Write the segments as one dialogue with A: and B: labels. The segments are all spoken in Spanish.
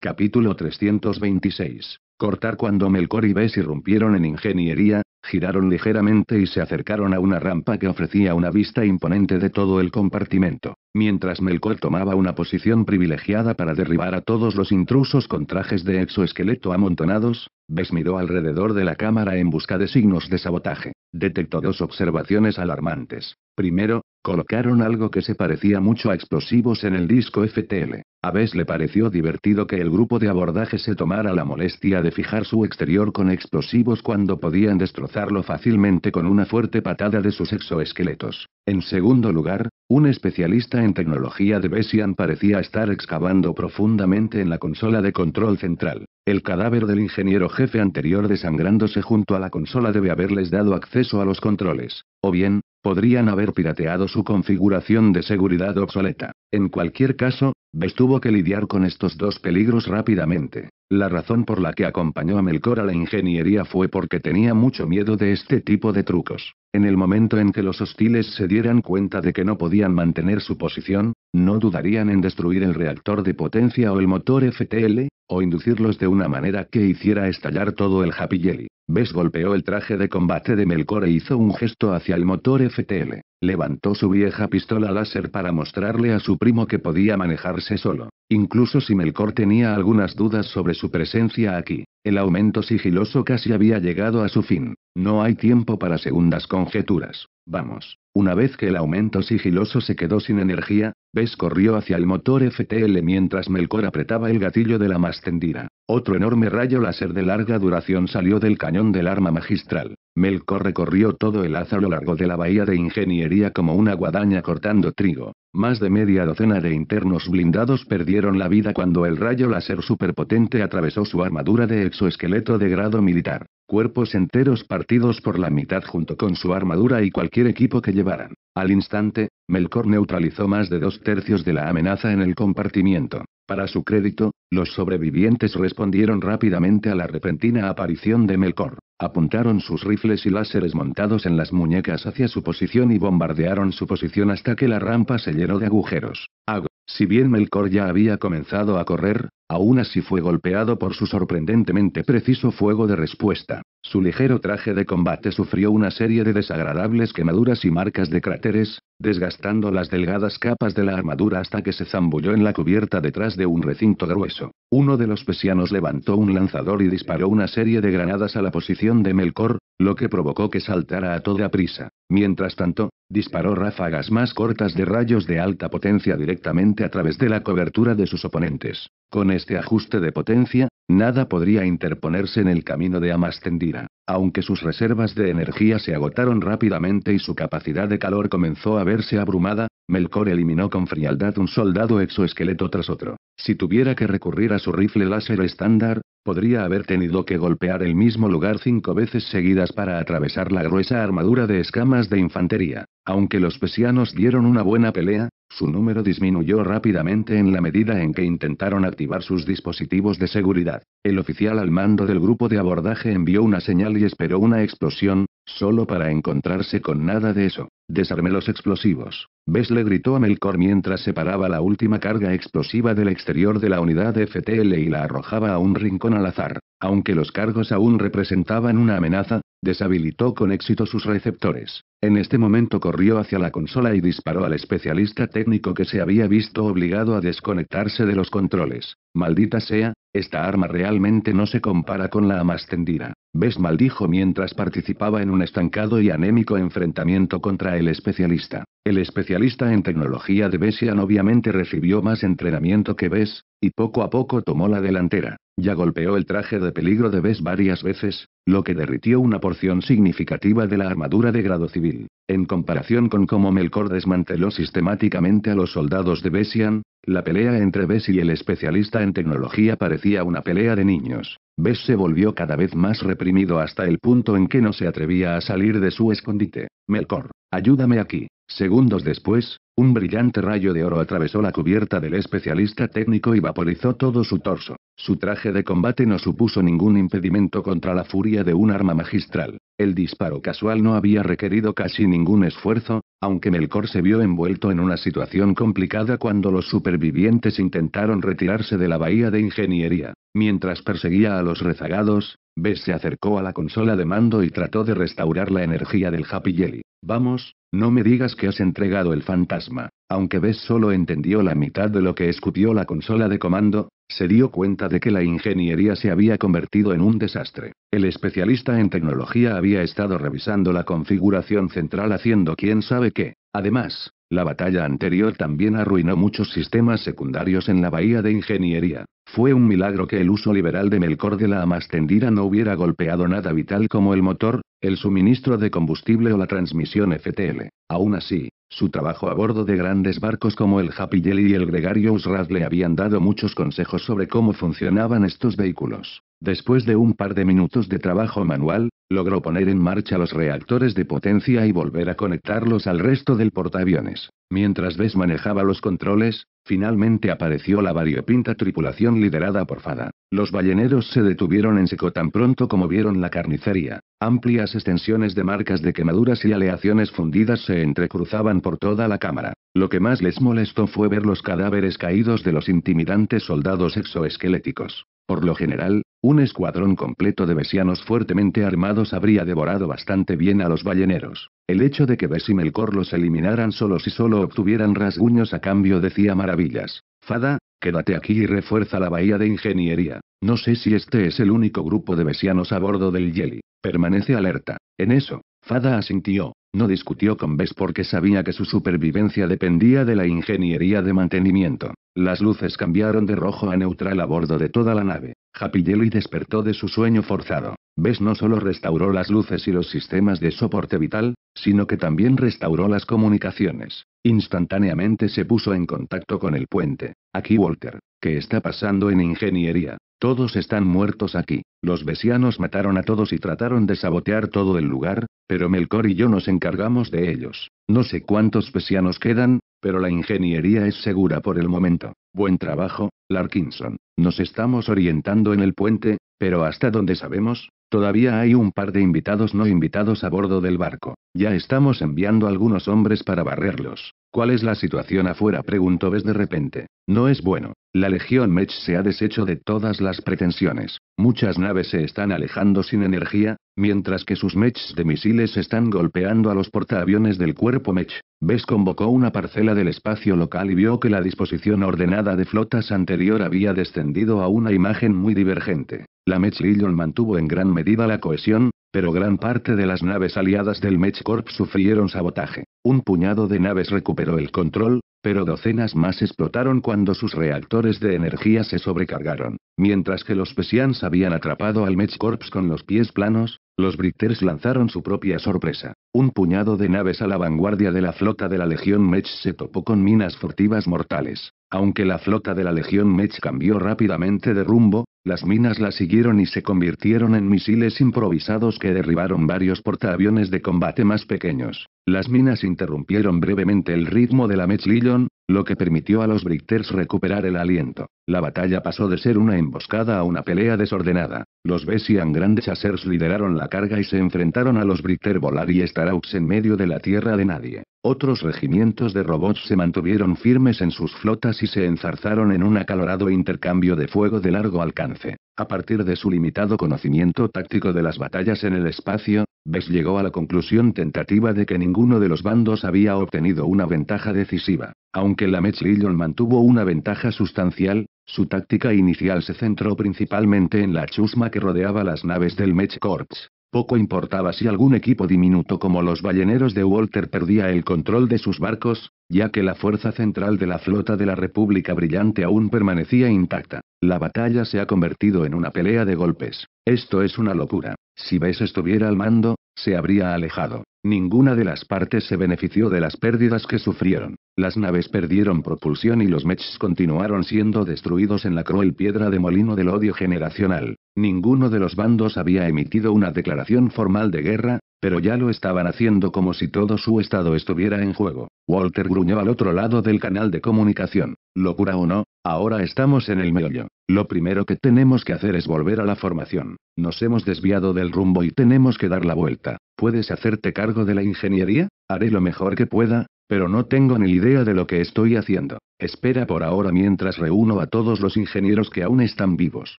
A: Capítulo 326. Cortar cuando Melkor y Bess irrumpieron en ingeniería, giraron ligeramente y se acercaron a una rampa que ofrecía una vista imponente de todo el compartimento, mientras Melkor tomaba una posición privilegiada para derribar a todos los intrusos con trajes de exoesqueleto amontonados, Bess miró alrededor de la cámara en busca de signos de sabotaje, detectó dos observaciones alarmantes. Primero, Colocaron algo que se parecía mucho a explosivos en el disco FTL. A Bess le pareció divertido que el grupo de abordaje se tomara la molestia de fijar su exterior con explosivos cuando podían destrozarlo fácilmente con una fuerte patada de sus exoesqueletos. En segundo lugar, un especialista en tecnología de Bessian parecía estar excavando profundamente en la consola de control central. El cadáver del ingeniero jefe anterior desangrándose junto a la consola debe haberles dado acceso a los controles. O bien, Podrían haber pirateado su configuración de seguridad obsoleta. En cualquier caso, Bess tuvo que lidiar con estos dos peligros rápidamente. La razón por la que acompañó a Melkor a la ingeniería fue porque tenía mucho miedo de este tipo de trucos. En el momento en que los hostiles se dieran cuenta de que no podían mantener su posición, no dudarían en destruir el reactor de potencia o el motor FTL, o inducirlos de una manera que hiciera estallar todo el Happy Jelly. golpeó el traje de combate de Melkor e hizo un gesto hacia el motor FTL. Levantó su vieja pistola láser para mostrarle a su primo que podía manejarse solo. Incluso si Melkor tenía algunas dudas sobre su presencia aquí, el aumento sigiloso casi había llegado a su fin. No hay tiempo para segundas conjeturas. Vamos. Una vez que el aumento sigiloso se quedó sin energía, Bess corrió hacia el motor FTL mientras Melkor apretaba el gatillo de la más tendida. Otro enorme rayo láser de larga duración salió del cañón del arma magistral. Melkor recorrió todo el haz a lo largo de la bahía de ingeniería como una guadaña cortando trigo. Más de media docena de internos blindados perdieron la vida cuando el rayo láser superpotente atravesó su armadura de exoesqueleto de grado militar. Cuerpos enteros partidos por la mitad junto con su armadura y cualquier equipo que llevaran. Al instante, Melkor neutralizó más de dos tercios de la amenaza en el compartimiento. Para su crédito, los sobrevivientes respondieron rápidamente a la repentina aparición de Melkor. Apuntaron sus rifles y láseres montados en las muñecas hacia su posición y bombardearon su posición hasta que la rampa se llenó de agujeros. Hago. Si bien Melkor ya había comenzado a correr, Aún así fue golpeado por su sorprendentemente preciso fuego de respuesta. Su ligero traje de combate sufrió una serie de desagradables quemaduras y marcas de cráteres, desgastando las delgadas capas de la armadura hasta que se zambulló en la cubierta detrás de un recinto grueso. Uno de los pesianos levantó un lanzador y disparó una serie de granadas a la posición de Melkor, lo que provocó que saltara a toda prisa. Mientras tanto, disparó ráfagas más cortas de rayos de alta potencia directamente a través de la cobertura de sus oponentes. Con este ajuste de potencia, nada podría interponerse en el camino de Amastendira, aunque sus reservas de energía se agotaron rápidamente y su capacidad de calor comenzó a verse abrumada, Melkor eliminó con frialdad un soldado exoesqueleto tras otro. Si tuviera que recurrir a su rifle láser estándar, podría haber tenido que golpear el mismo lugar cinco veces seguidas para atravesar la gruesa armadura de escamas de infantería. Aunque los pesianos dieron una buena pelea, su número disminuyó rápidamente en la medida en que intentaron activar sus dispositivos de seguridad. El oficial al mando del grupo de abordaje envió una señal y esperó una explosión, solo para encontrarse con nada de eso. Desarme los explosivos. Bess le gritó a Melkor mientras separaba la última carga explosiva del exterior de la unidad FTL y la arrojaba a un rincón al azar. Aunque los cargos aún representaban una amenaza, Deshabilitó con éxito sus receptores. En este momento corrió hacia la consola y disparó al especialista técnico que se había visto obligado a desconectarse de los controles. Maldita sea, esta arma realmente no se compara con la más tendida. Bess maldijo mientras participaba en un estancado y anémico enfrentamiento contra el especialista. El especialista en tecnología de Bessian obviamente recibió más entrenamiento que Bess, y poco a poco tomó la delantera. Ya golpeó el traje de peligro de Bess varias veces, lo que derritió una porción significativa de la armadura de grado civil. En comparación con cómo Melkor desmanteló sistemáticamente a los soldados de Bessian, la pelea entre Bess y el especialista en tecnología parecía una pelea de niños. Bess se volvió cada vez más reprimido hasta el punto en que no se atrevía a salir de su escondite. Melkor, ayúdame aquí. Segundos después, un brillante rayo de oro atravesó la cubierta del especialista técnico y vaporizó todo su torso. Su traje de combate no supuso ningún impedimento contra la furia de un arma magistral. El disparo casual no había requerido casi ningún esfuerzo, aunque Melkor se vio envuelto en una situación complicada cuando los supervivientes intentaron retirarse de la bahía de ingeniería. Mientras perseguía a los rezagados, Bess se acercó a la consola de mando y trató de restaurar la energía del Happy Jelly. Vamos, no me digas que has entregado el fantasma. Aunque Bess solo entendió la mitad de lo que escupió la consola de comando, se dio cuenta de que la ingeniería se había convertido en un desastre. El especialista en tecnología había estado revisando la configuración central haciendo quién sabe qué. Además, la batalla anterior también arruinó muchos sistemas secundarios en la bahía de ingeniería. Fue un milagro que el uso liberal de Melcor de la tendida no hubiera golpeado nada vital como el motor, el suministro de combustible o la transmisión FTL. Aún así, su trabajo a bordo de grandes barcos como el Happy Jelly y el Gregarious Rad le habían dado muchos consejos sobre cómo funcionaban estos vehículos. Después de un par de minutos de trabajo manual, logró poner en marcha los reactores de potencia y volver a conectarlos al resto del portaaviones, mientras Bess manejaba los controles, Finalmente apareció la variopinta tripulación liderada por Fada. Los balleneros se detuvieron en seco tan pronto como vieron la carnicería. Amplias extensiones de marcas de quemaduras y aleaciones fundidas se entrecruzaban por toda la cámara. Lo que más les molestó fue ver los cadáveres caídos de los intimidantes soldados exoesqueléticos. Por lo general, un escuadrón completo de besianos fuertemente armados habría devorado bastante bien a los balleneros. El hecho de que Bess y Melkor los eliminaran solo si solo obtuvieran rasguños a cambio decía maravillas. Fada, quédate aquí y refuerza la bahía de ingeniería. No sé si este es el único grupo de besianos a bordo del Yeli. Permanece alerta. En eso, Fada asintió. No discutió con Bess porque sabía que su supervivencia dependía de la ingeniería de mantenimiento. Las luces cambiaron de rojo a neutral a bordo de toda la nave. Happy Jelly despertó de su sueño forzado. Ves, no solo restauró las luces y los sistemas de soporte vital, sino que también restauró las comunicaciones. Instantáneamente se puso en contacto con el puente. Aquí Walter, ¿qué está pasando en ingeniería? Todos están muertos aquí. Los besianos mataron a todos y trataron de sabotear todo el lugar, pero Melkor y yo nos encargamos de ellos. No sé cuántos vesianos quedan, pero la ingeniería es segura por el momento. Buen trabajo, Larkinson. Nos estamos orientando en el puente, pero ¿hasta dónde sabemos? Todavía hay un par de invitados no invitados a bordo del barco. Ya estamos enviando algunos hombres para barrerlos. ¿Cuál es la situación afuera? preguntó Ves de repente. No es bueno. La Legión Mech se ha deshecho de todas las pretensiones. Muchas naves se están alejando sin energía, mientras que sus Mechs de misiles están golpeando a los portaaviones del cuerpo Mech. Ves convocó una parcela del espacio local y vio que la disposición ordenada de flotas anterior había descendido a una imagen muy divergente. La Mech Legion mantuvo en gran medida la cohesión, pero gran parte de las naves aliadas del Mech Corp sufrieron sabotaje. Un puñado de naves recuperó el control, pero docenas más explotaron cuando sus reactores de energía se sobrecargaron. Mientras que los Pesians habían atrapado al Mech Corps con los pies planos, los Britters lanzaron su propia sorpresa. Un puñado de naves a la vanguardia de la flota de la Legión Mech se topó con minas furtivas mortales. Aunque la flota de la Legión Mech cambió rápidamente de rumbo, las minas la siguieron y se convirtieron en misiles improvisados que derribaron varios portaaviones de combate más pequeños. Las minas interrumpieron brevemente el ritmo de la Mechlillon, lo que permitió a los Brichters recuperar el aliento. La batalla pasó de ser una emboscada a una pelea desordenada. Los Bessian grandes Chasers lideraron la carga y se enfrentaron a los Brichter Volar y Staraux en medio de la tierra de nadie. Otros regimientos de robots se mantuvieron firmes en sus flotas y se enzarzaron en un acalorado intercambio de fuego de largo alcance. A partir de su limitado conocimiento táctico de las batallas en el espacio, Bess llegó a la conclusión tentativa de que ninguno de los bandos había obtenido una ventaja decisiva. Aunque la Lillon mantuvo una ventaja sustancial, su táctica inicial se centró principalmente en la chusma que rodeaba las naves del Mech Corps. Poco importaba si algún equipo diminuto como los balleneros de Walter perdía el control de sus barcos, ya que la fuerza central de la flota de la República Brillante aún permanecía intacta. La batalla se ha convertido en una pelea de golpes. Esto es una locura. Si Bess estuviera al mando, se habría alejado. Ninguna de las partes se benefició de las pérdidas que sufrieron. Las naves perdieron propulsión y los Mechs continuaron siendo destruidos en la cruel piedra de molino del odio generacional. Ninguno de los bandos había emitido una declaración formal de guerra, pero ya lo estaban haciendo como si todo su estado estuviera en juego. Walter gruñó al otro lado del canal de comunicación. Locura o no, ahora estamos en el meollo. Lo primero que tenemos que hacer es volver a la formación. Nos hemos desviado del rumbo y tenemos que dar la vuelta. ¿Puedes hacerte cargo de la ingeniería? Haré lo mejor que pueda, pero no tengo ni idea de lo que estoy haciendo. Espera por ahora mientras reúno a todos los ingenieros que aún están vivos.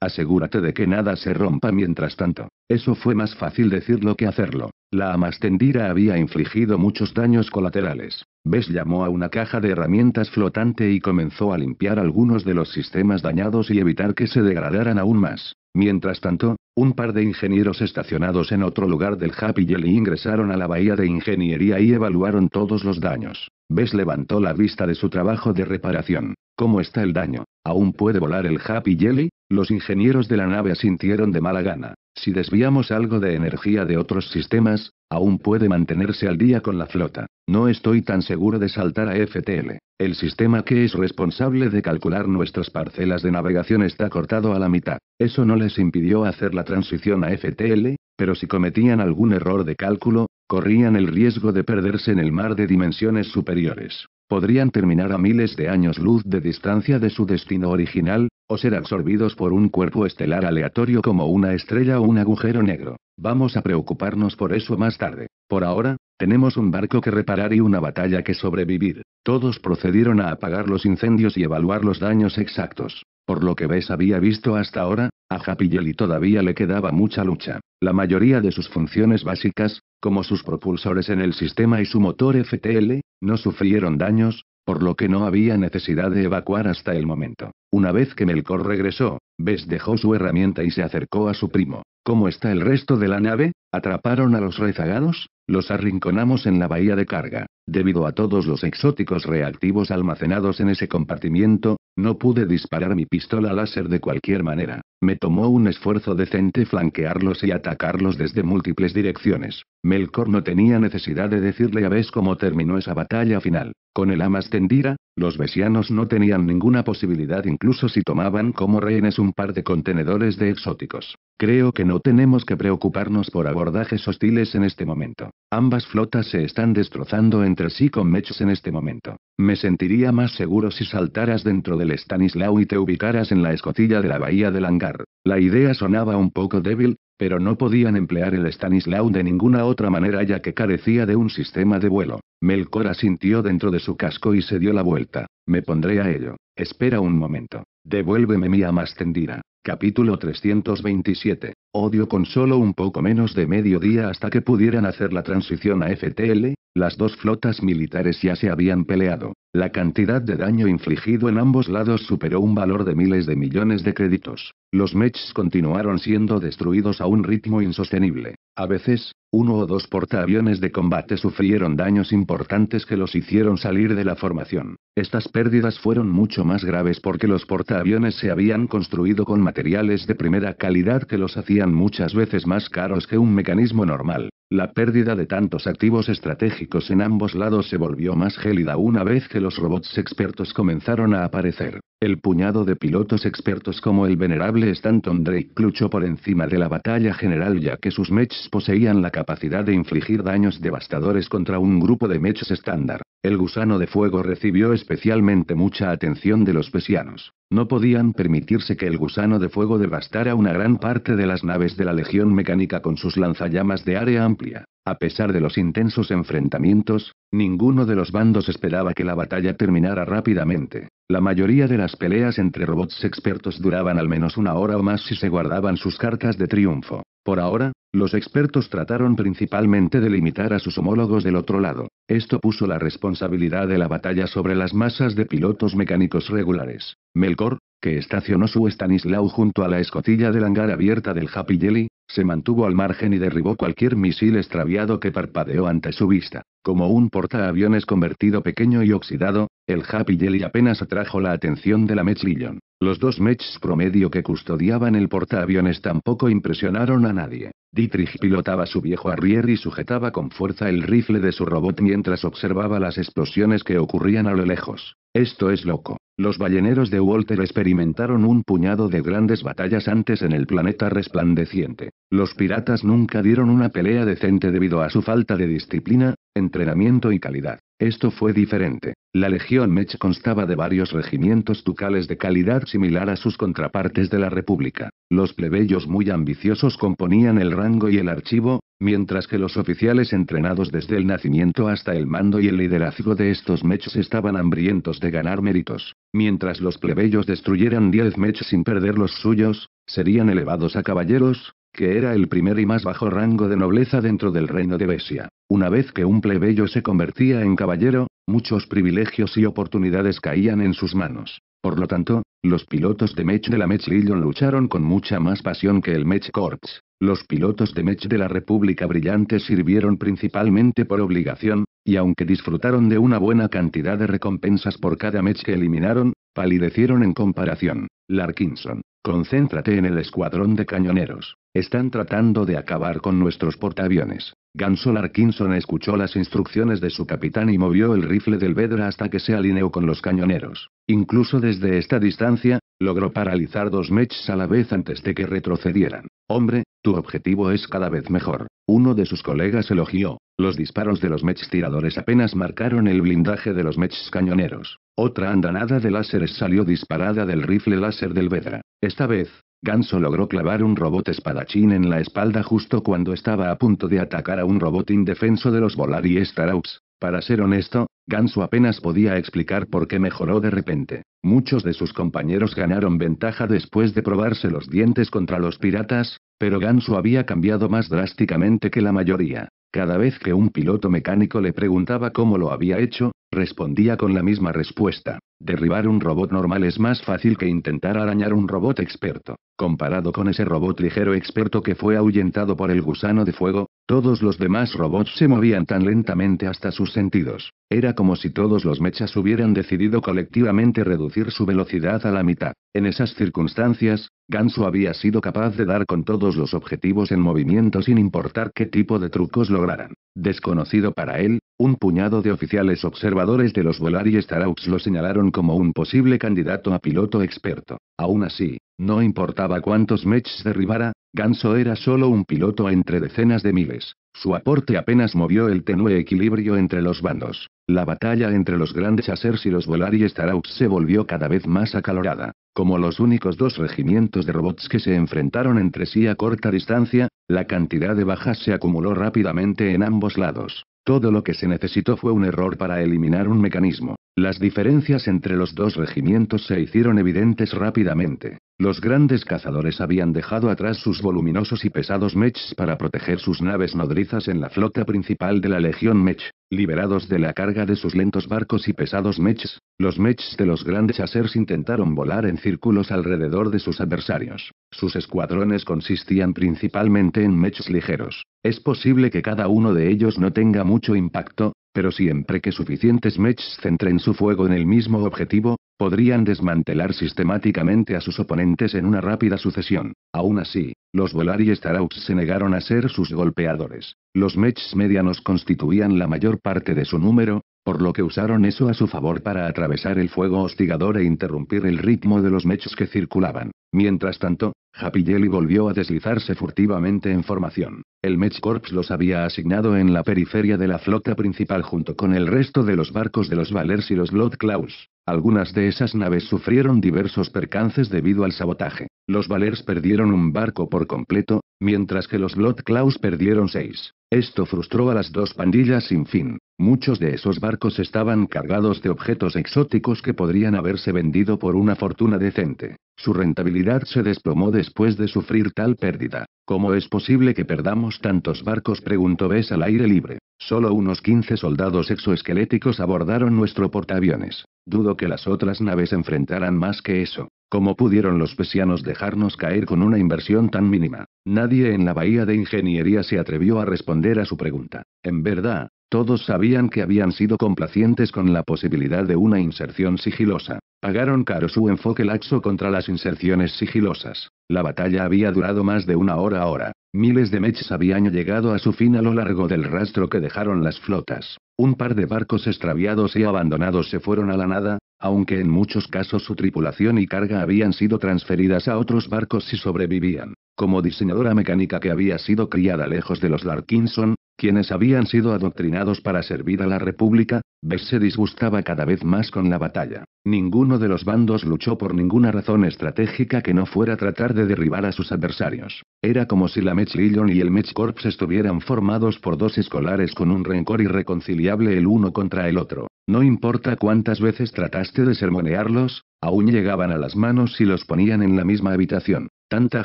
A: Asegúrate de que nada se rompa mientras tanto. Eso fue más fácil decirlo que hacerlo. La amastendira había infligido muchos daños colaterales. Bess llamó a una caja de herramientas flotante y comenzó a limpiar algunos de los sistemas dañados y evitar que se degradaran aún más. Mientras tanto, un par de ingenieros estacionados en otro lugar del Happy Jelly ingresaron a la bahía de ingeniería y evaluaron todos los daños. Bess levantó la vista de su trabajo de reparación. ¿Cómo está el daño? ¿Aún puede volar el Happy Jelly? Los ingenieros de la nave sintieron de mala gana. Si desviamos algo de energía de otros sistemas, aún puede mantenerse al día con la flota. No estoy tan seguro de saltar a FTL. El sistema que es responsable de calcular nuestras parcelas de navegación está cortado a la mitad. Eso no les impidió hacer la transición a FTL, pero si cometían algún error de cálculo, corrían el riesgo de perderse en el mar de dimensiones superiores podrían terminar a miles de años luz de distancia de su destino original, o ser absorbidos por un cuerpo estelar aleatorio como una estrella o un agujero negro. Vamos a preocuparnos por eso más tarde. Por ahora, tenemos un barco que reparar y una batalla que sobrevivir. Todos procedieron a apagar los incendios y evaluar los daños exactos. Por lo que Bess había visto hasta ahora, a Jelly todavía le quedaba mucha lucha. La mayoría de sus funciones básicas, como sus propulsores en el sistema y su motor FTL, no sufrieron daños, por lo que no había necesidad de evacuar hasta el momento. Una vez que Melkor regresó, Bess dejó su herramienta y se acercó a su primo. ¿Cómo está el resto de la nave? ¿Atraparon a los rezagados? Los arrinconamos en la bahía de carga. Debido a todos los exóticos reactivos almacenados en ese compartimiento, no pude disparar mi pistola láser de cualquier manera. Me tomó un esfuerzo decente flanquearlos y atacarlos desde múltiples direcciones. Melkor no tenía necesidad de decirle a Ves cómo terminó esa batalla final. Con el Amas Tendira, los Vesianos no tenían ninguna posibilidad incluso si tomaban como rehenes un par de contenedores de exóticos. Creo que no tenemos que preocuparnos por abordajes hostiles en este momento. Ambas flotas se están destrozando entre sí con mechos en este momento. Me sentiría más seguro si saltaras dentro del Stanislao y te ubicaras en la escotilla de la bahía del hangar. La idea sonaba un poco débil, pero no podían emplear el Stanislau de ninguna otra manera ya que carecía de un sistema de vuelo. Melkor sintió dentro de su casco y se dio la vuelta. Me pondré a ello. Espera un momento. Devuélveme mi más tendida. Capítulo 327. Odio con solo un poco menos de medio día hasta que pudieran hacer la transición a FTL, las dos flotas militares ya se habían peleado. La cantidad de daño infligido en ambos lados superó un valor de miles de millones de créditos. Los mechs continuaron siendo destruidos a un ritmo insostenible. A veces, uno o dos portaaviones de combate sufrieron daños importantes que los hicieron salir de la formación. Estas pérdidas fueron mucho más graves porque los portaaviones se habían construido con materiales de primera calidad que los hacían muchas veces más caros que un mecanismo normal. La pérdida de tantos activos estratégicos en ambos lados se volvió más gélida una vez que los robots expertos comenzaron a aparecer. El puñado de pilotos expertos como el venerable Stanton Drake luchó por encima de la batalla general ya que sus mechs poseían la capacidad capacidad de infligir daños devastadores contra un grupo de mechos estándar. El gusano de fuego recibió especialmente mucha atención de los pesianos. No podían permitirse que el gusano de fuego devastara una gran parte de las naves de la Legión Mecánica con sus lanzallamas de área amplia. A pesar de los intensos enfrentamientos, ninguno de los bandos esperaba que la batalla terminara rápidamente. La mayoría de las peleas entre robots expertos duraban al menos una hora o más si se guardaban sus cartas de triunfo. Por ahora, los expertos trataron principalmente de limitar a sus homólogos del otro lado. Esto puso la responsabilidad de la batalla sobre las masas de pilotos mecánicos regulares. Melkor, que estacionó su Stanislaw junto a la escotilla del hangar abierta del Happy Jelly, se mantuvo al margen y derribó cualquier misil extraviado que parpadeó ante su vista. Como un portaaviones convertido pequeño y oxidado, el Happy Jelly apenas atrajo la atención de la Lillon. Los dos Mechs promedio que custodiaban el portaaviones tampoco impresionaron a nadie. Dietrich pilotaba su viejo arrier y sujetaba con fuerza el rifle de su robot mientras observaba las explosiones que ocurrían a lo lejos. Esto es loco. Los balleneros de Walter experimentaron un puñado de grandes batallas antes en el planeta resplandeciente. Los piratas nunca dieron una pelea decente debido a su falta de disciplina, entrenamiento y calidad. Esto fue diferente. La Legión Mech constaba de varios regimientos ducales de calidad similar a sus contrapartes de la República. Los plebeyos muy ambiciosos componían el rango y el archivo, mientras que los oficiales entrenados desde el nacimiento hasta el mando y el liderazgo de estos mechs estaban hambrientos de ganar méritos. Mientras los plebeyos destruyeran 10 Mech sin perder los suyos, serían elevados a caballeros, que era el primer y más bajo rango de nobleza dentro del reino de Besia. Una vez que un plebeyo se convertía en caballero, muchos privilegios y oportunidades caían en sus manos. Por lo tanto, los pilotos de Mech de la Mech Legion lucharon con mucha más pasión que el Mech Corps. Los pilotos de Mech de la República Brillante sirvieron principalmente por obligación, y aunque disfrutaron de una buena cantidad de recompensas por cada Mech que eliminaron, palidecieron en comparación. Larkinson, concéntrate en el escuadrón de cañoneros. Están tratando de acabar con nuestros portaaviones. Ganso Larkinson escuchó las instrucciones de su capitán y movió el rifle del Vedra hasta que se alineó con los cañoneros. Incluso desde esta distancia, logró paralizar dos mechs a la vez antes de que retrocedieran. Hombre, tu objetivo es cada vez mejor. Uno de sus colegas elogió. Los disparos de los mech tiradores apenas marcaron el blindaje de los mech cañoneros. Otra andanada de láseres salió disparada del rifle láser del Vedra. Esta vez, Ganso logró clavar un robot espadachín en la espalda justo cuando estaba a punto de atacar a un robot indefenso de los Volari Starouts. Para ser honesto, Gansu apenas podía explicar por qué mejoró de repente. Muchos de sus compañeros ganaron ventaja después de probarse los dientes contra los piratas, pero Gansu había cambiado más drásticamente que la mayoría. Cada vez que un piloto mecánico le preguntaba cómo lo había hecho, respondía con la misma respuesta. Derribar un robot normal es más fácil que intentar arañar un robot experto, comparado con ese robot ligero experto que fue ahuyentado por el gusano de fuego, todos los demás robots se movían tan lentamente hasta sus sentidos. Era como si todos los mechas hubieran decidido colectivamente reducir su velocidad a la mitad. En esas circunstancias, Gansu había sido capaz de dar con todos los objetivos en movimiento sin importar qué tipo de trucos lograran. Desconocido para él, un puñado de oficiales observadores de los volari Starux lo señalaron como un posible candidato a piloto experto. Aún así, no importaba cuántos mechs derribara, Ganso era solo un piloto entre decenas de miles. Su aporte apenas movió el tenue equilibrio entre los bandos. La batalla entre los grandes Asers y los volar y starouts se volvió cada vez más acalorada. Como los únicos dos regimientos de robots que se enfrentaron entre sí a corta distancia, la cantidad de bajas se acumuló rápidamente en ambos lados. Todo lo que se necesitó fue un error para eliminar un mecanismo. Las diferencias entre los dos regimientos se hicieron evidentes rápidamente. Los grandes cazadores habían dejado atrás sus voluminosos y pesados mechs para proteger sus naves nodrizas en la flota principal de la Legión Mech. Liberados de la carga de sus lentos barcos y pesados mechs, los mechs de los grandes asers intentaron volar en círculos alrededor de sus adversarios. Sus escuadrones consistían principalmente en mechs ligeros. Es posible que cada uno de ellos no tenga mucho impacto, pero siempre que suficientes mechs centren su fuego en el mismo objetivo, podrían desmantelar sistemáticamente a sus oponentes en una rápida sucesión. Aún así, los Volari y se negaron a ser sus golpeadores. Los mechs medianos constituían la mayor parte de su número, por lo que usaron eso a su favor para atravesar el fuego hostigador e interrumpir el ritmo de los mechs que circulaban. Mientras tanto, Happy Jelly volvió a deslizarse furtivamente en formación. El Corps los había asignado en la periferia de la flota principal junto con el resto de los barcos de los Valers y los Bloodclaws. Algunas de esas naves sufrieron diversos percances debido al sabotaje. Los Valers perdieron un barco por completo, mientras que los Bloodclaws perdieron seis. Esto frustró a las dos pandillas sin fin. Muchos de esos barcos estaban cargados de objetos exóticos que podrían haberse vendido por una fortuna decente. Su rentabilidad se desplomó después de sufrir tal pérdida. ¿Cómo es posible que perdamos tantos barcos? preguntó Bess al aire libre. Solo unos 15 soldados exoesqueléticos abordaron nuestro portaaviones. Dudo que las otras naves enfrentaran más que eso. ¿Cómo pudieron los pesianos dejarnos caer con una inversión tan mínima? Nadie en la bahía de ingeniería se atrevió a responder a su pregunta. En verdad, todos sabían que habían sido complacientes con la posibilidad de una inserción sigilosa. Pagaron caro su enfoque laxo contra las inserciones sigilosas. La batalla había durado más de una hora ahora. hora. Miles de mechs habían llegado a su fin a lo largo del rastro que dejaron las flotas. Un par de barcos extraviados y abandonados se fueron a la nada, aunque en muchos casos su tripulación y carga habían sido transferidas a otros barcos y sobrevivían. Como diseñadora mecánica que había sido criada lejos de los Larkinson, quienes habían sido adoctrinados para servir a la República, Bess se disgustaba cada vez más con la batalla. Ninguno de los bandos luchó por ninguna razón estratégica que no fuera tratar de derribar a sus adversarios. Era como si la Mech Legion y el Mech Corps estuvieran formados por dos escolares con un rencor irreconciliable el uno contra el otro. No importa cuántas veces trataste de sermonearlos, aún llegaban a las manos y los ponían en la misma habitación. Tanta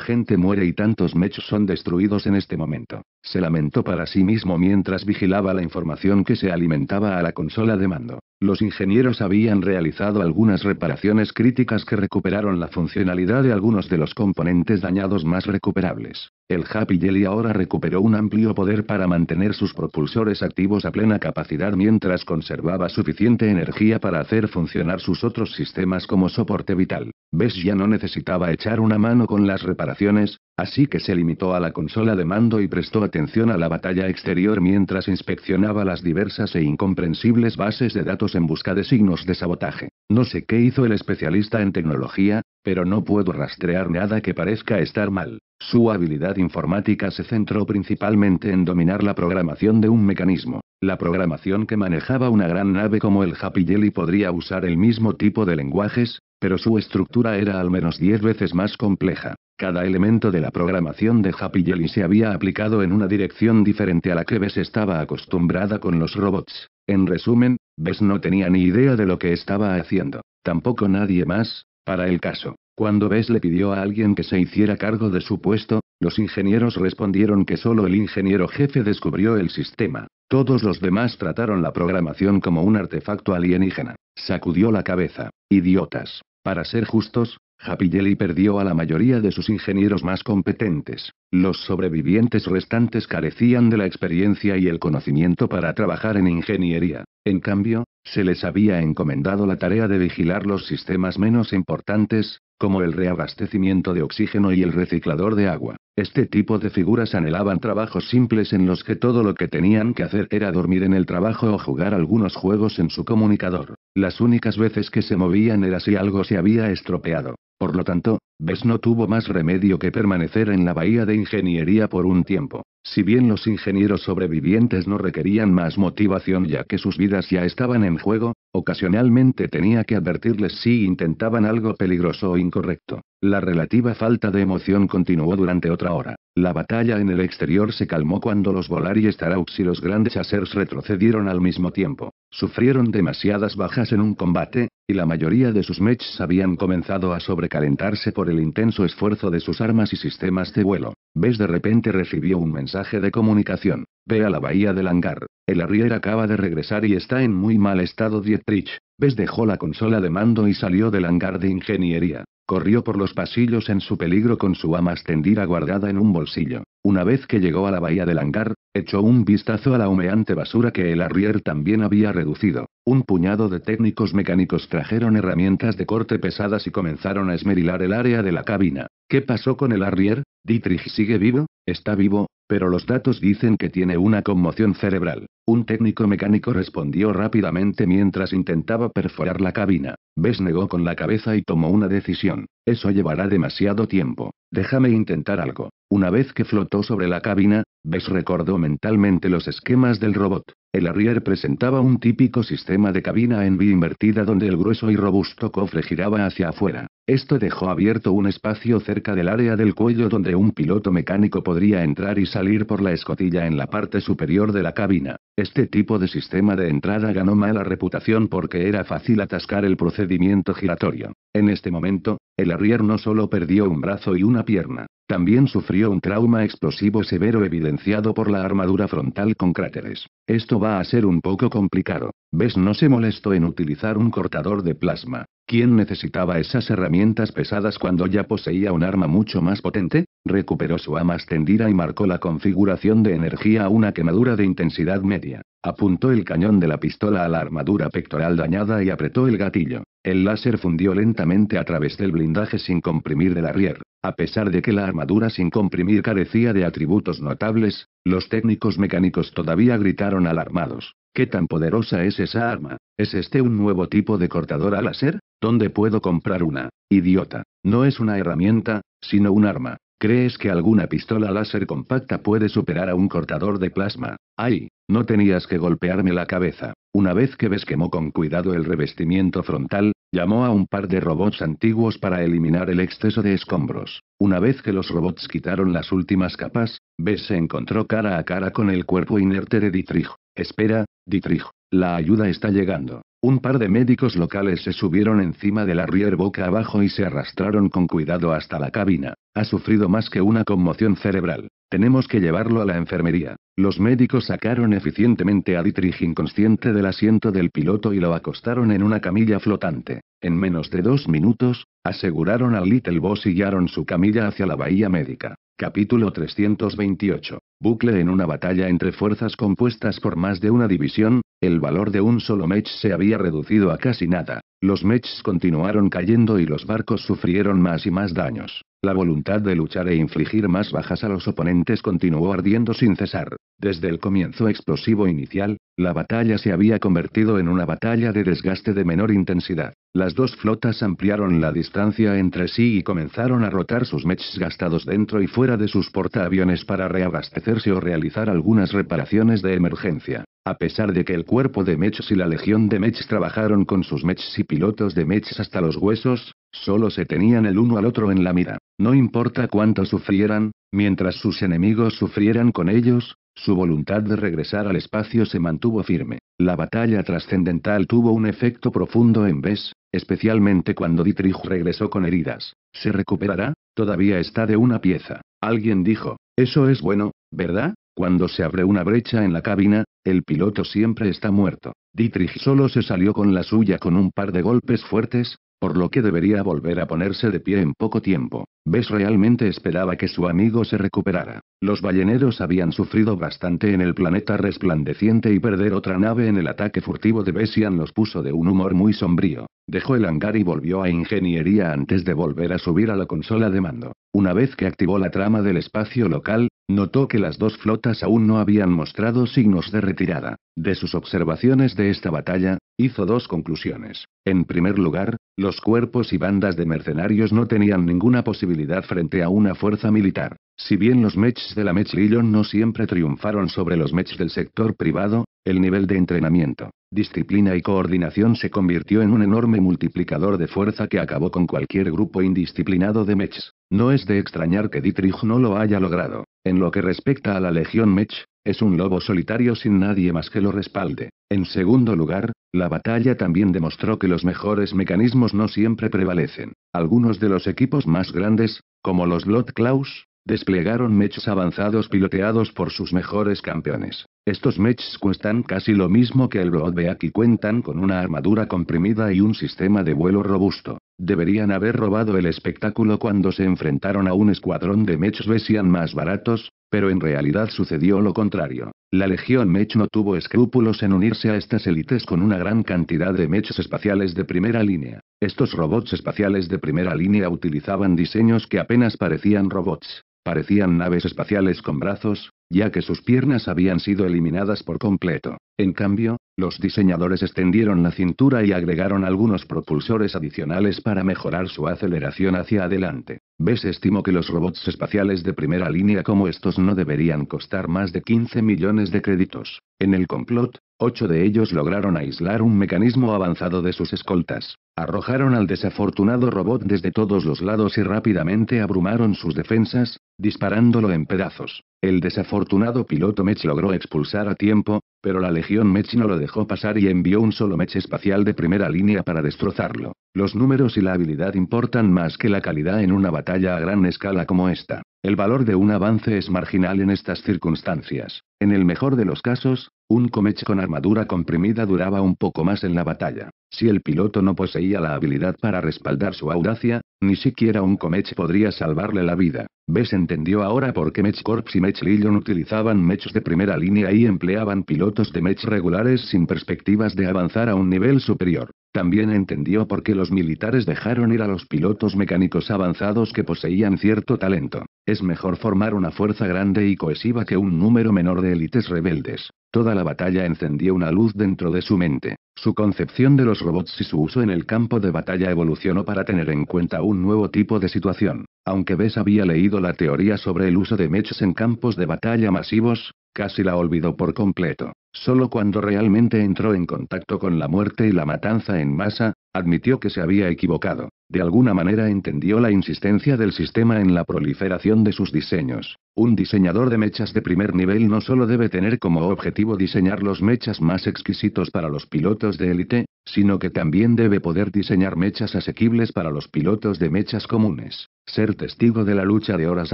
A: gente muere y tantos mechos son destruidos en este momento. Se lamentó para sí mismo mientras vigilaba la información que se alimentaba a la consola de mando. Los ingenieros habían realizado algunas reparaciones críticas que recuperaron la funcionalidad de algunos de los componentes dañados más recuperables. El Happy Jelly ahora recuperó un amplio poder para mantener sus propulsores activos a plena capacidad mientras conservaba suficiente energía para hacer funcionar sus otros sistemas como soporte vital. Bess ya no necesitaba echar una mano con las reparaciones, así que se limitó a la consola de mando y prestó atención a la batalla exterior mientras inspeccionaba las diversas e incomprensibles bases de datos en busca de signos de sabotaje. No sé qué hizo el especialista en tecnología, pero no puedo rastrear nada que parezca estar mal. Su habilidad informática se centró principalmente en dominar la programación de un mecanismo. La programación que manejaba una gran nave como el Happy Jelly podría usar el mismo tipo de lenguajes, pero su estructura era al menos 10 veces más compleja. Cada elemento de la programación de Happy Jelly se había aplicado en una dirección diferente a la que Bess estaba acostumbrada con los robots. En resumen, Bess no tenía ni idea de lo que estaba haciendo. Tampoco nadie más, para el caso, cuando Bess le pidió a alguien que se hiciera cargo de su puesto, los ingenieros respondieron que solo el ingeniero jefe descubrió el sistema. Todos los demás trataron la programación como un artefacto alienígena. Sacudió la cabeza. Idiotas. Para ser justos, Happy perdió a la mayoría de sus ingenieros más competentes. Los sobrevivientes restantes carecían de la experiencia y el conocimiento para trabajar en ingeniería. En cambio, se les había encomendado la tarea de vigilar los sistemas menos importantes, como el reabastecimiento de oxígeno y el reciclador de agua. Este tipo de figuras anhelaban trabajos simples en los que todo lo que tenían que hacer era dormir en el trabajo o jugar algunos juegos en su comunicador. Las únicas veces que se movían era si algo se había estropeado. Por lo tanto, Bess no tuvo más remedio que permanecer en la bahía de ingeniería por un tiempo. Si bien los ingenieros sobrevivientes no requerían más motivación ya que sus vidas ya estaban en juego, ocasionalmente tenía que advertirles si intentaban algo peligroso o incorrecto. La relativa falta de emoción continuó durante otra hora. La batalla en el exterior se calmó cuando los Volaris Starouts y los Grandes Chasers retrocedieron al mismo tiempo. Sufrieron demasiadas bajas en un combate, y la mayoría de sus mechs habían comenzado a sobrecalentarse por el intenso esfuerzo de sus armas y sistemas de vuelo. Ves de repente recibió un mensaje de comunicación. Ve a la bahía del hangar. El arrier acaba de regresar y está en muy mal estado Dietrich. Ves dejó la consola de mando y salió del hangar de ingeniería. Corrió por los pasillos en su peligro con su ama extendida guardada en un bolsillo. Una vez que llegó a la bahía del hangar, echó un vistazo a la humeante basura que el arrier también había reducido. Un puñado de técnicos mecánicos trajeron herramientas de corte pesadas y comenzaron a esmerilar el área de la cabina. ¿Qué pasó con el arrier? Dietrich sigue vivo, está vivo, pero los datos dicen que tiene una conmoción cerebral. Un técnico mecánico respondió rápidamente mientras intentaba perforar la cabina. Bess negó con la cabeza y tomó una decisión. Eso llevará demasiado tiempo. Déjame intentar algo. Una vez que flotó sobre la cabina, Bess recordó mentalmente los esquemas del robot. El Arrier presentaba un típico sistema de cabina en V invertida donde el grueso y robusto cofre giraba hacia afuera. Esto dejó abierto un espacio cerca del área del cuello donde un piloto mecánico podría entrar y salir por la escotilla en la parte superior de la cabina. Este tipo de sistema de entrada ganó mala reputación porque era fácil atascar el procedimiento giratorio. En este momento, el Arrier no solo perdió un brazo y una pierna, también sufrió un trauma explosivo severo evidenciado por la armadura frontal con cráteres. Esto va a ser un poco complicado. Ves no se molestó en utilizar un cortador de plasma. ¿Quién necesitaba esas herramientas pesadas cuando ya poseía un arma mucho más potente? Recuperó su ama extendida y marcó la configuración de energía a una quemadura de intensidad media. Apuntó el cañón de la pistola a la armadura pectoral dañada y apretó el gatillo. El láser fundió lentamente a través del blindaje sin comprimir el arrier. A pesar de que la armadura sin comprimir carecía de atributos notables, los técnicos mecánicos todavía gritaron alarmados. ¿Qué tan poderosa es esa arma? ¿Es este un nuevo tipo de cortador láser? ¿Dónde puedo comprar una? Idiota. No es una herramienta, sino un arma. ¿Crees que alguna pistola láser compacta puede superar a un cortador de plasma? ¡Ay! No tenías que golpearme la cabeza. Una vez que ves quemó con cuidado el revestimiento frontal, Llamó a un par de robots antiguos para eliminar el exceso de escombros. Una vez que los robots quitaron las últimas capas, B se encontró cara a cara con el cuerpo inerte de Dietrich. Espera, Dietrich. La ayuda está llegando. Un par de médicos locales se subieron encima de la rear boca abajo y se arrastraron con cuidado hasta la cabina. Ha sufrido más que una conmoción cerebral. Tenemos que llevarlo a la enfermería. Los médicos sacaron eficientemente a Dietrich inconsciente del asiento del piloto y lo acostaron en una camilla flotante. En menos de dos minutos, aseguraron al Little Boss y guiaron su camilla hacia la bahía médica. Capítulo 328. Bucle en una batalla entre fuerzas compuestas por más de una división, el valor de un solo mech se había reducido a casi nada. Los mechs continuaron cayendo y los barcos sufrieron más y más daños. La voluntad de luchar e infligir más bajas a los oponentes continuó ardiendo sin cesar. Desde el comienzo explosivo inicial, la batalla se había convertido en una batalla de desgaste de menor intensidad. Las dos flotas ampliaron la distancia entre sí y comenzaron a rotar sus mechs gastados dentro y fuera de sus portaaviones para reabastecerse o realizar algunas reparaciones de emergencia. A pesar de que el cuerpo de mechs y la legión de mechs trabajaron con sus mechs y pilotos de mechs hasta los huesos, Solo se tenían el uno al otro en la mira. No importa cuánto sufrieran, mientras sus enemigos sufrieran con ellos, su voluntad de regresar al espacio se mantuvo firme. La batalla trascendental tuvo un efecto profundo en Bess, especialmente cuando Dietrich regresó con heridas. ¿Se recuperará? Todavía está de una pieza. Alguien dijo, eso es bueno, ¿verdad? Cuando se abre una brecha en la cabina, el piloto siempre está muerto. Dietrich solo se salió con la suya con un par de golpes fuertes, por lo que debería volver a ponerse de pie en poco tiempo. Bess realmente esperaba que su amigo se recuperara. Los balleneros habían sufrido bastante en el planeta resplandeciente y perder otra nave en el ataque furtivo de Bessian los puso de un humor muy sombrío. Dejó el hangar y volvió a ingeniería antes de volver a subir a la consola de mando. Una vez que activó la trama del espacio local, Notó que las dos flotas aún no habían mostrado signos de retirada. De sus observaciones de esta batalla, hizo dos conclusiones. En primer lugar, los cuerpos y bandas de mercenarios no tenían ninguna posibilidad frente a una fuerza militar. Si bien los mechs de la Mech Legion no siempre triunfaron sobre los mechs del sector privado, el nivel de entrenamiento, disciplina y coordinación se convirtió en un enorme multiplicador de fuerza que acabó con cualquier grupo indisciplinado de Mechs. No es de extrañar que Dietrich no lo haya logrado. En lo que respecta a la Legión Mech, es un lobo solitario sin nadie más que lo respalde. En segundo lugar, la batalla también demostró que los mejores mecanismos no siempre prevalecen. Algunos de los equipos más grandes, como los Lot Klaus, desplegaron mechs avanzados piloteados por sus mejores campeones. Estos mechs cuestan casi lo mismo que el de y cuentan con una armadura comprimida y un sistema de vuelo robusto. Deberían haber robado el espectáculo cuando se enfrentaron a un escuadrón de mechs veían más baratos, pero en realidad sucedió lo contrario. La Legión Mech no tuvo escrúpulos en unirse a estas élites con una gran cantidad de mechs espaciales de primera línea. Estos robots espaciales de primera línea utilizaban diseños que apenas parecían robots. Parecían naves espaciales con brazos, ya que sus piernas habían sido eliminadas por completo. En cambio, los diseñadores extendieron la cintura y agregaron algunos propulsores adicionales para mejorar su aceleración hacia adelante. Bess estimó que los robots espaciales de primera línea como estos no deberían costar más de 15 millones de créditos. En el complot, Ocho de ellos lograron aislar un mecanismo avanzado de sus escoltas. Arrojaron al desafortunado robot desde todos los lados y rápidamente abrumaron sus defensas, disparándolo en pedazos. El desafortunado piloto Metz logró expulsar a tiempo, pero la Legión Mech no lo dejó pasar y envió un solo Mech espacial de primera línea para destrozarlo. Los números y la habilidad importan más que la calidad en una batalla a gran escala como esta. El valor de un avance es marginal en estas circunstancias. En el mejor de los casos, un comech con armadura comprimida duraba un poco más en la batalla. Si el piloto no poseía la habilidad para respaldar su audacia, ni siquiera un comech podría salvarle la vida. Bess entendió ahora por qué Mech Corps y Mech Lillon utilizaban mechs de primera línea y empleaban pilotos de mech regulares sin perspectivas de avanzar a un nivel superior. También entendió por qué los militares dejaron ir a los pilotos mecánicos avanzados que poseían cierto talento. Es mejor formar una fuerza grande y cohesiva que un número menor de élites rebeldes. Toda la batalla encendió una luz dentro de su mente. Su concepción de los robots y su uso en el campo de batalla evolucionó para tener en cuenta un nuevo tipo de situación. Aunque Bess había leído la teoría sobre el uso de mechs en campos de batalla masivos, casi la olvidó por completo. Solo cuando realmente entró en contacto con la muerte y la matanza en masa, admitió que se había equivocado. De alguna manera entendió la insistencia del sistema en la proliferación de sus diseños. Un diseñador de mechas de primer nivel no solo debe tener como objetivo diseñar los mechas más exquisitos para los pilotos de élite, sino que también debe poder diseñar mechas asequibles para los pilotos de mechas comunes. Ser testigo de la lucha de horas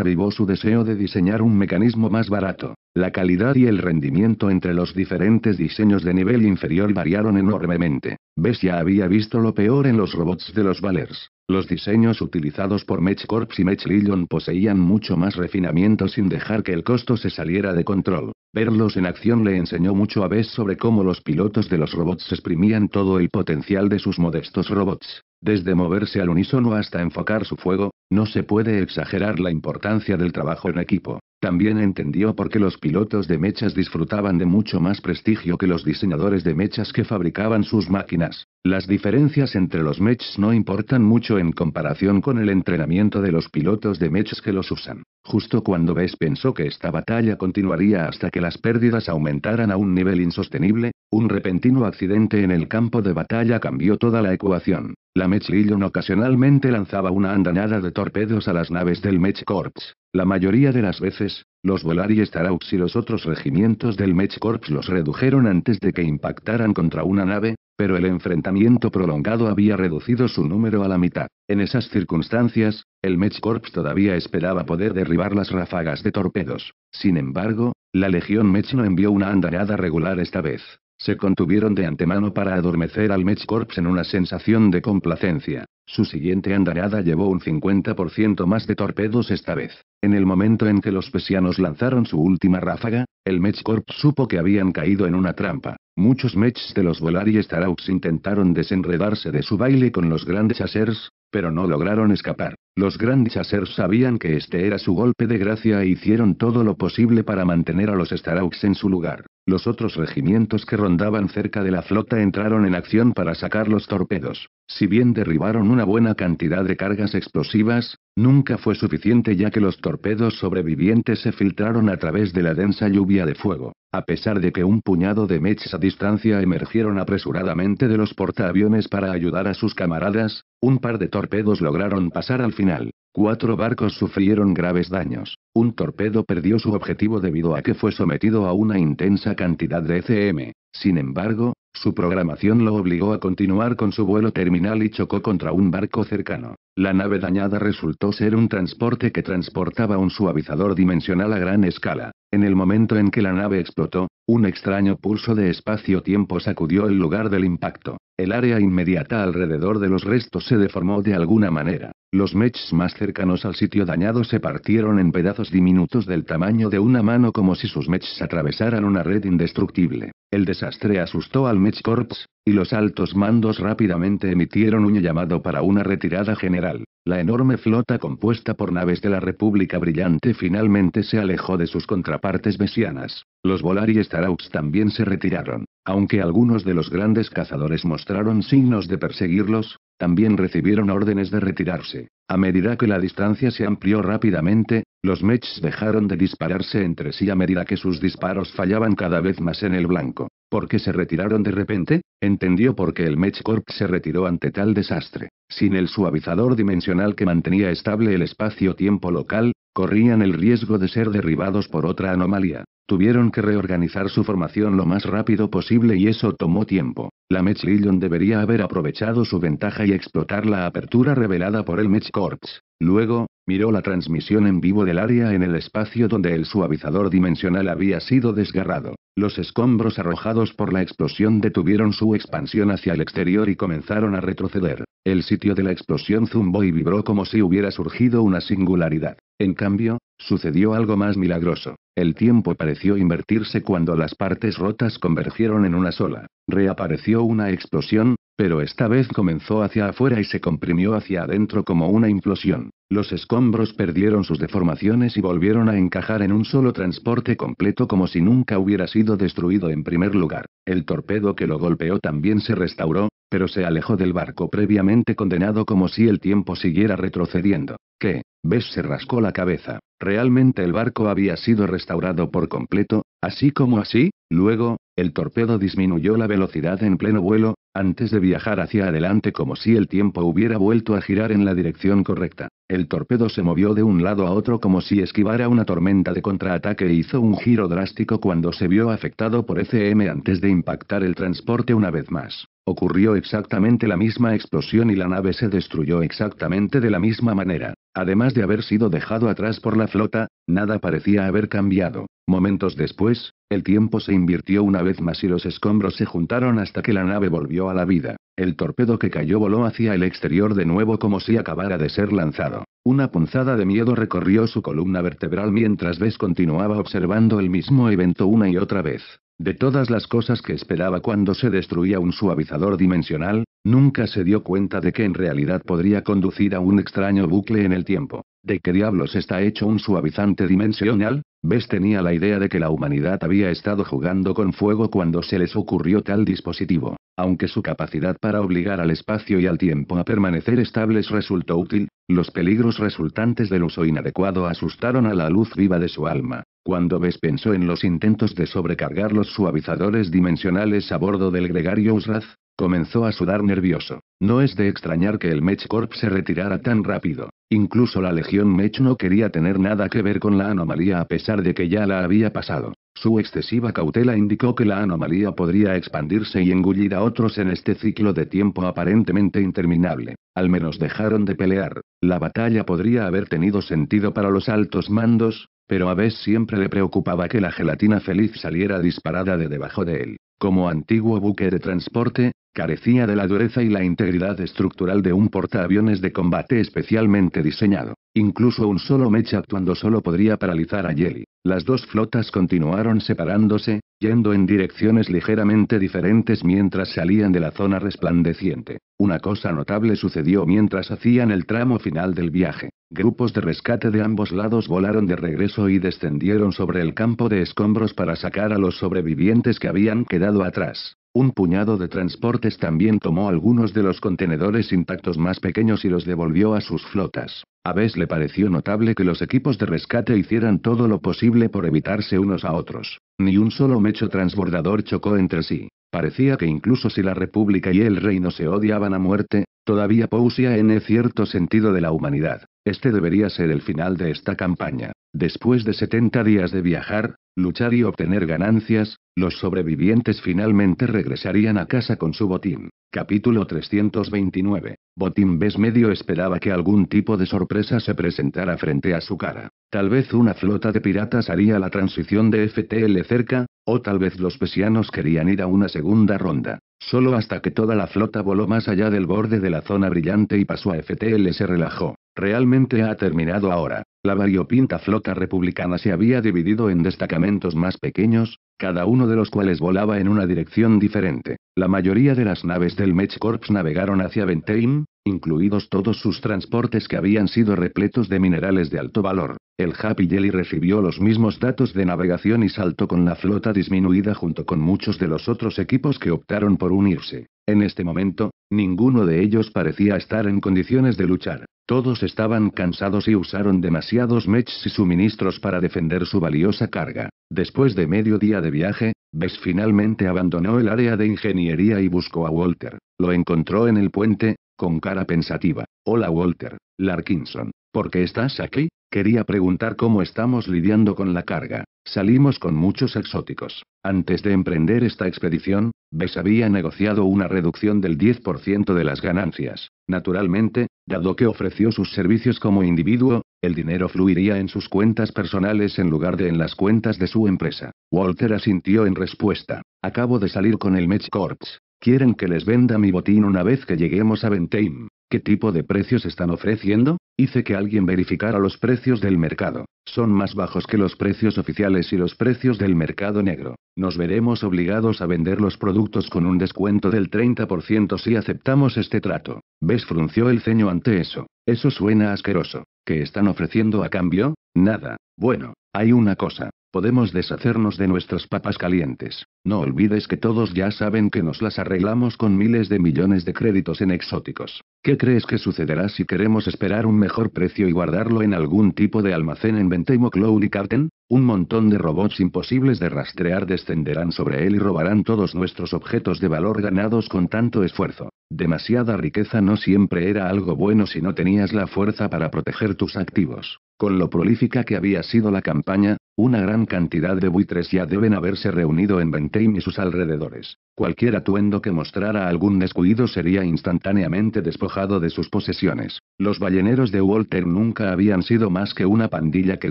A: avivó su deseo de diseñar un mecanismo más barato. La calidad y el rendimiento entre los diferentes diseños de nivel inferior variaron enormemente. Bess ya había visto lo peor en los robots de los Valers. Los diseños utilizados por Mech Corps y Mech Legion poseían mucho más refinamiento sin dejar que el costo se saliera de control. Verlos en acción le enseñó mucho a Bess sobre cómo los pilotos de los robots exprimían todo el potencial de sus modestos robots desde moverse al unísono hasta enfocar su fuego, no se puede exagerar la importancia del trabajo en equipo. También entendió por qué los pilotos de mechas disfrutaban de mucho más prestigio que los diseñadores de mechas que fabricaban sus máquinas. Las diferencias entre los mechs no importan mucho en comparación con el entrenamiento de los pilotos de mechs que los usan. Justo cuando Bess pensó que esta batalla continuaría hasta que las pérdidas aumentaran a un nivel insostenible, un repentino accidente en el campo de batalla cambió toda la ecuación. La Mech Legion ocasionalmente lanzaba una andanada de torpedos a las naves del Mech Corps. La mayoría de las veces, los volari Starauks y los otros regimientos del Mech Corps los redujeron antes de que impactaran contra una nave, pero el enfrentamiento prolongado había reducido su número a la mitad. En esas circunstancias, el Mech Corps todavía esperaba poder derribar las ráfagas de torpedos. Sin embargo, la Legión Mech no envió una andanada regular esta vez. Se contuvieron de antemano para adormecer al Corps en una sensación de complacencia. Su siguiente andarada llevó un 50% más de torpedos esta vez. En el momento en que los pesianos lanzaron su última ráfaga, el Corps supo que habían caído en una trampa. Muchos mechs de los Volari Staraux intentaron desenredarse de su baile con los Grand chasers, pero no lograron escapar. Los Grand chasers sabían que este era su golpe de gracia e hicieron todo lo posible para mantener a los Starauks en su lugar. Los otros regimientos que rondaban cerca de la flota entraron en acción para sacar los torpedos. Si bien derribaron una buena cantidad de cargas explosivas, nunca fue suficiente ya que los torpedos sobrevivientes se filtraron a través de la densa lluvia de fuego, a pesar de que un puñado de Mechs a distancia emergieron apresuradamente de los portaaviones para ayudar a sus camaradas, un par de torpedos lograron pasar al final. Cuatro barcos sufrieron graves daños. Un torpedo perdió su objetivo debido a que fue sometido a una intensa cantidad de ECM. Sin embargo, su programación lo obligó a continuar con su vuelo terminal y chocó contra un barco cercano. La nave dañada resultó ser un transporte que transportaba un suavizador dimensional a gran escala. En el momento en que la nave explotó, un extraño pulso de espacio-tiempo sacudió el lugar del impacto. El área inmediata alrededor de los restos se deformó de alguna manera. Los mechs más cercanos al sitio dañado se partieron en pedazos diminutos del tamaño de una mano como si sus mechs atravesaran una red indestructible. El desastre asustó al Mech Corps, y los altos mandos rápidamente emitieron un llamado para una retirada general. La enorme flota compuesta por naves de la República Brillante finalmente se alejó de sus contrapartes mesianas. Los Volar y Staraux también se retiraron, aunque algunos de los grandes cazadores mostraron signos de perseguirlos, también recibieron órdenes de retirarse. A medida que la distancia se amplió rápidamente, los Mechs dejaron de dispararse entre sí a medida que sus disparos fallaban cada vez más en el blanco. ¿Por qué se retiraron de repente? Entendió por qué el Mech Corp se retiró ante tal desastre. Sin el suavizador dimensional que mantenía estable el espacio-tiempo local, corrían el riesgo de ser derribados por otra anomalía. Tuvieron que reorganizar su formación lo más rápido posible y eso tomó tiempo. La Mech debería haber aprovechado su ventaja y explotar la apertura revelada por el Mech Corps. Luego, miró la transmisión en vivo del área en el espacio donde el suavizador dimensional había sido desgarrado. Los escombros arrojados por la explosión detuvieron su expansión hacia el exterior y comenzaron a retroceder. El sitio de la explosión zumbó y vibró como si hubiera surgido una singularidad. En cambio, Sucedió algo más milagroso. El tiempo pareció invertirse cuando las partes rotas convergieron en una sola. Reapareció una explosión, pero esta vez comenzó hacia afuera y se comprimió hacia adentro como una implosión. Los escombros perdieron sus deformaciones y volvieron a encajar en un solo transporte completo como si nunca hubiera sido destruido en primer lugar. El torpedo que lo golpeó también se restauró, pero se alejó del barco previamente condenado como si el tiempo siguiera retrocediendo. ¿Qué? ¿Ves? se rascó la cabeza. Realmente el barco había sido restaurado por completo, así como así, luego, el torpedo disminuyó la velocidad en pleno vuelo, antes de viajar hacia adelante como si el tiempo hubiera vuelto a girar en la dirección correcta. El torpedo se movió de un lado a otro como si esquivara una tormenta de contraataque e hizo un giro drástico cuando se vio afectado por ECM antes de impactar el transporte una vez más. Ocurrió exactamente la misma explosión y la nave se destruyó exactamente de la misma manera. Además de haber sido dejado atrás por la flota, nada parecía haber cambiado. Momentos después, el tiempo se invirtió una vez más y los escombros se juntaron hasta que la nave volvió a la vida. El torpedo que cayó voló hacia el exterior de nuevo como si acabara de ser lanzado. Una punzada de miedo recorrió su columna vertebral mientras Bess continuaba observando el mismo evento una y otra vez. De todas las cosas que esperaba cuando se destruía un suavizador dimensional, nunca se dio cuenta de que en realidad podría conducir a un extraño bucle en el tiempo. ¿De qué diablos está hecho un suavizante dimensional? Bess tenía la idea de que la humanidad había estado jugando con fuego cuando se les ocurrió tal dispositivo. Aunque su capacidad para obligar al espacio y al tiempo a permanecer estables resultó útil, los peligros resultantes del uso inadecuado asustaron a la luz viva de su alma. Cuando Bess pensó en los intentos de sobrecargar los suavizadores dimensionales a bordo del Gregario Raz, comenzó a sudar nervioso. No es de extrañar que el Mech Corp se retirara tan rápido. Incluso la Legión Mech no quería tener nada que ver con la anomalía a pesar de que ya la había pasado. Su excesiva cautela indicó que la anomalía podría expandirse y engullir a otros en este ciclo de tiempo aparentemente interminable. Al menos dejaron de pelear. La batalla podría haber tenido sentido para los altos mandos, pero a Bess siempre le preocupaba que la gelatina feliz saliera disparada de debajo de él. Como antiguo buque de transporte, carecía de la dureza y la integridad estructural de un portaaviones de combate especialmente diseñado. Incluso un solo mecha actuando solo podría paralizar a Jelly. Las dos flotas continuaron separándose, yendo en direcciones ligeramente diferentes mientras salían de la zona resplandeciente. Una cosa notable sucedió mientras hacían el tramo final del viaje. Grupos de rescate de ambos lados volaron de regreso y descendieron sobre el campo de escombros para sacar a los sobrevivientes que habían quedado atrás. Un puñado de transportes también tomó algunos de los contenedores intactos más pequeños y los devolvió a sus flotas. A Bess le pareció notable que los equipos de rescate hicieran todo lo posible por evitarse unos a otros. Ni un solo mecho transbordador chocó entre sí. Parecía que incluso si la República y el Reino se odiaban a muerte, todavía Pousia en cierto sentido de la humanidad. Este debería ser el final de esta campaña. Después de 70 días de viajar, luchar y obtener ganancias, los sobrevivientes finalmente regresarían a casa con su botín. Capítulo 329. Botín ves medio esperaba que algún tipo de sorpresa se presentara frente a su cara. Tal vez una flota de piratas haría la transición de FTL cerca, o tal vez los pesianos querían ir a una segunda ronda. Solo hasta que toda la flota voló más allá del borde de la zona brillante y pasó a FTL se relajó. Realmente ha terminado ahora. La variopinta flota republicana se había dividido en destacamentos más pequeños, cada uno de los cuales volaba en una dirección diferente. La mayoría de las naves del Mech Corps navegaron hacia Bentheim, incluidos todos sus transportes que habían sido repletos de minerales de alto valor. El Happy Jelly recibió los mismos datos de navegación y saltó con la flota disminuida junto con muchos de los otros equipos que optaron por unirse. En este momento, ninguno de ellos parecía estar en condiciones de luchar. Todos estaban cansados y usaron demasiados mechs y suministros para defender su valiosa carga. Después de medio día de viaje, Bess finalmente abandonó el área de ingeniería y buscó a Walter. Lo encontró en el puente, con cara pensativa. Hola Walter, Larkinson. ¿Por qué estás aquí, quería preguntar cómo estamos lidiando con la carga. Salimos con muchos exóticos. Antes de emprender esta expedición, Bess había negociado una reducción del 10% de las ganancias. Naturalmente, dado que ofreció sus servicios como individuo, el dinero fluiría en sus cuentas personales en lugar de en las cuentas de su empresa. Walter asintió en respuesta. Acabo de salir con el Match Corps. Quieren que les venda mi botín una vez que lleguemos a Bentheim. ¿Qué tipo de precios están ofreciendo? Hice que alguien verificara los precios del mercado. Son más bajos que los precios oficiales y los precios del mercado negro. Nos veremos obligados a vender los productos con un descuento del 30% si aceptamos este trato. Ves frunció el ceño ante eso. Eso suena asqueroso. ¿Qué están ofreciendo a cambio? Nada. Bueno, hay una cosa. Podemos deshacernos de nuestras papas calientes. No olvides que todos ya saben que nos las arreglamos con miles de millones de créditos en exóticos. ¿Qué crees que sucederá si queremos esperar un mejor precio y guardarlo en algún tipo de almacén en Ventemo Cloud y Carten? Un montón de robots imposibles de rastrear descenderán sobre él y robarán todos nuestros objetos de valor ganados con tanto esfuerzo. Demasiada riqueza no siempre era algo bueno si no tenías la fuerza para proteger tus activos. Con lo prolífica que había sido la campaña, una gran cantidad de buitres ya deben haberse reunido en Ventheim y sus alrededores. Cualquier atuendo que mostrara algún descuido sería instantáneamente despojado de sus posesiones. Los balleneros de Walter nunca habían sido más que una pandilla que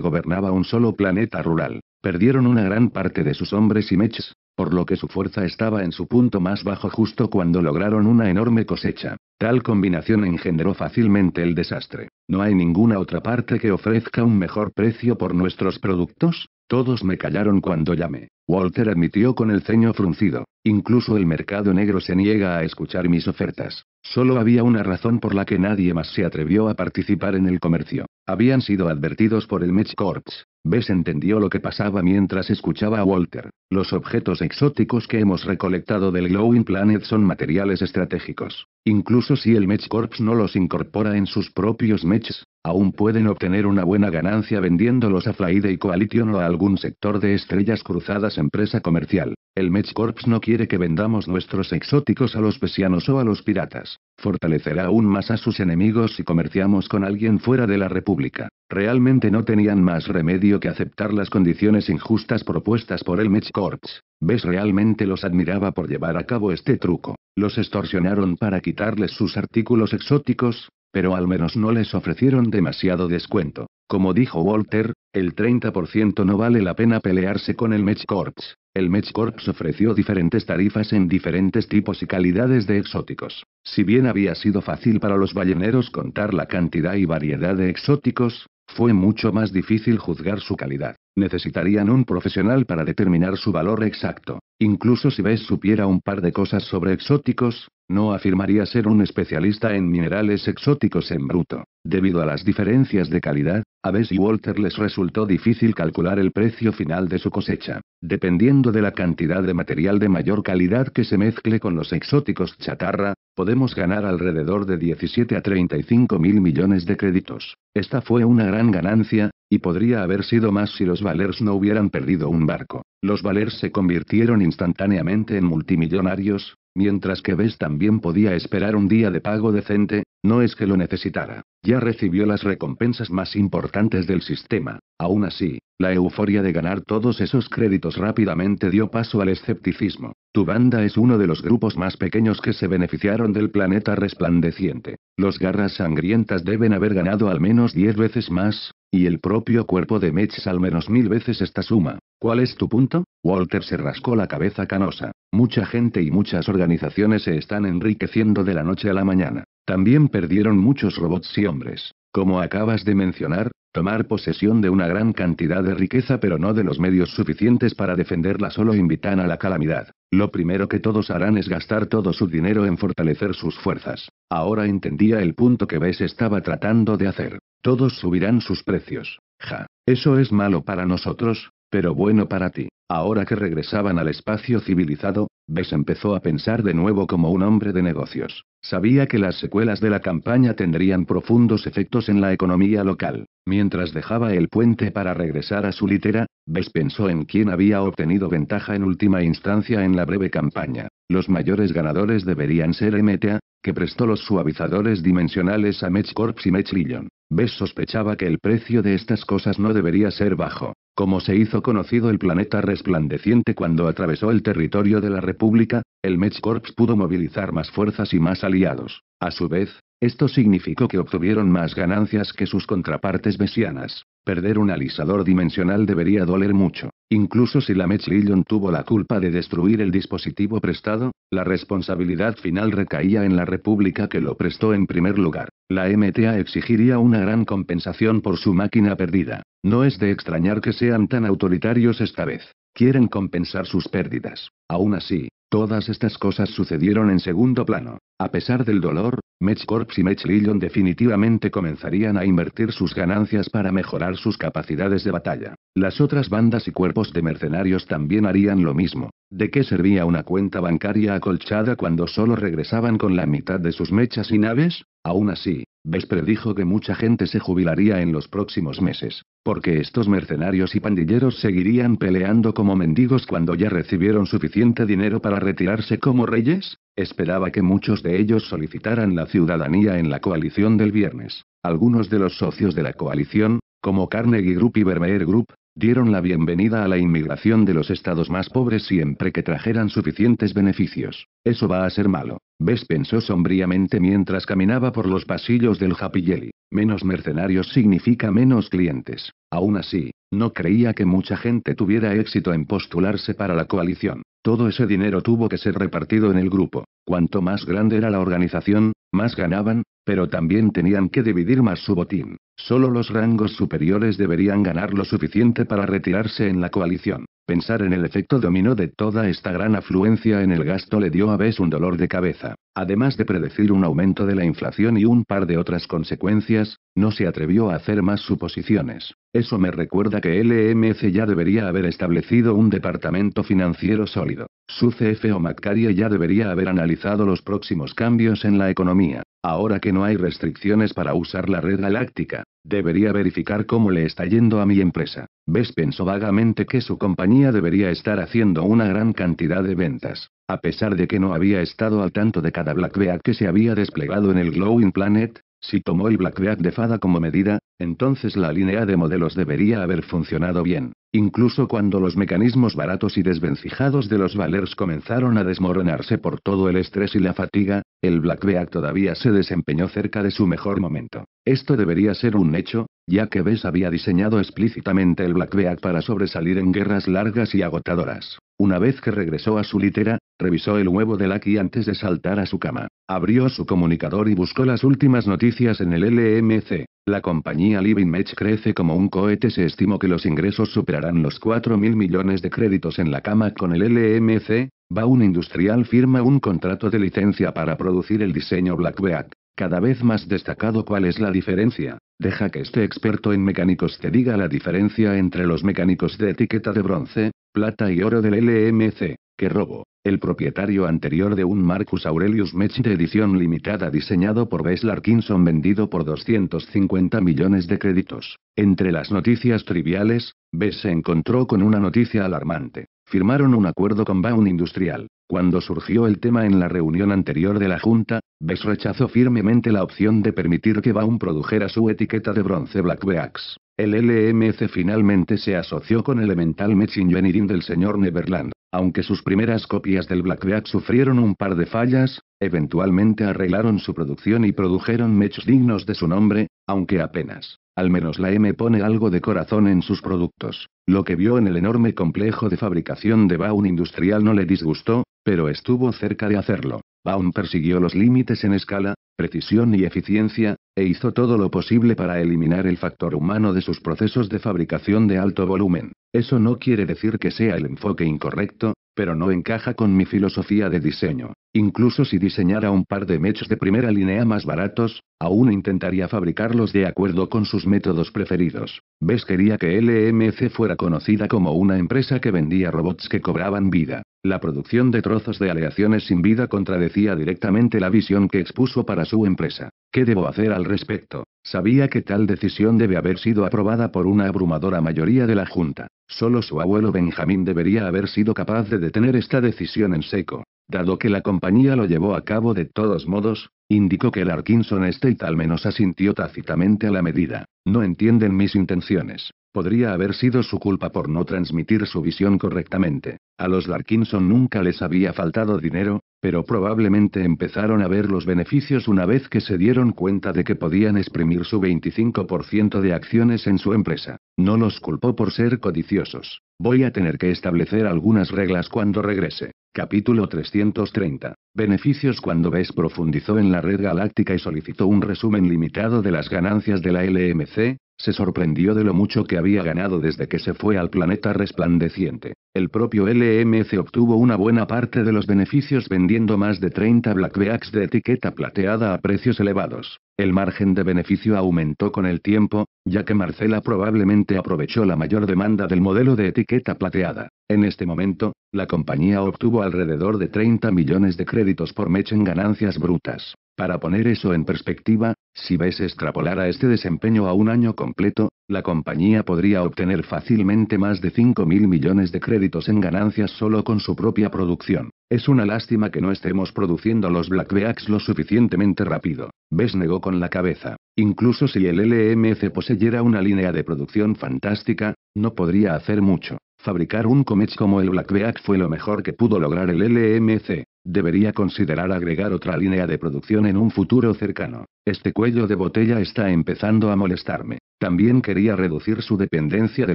A: gobernaba un solo planeta rural. Perdieron una gran parte de sus hombres y mechs, por lo que su fuerza estaba en su punto más bajo justo cuando lograron una enorme cosecha. Tal combinación engendró fácilmente el desastre. ¿No hay ninguna otra parte que ofrezca un mejor precio por nuestros productos? Todos me callaron cuando llamé. Walter admitió con el ceño fruncido. Incluso el mercado negro se niega a escuchar mis ofertas. Solo había una razón por la que nadie más se atrevió a participar en el comercio. Habían sido advertidos por el Match Corps. Bess entendió lo que pasaba mientras escuchaba a Walter. Los objetos exóticos que hemos recolectado del Glowing Planet son materiales estratégicos. Incluso si el Match Corps no los incorpora en sus propios Mechs, Aún pueden obtener una buena ganancia vendiéndolos a y Coalition o a algún sector de estrellas cruzadas empresa comercial. El Match Corps no quiere que vendamos nuestros exóticos a los pesianos o a los piratas. Fortalecerá aún más a sus enemigos si comerciamos con alguien fuera de la República. Realmente no tenían más remedio que aceptar las condiciones injustas propuestas por el Metz Corps. Ves realmente los admiraba por llevar a cabo este truco. Los extorsionaron para quitarles sus artículos exóticos, pero al menos no les ofrecieron demasiado descuento. Como dijo Walter, el 30% no vale la pena pelearse con el Match Corps. El Match Corps ofreció diferentes tarifas en diferentes tipos y calidades de exóticos. Si bien había sido fácil para los balleneros contar la cantidad y variedad de exóticos, fue mucho más difícil juzgar su calidad. Necesitarían un profesional para determinar su valor exacto. Incluso si Bess supiera un par de cosas sobre exóticos, no afirmaría ser un especialista en minerales exóticos en bruto. Debido a las diferencias de calidad, a Bess y Walter les resultó difícil calcular el precio final de su cosecha. Dependiendo de la cantidad de material de mayor calidad que se mezcle con los exóticos chatarra, Podemos ganar alrededor de 17 a 35 mil millones de créditos. Esta fue una gran ganancia, y podría haber sido más si los Valers no hubieran perdido un barco. Los Valers se convirtieron instantáneamente en multimillonarios, mientras que Bess también podía esperar un día de pago decente, no es que lo necesitara. Ya recibió las recompensas más importantes del sistema. Aún así, la euforia de ganar todos esos créditos rápidamente dio paso al escepticismo. Tu banda es uno de los grupos más pequeños que se beneficiaron del planeta resplandeciente. Los garras sangrientas deben haber ganado al menos 10 veces más, y el propio cuerpo de Mech al menos mil veces esta suma. ¿Cuál es tu punto? Walter se rascó la cabeza canosa. Mucha gente y muchas organizaciones se están enriqueciendo de la noche a la mañana. También perdieron muchos robots y hombres. Como acabas de mencionar, tomar posesión de una gran cantidad de riqueza pero no de los medios suficientes para defenderla solo invitan a la calamidad. Lo primero que todos harán es gastar todo su dinero en fortalecer sus fuerzas. Ahora entendía el punto que Bess estaba tratando de hacer. Todos subirán sus precios. Ja, eso es malo para nosotros, pero bueno para ti. Ahora que regresaban al espacio civilizado, Bess empezó a pensar de nuevo como un hombre de negocios. Sabía que las secuelas de la campaña tendrían profundos efectos en la economía local. Mientras dejaba el puente para regresar a su litera, Bess pensó en quién había obtenido ventaja en última instancia en la breve campaña. Los mayores ganadores deberían ser MTA, que prestó los suavizadores dimensionales a Corps y Mechillion. Bess sospechaba que el precio de estas cosas no debería ser bajo. Como se hizo conocido el planeta resplandeciente cuando atravesó el territorio de la República, el Corps pudo movilizar más fuerzas y más aliados. A su vez, esto significó que obtuvieron más ganancias que sus contrapartes mesianas. Perder un alisador dimensional debería doler mucho. Incluso si la Metzlillon tuvo la culpa de destruir el dispositivo prestado, la responsabilidad final recaía en la república que lo prestó en primer lugar. La MTA exigiría una gran compensación por su máquina perdida. No es de extrañar que sean tan autoritarios esta vez. Quieren compensar sus pérdidas. Aún así, todas estas cosas sucedieron en segundo plano. A pesar del dolor, Corps y Lillion definitivamente comenzarían a invertir sus ganancias para mejorar sus capacidades de batalla. Las otras bandas y cuerpos de mercenarios también harían lo mismo. ¿De qué servía una cuenta bancaria acolchada cuando solo regresaban con la mitad de sus mechas y naves? Aún así, Bess dijo que mucha gente se jubilaría en los próximos meses, porque estos mercenarios y pandilleros seguirían peleando como mendigos cuando ya recibieron suficiente dinero para retirarse como reyes. Esperaba que muchos de ellos solicitaran la ciudadanía en la coalición del viernes. Algunos de los socios de la coalición, como Carnegie Group y Vermeer Group, dieron la bienvenida a la inmigración de los estados más pobres siempre que trajeran suficientes beneficios. Eso va a ser malo. Bess pensó sombríamente mientras caminaba por los pasillos del Happy Menos mercenarios significa menos clientes. Aún así, no creía que mucha gente tuviera éxito en postularse para la coalición. Todo ese dinero tuvo que ser repartido en el grupo. Cuanto más grande era la organización, más ganaban, pero también tenían que dividir más su botín. Solo los rangos superiores deberían ganar lo suficiente para retirarse en la coalición. Pensar en el efecto dominó de toda esta gran afluencia en el gasto le dio a Bess un dolor de cabeza. Además de predecir un aumento de la inflación y un par de otras consecuencias, no se atrevió a hacer más suposiciones. Eso me recuerda que LMC ya debería haber establecido un departamento financiero sólido. Su CFO Maccaria ya debería haber analizado los próximos cambios en la economía. Ahora que no hay restricciones para usar la red galáctica, debería verificar cómo le está yendo a mi empresa. Bess pensó vagamente que su compañía debería estar haciendo una gran cantidad de ventas, a pesar de que no había estado al tanto de cada Black que se había desplegado en el Glowing Planet. Si tomó el Black de Fada como medida, entonces la línea de modelos debería haber funcionado bien. Incluso cuando los mecanismos baratos y desvencijados de los Valers comenzaron a desmoronarse por todo el estrés y la fatiga, el Black todavía se desempeñó cerca de su mejor momento. Esto debería ser un hecho, ya que ves había diseñado explícitamente el Blackbeak para sobresalir en guerras largas y agotadoras. Una vez que regresó a su litera, revisó el huevo de Lucky antes de saltar a su cama. Abrió su comunicador y buscó las últimas noticias en el LMC. La compañía Living Match crece como un cohete. Se estimó que los ingresos superarán los 4 mil millones de créditos en la cama con el LMC. un Industrial firma un contrato de licencia para producir el diseño Blackbeak cada vez más destacado cuál es la diferencia. Deja que este experto en mecánicos te diga la diferencia entre los mecánicos de etiqueta de bronce, plata y oro del LMC, que Robo, el propietario anterior de un Marcus Aurelius Mech de edición limitada diseñado por Bess Larkinson vendido por 250 millones de créditos. Entre las noticias triviales, Bess se encontró con una noticia alarmante. Firmaron un acuerdo con Baum Industrial. Cuando surgió el tema en la reunión anterior de la Junta, Bess rechazó firmemente la opción de permitir que Baum produjera su etiqueta de bronce Black Beax. El LMC finalmente se asoció con Elemental Machine Engineering del señor Neverland. Aunque sus primeras copias del Blackback sufrieron un par de fallas, eventualmente arreglaron su producción y produjeron mechs dignos de su nombre, aunque apenas. Al menos la M pone algo de corazón en sus productos. Lo que vio en el enorme complejo de fabricación de Baun Industrial no le disgustó, pero estuvo cerca de hacerlo. Baun persiguió los límites en escala, precisión y eficiencia, e hizo todo lo posible para eliminar el factor humano de sus procesos de fabricación de alto volumen. Eso no quiere decir que sea el enfoque incorrecto, pero no encaja con mi filosofía de diseño. Incluso si diseñara un par de mechs de primera línea más baratos, Aún intentaría fabricarlos de acuerdo con sus métodos preferidos. Bess quería que LMC fuera conocida como una empresa que vendía robots que cobraban vida. La producción de trozos de aleaciones sin vida contradecía directamente la visión que expuso para su empresa. ¿Qué debo hacer al respecto? Sabía que tal decisión debe haber sido aprobada por una abrumadora mayoría de la Junta. Solo su abuelo Benjamín debería haber sido capaz de detener esta decisión en seco. Dado que la compañía lo llevó a cabo de todos modos, Indicó que el Arkinson State al menos asintió tácitamente a la medida. No entienden mis intenciones. Podría haber sido su culpa por no transmitir su visión correctamente. A los Larkinson nunca les había faltado dinero, pero probablemente empezaron a ver los beneficios una vez que se dieron cuenta de que podían exprimir su 25% de acciones en su empresa. No los culpó por ser codiciosos. Voy a tener que establecer algunas reglas cuando regrese. Capítulo 330. Beneficios cuando Bess profundizó en la red galáctica y solicitó un resumen limitado de las ganancias de la LMC, se sorprendió de lo mucho que había ganado desde que se fue al planeta resplandeciente. El propio LMC obtuvo una buena parte de los beneficios vendiendo más de 30 Blackbacks de etiqueta plateada a precios elevados. El margen de beneficio aumentó con el tiempo, ya que Marcela probablemente aprovechó la mayor demanda del modelo de etiqueta plateada. En este momento, la compañía obtuvo alrededor de 30 millones de créditos por mes en ganancias brutas. Para poner eso en perspectiva, si ves extrapolara este desempeño a un año completo, la compañía podría obtener fácilmente más de 5.000 millones de créditos en ganancias solo con su propia producción. Es una lástima que no estemos produciendo los Blackbeaks lo suficientemente rápido. Bess negó con la cabeza. Incluso si el LMC poseyera una línea de producción fantástica, no podría hacer mucho. Fabricar un Comets como el Blackbeak fue lo mejor que pudo lograr el LMC. Debería considerar agregar otra línea de producción en un futuro cercano. Este cuello de botella está empezando a molestarme. También quería reducir su dependencia de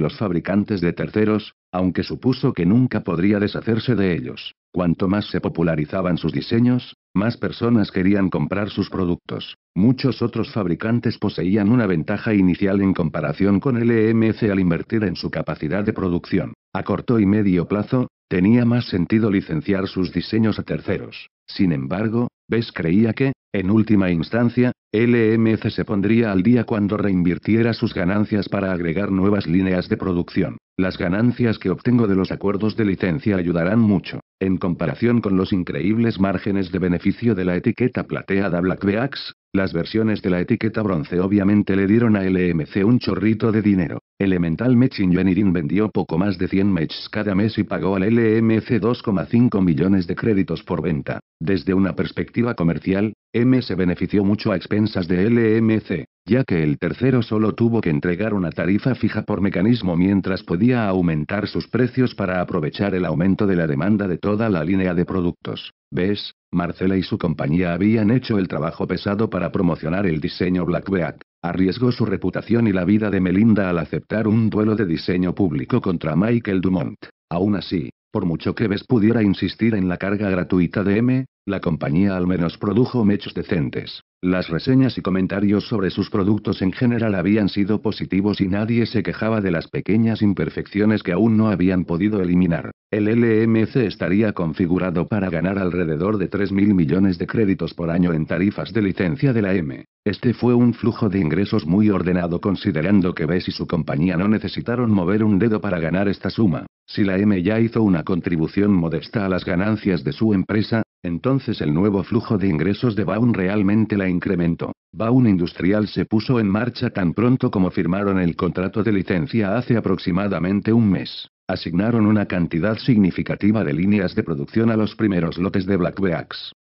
A: los fabricantes de terceros, aunque supuso que nunca podría deshacerse de ellos. Cuanto más se popularizaban sus diseños, más personas querían comprar sus productos. Muchos otros fabricantes poseían una ventaja inicial en comparación con el EMC al invertir en su capacidad de producción. A corto y medio plazo, tenía más sentido licenciar sus diseños a terceros. Sin embargo, Bess creía que, en última instancia, LMC se pondría al día cuando reinvirtiera sus ganancias para agregar nuevas líneas de producción. Las ganancias que obtengo de los acuerdos de licencia ayudarán mucho. En comparación con los increíbles márgenes de beneficio de la etiqueta plateada Blackbeax, las versiones de la etiqueta bronce obviamente le dieron a LMC un chorrito de dinero. Elemental Machine Engineering vendió poco más de 100 mechs cada mes y pagó al LMC 2,5 millones de créditos por venta. Desde una perspectiva comercial, M se benefició mucho a expensas de LMC ya que el tercero solo tuvo que entregar una tarifa fija por mecanismo mientras podía aumentar sus precios para aprovechar el aumento de la demanda de toda la línea de productos. ¿Ves? Marcela y su compañía habían hecho el trabajo pesado para promocionar el diseño Blackback. Arriesgó su reputación y la vida de Melinda al aceptar un duelo de diseño público contra Michael Dumont. Aún así, por mucho que Bess pudiera insistir en la carga gratuita de M, la compañía al menos produjo mechos decentes. Las reseñas y comentarios sobre sus productos en general habían sido positivos y nadie se quejaba de las pequeñas imperfecciones que aún no habían podido eliminar. El LMC estaría configurado para ganar alrededor de 3.000 millones de créditos por año en tarifas de licencia de la M. Este fue un flujo de ingresos muy ordenado considerando que Bess y su compañía no necesitaron mover un dedo para ganar esta suma. Si la M ya hizo una contribución modesta a las ganancias de su empresa, entonces el nuevo flujo de ingresos de BAUN realmente la incrementó. BAUN Industrial se puso en marcha tan pronto como firmaron el contrato de licencia hace aproximadamente un mes. Asignaron una cantidad significativa de líneas de producción a los primeros lotes de Black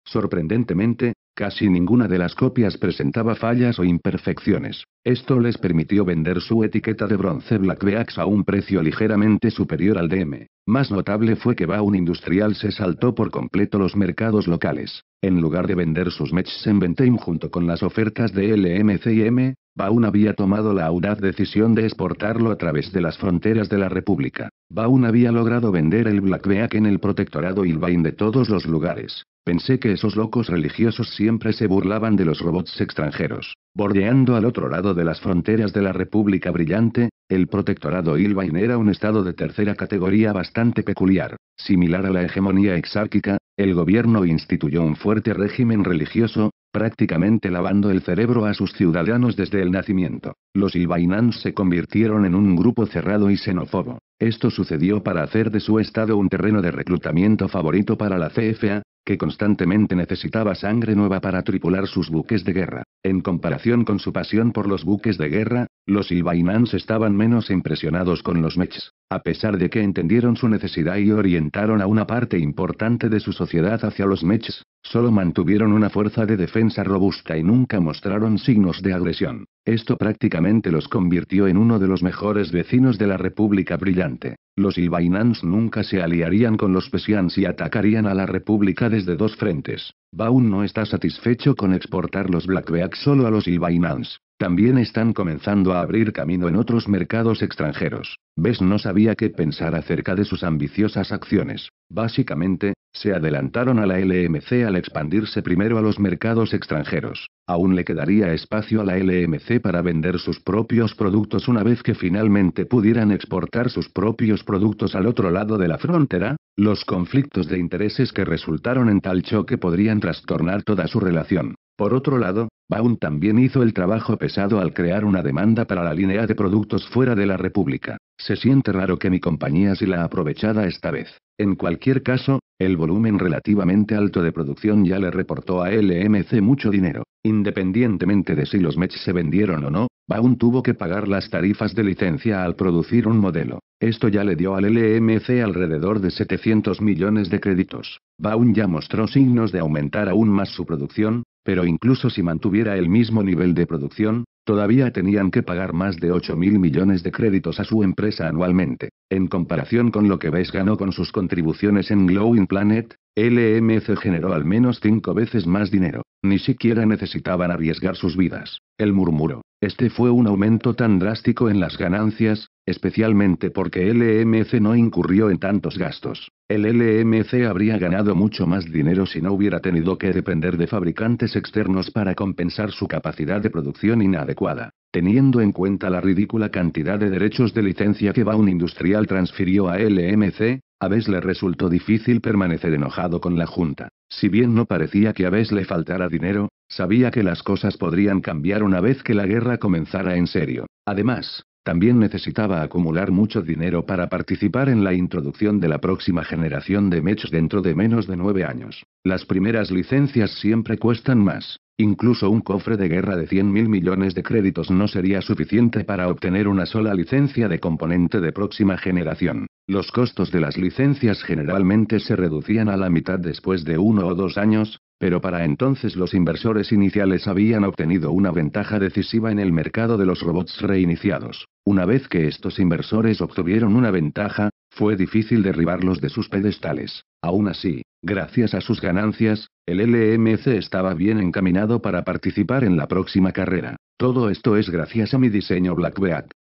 A: Sorprendentemente, Casi ninguna de las copias presentaba fallas o imperfecciones. Esto les permitió vender su etiqueta de bronce Black Beax a un precio ligeramente superior al DM. Más notable fue que Baun Industrial se saltó por completo los mercados locales. En lugar de vender sus Mechs en Bentheim junto con las ofertas de LMC y M, Baun había tomado la audaz decisión de exportarlo a través de las fronteras de la República. Baun había logrado vender el Blackbeak en el protectorado Ilvain de todos los lugares. Pensé que esos locos religiosos siempre se burlaban de los robots extranjeros. Bordeando al otro lado de las fronteras de la República Brillante, el protectorado Ilvain era un estado de tercera categoría bastante peculiar. Similar a la hegemonía exárquica, el gobierno instituyó un fuerte régimen religioso, prácticamente lavando el cerebro a sus ciudadanos desde el nacimiento. Los Ilvainans se convirtieron en un grupo cerrado y xenófobo. Esto sucedió para hacer de su estado un terreno de reclutamiento favorito para la CFA, que constantemente necesitaba sangre nueva para tripular sus buques de guerra. En comparación con su pasión por los buques de guerra, los Ilvainans estaban menos impresionados con los mechs. A pesar de que entendieron su necesidad y orientaron a una parte importante de su sociedad hacia los mechs, solo mantuvieron una fuerza de defensa robusta y nunca mostraron signos de agresión. Esto prácticamente los convirtió en uno de los mejores vecinos de la República Brillante. Los Ilvainans nunca se aliarían con los Pesians y atacarían a la República desde dos frentes. Baun no está satisfecho con exportar los Blackbeak solo a los Ilvainans. También están comenzando a abrir camino en otros mercados extranjeros. Bess no sabía qué pensar acerca de sus ambiciosas acciones. Básicamente, se adelantaron a la LMC al expandirse primero a los mercados extranjeros. Aún le quedaría espacio a la LMC para vender sus propios productos una vez que finalmente pudieran exportar sus propios productos al otro lado de la frontera. Los conflictos de intereses que resultaron en tal choque podrían trastornar toda su relación. Por otro lado, Baum también hizo el trabajo pesado al crear una demanda para la línea de productos fuera de la República. Se siente raro que mi compañía se la aprovechada esta vez. En cualquier caso, el volumen relativamente alto de producción ya le reportó a LMC mucho dinero, independientemente de si los Mets se vendieron o no, Baum tuvo que pagar las tarifas de licencia al producir un modelo. Esto ya le dio al LMC alrededor de 700 millones de créditos. Baum ya mostró signos de aumentar aún más su producción, pero incluso si mantuviera el mismo nivel de producción, todavía tenían que pagar más de 8 mil millones de créditos a su empresa anualmente. En comparación con lo que Bess ganó con sus contribuciones en Glowing Planet, LMC generó al menos cinco veces más dinero. Ni siquiera necesitaban arriesgar sus vidas. El murmuró. Este fue un aumento tan drástico en las ganancias, especialmente porque LMC e no incurrió en tantos gastos. El LMC e habría ganado mucho más dinero si no hubiera tenido que depender de fabricantes externos para compensar su capacidad de producción inadecuada. Teniendo en cuenta la ridícula cantidad de derechos de licencia que Baun Industrial transfirió a LMC, e a Bess le resultó difícil permanecer enojado con la Junta. Si bien no parecía que a Bess le faltara dinero, sabía que las cosas podrían cambiar una vez que la guerra comenzara en serio. Además, también necesitaba acumular mucho dinero para participar en la introducción de la próxima generación de mechs dentro de menos de nueve años. Las primeras licencias siempre cuestan más. Incluso un cofre de guerra de 100 mil millones de créditos no sería suficiente para obtener una sola licencia de componente de próxima generación. Los costos de las licencias generalmente se reducían a la mitad después de uno o dos años, pero para entonces los inversores iniciales habían obtenido una ventaja decisiva en el mercado de los robots reiniciados. Una vez que estos inversores obtuvieron una ventaja, fue difícil derribarlos de sus pedestales. Aún así, gracias a sus ganancias, el LMC estaba bien encaminado para participar en la próxima carrera. Todo esto es gracias a mi diseño Black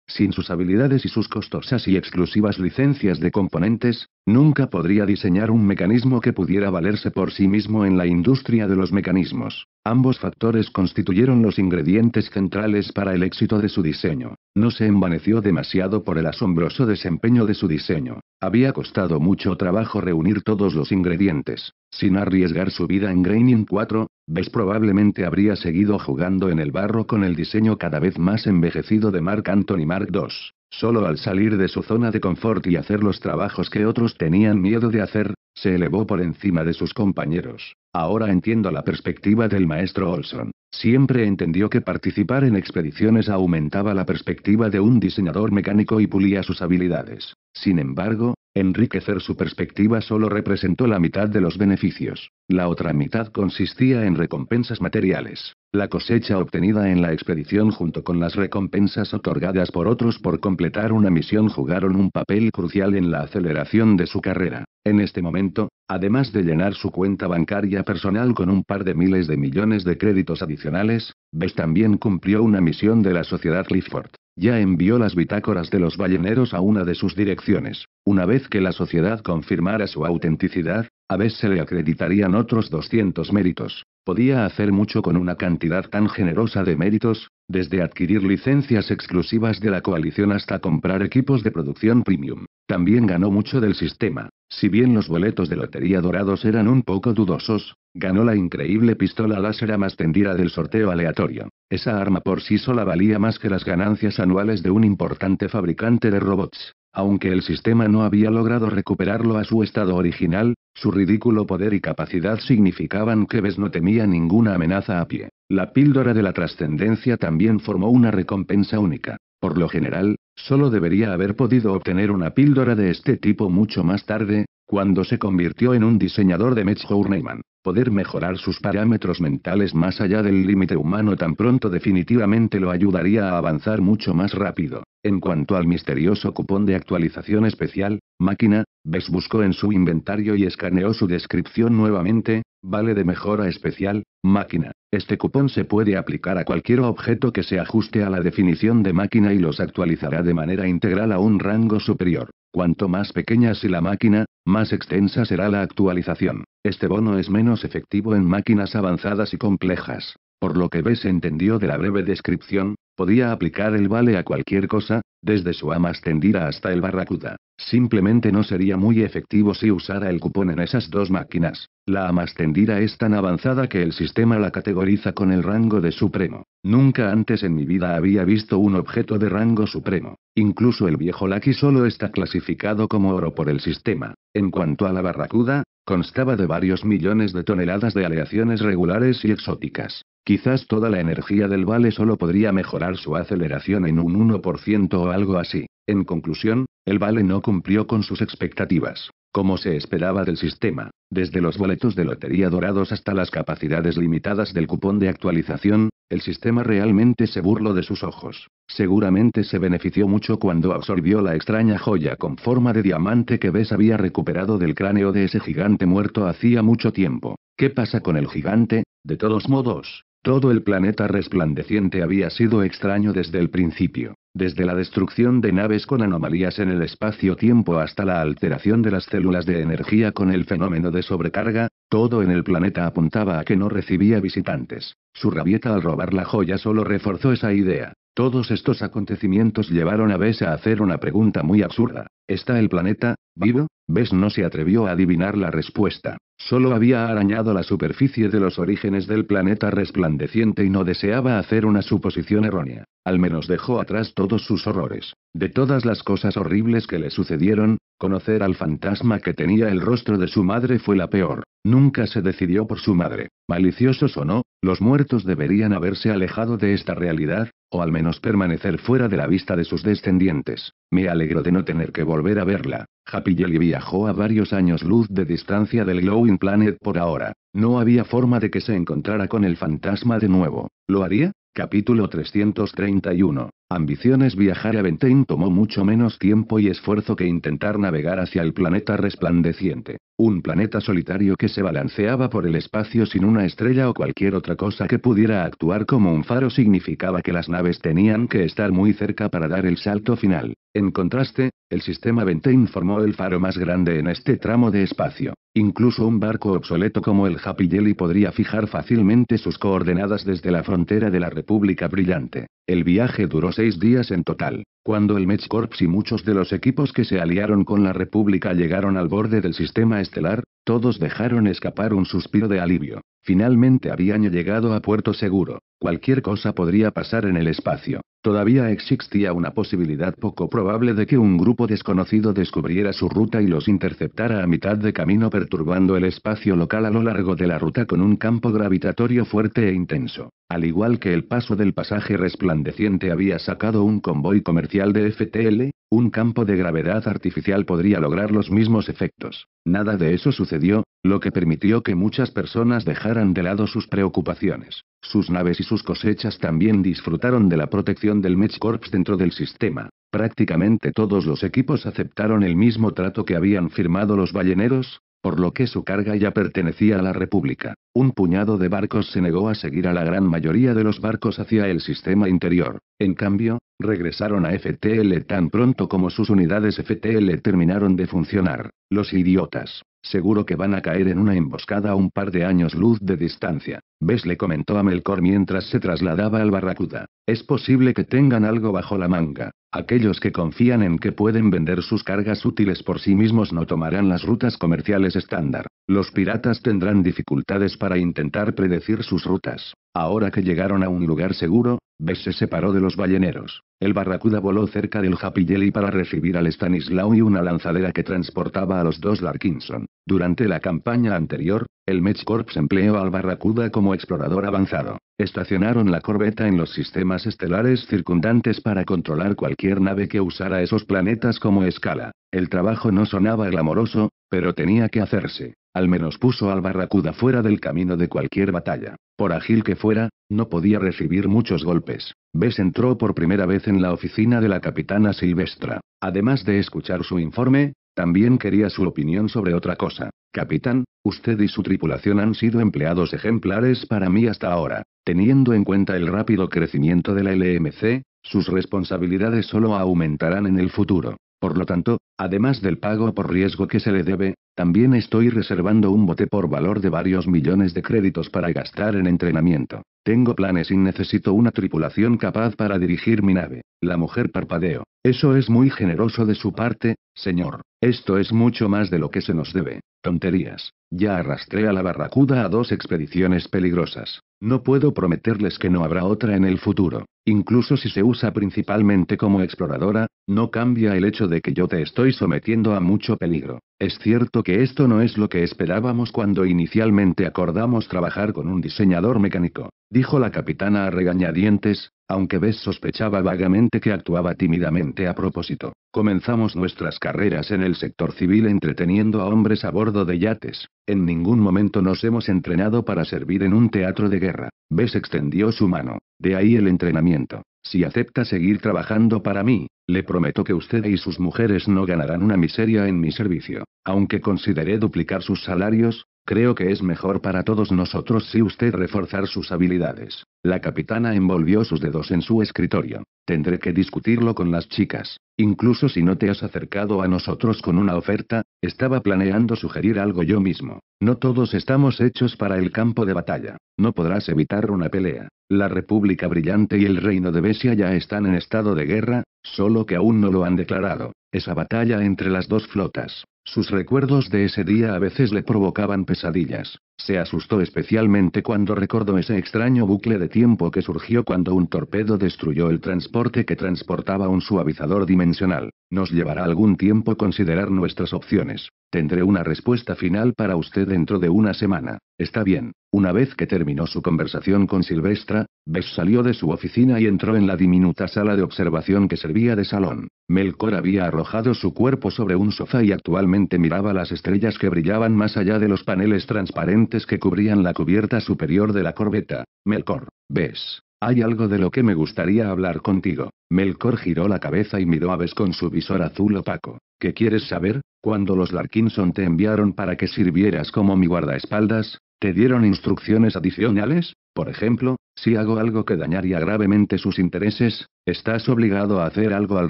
A: Sin sus habilidades y sus costosas y exclusivas licencias de componentes, nunca podría diseñar un mecanismo que pudiera valerse por sí mismo en la industria de los mecanismos. Ambos factores constituyeron los ingredientes centrales para el éxito de su diseño. No se envaneció demasiado por el asombroso desempeño de su diseño. Había costado mucho trabajo reunir todos los ingredientes. Sin arriesgar su vida en Graining 4, Bess probablemente habría seguido jugando en el barro con el diseño cada vez más envejecido de Mark Anthony Mark II. Solo al salir de su zona de confort y hacer los trabajos que otros tenían miedo de hacer, se elevó por encima de sus compañeros. Ahora entiendo la perspectiva del maestro Olson. Siempre entendió que participar en expediciones aumentaba la perspectiva de un diseñador mecánico y pulía sus habilidades. Sin embargo, enriquecer su perspectiva solo representó la mitad de los beneficios. La otra mitad consistía en recompensas materiales. La cosecha obtenida en la expedición junto con las recompensas otorgadas por otros por completar una misión jugaron un papel crucial en la aceleración de su carrera. En este momento, además de llenar su cuenta bancaria personal con un par de miles de millones de créditos adicionales, Bess también cumplió una misión de la sociedad Clifford ya envió las bitácoras de los balleneros a una de sus direcciones. Una vez que la sociedad confirmara su autenticidad, a veces se le acreditarían otros 200 méritos. Podía hacer mucho con una cantidad tan generosa de méritos, desde adquirir licencias exclusivas de la coalición hasta comprar equipos de producción premium. También ganó mucho del sistema. Si bien los boletos de lotería dorados eran un poco dudosos, ganó la increíble pistola láser más tendida del sorteo aleatorio. Esa arma por sí sola valía más que las ganancias anuales de un importante fabricante de robots. Aunque el sistema no había logrado recuperarlo a su estado original, su ridículo poder y capacidad significaban que Bess no temía ninguna amenaza a pie. La píldora de la trascendencia también formó una recompensa única. Por lo general, solo debería haber podido obtener una píldora de este tipo mucho más tarde, cuando se convirtió en un diseñador de Metz Neyman poder mejorar sus parámetros mentales más allá del límite humano tan pronto definitivamente lo ayudaría a avanzar mucho más rápido. En cuanto al misterioso cupón de actualización especial, máquina, Bes buscó en su inventario y escaneó su descripción nuevamente, vale de mejora especial, máquina. Este cupón se puede aplicar a cualquier objeto que se ajuste a la definición de máquina y los actualizará de manera integral a un rango superior. Cuanto más pequeña sea la máquina, más extensa será la actualización. Este bono es menos efectivo en máquinas avanzadas y complejas. Por lo que ves entendió de la breve descripción, Podía aplicar el vale a cualquier cosa, desde su amas tendida hasta el barracuda. Simplemente no sería muy efectivo si usara el cupón en esas dos máquinas. La amas tendida es tan avanzada que el sistema la categoriza con el rango de supremo. Nunca antes en mi vida había visto un objeto de rango supremo. Incluso el viejo Lucky solo está clasificado como oro por el sistema. En cuanto a la barracuda, Constaba de varios millones de toneladas de aleaciones regulares y exóticas. Quizás toda la energía del vale solo podría mejorar su aceleración en un 1% o algo así. En conclusión, el vale no cumplió con sus expectativas, como se esperaba del sistema, desde los boletos de lotería dorados hasta las capacidades limitadas del cupón de actualización, el sistema realmente se burló de sus ojos. Seguramente se benefició mucho cuando absorbió la extraña joya con forma de diamante que Bess había recuperado del cráneo de ese gigante muerto hacía mucho tiempo. ¿Qué pasa con el gigante? De todos modos, todo el planeta resplandeciente había sido extraño desde el principio desde la destrucción de naves con anomalías en el espacio-tiempo hasta la alteración de las células de energía con el fenómeno de sobrecarga, todo en el planeta apuntaba a que no recibía visitantes. Su rabieta al robar la joya solo reforzó esa idea. Todos estos acontecimientos llevaron a Bess a hacer una pregunta muy absurda. ¿Está el planeta vivo? Bess no se atrevió a adivinar la respuesta. Solo había arañado la superficie de los orígenes del planeta resplandeciente y no deseaba hacer una suposición errónea. Al menos dejó atrás todos sus horrores. De todas las cosas horribles que le sucedieron, conocer al fantasma que tenía el rostro de su madre fue la peor. Nunca se decidió por su madre. Maliciosos o no, los muertos deberían haberse alejado de esta realidad, o al menos permanecer fuera de la vista de sus descendientes. Me alegro de no tener que volver a verla. Happy Jelly viajó a varios años luz de distancia del Glowing Planet por ahora. No había forma de que se encontrara con el fantasma de nuevo. ¿Lo haría? Capítulo 331 ambiciones viajar a Ventin tomó mucho menos tiempo y esfuerzo que intentar navegar hacia el planeta resplandeciente, un planeta solitario que se balanceaba por el espacio sin una estrella o cualquier otra cosa que pudiera actuar como un faro significaba que las naves tenían que estar muy cerca para dar el salto final. En contraste, el sistema Ventein formó el faro más grande en este tramo de espacio. Incluso un barco obsoleto como el Happy Jelly podría fijar fácilmente sus coordenadas desde la frontera de la República Brillante. El viaje duró seis días en total, cuando el Corps y muchos de los equipos que se aliaron con la República llegaron al borde del sistema estelar, todos dejaron escapar un suspiro de alivio. Finalmente habían llegado a puerto seguro. Cualquier cosa podría pasar en el espacio. Todavía existía una posibilidad poco probable de que un grupo desconocido descubriera su ruta y los interceptara a mitad de camino perturbando el espacio local a lo largo de la ruta con un campo gravitatorio fuerte e intenso. Al igual que el paso del pasaje resplandeciente había sacado un convoy comercial de FTL, un campo de gravedad artificial podría lograr los mismos efectos. Nada de eso sucedió, lo que permitió que muchas personas dejaran de lado sus preocupaciones. Sus naves y sus cosechas también disfrutaron de la protección del Corps dentro del sistema. Prácticamente todos los equipos aceptaron el mismo trato que habían firmado los balleneros, por lo que su carga ya pertenecía a la República. Un puñado de barcos se negó a seguir a la gran mayoría de los barcos hacia el sistema interior. En cambio, regresaron a FTL tan pronto como sus unidades FTL terminaron de funcionar. Los idiotas. Seguro que van a caer en una emboscada a un par de años luz de distancia. Bess le comentó a Melkor mientras se trasladaba al Barracuda. Es posible que tengan algo bajo la manga. Aquellos que confían en que pueden vender sus cargas útiles por sí mismos no tomarán las rutas comerciales estándar. Los piratas tendrán dificultades para intentar predecir sus rutas. Ahora que llegaron a un lugar seguro, Bess se separó de los balleneros. El barracuda voló cerca del Happy para recibir al Stanislaw y una lanzadera que transportaba a los dos Larkinson. Durante la campaña anterior, el Metz Corps empleó al barracuda como explorador avanzado. Estacionaron la corbeta en los sistemas estelares circundantes para controlar cualquier nave que usara esos planetas como escala. El trabajo no sonaba glamoroso, pero tenía que hacerse. Al menos puso al Barracuda fuera del camino de cualquier batalla. Por ágil que fuera, no podía recibir muchos golpes. Bess entró por primera vez en la oficina de la capitana Silvestra. Además de escuchar su informe, también quería su opinión sobre otra cosa. Capitán, usted y su tripulación han sido empleados ejemplares para mí hasta ahora. Teniendo en cuenta el rápido crecimiento de la LMC, sus responsabilidades solo aumentarán en el futuro. Por lo tanto, además del pago por riesgo que se le debe, también estoy reservando un bote por valor de varios millones de créditos para gastar en entrenamiento. Tengo planes y necesito una tripulación capaz para dirigir mi nave. La mujer parpadeó. Eso es muy generoso de su parte, señor. Esto es mucho más de lo que se nos debe. Tonterías. Ya arrastré a la barracuda a dos expediciones peligrosas. No puedo prometerles que no habrá otra en el futuro. Incluso si se usa principalmente como exploradora, no cambia el hecho de que yo te estoy sometiendo a mucho peligro. Es cierto que esto no es lo que esperábamos cuando inicialmente acordamos trabajar con un diseñador mecánico, dijo la capitana a regañadientes, aunque Bess sospechaba vagamente que actuaba tímidamente a propósito, comenzamos nuestras carreras en el sector civil entreteniendo a hombres a bordo de yates. En ningún momento nos hemos entrenado para servir en un teatro de guerra. Bess extendió su mano. De ahí el entrenamiento. Si acepta seguir trabajando para mí, le prometo que usted y sus mujeres no ganarán una miseria en mi servicio. Aunque consideré duplicar sus salarios, creo que es mejor para todos nosotros si usted reforzar sus habilidades. La capitana envolvió sus dedos en su escritorio. Tendré que discutirlo con las chicas. Incluso si no te has acercado a nosotros con una oferta, estaba planeando sugerir algo yo mismo. No todos estamos hechos para el campo de batalla. No podrás evitar una pelea. La República Brillante y el Reino de Besia ya están en estado de guerra, solo que aún no lo han declarado. Esa batalla entre las dos flotas. Sus recuerdos de ese día a veces le provocaban pesadillas. Se asustó especialmente cuando recordó ese extraño bucle de tiempo que surgió cuando un torpedo destruyó el transporte que transportaba un suavizador dimensional. Nos llevará algún tiempo considerar nuestras opciones. Tendré una respuesta final para usted dentro de una semana. Está bien. Una vez que terminó su conversación con Silvestra, Bess salió de su oficina y entró en la diminuta sala de observación que servía de salón. Melkor había arrojado su cuerpo sobre un sofá y actualmente miraba las estrellas que brillaban más allá de los paneles transparentes que cubrían la cubierta superior de la corbeta. Melkor, Bess, hay algo de lo que me gustaría hablar contigo. Melkor giró la cabeza y miró a Bess con su visor azul opaco. ¿Qué quieres saber? Cuando los Larkinson te enviaron para que sirvieras como mi guardaespaldas, ¿Te dieron instrucciones adicionales? Por ejemplo, si hago algo que dañaría gravemente sus intereses, estás obligado a hacer algo al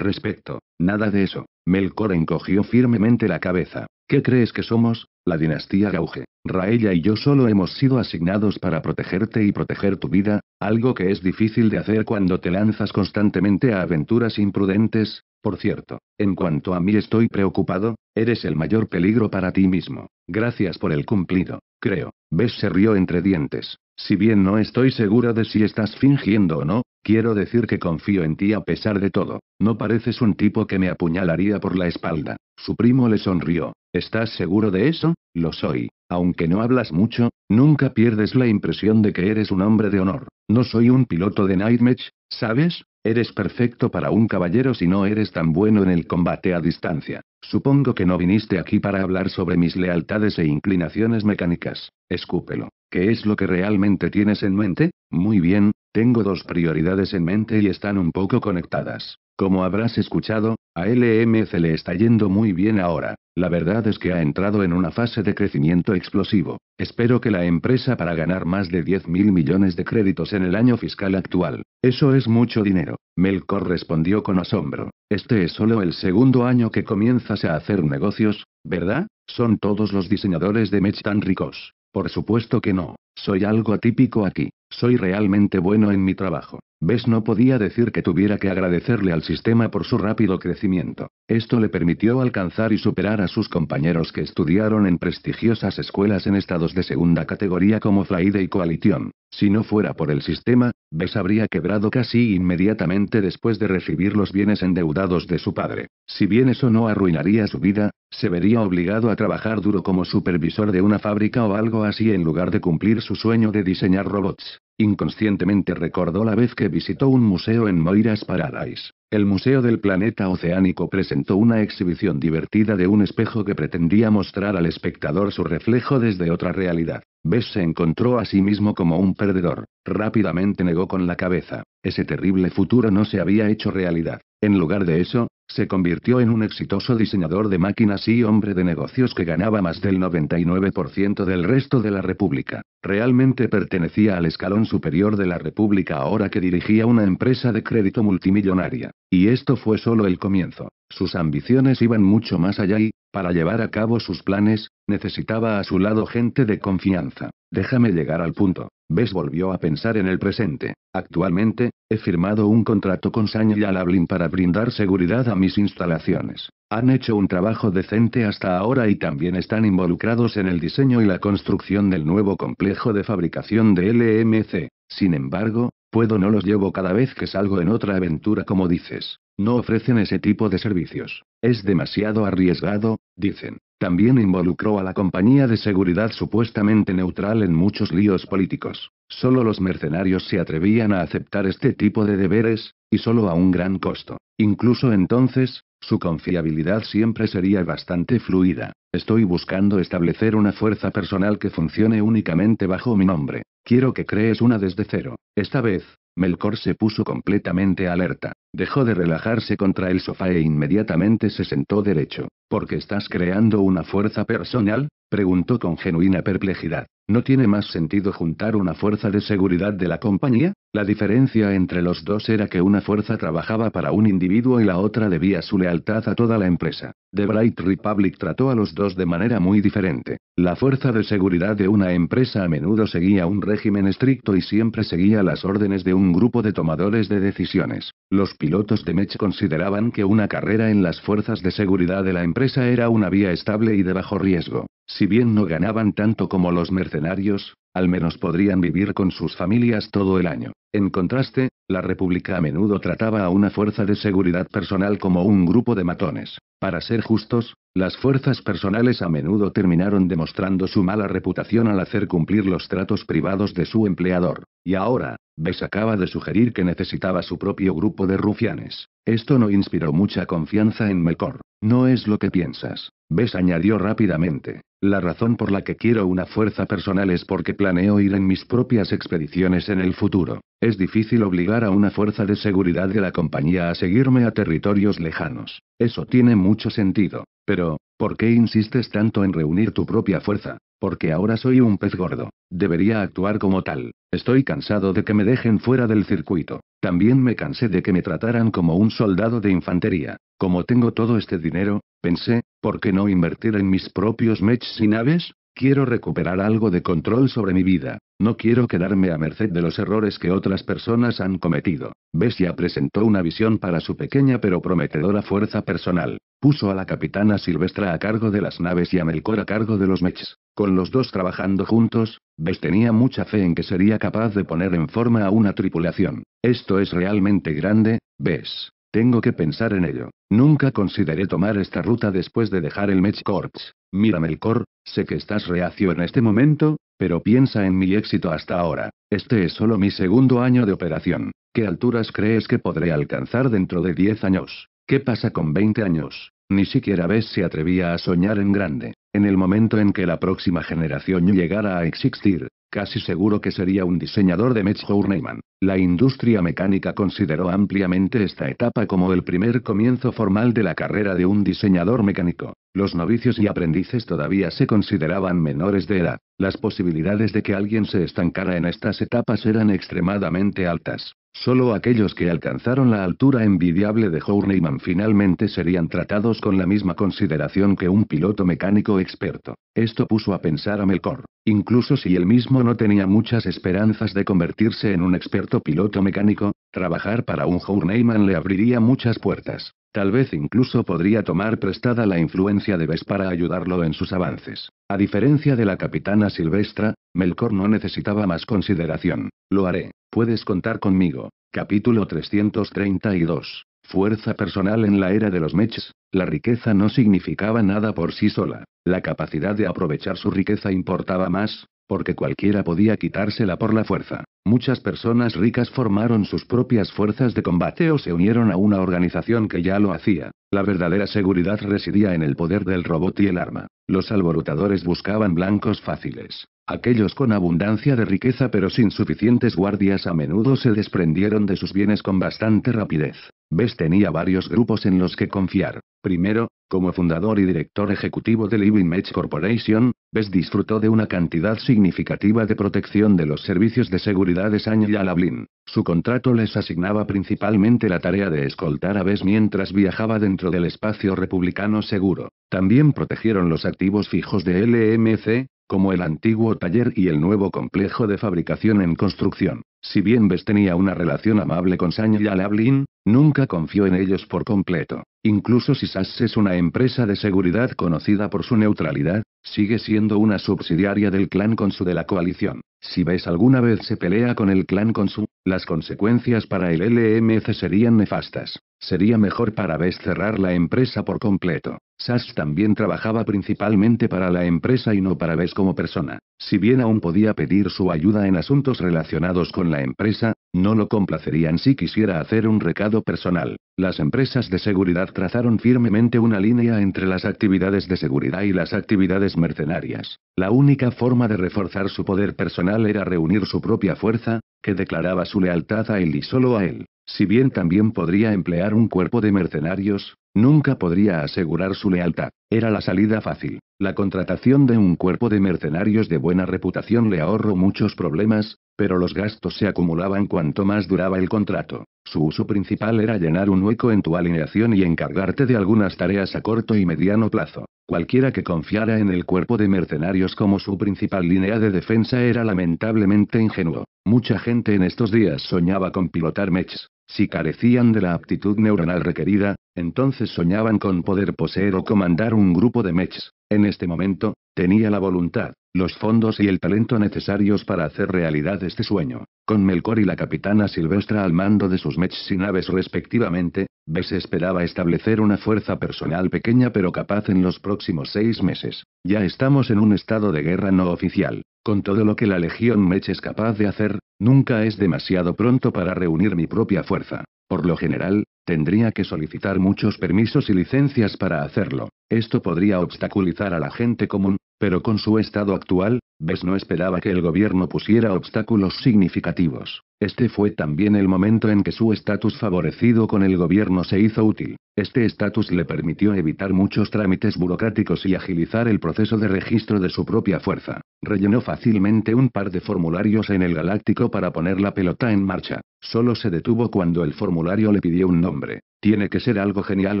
A: respecto. Nada de eso. Melkor encogió firmemente la cabeza. ¿Qué crees que somos? La dinastía Gauge. Raella y yo solo hemos sido asignados para protegerte y proteger tu vida, algo que es difícil de hacer cuando te lanzas constantemente a aventuras imprudentes. Por cierto, en cuanto a mí estoy preocupado, Eres el mayor peligro para ti mismo. Gracias por el cumplido. Creo. Bess se rió entre dientes. Si bien no estoy segura de si estás fingiendo o no, quiero decir que confío en ti a pesar de todo. No pareces un tipo que me apuñalaría por la espalda. Su primo le sonrió. ¿Estás seguro de eso? Lo soy. Aunque no hablas mucho, nunca pierdes la impresión de que eres un hombre de honor. No soy un piloto de Nightmatch, ¿sabes? Eres perfecto para un caballero si no eres tan bueno en el combate a distancia. Supongo que no viniste aquí para hablar sobre mis lealtades e inclinaciones mecánicas. Escúpelo. ¿Qué es lo que realmente tienes en mente? Muy bien, tengo dos prioridades en mente y están un poco conectadas. Como habrás escuchado, a LMC le está yendo muy bien ahora. La verdad es que ha entrado en una fase de crecimiento explosivo. Espero que la empresa para ganar más de 10 mil millones de créditos en el año fiscal actual. Eso es mucho dinero. Melkor respondió con asombro. Este es solo el segundo año que comienzas a hacer negocios, ¿verdad? ¿Son todos los diseñadores de Mech tan ricos? Por supuesto que no. Soy algo atípico aquí. Soy realmente bueno en mi trabajo. Bess no podía decir que tuviera que agradecerle al sistema por su rápido crecimiento. Esto le permitió alcanzar y superar a sus compañeros que estudiaron en prestigiosas escuelas en estados de segunda categoría como Flaide y Coalition. Si no fuera por el sistema, Bess habría quebrado casi inmediatamente después de recibir los bienes endeudados de su padre. Si bien eso no arruinaría su vida, se vería obligado a trabajar duro como supervisor de una fábrica o algo así en lugar de cumplir su sueño de diseñar robots. Inconscientemente recordó la vez que visitó un museo en Moiras Paradise. El Museo del Planeta Oceánico presentó una exhibición divertida de un espejo que pretendía mostrar al espectador su reflejo desde otra realidad. Bess se encontró a sí mismo como un perdedor. Rápidamente negó con la cabeza. Ese terrible futuro no se había hecho realidad. En lugar de eso, se convirtió en un exitoso diseñador de máquinas y hombre de negocios que ganaba más del 99% del resto de la República. Realmente pertenecía al escalón superior de la República ahora que dirigía una empresa de crédito multimillonaria. Y esto fue solo el comienzo. Sus ambiciones iban mucho más allá y, para llevar a cabo sus planes, necesitaba a su lado gente de confianza. Déjame llegar al punto. Bess volvió a pensar en el presente. Actualmente, he firmado un contrato con Sanya y Alablin para brindar seguridad a mis instalaciones. Han hecho un trabajo decente hasta ahora y también están involucrados en el diseño y la construcción del nuevo complejo de fabricación de LMC. Sin embargo, puedo no los llevo cada vez que salgo en otra aventura como dices. No ofrecen ese tipo de servicios. Es demasiado arriesgado, dicen. También involucró a la compañía de seguridad supuestamente neutral en muchos líos políticos. Solo los mercenarios se atrevían a aceptar este tipo de deberes, y solo a un gran costo. Incluso entonces, su confiabilidad siempre sería bastante fluida. Estoy buscando establecer una fuerza personal que funcione únicamente bajo mi nombre. Quiero que crees una desde cero. Esta vez, Melkor se puso completamente alerta. Dejó de relajarse contra el sofá e inmediatamente se sentó derecho. ¿Por qué estás creando una fuerza personal? preguntó con genuina perplejidad. ¿No tiene más sentido juntar una fuerza de seguridad de la compañía? La diferencia entre los dos era que una fuerza trabajaba para un individuo y la otra debía su lealtad a toda la empresa. The Bright Republic trató a los dos de manera muy diferente. La fuerza de seguridad de una empresa a menudo seguía un régimen estricto y siempre seguía las órdenes de un grupo de tomadores de decisiones. Los pilotos de Mech consideraban que una carrera en las fuerzas de seguridad de la empresa era una vía estable y de bajo riesgo. Si bien no ganaban tanto como los mercenarios, al menos podrían vivir con sus familias todo el año. En contraste, la República a menudo trataba a una fuerza de seguridad personal como un grupo de matones. Para ser justos, las fuerzas personales a menudo terminaron demostrando su mala reputación al hacer cumplir los tratos privados de su empleador. Y ahora, Bess acaba de sugerir que necesitaba su propio grupo de rufianes. Esto no inspiró mucha confianza en Melkor. No es lo que piensas. Bess añadió rápidamente. La razón por la que quiero una fuerza personal es porque planeo ir en mis propias expediciones en el futuro. Es difícil obligar a una fuerza de seguridad de la compañía a seguirme a territorios lejanos. Eso tiene mucho sentido. Pero, ¿por qué insistes tanto en reunir tu propia fuerza? Porque ahora soy un pez gordo. Debería actuar como tal. Estoy cansado de que me dejen fuera del circuito. También me cansé de que me trataran como un soldado de infantería. Como tengo todo este dinero, pensé, ¿por qué no invertir en mis propios mechs y naves? Quiero recuperar algo de control sobre mi vida, no quiero quedarme a merced de los errores que otras personas han cometido. ya presentó una visión para su pequeña pero prometedora fuerza personal. Puso a la capitana Silvestra a cargo de las naves y a Melkor a cargo de los mechs. Con los dos trabajando juntos, Bess tenía mucha fe en que sería capaz de poner en forma a una tripulación. Esto es realmente grande, Bess. Tengo que pensar en ello. Nunca consideré tomar esta ruta después de dejar el Mech Corps. el Melkor, sé que estás reacio en este momento, pero piensa en mi éxito hasta ahora. Este es solo mi segundo año de operación. ¿Qué alturas crees que podré alcanzar dentro de 10 años? ¿Qué pasa con 20 años? Ni siquiera ves se atrevía a soñar en grande. En el momento en que la próxima generación llegara a existir, Casi seguro que sería un diseñador de Metz Journeyman. La industria mecánica consideró ampliamente esta etapa como el primer comienzo formal de la carrera de un diseñador mecánico. Los novicios y aprendices todavía se consideraban menores de edad. Las posibilidades de que alguien se estancara en estas etapas eran extremadamente altas. Solo aquellos que alcanzaron la altura envidiable de Journeyman finalmente serían tratados con la misma consideración que un piloto mecánico experto. Esto puso a pensar a Melkor. Incluso si él mismo no tenía muchas esperanzas de convertirse en un experto piloto mecánico, trabajar para un Journeyman le abriría muchas puertas. Tal vez incluso podría tomar prestada la influencia de Bess para ayudarlo en sus avances. A diferencia de la capitana Silvestra, Melkor no necesitaba más consideración. Lo haré. Puedes contar conmigo. Capítulo 332. Fuerza personal en la era de los mechs, La riqueza no significaba nada por sí sola. La capacidad de aprovechar su riqueza importaba más, porque cualquiera podía quitársela por la fuerza. Muchas personas ricas formaron sus propias fuerzas de combate o se unieron a una organización que ya lo hacía. La verdadera seguridad residía en el poder del robot y el arma. Los alborotadores buscaban blancos fáciles. Aquellos con abundancia de riqueza pero sin suficientes guardias a menudo se desprendieron de sus bienes con bastante rapidez. Bess tenía varios grupos en los que confiar. Primero, como fundador y director ejecutivo de Living Match Corporation, Bess disfrutó de una cantidad significativa de protección de los servicios de seguridad de Sanya y Su contrato les asignaba principalmente la tarea de escoltar a Bess mientras viajaba dentro del espacio republicano seguro. También protegieron los activos fijos de LMC, como el antiguo taller y el nuevo complejo de fabricación en construcción. Si bien Bess tenía una relación amable con Sanya y nunca confió en ellos por completo. Incluso si Sass es una empresa de seguridad conocida por su neutralidad, sigue siendo una subsidiaria del clan Consu de la coalición. Si Bess alguna vez se pelea con el clan Consu, las consecuencias para el LMC serían nefastas. Sería mejor para Bess cerrar la empresa por completo. Sass también trabajaba principalmente para la empresa y no para ves como persona. Si bien aún podía pedir su ayuda en asuntos relacionados con la empresa, no lo complacerían si quisiera hacer un recado personal. Las empresas de seguridad trazaron firmemente una línea entre las actividades de seguridad y las actividades mercenarias. La única forma de reforzar su poder personal era reunir su propia fuerza, que declaraba su lealtad a él y solo a él. Si bien también podría emplear un cuerpo de mercenarios, nunca podría asegurar su lealtad. Era la salida fácil. La contratación de un cuerpo de mercenarios de buena reputación le ahorró muchos problemas, pero los gastos se acumulaban cuanto más duraba el contrato. Su uso principal era llenar un hueco en tu alineación y encargarte de algunas tareas a corto y mediano plazo. Cualquiera que confiara en el cuerpo de mercenarios como su principal línea de defensa era lamentablemente ingenuo. Mucha gente en estos días soñaba con pilotar mechs, si carecían de la aptitud neuronal requerida, entonces soñaban con poder poseer o comandar un grupo de mechs. En este momento, tenía la voluntad, los fondos y el talento necesarios para hacer realidad este sueño. Con Melkor y la capitana Silvestra al mando de sus mechs y naves respectivamente, Bess esperaba establecer una fuerza personal pequeña pero capaz en los próximos seis meses. Ya estamos en un estado de guerra no oficial. Con todo lo que la Legión Mech es capaz de hacer, Nunca es demasiado pronto para reunir mi propia fuerza. Por lo general, tendría que solicitar muchos permisos y licencias para hacerlo. Esto podría obstaculizar a la gente común, pero con su estado actual, Bess no esperaba que el gobierno pusiera obstáculos significativos. Este fue también el momento en que su estatus favorecido con el gobierno se hizo útil. Este estatus le permitió evitar muchos trámites burocráticos y agilizar el proceso de registro de su propia fuerza. Rellenó fácilmente un par de formularios en el Galáctico para poner la pelota en marcha. Solo se detuvo cuando el formulario le pidió un nombre. Tiene que ser algo genial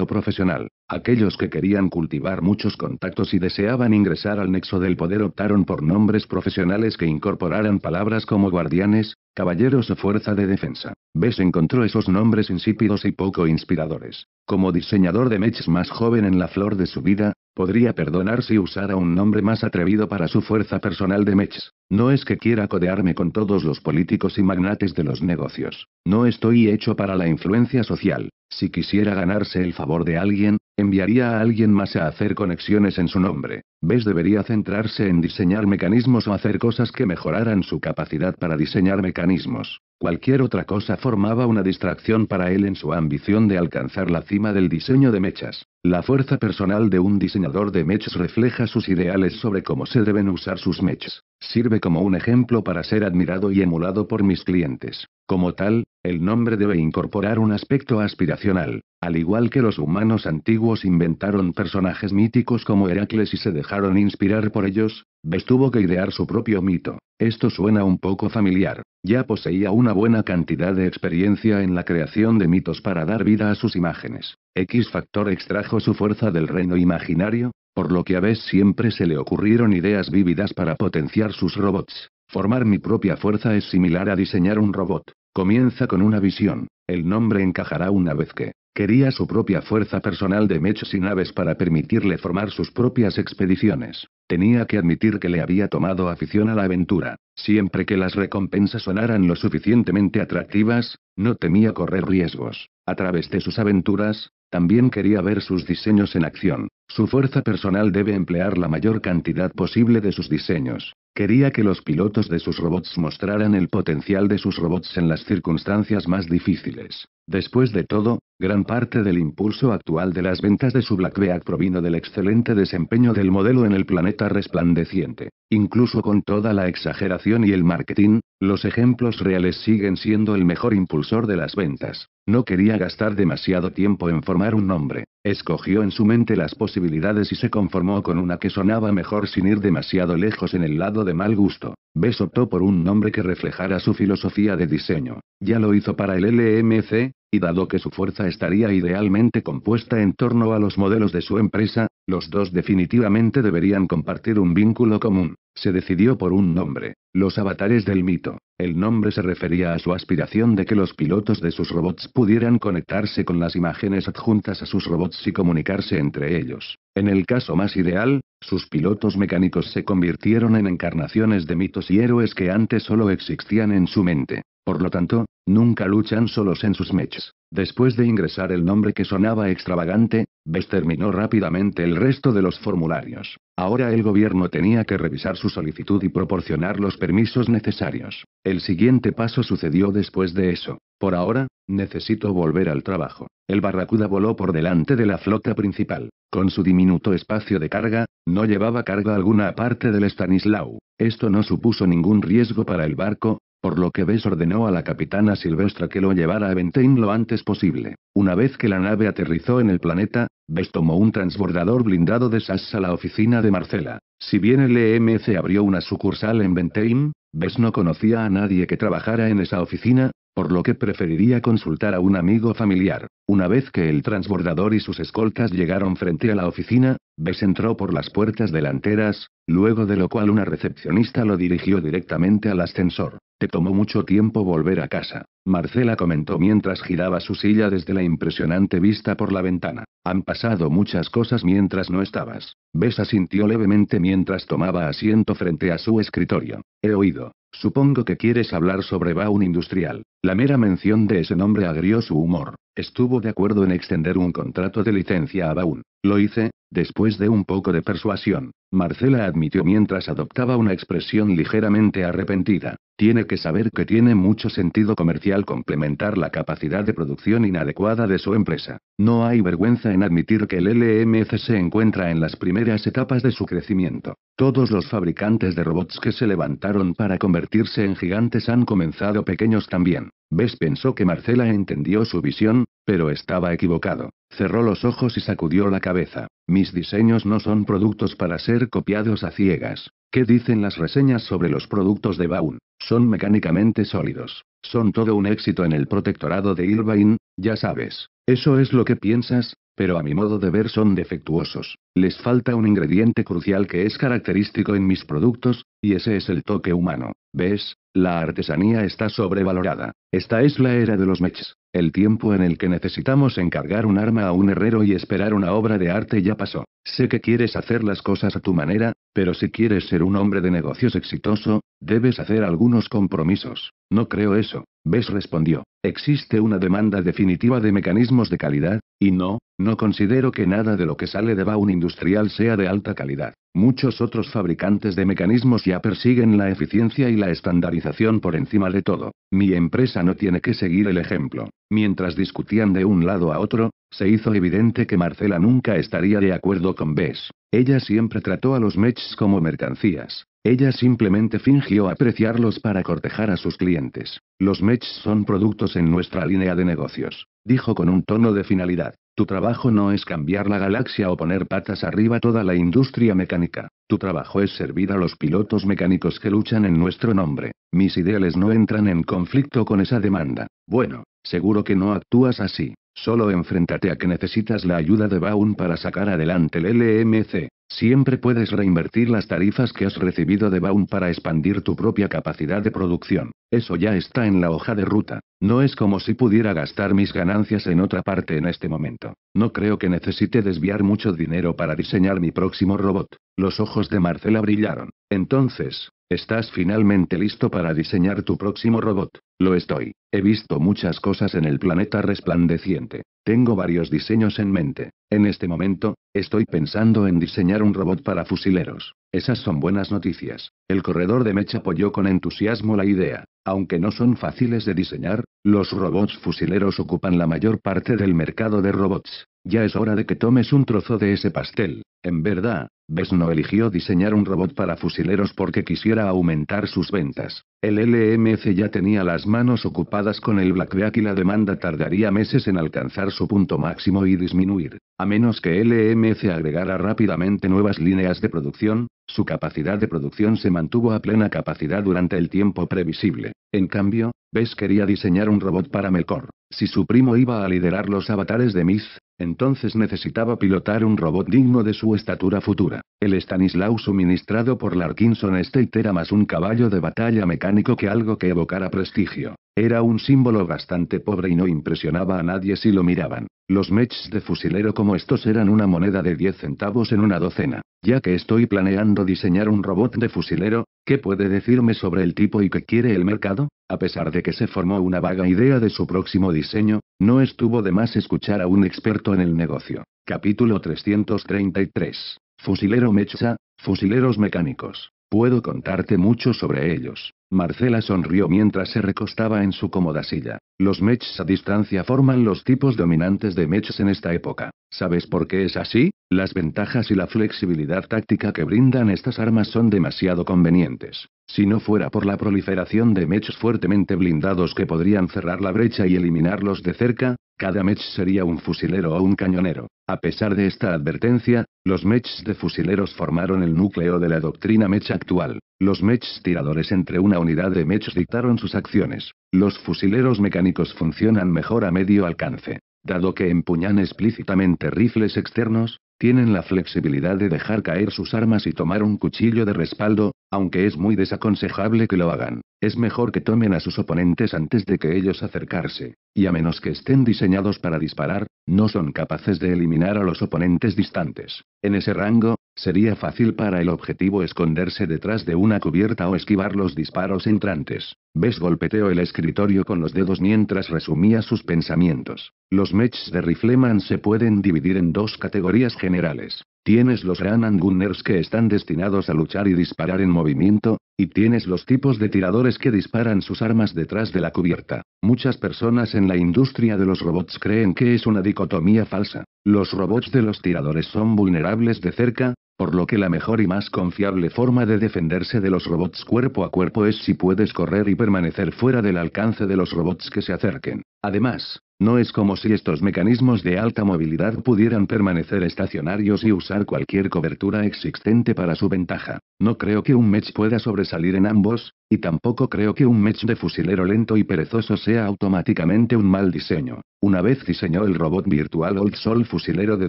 A: o profesional. Aquellos que querían cultivar muchos contactos y deseaban ingresar al nexo del poder optaron por nombres profesionales que incorporaran palabras como guardianes, caballeros o fuerza de defensa. Bess encontró esos nombres insípidos y poco inspiradores. Como diseñador de mechs más joven en la flor de su vida, Podría perdonar si usara un nombre más atrevido para su fuerza personal de Mechs. No es que quiera codearme con todos los políticos y magnates de los negocios. No estoy hecho para la influencia social. Si quisiera ganarse el favor de alguien, enviaría a alguien más a hacer conexiones en su nombre. Bess debería centrarse en diseñar mecanismos o hacer cosas que mejoraran su capacidad para diseñar mecanismos. Cualquier otra cosa formaba una distracción para él en su ambición de alcanzar la cima del diseño de mechas. La fuerza personal de un diseñador de mechas refleja sus ideales sobre cómo se deben usar sus mechas. Sirve como un ejemplo para ser admirado y emulado por mis clientes. Como tal, el nombre debe incorporar un aspecto aspiracional, al igual que los humanos antiguos inventaron personajes míticos como Heracles y se dejaron inspirar por ellos, Ves tuvo que idear su propio mito. Esto suena un poco familiar. Ya poseía una buena cantidad de experiencia en la creación de mitos para dar vida a sus imágenes. X Factor extrajo su fuerza del reino imaginario, por lo que a ves siempre se le ocurrieron ideas vívidas para potenciar sus robots. Formar mi propia fuerza es similar a diseñar un robot. Comienza con una visión. El nombre encajará una vez que quería su propia fuerza personal de mechas y naves para permitirle formar sus propias expediciones. Tenía que admitir que le había tomado afición a la aventura. Siempre que las recompensas sonaran lo suficientemente atractivas, no temía correr riesgos. A través de sus aventuras, también quería ver sus diseños en acción. Su fuerza personal debe emplear la mayor cantidad posible de sus diseños. Quería que los pilotos de sus robots mostraran el potencial de sus robots en las circunstancias más difíciles. Después de todo, gran parte del impulso actual de las ventas de su blackback provino del excelente desempeño del modelo en el planeta resplandeciente. Incluso con toda la exageración y el marketing, los ejemplos reales siguen siendo el mejor impulsor de las ventas. No quería gastar demasiado tiempo en formar un nombre. Escogió en su mente las posibilidades y se conformó con una que sonaba mejor sin ir demasiado lejos en el lado de mal gusto. Bess optó por un nombre que reflejara su filosofía de diseño. Ya lo hizo para el LMC, dado que su fuerza estaría idealmente compuesta en torno a los modelos de su empresa, los dos definitivamente deberían compartir un vínculo común. Se decidió por un nombre, los avatares del mito. El nombre se refería a su aspiración de que los pilotos de sus robots pudieran conectarse con las imágenes adjuntas a sus robots y comunicarse entre ellos. En el caso más ideal, sus pilotos mecánicos se convirtieron en encarnaciones de mitos y héroes que antes solo existían en su mente. Por lo tanto, nunca luchan solos en sus matches. Después de ingresar el nombre que sonaba extravagante, Bess terminó rápidamente el resto de los formularios. Ahora el gobierno tenía que revisar su solicitud y proporcionar los permisos necesarios. El siguiente paso sucedió después de eso. Por ahora, necesito volver al trabajo. El Barracuda voló por delante de la flota principal. Con su diminuto espacio de carga, no llevaba carga alguna aparte del Stanislau. Esto no supuso ningún riesgo para el barco, por lo que Bess ordenó a la capitana Silvestra que lo llevara a Bentheim lo antes posible. Una vez que la nave aterrizó en el planeta, Bess tomó un transbordador blindado de SAS a la oficina de Marcela. Si bien el EMC abrió una sucursal en Bentheim, Bess no conocía a nadie que trabajara en esa oficina, por lo que preferiría consultar a un amigo familiar. Una vez que el transbordador y sus escoltas llegaron frente a la oficina, Bess entró por las puertas delanteras, luego de lo cual una recepcionista lo dirigió directamente al ascensor. Te tomó mucho tiempo volver a casa, Marcela comentó mientras giraba su silla desde la impresionante vista por la ventana. Han pasado muchas cosas mientras no estabas. Besa sintió levemente mientras tomaba asiento frente a su escritorio. He oído. Supongo que quieres hablar sobre Baun Industrial. La mera mención de ese nombre agrió su humor. Estuvo de acuerdo en extender un contrato de licencia a Baun. Lo hice, después de un poco de persuasión. Marcela admitió mientras adoptaba una expresión ligeramente arrepentida. Tiene que saber que tiene mucho sentido comercial complementar la capacidad de producción inadecuada de su empresa. No hay vergüenza en admitir que el LMC se encuentra en las primeras etapas de su crecimiento. Todos los fabricantes de robots que se levantaron para convertirse en gigantes han comenzado pequeños también. Bess pensó que Marcela entendió su visión, pero estaba equivocado. Cerró los ojos y sacudió la cabeza. Mis diseños no son productos para ser copiados a ciegas. ¿Qué dicen las reseñas sobre los productos de Baun? Son mecánicamente sólidos. Son todo un éxito en el protectorado de Irvine, ya sabes. Eso es lo que piensas, pero a mi modo de ver son defectuosos. Les falta un ingrediente crucial que es característico en mis productos, y ese es el toque humano. ¿Ves? La artesanía está sobrevalorada. Esta es la era de los mechs. El tiempo en el que necesitamos encargar un arma a un herrero y esperar una obra de arte ya pasó. Sé que quieres hacer las cosas a tu manera, pero si quieres ser un hombre de negocios exitoso, debes hacer algunos compromisos. No creo eso, Bess respondió. Existe una demanda definitiva de mecanismos de calidad, y no, no considero que nada de lo que sale de Baun Industrial sea de alta calidad. Muchos otros fabricantes de mecanismos ya persiguen la eficiencia y la estandarización por encima de todo. Mi empresa no tiene que seguir el ejemplo. Mientras discutían de un lado a otro, se hizo evidente que Marcela nunca estaría de acuerdo con Bess. Ella siempre trató a los Mechs como mercancías. Ella simplemente fingió apreciarlos para cortejar a sus clientes. Los Mechs son productos en nuestra línea de negocios, dijo con un tono de finalidad. Tu trabajo no es cambiar la galaxia o poner patas arriba toda la industria mecánica. Tu trabajo es servir a los pilotos mecánicos que luchan en nuestro nombre. Mis ideales no entran en conflicto con esa demanda. Bueno, seguro que no actúas así. Solo enfréntate a que necesitas la ayuda de Baun para sacar adelante el LMC. Siempre puedes reinvertir las tarifas que has recibido de Baun para expandir tu propia capacidad de producción. Eso ya está en la hoja de ruta. No es como si pudiera gastar mis ganancias en otra parte en este momento. No creo que necesite desviar mucho dinero para diseñar mi próximo robot. Los ojos de Marcela brillaron. Entonces, Estás finalmente listo para diseñar tu próximo robot. Lo estoy. He visto muchas cosas en el planeta resplandeciente. Tengo varios diseños en mente. En este momento, estoy pensando en diseñar un robot para fusileros. Esas son buenas noticias. El corredor de Mecha apoyó con entusiasmo la idea. Aunque no son fáciles de diseñar, los robots fusileros ocupan la mayor parte del mercado de robots. Ya es hora de que tomes un trozo de ese pastel. En verdad, no eligió diseñar un robot para fusileros porque quisiera aumentar sus ventas. El LMC ya tenía las manos ocupadas con el Blackjack y la demanda tardaría meses en alcanzar su punto máximo y disminuir. A menos que LMC agregara rápidamente nuevas líneas de producción, su capacidad de producción se mantuvo a plena capacidad durante el tiempo previsible. En cambio, Bess quería diseñar un robot para Melkor. Si su primo iba a liderar los avatares de Mith, entonces necesitaba pilotar un robot digno de su estatura futura. El Stanislaus suministrado por Larkinson State era más un caballo de batalla mecánico que algo que evocara prestigio. Era un símbolo bastante pobre y no impresionaba a nadie si lo miraban. Los mechs de fusilero como estos eran una moneda de 10 centavos en una docena. Ya que estoy planeando diseñar un robot de fusilero, ¿qué puede decirme sobre el tipo y qué quiere el mercado? A pesar de que se formó una vaga idea de su próximo diseño, no estuvo de más escuchar a un experto en el negocio. Capítulo 333 Fusilero Mecha, fusileros mecánicos. Puedo contarte mucho sobre ellos. Marcela sonrió mientras se recostaba en su cómoda silla. Los mechs a distancia forman los tipos dominantes de mechs en esta época. ¿Sabes por qué es así? Las ventajas y la flexibilidad táctica que brindan estas armas son demasiado convenientes. Si no fuera por la proliferación de mechs fuertemente blindados que podrían cerrar la brecha y eliminarlos de cerca, cada mech sería un fusilero o un cañonero. A pesar de esta advertencia, los mechs de fusileros formaron el núcleo de la doctrina mech actual. Los mechs tiradores entre una unidad de mech dictaron sus acciones. Los fusileros mecánicos funcionan mejor a medio alcance. Dado que empuñan explícitamente rifles externos, tienen la flexibilidad de dejar caer sus armas y tomar un cuchillo de respaldo, aunque es muy desaconsejable que lo hagan. Es mejor que tomen a sus oponentes antes de que ellos acercarse, y a menos que estén diseñados para disparar, no son capaces de eliminar a los oponentes distantes. En ese rango, Sería fácil para el objetivo esconderse detrás de una cubierta o esquivar los disparos entrantes. Ves golpeteó el escritorio con los dedos mientras resumía sus pensamientos. Los mechs de rifleman se pueden dividir en dos categorías generales. Tienes los and Gunners que están destinados a luchar y disparar en movimiento, y tienes los tipos de tiradores que disparan sus armas detrás de la cubierta. Muchas personas en la industria de los robots creen que es una dicotomía falsa. Los robots de los tiradores son vulnerables de cerca, por lo que la mejor y más confiable forma de defenderse de los robots cuerpo a cuerpo es si puedes correr y permanecer fuera del alcance de los robots que se acerquen. Además, no es como si estos mecanismos de alta movilidad pudieran permanecer estacionarios y usar cualquier cobertura existente para su ventaja. No creo que un mech pueda sobresalir en ambos, y tampoco creo que un mech de fusilero lento y perezoso sea automáticamente un mal diseño. Una vez diseñó el robot virtual Old Sol fusilero de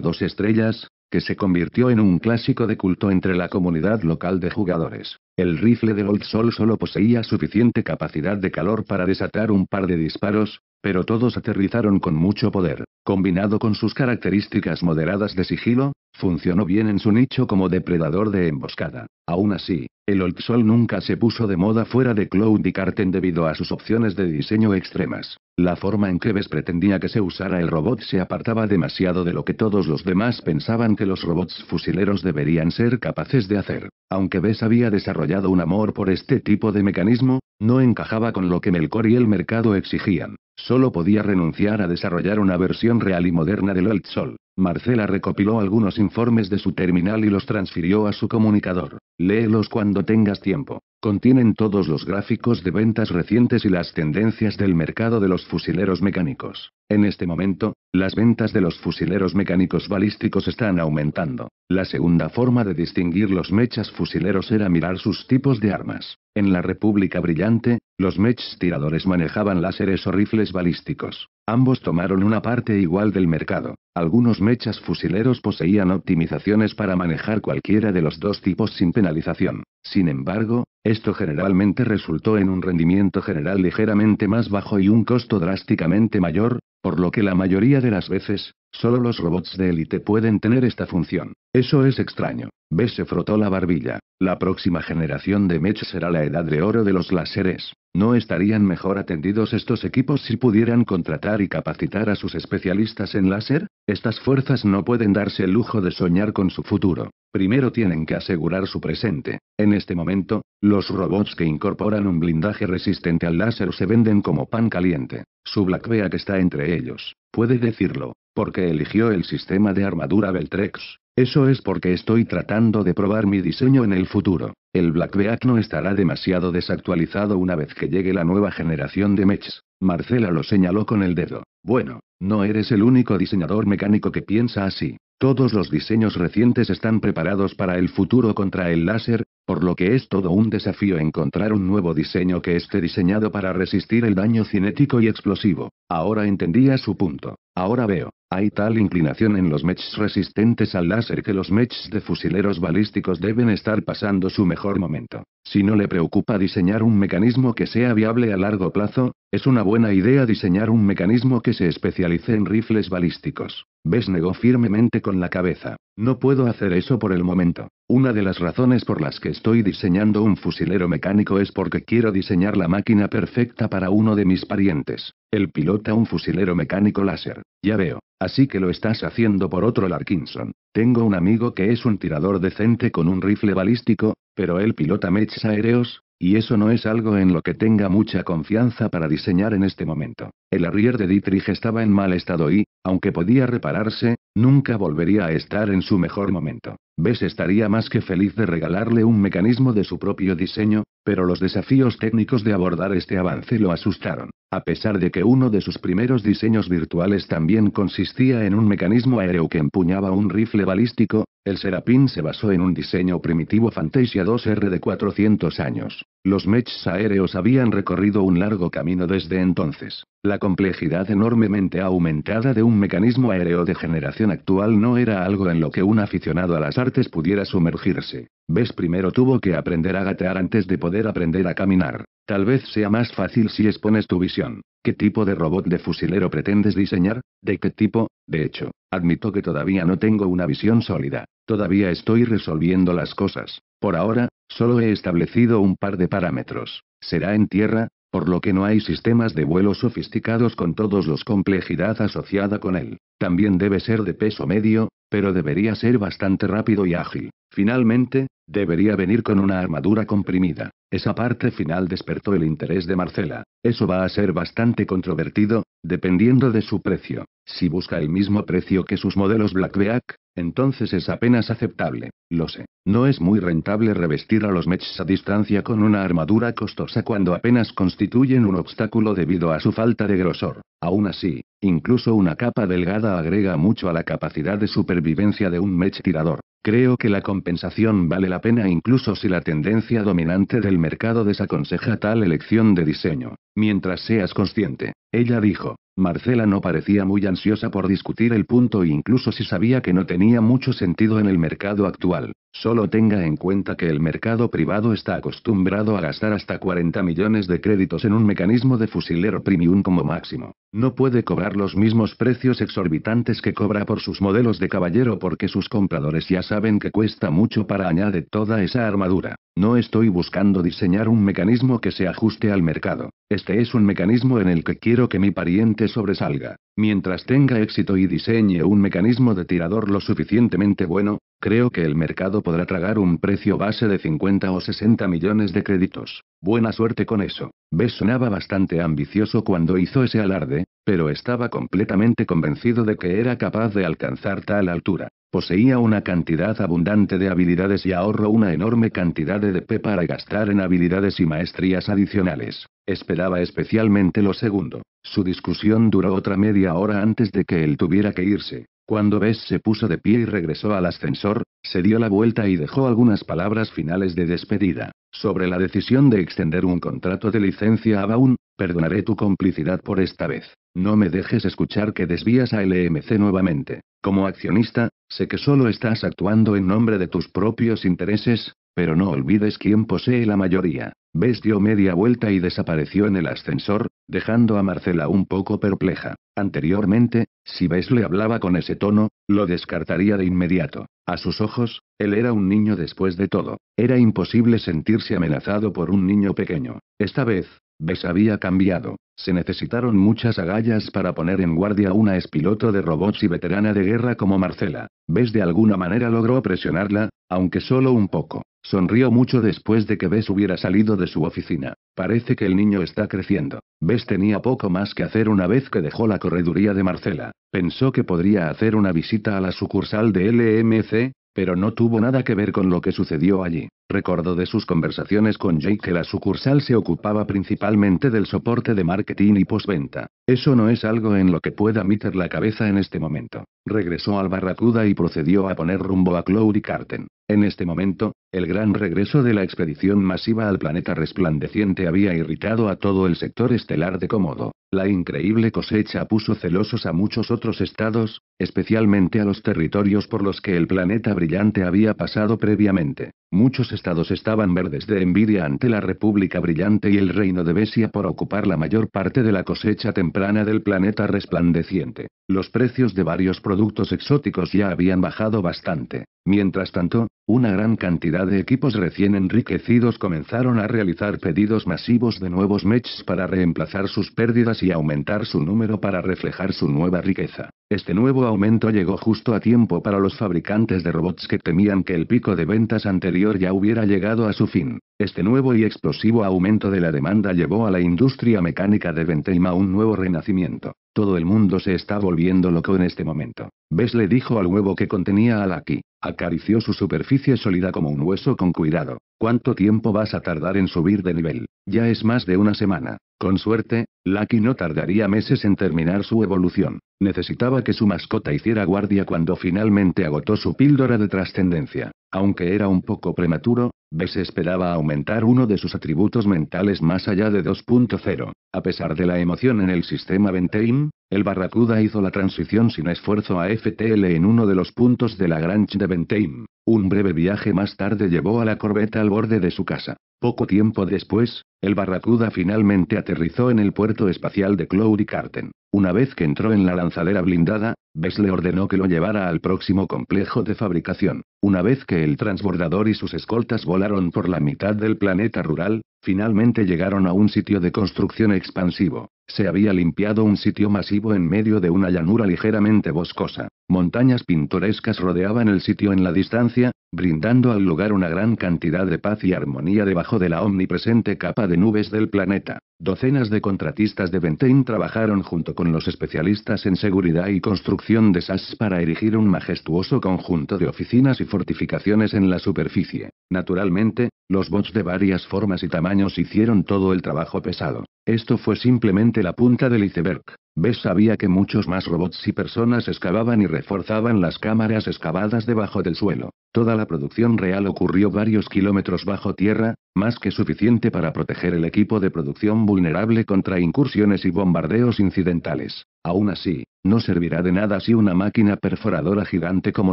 A: dos estrellas, que se convirtió en un clásico de culto entre la comunidad local de jugadores. El rifle de Old Sol solo poseía suficiente capacidad de calor para desatar un par de disparos, pero todos aterrizaron con mucho poder. Combinado con sus características moderadas de sigilo, funcionó bien en su nicho como depredador de emboscada. Aún así, el Old Sol nunca se puso de moda fuera de Cloud y Carten debido a sus opciones de diseño extremas. La forma en que ves pretendía que se usara el robot se apartaba demasiado de lo que todos los demás pensaban que los robots fusileros deberían ser capaces de hacer. Aunque Bess había desarrollado un amor por este tipo de mecanismo, no encajaba con lo que Melkor y el mercado exigían. Solo podía renunciar a desarrollar una versión real y moderna del Old Sol. Marcela recopiló algunos informes de su terminal y los transfirió a su comunicador. Léelos cuando tengas tiempo. Contienen todos los gráficos de ventas recientes y las tendencias del mercado de los fusileros mecánicos. En este momento, las ventas de los fusileros mecánicos balísticos están aumentando. La segunda forma de distinguir los mechas fusileros era mirar sus tipos de armas. En la República Brillante, los mechs tiradores manejaban láseres o rifles balísticos. Ambos tomaron una parte igual del mercado. Algunos mechas fusileros poseían optimizaciones para manejar cualquiera de los dos tipos sin penalización. Sin embargo, esto generalmente resultó en un rendimiento general ligeramente más bajo y un costo drásticamente mayor, por lo que la mayoría de las veces, solo los robots de élite pueden tener esta función. Eso es extraño. B se frotó la barbilla. La próxima generación de mechas será la edad de oro de los láseres. ¿No estarían mejor atendidos estos equipos si pudieran contratar y capacitar a sus especialistas en láser? Estas fuerzas no pueden darse el lujo de soñar con su futuro. Primero tienen que asegurar su presente. En este momento, los robots que incorporan un blindaje resistente al láser se venden como pan caliente. Su Blackbeard que está entre ellos. Puede decirlo, porque eligió el sistema de armadura Beltrex. Eso es porque estoy tratando de probar mi diseño en el futuro. El Black no estará demasiado desactualizado una vez que llegue la nueva generación de mechs. Marcela lo señaló con el dedo. Bueno, no eres el único diseñador mecánico que piensa así. Todos los diseños recientes están preparados para el futuro contra el láser, por lo que es todo un desafío encontrar un nuevo diseño que esté diseñado para resistir el daño cinético y explosivo. Ahora entendía su punto. Ahora veo. Hay tal inclinación en los mechs resistentes al láser que los mechs de fusileros balísticos deben estar pasando su mejor momento. Si no le preocupa diseñar un mecanismo que sea viable a largo plazo, es una buena idea diseñar un mecanismo que se especialice en rifles balísticos. Bess negó firmemente con la cabeza. No puedo hacer eso por el momento. Una de las razones por las que estoy diseñando un fusilero mecánico es porque quiero diseñar la máquina perfecta para uno de mis parientes. El pilota un fusilero mecánico láser. Ya veo. Así que lo estás haciendo por otro Larkinson. Tengo un amigo que es un tirador decente con un rifle balístico, pero él pilota mechs aéreos, y eso no es algo en lo que tenga mucha confianza para diseñar en este momento. El arrier de Dietrich estaba en mal estado y, aunque podía repararse, nunca volvería a estar en su mejor momento. Bess estaría más que feliz de regalarle un mecanismo de su propio diseño, pero los desafíos técnicos de abordar este avance lo asustaron, a pesar de que uno de sus primeros diseños virtuales también consistía en un mecanismo aéreo que empuñaba un rifle balístico, el Serapin se basó en un diseño primitivo Fantasia 2R de 400 años. Los mechs aéreos habían recorrido un largo camino desde entonces. La complejidad enormemente aumentada de un mecanismo aéreo de generación actual no era algo en lo que un aficionado a las pudiera sumergirse. Ves primero tuvo que aprender a gatear antes de poder aprender a caminar. Tal vez sea más fácil si expones tu visión. ¿Qué tipo de robot de fusilero pretendes diseñar? ¿De qué tipo? De hecho, admito que todavía no tengo una visión sólida. Todavía estoy resolviendo las cosas. Por ahora, solo he establecido un par de parámetros. Será en tierra, por lo que no hay sistemas de vuelo sofisticados con todos los complejidad asociada con él. También debe ser de peso medio, pero debería ser bastante rápido y ágil. Finalmente, debería venir con una armadura comprimida. Esa parte final despertó el interés de Marcela. Eso va a ser bastante controvertido, dependiendo de su precio. Si busca el mismo precio que sus modelos Blackback, entonces es apenas aceptable, lo sé. No es muy rentable revestir a los mechs a distancia con una armadura costosa cuando apenas constituyen un obstáculo debido a su falta de grosor. Aún así, incluso una capa delgada agrega mucho a la capacidad de supervivencia de un mech tirador. Creo que la compensación vale la pena incluso si la tendencia dominante del mercado desaconseja tal elección de diseño, mientras seas consciente. Ella dijo, Marcela no parecía muy ansiosa por discutir el punto incluso si sabía que no tenía mucho sentido en el mercado actual. Solo tenga en cuenta que el mercado privado está acostumbrado a gastar hasta 40 millones de créditos en un mecanismo de fusilero premium como máximo. No puede cobrar los mismos precios exorbitantes que cobra por sus modelos de caballero porque sus compradores ya saben saben que cuesta mucho para añadir toda esa armadura. No estoy buscando diseñar un mecanismo que se ajuste al mercado. Este es un mecanismo en el que quiero que mi pariente sobresalga. Mientras tenga éxito y diseñe un mecanismo de tirador lo suficientemente bueno, creo que el mercado podrá tragar un precio base de 50 o 60 millones de créditos. Buena suerte con eso. B sonaba bastante ambicioso cuando hizo ese alarde, pero estaba completamente convencido de que era capaz de alcanzar tal altura. Poseía una cantidad abundante de habilidades y ahorro una enorme cantidad de DP para gastar en habilidades y maestrías adicionales. Esperaba especialmente lo segundo. Su discusión duró otra media hora antes de que él tuviera que irse. Cuando Bess se puso de pie y regresó al ascensor, se dio la vuelta y dejó algunas palabras finales de despedida. Sobre la decisión de extender un contrato de licencia a Baun, perdonaré tu complicidad por esta vez. No me dejes escuchar que desvías a LMC nuevamente. Como accionista, sé que solo estás actuando en nombre de tus propios intereses, pero no olvides quién posee la mayoría. Bess dio media vuelta y desapareció en el ascensor, dejando a Marcela un poco perpleja. Anteriormente, si Bess le hablaba con ese tono, lo descartaría de inmediato. A sus ojos, él era un niño después de todo. Era imposible sentirse amenazado por un niño pequeño. Esta vez, Bess había cambiado. Se necesitaron muchas agallas para poner en guardia a una espiloto de robots y veterana de guerra como Marcela. Bess de alguna manera logró presionarla, aunque solo un poco. Sonrió mucho después de que Bess hubiera salido de su oficina. Parece que el niño está creciendo. Bess tenía poco más que hacer una vez que dejó la correduría de Marcela. Pensó que podría hacer una visita a la sucursal de LMC, pero no tuvo nada que ver con lo que sucedió allí. Recordó de sus conversaciones con Jake que la sucursal se ocupaba principalmente del soporte de marketing y postventa. Eso no es algo en lo que pueda meter la cabeza en este momento. Regresó al Barracuda y procedió a poner rumbo a y Carten. En este momento, el gran regreso de la expedición masiva al planeta resplandeciente había irritado a todo el sector estelar de Cómodo. La increíble cosecha puso celosos a muchos otros estados, especialmente a los territorios por los que el planeta brillante había pasado previamente. Muchos estados estaban verdes de envidia ante la República Brillante y el Reino de Besia por ocupar la mayor parte de la cosecha temprana del planeta resplandeciente. Los precios de varios productos exóticos ya habían bajado bastante. Mientras tanto, una gran cantidad de equipos recién enriquecidos comenzaron a realizar pedidos masivos de nuevos mechs para reemplazar sus pérdidas y aumentar su número para reflejar su nueva riqueza. Este nuevo aumento llegó justo a tiempo para los fabricantes de robots que temían que el pico de ventas anterior ya hubiera llegado a su fin. Este nuevo y explosivo aumento de la demanda llevó a la industria mecánica de a un nuevo renacimiento. Todo el mundo se está volviendo loco en este momento. Bess le dijo al huevo que contenía al aquí. Acarició su superficie sólida como un hueso con cuidado. ¿Cuánto tiempo vas a tardar en subir de nivel? Ya es más de una semana. Con suerte, Lucky no tardaría meses en terminar su evolución. Necesitaba que su mascota hiciera guardia cuando finalmente agotó su píldora de trascendencia. Aunque era un poco prematuro, Bess esperaba aumentar uno de sus atributos mentales más allá de 2.0. A pesar de la emoción en el sistema Venteim, el Barracuda hizo la transición sin esfuerzo a FTL en uno de los puntos de la Grange de Ventheim. Un breve viaje más tarde llevó a la corbeta al borde de su casa. Poco tiempo después, el Barracuda finalmente aterrizó en el puerto espacial de y Carten. Una vez que entró en la lanzadera blindada, Bess le ordenó que lo llevara al próximo complejo de fabricación. Una vez que el transbordador y sus escoltas volaron por la mitad del planeta rural, finalmente llegaron a un sitio de construcción expansivo. Se había limpiado un sitio masivo en medio de una llanura ligeramente boscosa. Montañas pintorescas rodeaban el sitio en la distancia, brindando al lugar una gran cantidad de paz y armonía debajo de la omnipresente capa de nubes del planeta. Docenas de contratistas de Bentein trabajaron junto con los especialistas en seguridad y construcción de SAS para erigir un majestuoso conjunto de oficinas y fortificaciones en la superficie. Naturalmente, los bots de varias formas y tamaños hicieron todo el trabajo pesado. Esto fue simplemente la punta del iceberg. Bess sabía que muchos más robots y personas excavaban y reforzaban las cámaras excavadas debajo del suelo. Toda la producción real ocurrió varios kilómetros bajo tierra, más que suficiente para proteger el equipo de producción vulnerable contra incursiones y bombardeos incidentales. Aún así, no servirá de nada si una máquina perforadora gigante como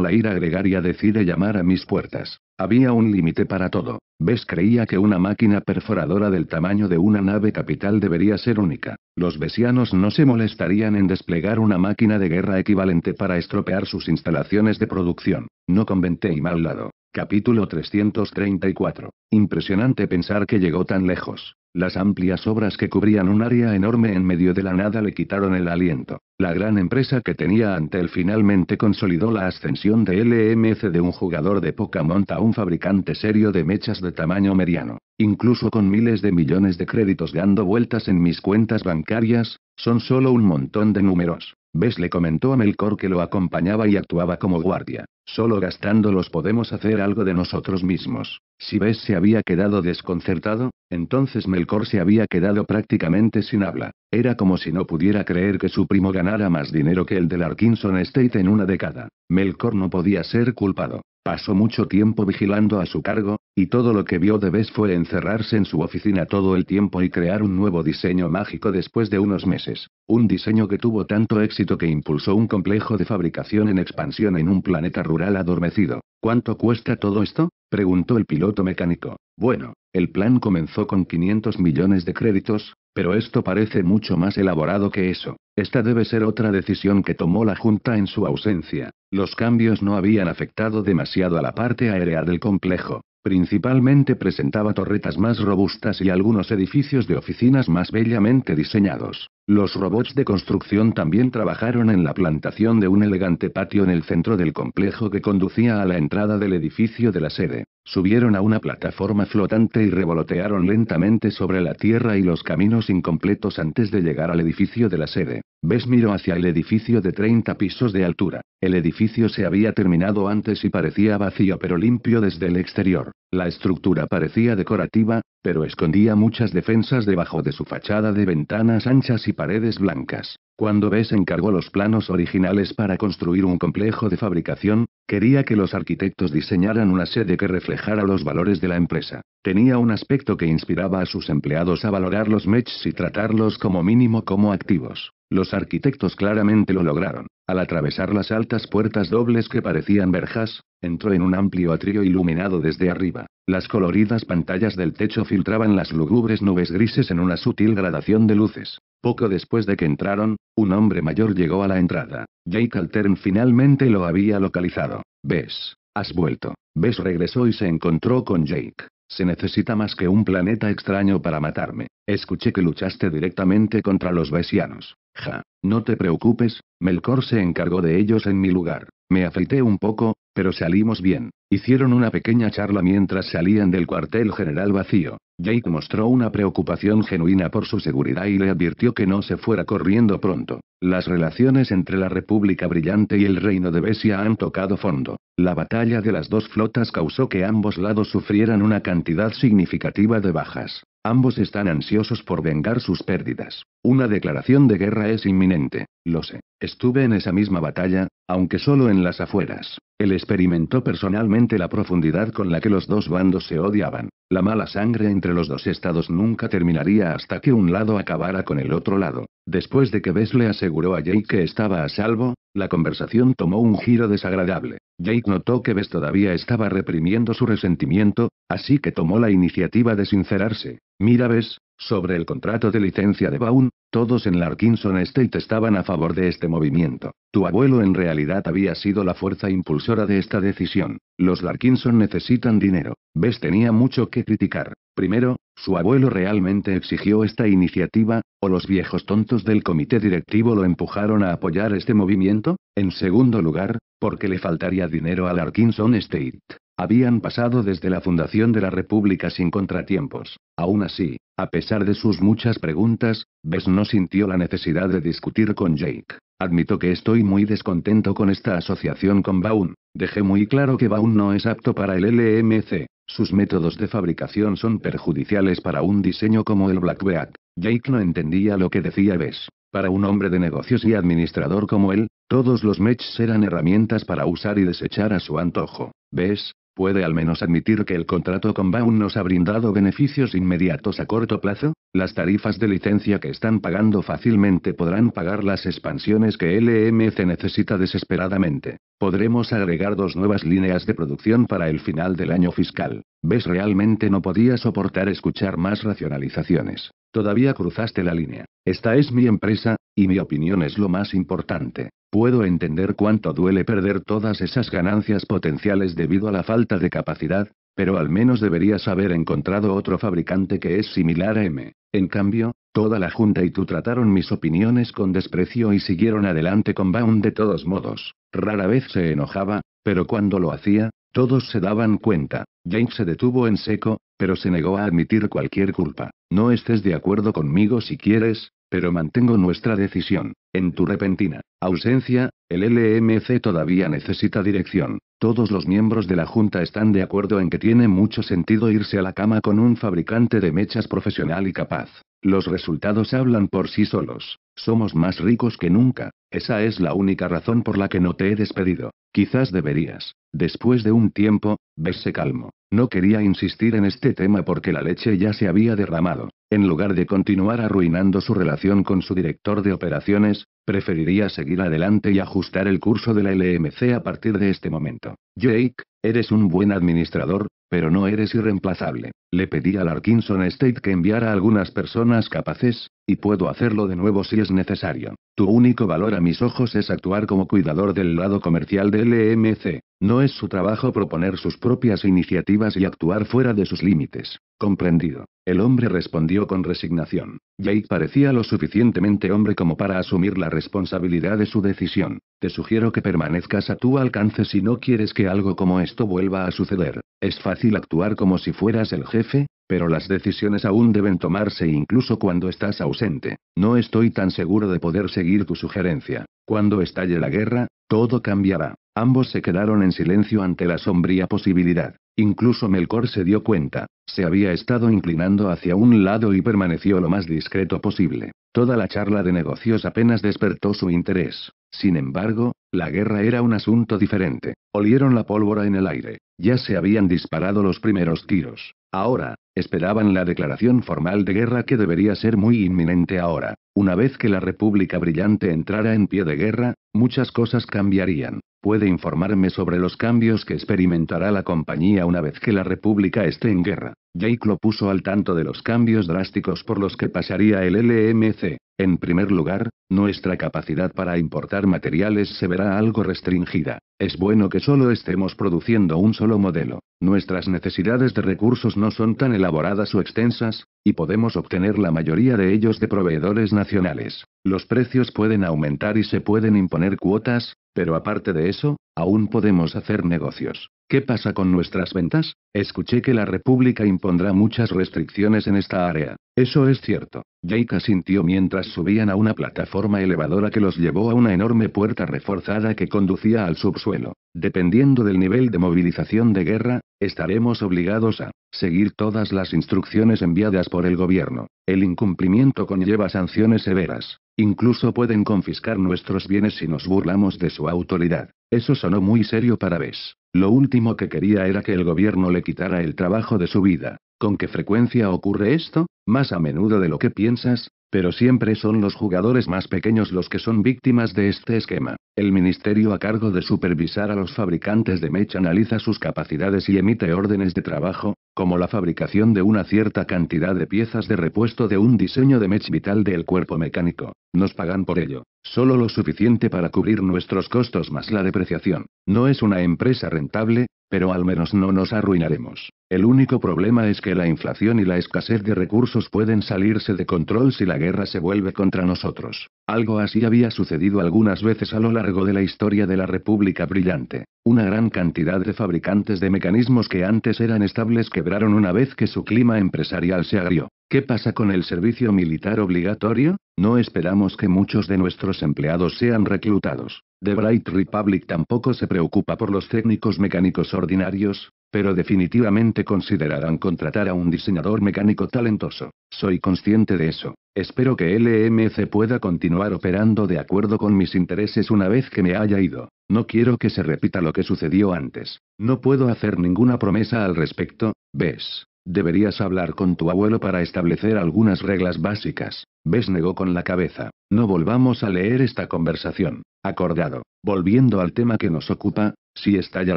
A: la ira gregaria decide llamar a mis puertas. Había un límite para todo. Bess creía que una máquina perforadora del tamaño de una nave capital debería ser única. Los besianos no se molestarían en desplegar una máquina de guerra equivalente para estropear sus instalaciones de producción. No conventé y mal lado. Capítulo 334. Impresionante pensar que llegó tan lejos. Las amplias obras que cubrían un área enorme en medio de la nada le quitaron el aliento. La gran empresa que tenía ante él finalmente consolidó la ascensión de LMC de un jugador de poca monta a un fabricante serio de mechas de tamaño mediano. Incluso con miles de millones de créditos dando vueltas en mis cuentas bancarias, son solo un montón de números. Bess le comentó a Melkor que lo acompañaba y actuaba como guardia. Solo gastándolos podemos hacer algo de nosotros mismos. Si Bess se había quedado desconcertado, entonces Melkor se había quedado prácticamente sin habla. Era como si no pudiera creer que su primo ganara más dinero que el del Arkinson State en una década. Melkor no podía ser culpado. Pasó mucho tiempo vigilando a su cargo, y todo lo que vio de vez fue encerrarse en su oficina todo el tiempo y crear un nuevo diseño mágico después de unos meses. Un diseño que tuvo tanto éxito que impulsó un complejo de fabricación en expansión en un planeta rural adormecido. ¿Cuánto cuesta todo esto? preguntó el piloto mecánico. Bueno, el plan comenzó con 500 millones de créditos, pero esto parece mucho más elaborado que eso. Esta debe ser otra decisión que tomó la Junta en su ausencia. Los cambios no habían afectado demasiado a la parte aérea del complejo. Principalmente presentaba torretas más robustas y algunos edificios de oficinas más bellamente diseñados. Los robots de construcción también trabajaron en la plantación de un elegante patio en el centro del complejo que conducía a la entrada del edificio de la sede. Subieron a una plataforma flotante y revolotearon lentamente sobre la tierra y los caminos incompletos antes de llegar al edificio de la sede. Ves, miró hacia el edificio de 30 pisos de altura. El edificio se había terminado antes y parecía vacío pero limpio desde el exterior. La estructura parecía decorativa, pero escondía muchas defensas debajo de su fachada de ventanas anchas y paredes blancas. Cuando Bess encargó los planos originales para construir un complejo de fabricación, quería que los arquitectos diseñaran una sede que reflejara los valores de la empresa. Tenía un aspecto que inspiraba a sus empleados a valorar los MECHs y tratarlos como mínimo como activos. Los arquitectos claramente lo lograron. Al atravesar las altas puertas dobles que parecían verjas, entró en un amplio atrio iluminado desde arriba. Las coloridas pantallas del techo filtraban las lúgubres nubes grises en una sutil gradación de luces. Poco después de que entraron, un hombre mayor llegó a la entrada. Jake Altern finalmente lo había localizado. Ves, has vuelto. Ves regresó y se encontró con Jake. Se necesita más que un planeta extraño para matarme. Escuché que luchaste directamente contra los besianos. Ja, no te preocupes, Melkor se encargó de ellos en mi lugar. Me afeité un poco, pero salimos bien. Hicieron una pequeña charla mientras salían del cuartel general vacío. Jake mostró una preocupación genuina por su seguridad y le advirtió que no se fuera corriendo pronto. Las relaciones entre la República Brillante y el Reino de Besia han tocado fondo. La batalla de las dos flotas causó que ambos lados sufrieran una cantidad significativa de bajas. Ambos están ansiosos por vengar sus pérdidas. Una declaración de guerra es inminente, lo sé. Estuve en esa misma batalla, aunque solo en las afueras. Él experimentó personalmente la profundidad con la que los dos bandos se odiaban. La mala sangre entre los dos estados nunca terminaría hasta que un lado acabara con el otro lado. Después de que Bess le aseguró a Jake que estaba a salvo, la conversación tomó un giro desagradable. Jake notó que Bess todavía estaba reprimiendo su resentimiento, así que tomó la iniciativa de sincerarse. Mira Bess, sobre el contrato de licencia de Baun, todos en Larkinson State estaban a favor de este movimiento. Tu abuelo en realidad había sido la fuerza impulsora de esta decisión. Los Larkinson necesitan dinero. Bess tenía mucho que criticar. Primero, su abuelo realmente exigió esta iniciativa, o los viejos tontos del comité directivo lo empujaron a apoyar este movimiento. En segundo lugar, porque le faltaría dinero a Larkinson State. Habían pasado desde la fundación de la República sin contratiempos. Aún así, a pesar de sus muchas preguntas, Bess no sintió la necesidad de discutir con Jake. Admito que estoy muy descontento con esta asociación con Baun. Dejé muy claro que Baun no es apto para el LMC. Sus métodos de fabricación son perjudiciales para un diseño como el Blackback. Jake no entendía lo que decía Ves. Para un hombre de negocios y administrador como él, todos los mechs eran herramientas para usar y desechar a su antojo. Bess, ¿Puede al menos admitir que el contrato con Baum nos ha brindado beneficios inmediatos a corto plazo? Las tarifas de licencia que están pagando fácilmente podrán pagar las expansiones que LMC necesita desesperadamente. Podremos agregar dos nuevas líneas de producción para el final del año fiscal. ¿Ves realmente no podía soportar escuchar más racionalizaciones? Todavía cruzaste la línea. Esta es mi empresa, y mi opinión es lo más importante. Puedo entender cuánto duele perder todas esas ganancias potenciales debido a la falta de capacidad, pero al menos deberías haber encontrado otro fabricante que es similar a M. En cambio, toda la junta y tú trataron mis opiniones con desprecio y siguieron adelante con Baum de todos modos. Rara vez se enojaba, pero cuando lo hacía, todos se daban cuenta. James se detuvo en seco, pero se negó a admitir cualquier culpa. No estés de acuerdo conmigo si quieres, pero mantengo nuestra decisión. En tu repentina ausencia, el LMC todavía necesita dirección. Todos los miembros de la Junta están de acuerdo en que tiene mucho sentido irse a la cama con un fabricante de mechas profesional y capaz los resultados hablan por sí solos. Somos más ricos que nunca. Esa es la única razón por la que no te he despedido. Quizás deberías. Después de un tiempo, vese calmo. No quería insistir en este tema porque la leche ya se había derramado. En lugar de continuar arruinando su relación con su director de operaciones, preferiría seguir adelante y ajustar el curso de la LMC a partir de este momento. Jake, eres un buen administrador, pero no eres irreemplazable. Le pedí al Arkinson State que enviara algunas personas capaces, y puedo hacerlo de nuevo si es necesario. Tu único valor a mis ojos es actuar como cuidador del lado comercial de LMC. E no es su trabajo proponer sus propias iniciativas y actuar fuera de sus límites. Comprendido. El hombre respondió con resignación. Jake parecía lo suficientemente hombre como para asumir la responsabilidad de su decisión. Te sugiero que permanezcas a tu alcance si no quieres que algo como esto vuelva a suceder. Es fácil fácil actuar como si fueras el jefe, pero las decisiones aún deben tomarse incluso cuando estás ausente. No estoy tan seguro de poder seguir tu sugerencia. Cuando estalle la guerra, todo cambiará. Ambos se quedaron en silencio ante la sombría posibilidad. Incluso Melkor se dio cuenta. Se había estado inclinando hacia un lado y permaneció lo más discreto posible. Toda la charla de negocios apenas despertó su interés. Sin embargo, la guerra era un asunto diferente. Olieron la pólvora en el aire. Ya se habían disparado los primeros tiros. Ahora, esperaban la declaración formal de guerra que debería ser muy inminente ahora. Una vez que la República Brillante entrara en pie de guerra, muchas cosas cambiarían puede informarme sobre los cambios que experimentará la compañía una vez que la República esté en guerra. Jake lo puso al tanto de los cambios drásticos por los que pasaría el LMC. En primer lugar, nuestra capacidad para importar materiales se verá algo restringida. Es bueno que solo estemos produciendo un solo modelo. Nuestras necesidades de recursos no son tan elaboradas o extensas, y podemos obtener la mayoría de ellos de proveedores nacionales. Los precios pueden aumentar y se pueden imponer cuotas, pero aparte de eso, aún podemos hacer negocios. ¿Qué pasa con nuestras ventas? Escuché que la República impondrá muchas restricciones en esta área. Eso es cierto. Jake asintió mientras subían a una plataforma elevadora que los llevó a una enorme puerta reforzada que conducía al subsuelo. Dependiendo del nivel de movilización de guerra, estaremos obligados a seguir todas las instrucciones enviadas por el gobierno. El incumplimiento conlleva sanciones severas. Incluso pueden confiscar nuestros bienes si nos burlamos de su autoridad. Eso sonó muy serio para Bess. Lo último que quería era que el gobierno le quitara el trabajo de su vida. ¿Con qué frecuencia ocurre esto? Más a menudo de lo que piensas, pero siempre son los jugadores más pequeños los que son víctimas de este esquema. El ministerio a cargo de supervisar a los fabricantes de mecha analiza sus capacidades y emite órdenes de trabajo, como la fabricación de una cierta cantidad de piezas de repuesto de un diseño de mech vital del cuerpo mecánico. Nos pagan por ello. Solo lo suficiente para cubrir nuestros costos más la depreciación. No es una empresa rentable, pero al menos no nos arruinaremos. El único problema es que la inflación y la escasez de recursos pueden salirse de control si la guerra se vuelve contra nosotros. Algo así había sucedido algunas veces a lo largo de la historia de la República Brillante. Una gran cantidad de fabricantes de mecanismos que antes eran estables quebraron una vez que su clima empresarial se agrió. ¿Qué pasa con el servicio militar obligatorio? No esperamos que muchos de nuestros empleados sean reclutados. The Bright Republic tampoco se preocupa por los técnicos mecánicos ordinarios, pero definitivamente considerarán contratar a un diseñador mecánico talentoso. Soy consciente de eso. Espero que LMC pueda continuar operando de acuerdo con mis intereses una vez que me haya ido. No quiero que se repita lo que sucedió antes. No puedo hacer ninguna promesa al respecto, ¿ves? Deberías hablar con tu abuelo para establecer algunas reglas básicas. Ves negó con la cabeza. No volvamos a leer esta conversación. Acordado. Volviendo al tema que nos ocupa, si estalla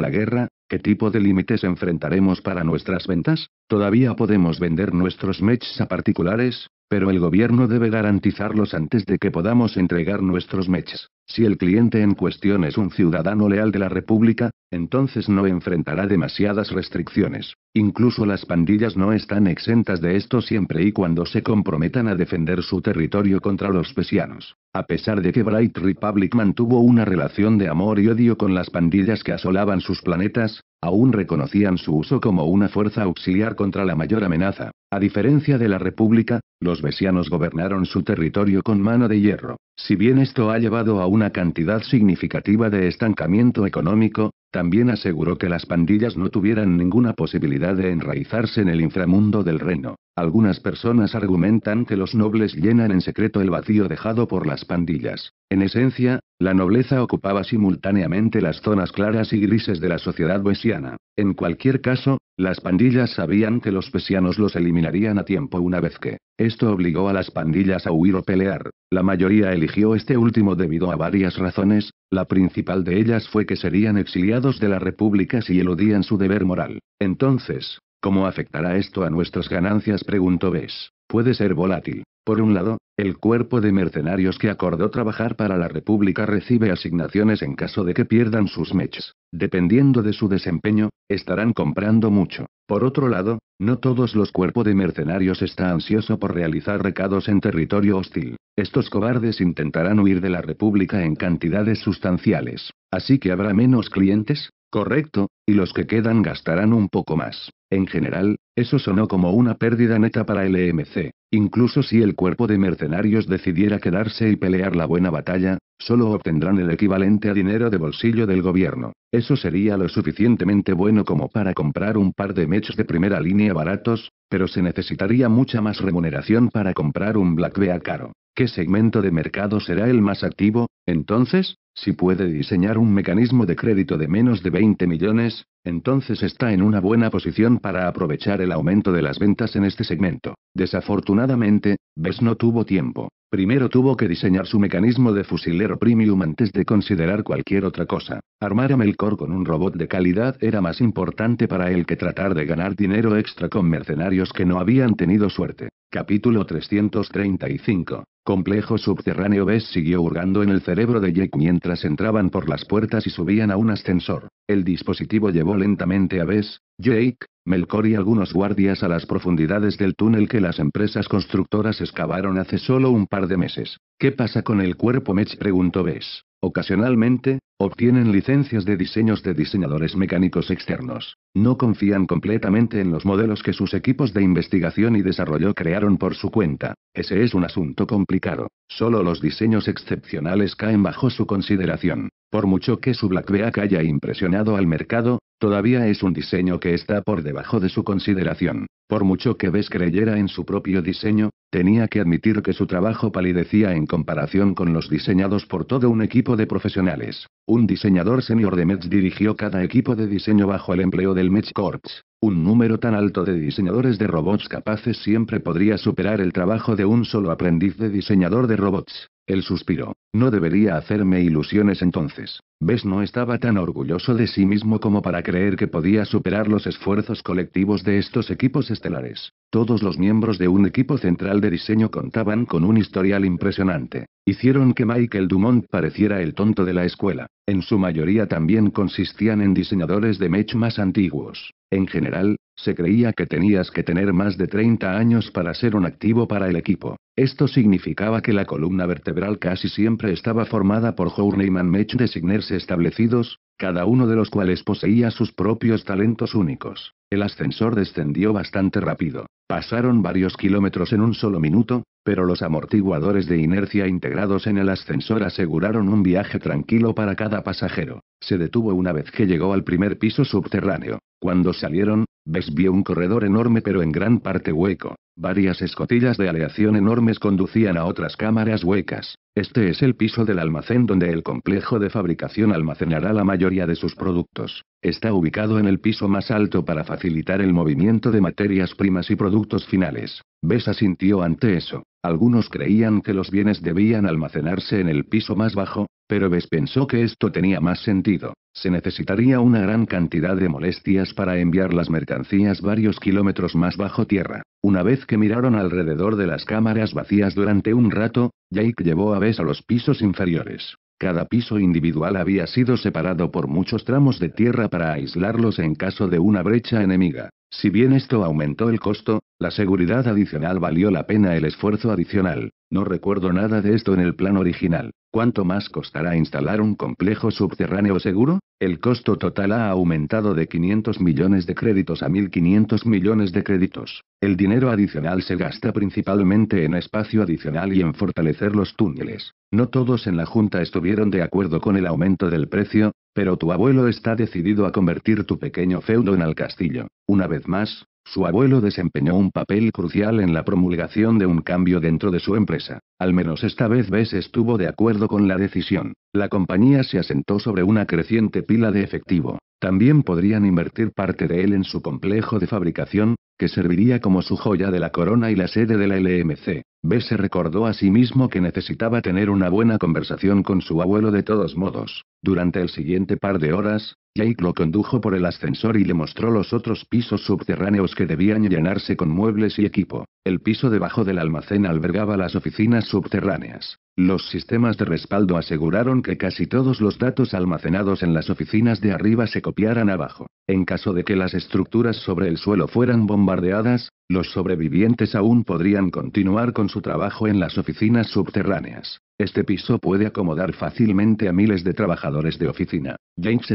A: la guerra, ¿qué tipo de límites enfrentaremos para nuestras ventas? ¿Todavía podemos vender nuestros mechs a particulares? Pero el gobierno debe garantizarlos antes de que podamos entregar nuestros meches. Si el cliente en cuestión es un ciudadano leal de la República, entonces no enfrentará demasiadas restricciones. Incluso las pandillas no están exentas de esto siempre y cuando se comprometan a defender su territorio contra los pesianos. A pesar de que Bright Republic mantuvo una relación de amor y odio con las pandillas que asolaban sus planetas, aún reconocían su uso como una fuerza auxiliar contra la mayor amenaza. A diferencia de la República, los besianos gobernaron su territorio con mano de hierro. Si bien esto ha llevado a una cantidad significativa de estancamiento económico, también aseguró que las pandillas no tuvieran ninguna posibilidad de enraizarse en el inframundo del reino. Algunas personas argumentan que los nobles llenan en secreto el vacío dejado por las pandillas. En esencia, la nobleza ocupaba simultáneamente las zonas claras y grises de la sociedad vesiana. En cualquier caso, las pandillas sabían que los vesianos los eliminarían a tiempo una vez que esto obligó a las pandillas a huir o pelear. La mayoría eligió este último debido a varias razones, la principal de ellas fue que serían exiliados de la República si eludían su deber moral. Entonces, ¿cómo afectará esto a nuestras ganancias? preguntó Bess puede ser volátil. Por un lado, el cuerpo de mercenarios que acordó trabajar para la República recibe asignaciones en caso de que pierdan sus mechas. Dependiendo de su desempeño, estarán comprando mucho. Por otro lado, no todos los cuerpos de mercenarios está ansioso por realizar recados en territorio hostil. Estos cobardes intentarán huir de la República en cantidades sustanciales. Así que habrá menos clientes, Correcto, y los que quedan gastarán un poco más. En general, eso sonó como una pérdida neta para el EMC. Incluso si el cuerpo de mercenarios decidiera quedarse y pelear la buena batalla, solo obtendrán el equivalente a dinero de bolsillo del gobierno. Eso sería lo suficientemente bueno como para comprar un par de mechs de primera línea baratos, pero se necesitaría mucha más remuneración para comprar un Black Bear caro. ¿Qué segmento de mercado será el más activo, entonces? Si puede diseñar un mecanismo de crédito de menos de 20 millones, entonces está en una buena posición para aprovechar el aumento de las ventas en este segmento. Desafortunadamente, Bess no tuvo tiempo. Primero tuvo que diseñar su mecanismo de fusilero premium antes de considerar cualquier otra cosa. Armar a Melkor con un robot de calidad era más importante para él que tratar de ganar dinero extra con mercenarios que no habían tenido suerte. Capítulo 335 complejo subterráneo Bess siguió hurgando en el cerebro de Jake mientras entraban por las puertas y subían a un ascensor. El dispositivo llevó lentamente a Bess, Jake, Melkor y algunos guardias a las profundidades del túnel que las empresas constructoras excavaron hace solo un par de meses. ¿Qué pasa con el cuerpo Mech? preguntó Bess. Ocasionalmente, obtienen licencias de diseños de diseñadores mecánicos externos. No confían completamente en los modelos que sus equipos de investigación y desarrollo crearon por su cuenta. Ese es un asunto complicado. Solo los diseños excepcionales caen bajo su consideración. Por mucho que su Blackback haya impresionado al mercado, Todavía es un diseño que está por debajo de su consideración. Por mucho que Bess creyera en su propio diseño, tenía que admitir que su trabajo palidecía en comparación con los diseñados por todo un equipo de profesionales. Un diseñador senior de Mets dirigió cada equipo de diseño bajo el empleo del Mets Corps. Un número tan alto de diseñadores de robots capaces siempre podría superar el trabajo de un solo aprendiz de diseñador de robots. Él suspiró. No debería hacerme ilusiones entonces. Bess no estaba tan orgulloso de sí mismo como para creer que podía superar los esfuerzos colectivos de estos equipos estelares. Todos los miembros de un equipo central de diseño contaban con un historial impresionante. Hicieron que Michael Dumont pareciera el tonto de la escuela. En su mayoría también consistían en diseñadores de mech más antiguos. En general, se creía que tenías que tener más de 30 años para ser un activo para el equipo. Esto significaba que la columna vertebral casi siempre estaba formada por journeyman match designers establecidos, cada uno de los cuales poseía sus propios talentos únicos. El ascensor descendió bastante rápido. Pasaron varios kilómetros en un solo minuto, pero los amortiguadores de inercia integrados en el ascensor aseguraron un viaje tranquilo para cada pasajero. Se detuvo una vez que llegó al primer piso subterráneo. Cuando salieron, Ves vio un corredor enorme pero en gran parte hueco. Varias escotillas de aleación enormes conducían a otras cámaras huecas. Este es el piso del almacén donde el complejo de fabricación almacenará la mayoría de sus productos. Está ubicado en el piso más alto para facilitar el movimiento de materias primas y productos finales. Besa asintió ante eso. Algunos creían que los bienes debían almacenarse en el piso más bajo, pero Bes pensó que esto tenía más sentido. Se necesitaría una gran cantidad de molestias para enviar las mercancías varios kilómetros más bajo tierra. Una vez que miraron alrededor de las cámaras vacías durante un rato, Jake llevó a Bess a los pisos inferiores. Cada piso individual había sido separado por muchos tramos de tierra para aislarlos en caso de una brecha enemiga. Si bien esto aumentó el costo, la seguridad adicional valió la pena el esfuerzo adicional. No recuerdo nada de esto en el plan original. ¿Cuánto más costará instalar un complejo subterráneo seguro? El costo total ha aumentado de 500 millones de créditos a 1.500 millones de créditos. El dinero adicional se gasta principalmente en espacio adicional y en fortalecer los túneles. No todos en la Junta estuvieron de acuerdo con el aumento del precio, pero tu abuelo está decidido a convertir tu pequeño feudo en el castillo. Una vez más, su abuelo desempeñó un papel crucial en la promulgación de un cambio dentro de su empresa. Al menos esta vez Bess estuvo de acuerdo con la decisión. La compañía se asentó sobre una creciente pila de efectivo. También podrían invertir parte de él en su complejo de fabricación, que serviría como su joya de la corona y la sede de la LMC. Bess se recordó a sí mismo que necesitaba tener una buena conversación con su abuelo de todos modos. Durante el siguiente par de horas, Jake lo condujo por el ascensor y le mostró los otros pisos subterráneos que debían llenarse con muebles y equipo. El piso debajo del almacén albergaba las oficinas subterráneas. Los sistemas de respaldo aseguraron que casi todos los datos almacenados en las oficinas de arriba se copiaran abajo. En caso de que las estructuras sobre el suelo fueran bombardeadas, los sobrevivientes aún podrían continuar con su trabajo en las oficinas subterráneas. Este piso puede acomodar fácilmente a miles de trabajadores de oficina. James se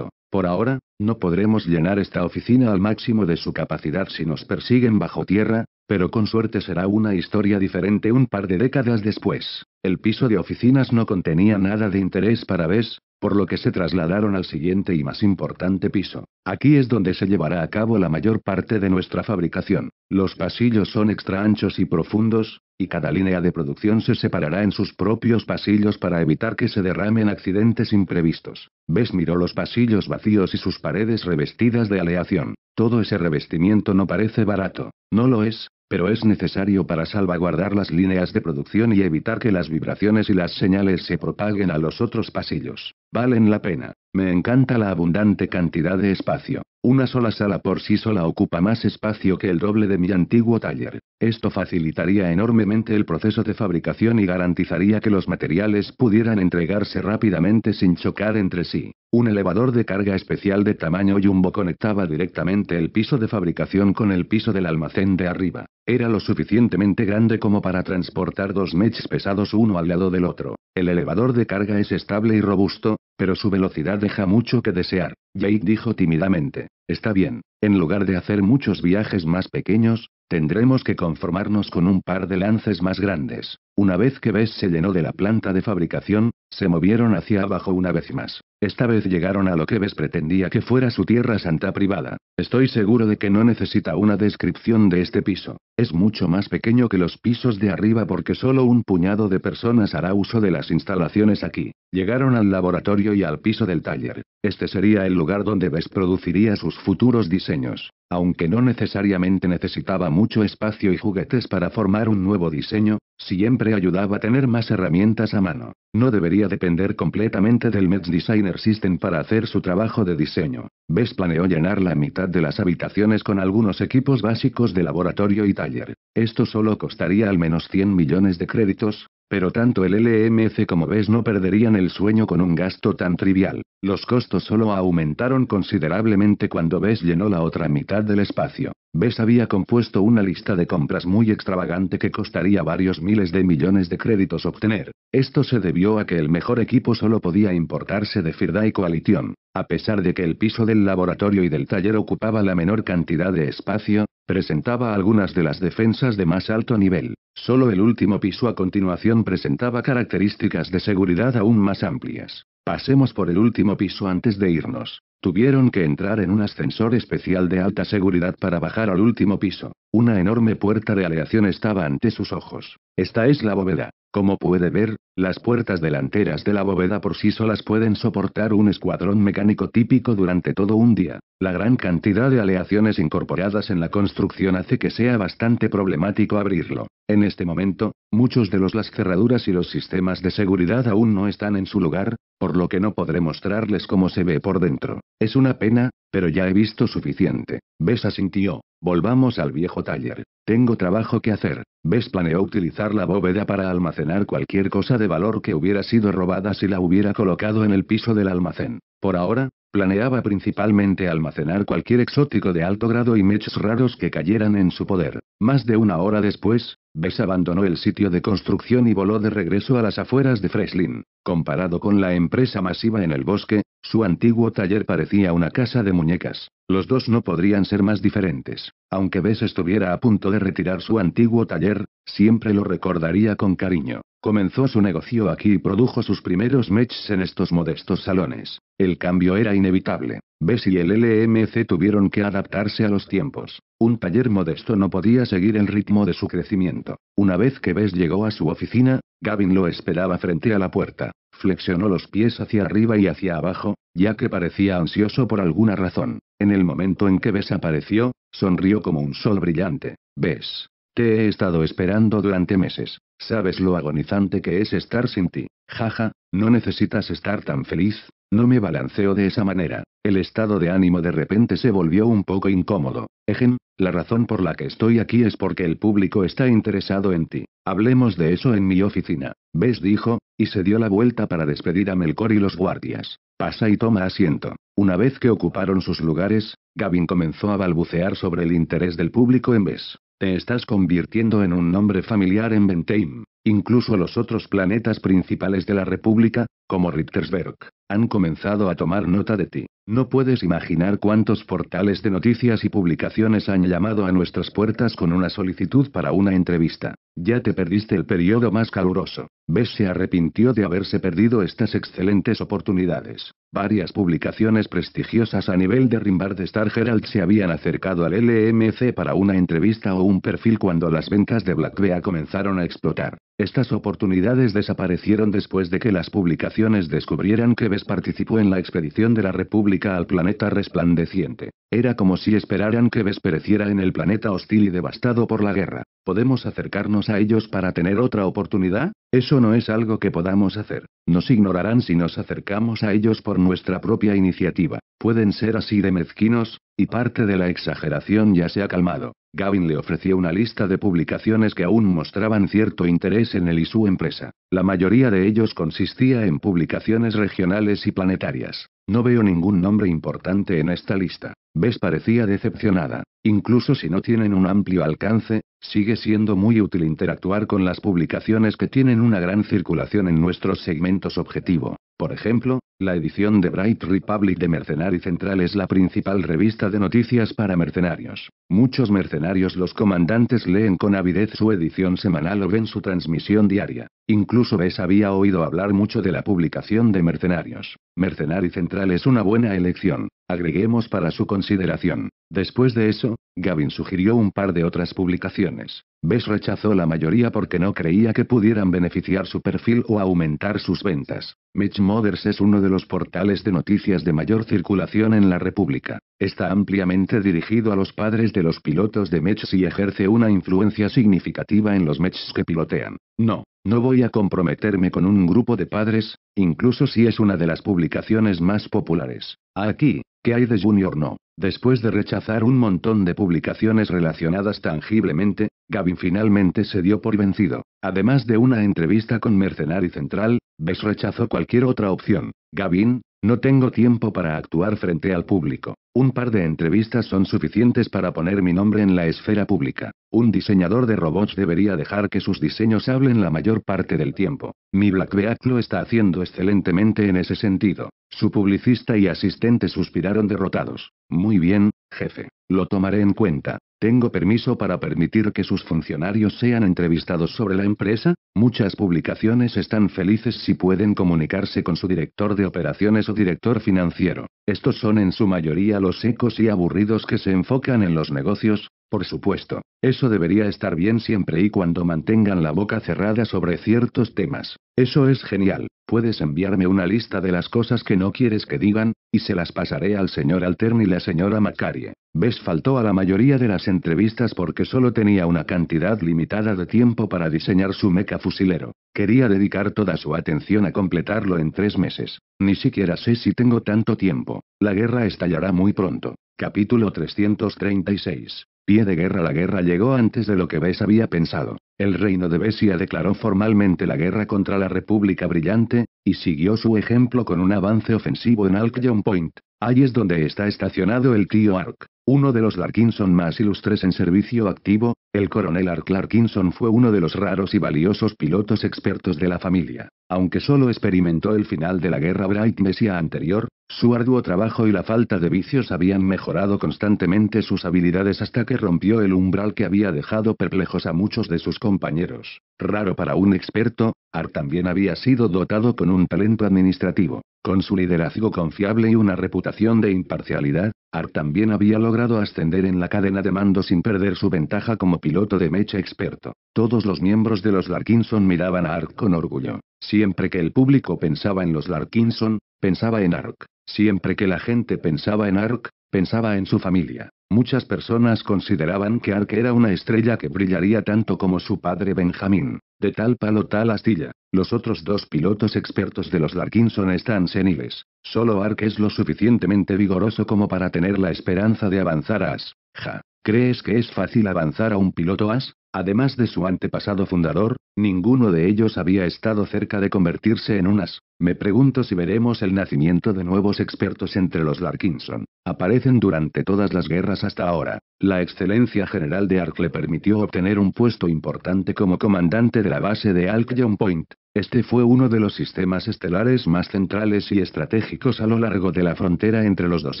A: Por ahora, no podremos llenar esta oficina al máximo de su capacidad si nos persiguen bajo tierra, pero con suerte será una historia diferente un par de décadas después. El piso de oficinas no contenía nada de interés para Bess, por lo que se trasladaron al siguiente y más importante piso. Aquí es donde se llevará a cabo la mayor parte de nuestra fabricación. Los pasillos son extra anchos y profundos, y cada línea de producción se separará en sus propios pasillos para evitar que se derramen accidentes imprevistos. Ves miró los pasillos vacíos y sus paredes revestidas de aleación. Todo ese revestimiento no parece barato. No lo es, pero es necesario para salvaguardar las líneas de producción y evitar que las vibraciones y las señales se propaguen a los otros pasillos. Valen la pena. Me encanta la abundante cantidad de espacio. Una sola sala por sí sola ocupa más espacio que el doble de mi antiguo taller. Esto facilitaría enormemente el proceso de fabricación y garantizaría que los materiales pudieran entregarse rápidamente sin chocar entre sí. Un elevador de carga especial de tamaño jumbo conectaba directamente el piso de fabricación con el piso del almacén de arriba. Era lo suficientemente grande como para transportar dos mechs pesados uno al lado del otro. El elevador de carga es estable y robusto, pero su velocidad deja mucho que desear, Jake dijo tímidamente está bien. En lugar de hacer muchos viajes más pequeños, tendremos que conformarnos con un par de lances más grandes. Una vez que Bess se llenó de la planta de fabricación, se movieron hacia abajo una vez más. Esta vez llegaron a lo que Bess pretendía que fuera su tierra santa privada. Estoy seguro de que no necesita una descripción de este piso. Es mucho más pequeño que los pisos de arriba porque solo un puñado de personas hará uso de las instalaciones aquí. Llegaron al laboratorio y al piso del taller. Este sería el lugar donde Bess produciría sus futuros diseños. Aunque no necesariamente necesitaba mucho espacio y juguetes para formar un nuevo diseño, Siempre ayudaba a tener más herramientas a mano. No debería depender completamente del Mets Designer System para hacer su trabajo de diseño. Ves planeó llenar la mitad de las habitaciones con algunos equipos básicos de laboratorio y taller. Esto solo costaría al menos 100 millones de créditos, pero tanto el LMC como BES no perderían el sueño con un gasto tan trivial. Los costos solo aumentaron considerablemente cuando BES llenó la otra mitad del espacio. BES había compuesto una lista de compras muy extravagante que costaría varios miles de millones de créditos obtener. Esto se debió a que el mejor equipo solo podía importarse de Firda y Coalition. A pesar de que el piso del laboratorio y del taller ocupaba la menor cantidad de espacio, presentaba algunas de las defensas de más alto nivel. Solo el último piso a continuación presentaba características de seguridad aún más amplias. Pasemos por el último piso antes de irnos. Tuvieron que entrar en un ascensor especial de alta seguridad para bajar al último piso. Una enorme puerta de aleación estaba ante sus ojos. Esta es la bóveda. Como puede ver, las puertas delanteras de la bóveda por sí solas pueden soportar un escuadrón mecánico típico durante todo un día. La gran cantidad de aleaciones incorporadas en la construcción hace que sea bastante problemático abrirlo. En este momento, muchos de los las cerraduras y los sistemas de seguridad aún no están en su lugar, por lo que no podré mostrarles cómo se ve por dentro. Es una pena, pero ya he visto suficiente. Besa sintió. Volvamos al viejo taller. Tengo trabajo que hacer. ¿Ves? planeó utilizar la bóveda para almacenar cualquier cosa de valor que hubiera sido robada si la hubiera colocado en el piso del almacén. Por ahora, Planeaba principalmente almacenar cualquier exótico de alto grado y mechs raros que cayeran en su poder. Más de una hora después, Bess abandonó el sitio de construcción y voló de regreso a las afueras de Freslin. Comparado con la empresa masiva en el bosque, su antiguo taller parecía una casa de muñecas. Los dos no podrían ser más diferentes. Aunque Bess estuviera a punto de retirar su antiguo taller, siempre lo recordaría con cariño. Comenzó su negocio aquí y produjo sus primeros matches en estos modestos salones. El cambio era inevitable. Bess y el LMC tuvieron que adaptarse a los tiempos. Un taller modesto no podía seguir el ritmo de su crecimiento. Una vez que Bess llegó a su oficina, Gavin lo esperaba frente a la puerta. Flexionó los pies hacia arriba y hacia abajo, ya que parecía ansioso por alguna razón. En el momento en que Bess apareció, sonrió como un sol brillante. Bess. Te he estado esperando durante meses. Sabes lo agonizante que es estar sin ti. Jaja, no necesitas estar tan feliz, no me balanceo de esa manera. El estado de ánimo de repente se volvió un poco incómodo. Ejen, la razón por la que estoy aquí es porque el público está interesado en ti. Hablemos de eso en mi oficina. ¿Ves? dijo, y se dio la vuelta para despedir a Melkor y los guardias. Pasa y toma asiento. Una vez que ocuparon sus lugares, Gavin comenzó a balbucear sobre el interés del público en Bes. Te estás convirtiendo en un nombre familiar en Bentheim. Incluso los otros planetas principales de la República, como Richtersberg, han comenzado a tomar nota de ti. No puedes imaginar cuántos portales de noticias y publicaciones han llamado a nuestras puertas con una solicitud para una entrevista. Ya te perdiste el periodo más caluroso. Bess se arrepintió de haberse perdido estas excelentes oportunidades. Varias publicaciones prestigiosas a nivel de Rimbar de Star Herald se habían acercado al LMC para una entrevista o un perfil cuando las ventas de Black comenzaron a explotar. Estas oportunidades desaparecieron después de que las publicaciones descubrieran que Bess participó en la expedición de la República al planeta resplandeciente. Era como si esperaran que Bess pereciera en el planeta hostil y devastado por la guerra. ¿Podemos acercarnos a ellos para tener otra oportunidad? Eso no es algo que podamos hacer. Nos ignorarán si nos acercamos a ellos por nuestra propia iniciativa. Pueden ser así de mezquinos, y parte de la exageración ya se ha calmado. Gavin le ofreció una lista de publicaciones que aún mostraban cierto interés en él y su empresa. La mayoría de ellos consistía en publicaciones regionales y planetarias. No veo ningún nombre importante en esta lista. Ves, parecía decepcionada. Incluso si no tienen un amplio alcance, sigue siendo muy útil interactuar con las publicaciones que tienen una gran circulación en nuestros segmentos objetivo. Por ejemplo, la edición de Bright Republic de Mercenary Central es la principal revista de noticias para mercenarios. Muchos mercenarios los comandantes leen con avidez su edición semanal o ven su transmisión diaria. Incluso Bess había oído hablar mucho de la publicación de mercenarios. Mercenary Central es una buena elección. Agreguemos para su consideración. Después de eso, Gavin sugirió un par de otras publicaciones. Bess rechazó la mayoría porque no creía que pudieran beneficiar su perfil o aumentar sus ventas. Mitch Mothers es uno de los portales de noticias de mayor circulación en la República. Está ampliamente dirigido a los padres de los pilotos de Mitch y ejerce una influencia significativa en los Mets que pilotean. No, no voy a comprometerme con un grupo de padres, incluso si es una de las publicaciones más populares. Aquí, ¿qué hay de Junior No? Después de rechazar un montón de publicaciones relacionadas tangiblemente, Gavin finalmente se dio por vencido. Además de una entrevista con Mercenary Central, Bess rechazó cualquier otra opción. Gavin, no tengo tiempo para actuar frente al público. Un par de entrevistas son suficientes para poner mi nombre en la esfera pública. Un diseñador de robots debería dejar que sus diseños hablen la mayor parte del tiempo. Mi Black lo está haciendo excelentemente en ese sentido. Su publicista y asistente suspiraron derrotados. Muy bien, jefe. Lo tomaré en cuenta. Tengo permiso para permitir que sus funcionarios sean entrevistados sobre la empresa. Muchas publicaciones están felices si pueden comunicarse con su director de operaciones o director financiero. Estos son en su mayoría los secos y aburridos que se enfocan en los negocios, por supuesto. Eso debería estar bien siempre y cuando mantengan la boca cerrada sobre ciertos temas. Eso es genial. ¿Puedes enviarme una lista de las cosas que no quieres que digan? Y se las pasaré al señor Altern y la señora Macarie. Bess faltó a la mayoría de las entrevistas porque solo tenía una cantidad limitada de tiempo para diseñar su meca fusilero. Quería dedicar toda su atención a completarlo en tres meses. Ni siquiera sé si tengo tanto tiempo. La guerra estallará muy pronto. Capítulo 336. Pie de guerra La guerra llegó antes de lo que Bess había pensado. El reino de Besia declaró formalmente la guerra contra la República Brillante, y siguió su ejemplo con un avance ofensivo en Alkion Point. Ahí es donde está estacionado el tío Ark. Uno de los Larkinson más ilustres en servicio activo, el coronel Ark Larkinson fue uno de los raros y valiosos pilotos expertos de la familia. Aunque solo experimentó el final de la guerra Bright Messiah anterior, su arduo trabajo y la falta de vicios habían mejorado constantemente sus habilidades hasta que rompió el umbral que había dejado perplejos a muchos de sus compañeros. Raro para un experto, Art también había sido dotado con un talento administrativo. Con su liderazgo confiable y una reputación de imparcialidad, Ark también había logrado ascender en la cadena de mando sin perder su ventaja como piloto de mecha experto. Todos los miembros de los Larkinson miraban a Ark con orgullo. Siempre que el público pensaba en los Larkinson, pensaba en Ark. Siempre que la gente pensaba en Ark, Pensaba en su familia. Muchas personas consideraban que Ark era una estrella que brillaría tanto como su padre Benjamin. De tal palo tal astilla. Los otros dos pilotos expertos de los Larkinson están seniles. Solo Ark es lo suficientemente vigoroso como para tener la esperanza de avanzar a As. Ja. ¿Crees que es fácil avanzar a un piloto as? Además de su antepasado fundador, ninguno de ellos había estado cerca de convertirse en un as. Me pregunto si veremos el nacimiento de nuevos expertos entre los Larkinson. Aparecen durante todas las guerras hasta ahora. La excelencia general de Ark le permitió obtener un puesto importante como comandante de la base de Alcyon Point. Este fue uno de los sistemas estelares más centrales y estratégicos a lo largo de la frontera entre los dos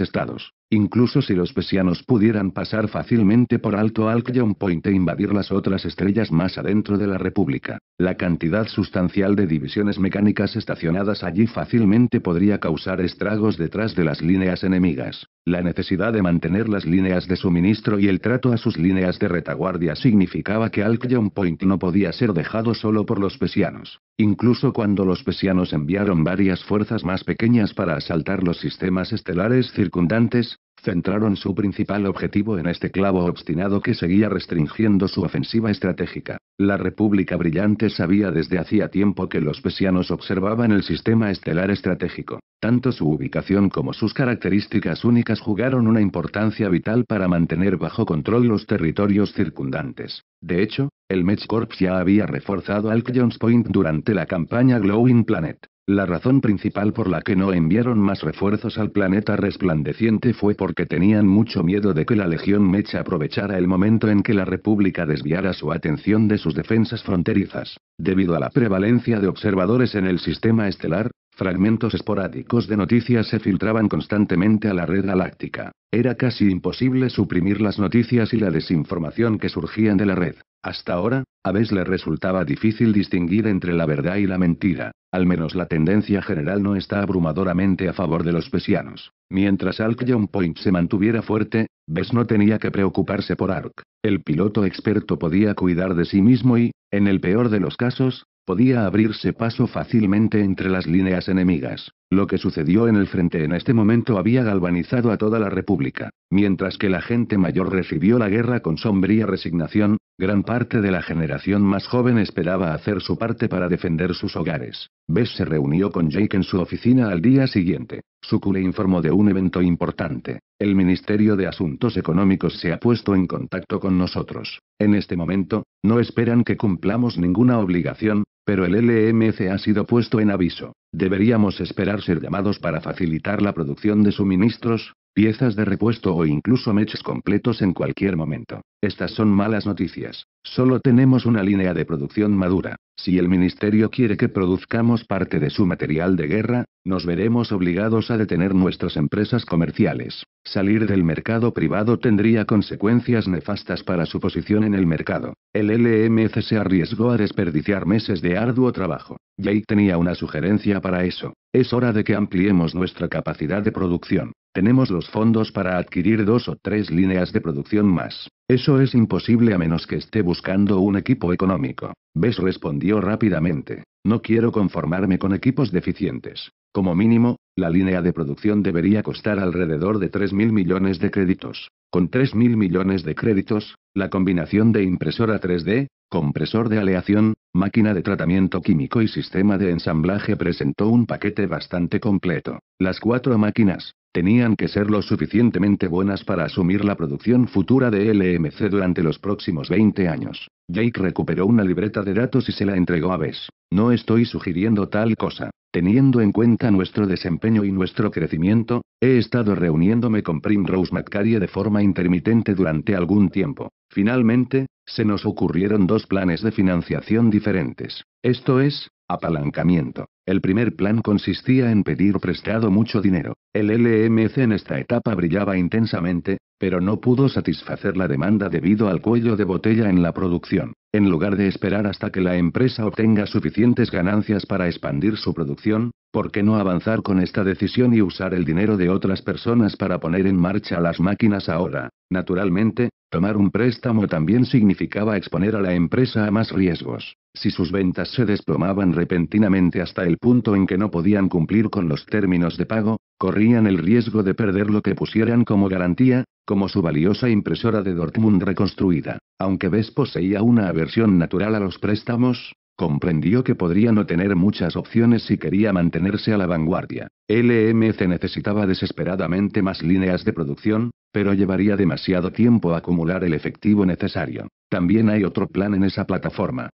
A: estados. Incluso si los pesianos pudieran pasar fácilmente por Alto Alcyon Point e invadir las otras estrellas más adentro de la República, la cantidad sustancial de divisiones mecánicas estacionadas allí fácilmente podría causar estragos detrás de las líneas enemigas. La necesidad de mantener las líneas de suministro y el trato a sus líneas de retaguardia significaba que Alcyon Point no podía ser dejado solo por los pesianos. Incluso cuando los pesianos enviaron varias fuerzas más pequeñas para asaltar los sistemas estelares circundantes, centraron su principal objetivo en este clavo obstinado que seguía restringiendo su ofensiva estratégica. La República Brillante sabía desde hacía tiempo que los pesianos observaban el sistema estelar estratégico. Tanto su ubicación como sus características únicas jugaron una importancia vital para mantener bajo control los territorios circundantes. De hecho, el Mech Corps ya había reforzado al Jones Point durante la campaña Glowing Planet. La razón principal por la que no enviaron más refuerzos al planeta resplandeciente fue porque tenían mucho miedo de que la Legión Mecha aprovechara el momento en que la República desviara su atención de sus defensas fronterizas. Debido a la prevalencia de observadores en el sistema estelar, fragmentos esporádicos de noticias se filtraban constantemente a la red galáctica. Era casi imposible suprimir las noticias y la desinformación que surgían de la red. Hasta ahora, a veces le resultaba difícil distinguir entre la verdad y la mentira. Al menos la tendencia general no está abrumadoramente a favor de los pesianos. Mientras Alk Point se mantuviera fuerte, Bess no tenía que preocuparse por Ark. El piloto experto podía cuidar de sí mismo y, en el peor de los casos, podía abrirse paso fácilmente entre las líneas enemigas. Lo que sucedió en el frente en este momento había galvanizado a toda la República. Mientras que la gente mayor recibió la guerra con sombría resignación, Gran parte de la generación más joven esperaba hacer su parte para defender sus hogares. Bess se reunió con Jake en su oficina al día siguiente. Suku le informó de un evento importante. El Ministerio de Asuntos Económicos se ha puesto en contacto con nosotros. En este momento, no esperan que cumplamos ninguna obligación, pero el LMC ha sido puesto en aviso. Deberíamos esperar ser llamados para facilitar la producción de suministros, piezas de repuesto o incluso mechs completos en cualquier momento. Estas son malas noticias. Solo tenemos una línea de producción madura. Si el Ministerio quiere que produzcamos parte de su material de guerra, nos veremos obligados a detener nuestras empresas comerciales. Salir del mercado privado tendría consecuencias nefastas para su posición en el mercado. El LMC se arriesgó a desperdiciar meses de arduo trabajo. Jake tenía una sugerencia para eso. Es hora de que ampliemos nuestra capacidad de producción. Tenemos los fondos para adquirir dos o tres líneas de producción más. Eso es imposible a menos que esté buscando un equipo económico. Bess respondió rápidamente. No quiero conformarme con equipos deficientes. Como mínimo, la línea de producción debería costar alrededor de 3.000 millones de créditos. Con 3.000 millones de créditos, la combinación de impresora 3D, compresor de aleación, máquina de tratamiento químico y sistema de ensamblaje presentó un paquete bastante completo. Las cuatro máquinas, Tenían que ser lo suficientemente buenas para asumir la producción futura de LMC durante los próximos 20 años. Jake recuperó una libreta de datos y se la entregó a Bess. No estoy sugiriendo tal cosa. Teniendo en cuenta nuestro desempeño y nuestro crecimiento, he estado reuniéndome con Primrose McCarrie de forma intermitente durante algún tiempo. Finalmente, se nos ocurrieron dos planes de financiación diferentes. Esto es, Apalancamiento. El primer plan consistía en pedir prestado mucho dinero. El LMC en esta etapa brillaba intensamente, pero no pudo satisfacer la demanda debido al cuello de botella en la producción. En lugar de esperar hasta que la empresa obtenga suficientes ganancias para expandir su producción, ¿por qué no avanzar con esta decisión y usar el dinero de otras personas para poner en marcha las máquinas ahora? Naturalmente, Tomar un préstamo también significaba exponer a la empresa a más riesgos. Si sus ventas se desplomaban repentinamente hasta el punto en que no podían cumplir con los términos de pago, corrían el riesgo de perder lo que pusieran como garantía, como su valiosa impresora de Dortmund reconstruida. Aunque Ves poseía una aversión natural a los préstamos, Comprendió que podría no tener muchas opciones si quería mantenerse a la vanguardia. LMC necesitaba desesperadamente más líneas de producción, pero llevaría demasiado tiempo acumular el efectivo necesario. También hay otro plan en esa plataforma.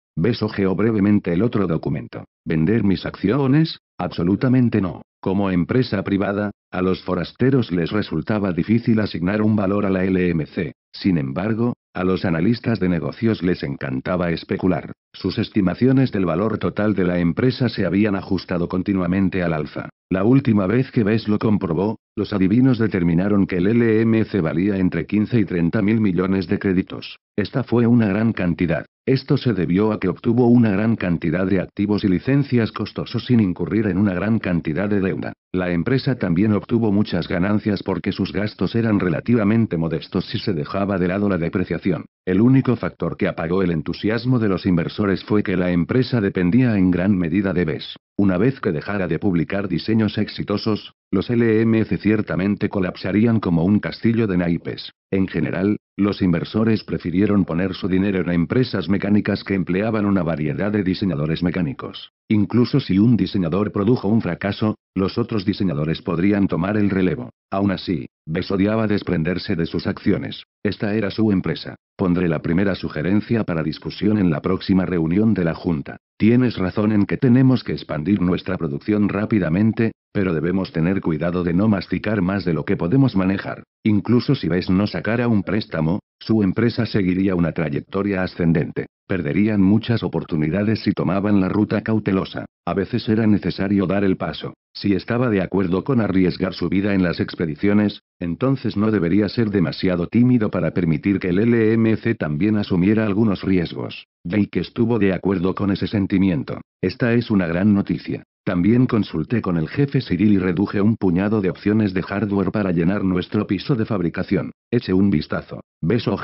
A: Geo brevemente el otro documento. ¿Vender mis acciones? Absolutamente no. Como empresa privada, a los forasteros les resultaba difícil asignar un valor a la LMC. Sin embargo, a los analistas de negocios les encantaba especular. Sus estimaciones del valor total de la empresa se habían ajustado continuamente al alza. La última vez que Bess lo comprobó, los adivinos determinaron que el LMC valía entre 15 y 30 mil millones de créditos. Esta fue una gran cantidad. Esto se debió a que obtuvo una gran cantidad de activos y licencias costosos sin incurrir en una gran cantidad de deuda. La empresa también obtuvo muchas ganancias porque sus gastos eran relativamente modestos si se dejaba de lado la depreciación el único factor que apagó el entusiasmo de los inversores fue que la empresa dependía en gran medida de BES. Una vez que dejara de publicar diseños exitosos, los LMC ciertamente colapsarían como un castillo de naipes. En general, los inversores prefirieron poner su dinero en empresas mecánicas que empleaban una variedad de diseñadores mecánicos. Incluso si un diseñador produjo un fracaso, los otros diseñadores podrían tomar el relevo. Aún así, besodiaba odiaba desprenderse de sus acciones. Esta era su empresa. Pondré la primera sugerencia para discusión en la próxima reunión de la Junta. Tienes razón en que tenemos que expandir nuestra producción rápidamente, pero debemos tener cuidado de no masticar más de lo que podemos manejar. Incluso si ves, no sacara un préstamo, su empresa seguiría una trayectoria ascendente. Perderían muchas oportunidades si tomaban la ruta cautelosa. A veces era necesario dar el paso. Si estaba de acuerdo con arriesgar su vida en las expediciones, entonces no debería ser demasiado tímido para permitir que el LMC también asumiera algunos riesgos. que estuvo de acuerdo con ese sentimiento. Esta es una gran noticia. También consulté con el jefe Cyril y reduje un puñado de opciones de hardware para llenar nuestro piso de fabricación. Eche un vistazo.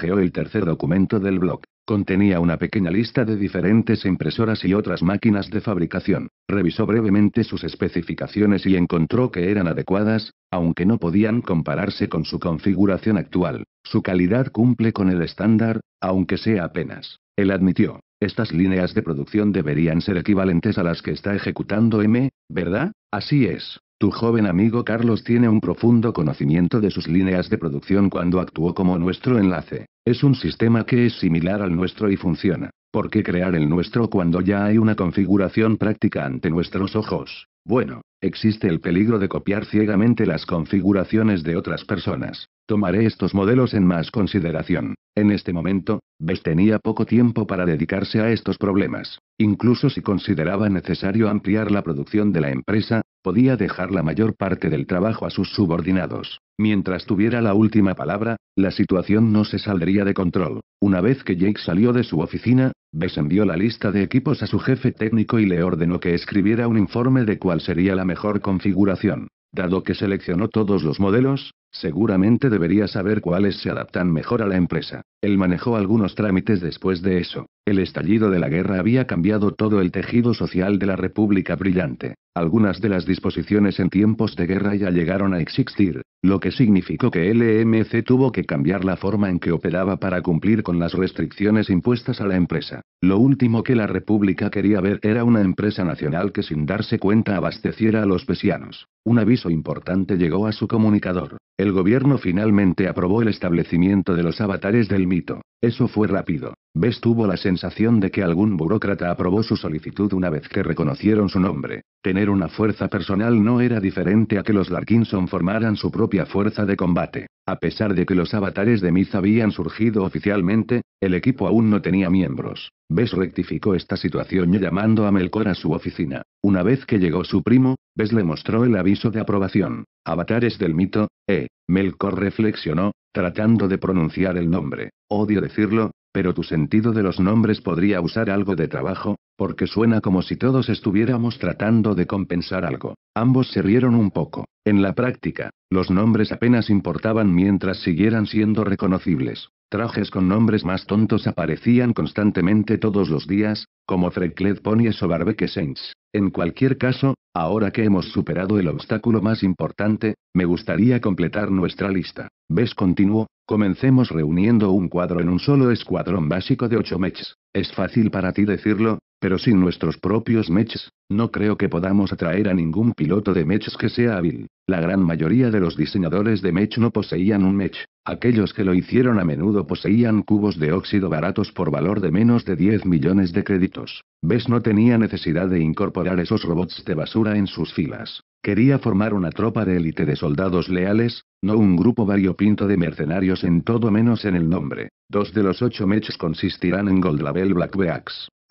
A: geo el tercer documento del blog. Contenía una pequeña lista de diferentes impresoras y otras máquinas de fabricación. Revisó brevemente sus especificaciones y encontró que eran adecuadas, aunque no podían compararse con su configuración actual. Su calidad cumple con el estándar, aunque sea apenas. Él admitió. Estas líneas de producción deberían ser equivalentes a las que está ejecutando M, ¿verdad? Así es. Tu joven amigo Carlos tiene un profundo conocimiento de sus líneas de producción cuando actuó como nuestro enlace. Es un sistema que es similar al nuestro y funciona. ¿Por qué crear el nuestro cuando ya hay una configuración práctica ante nuestros ojos? Bueno, existe el peligro de copiar ciegamente las configuraciones de otras personas. Tomaré estos modelos en más consideración. En este momento, Bess tenía poco tiempo para dedicarse a estos problemas. Incluso si consideraba necesario ampliar la producción de la empresa, podía dejar la mayor parte del trabajo a sus subordinados. Mientras tuviera la última palabra, la situación no se saldría de control. Una vez que Jake salió de su oficina, Bess envió la lista de equipos a su jefe técnico y le ordenó que escribiera un informe de cuál sería la mejor configuración. Dado que seleccionó todos los modelos, Seguramente debería saber cuáles se adaptan mejor a la empresa. Él manejó algunos trámites después de eso. El estallido de la guerra había cambiado todo el tejido social de la República Brillante. Algunas de las disposiciones en tiempos de guerra ya llegaron a existir, lo que significó que LMC tuvo que cambiar la forma en que operaba para cumplir con las restricciones impuestas a la empresa. Lo último que la República quería ver era una empresa nacional que sin darse cuenta abasteciera a los pesianos. Un aviso importante llegó a su comunicador. El gobierno finalmente aprobó el establecimiento de los avatares del mito. Eso fue rápido. Bess tuvo la sensación de que algún burócrata aprobó su solicitud una vez que reconocieron su nombre. Tener una fuerza personal no era diferente a que los Larkinson formaran su propia fuerza de combate. A pesar de que los avatares de Miz habían surgido oficialmente, el equipo aún no tenía miembros. Bess rectificó esta situación llamando a Melkor a su oficina. Una vez que llegó su primo, Bess le mostró el aviso de aprobación. Avatares del mito, eh. Melkor reflexionó, tratando de pronunciar el nombre. Odio decirlo, pero tu sentido de los nombres podría usar algo de trabajo, porque suena como si todos estuviéramos tratando de compensar algo. Ambos se rieron un poco. En la práctica, los nombres apenas importaban mientras siguieran siendo reconocibles. Trajes con nombres más tontos aparecían constantemente todos los días, como Freckled Ponies o Barbeque Saints. En cualquier caso, ahora que hemos superado el obstáculo más importante, me gustaría completar nuestra lista. ¿Ves? Continuó. Comencemos reuniendo un cuadro en un solo escuadrón básico de 8 mechs. Es fácil para ti decirlo, pero sin nuestros propios mechs, no creo que podamos atraer a ningún piloto de mechs que sea hábil. La gran mayoría de los diseñadores de mech no poseían un mech. Aquellos que lo hicieron a menudo poseían cubos de óxido baratos por valor de menos de 10 millones de créditos. Ves, no tenía necesidad de incorporar esos robots de basura en sus filas. Quería formar una tropa de élite de soldados leales, no un grupo variopinto de mercenarios en todo menos en el nombre. Dos de los ocho mechs consistirán en Gold Label Black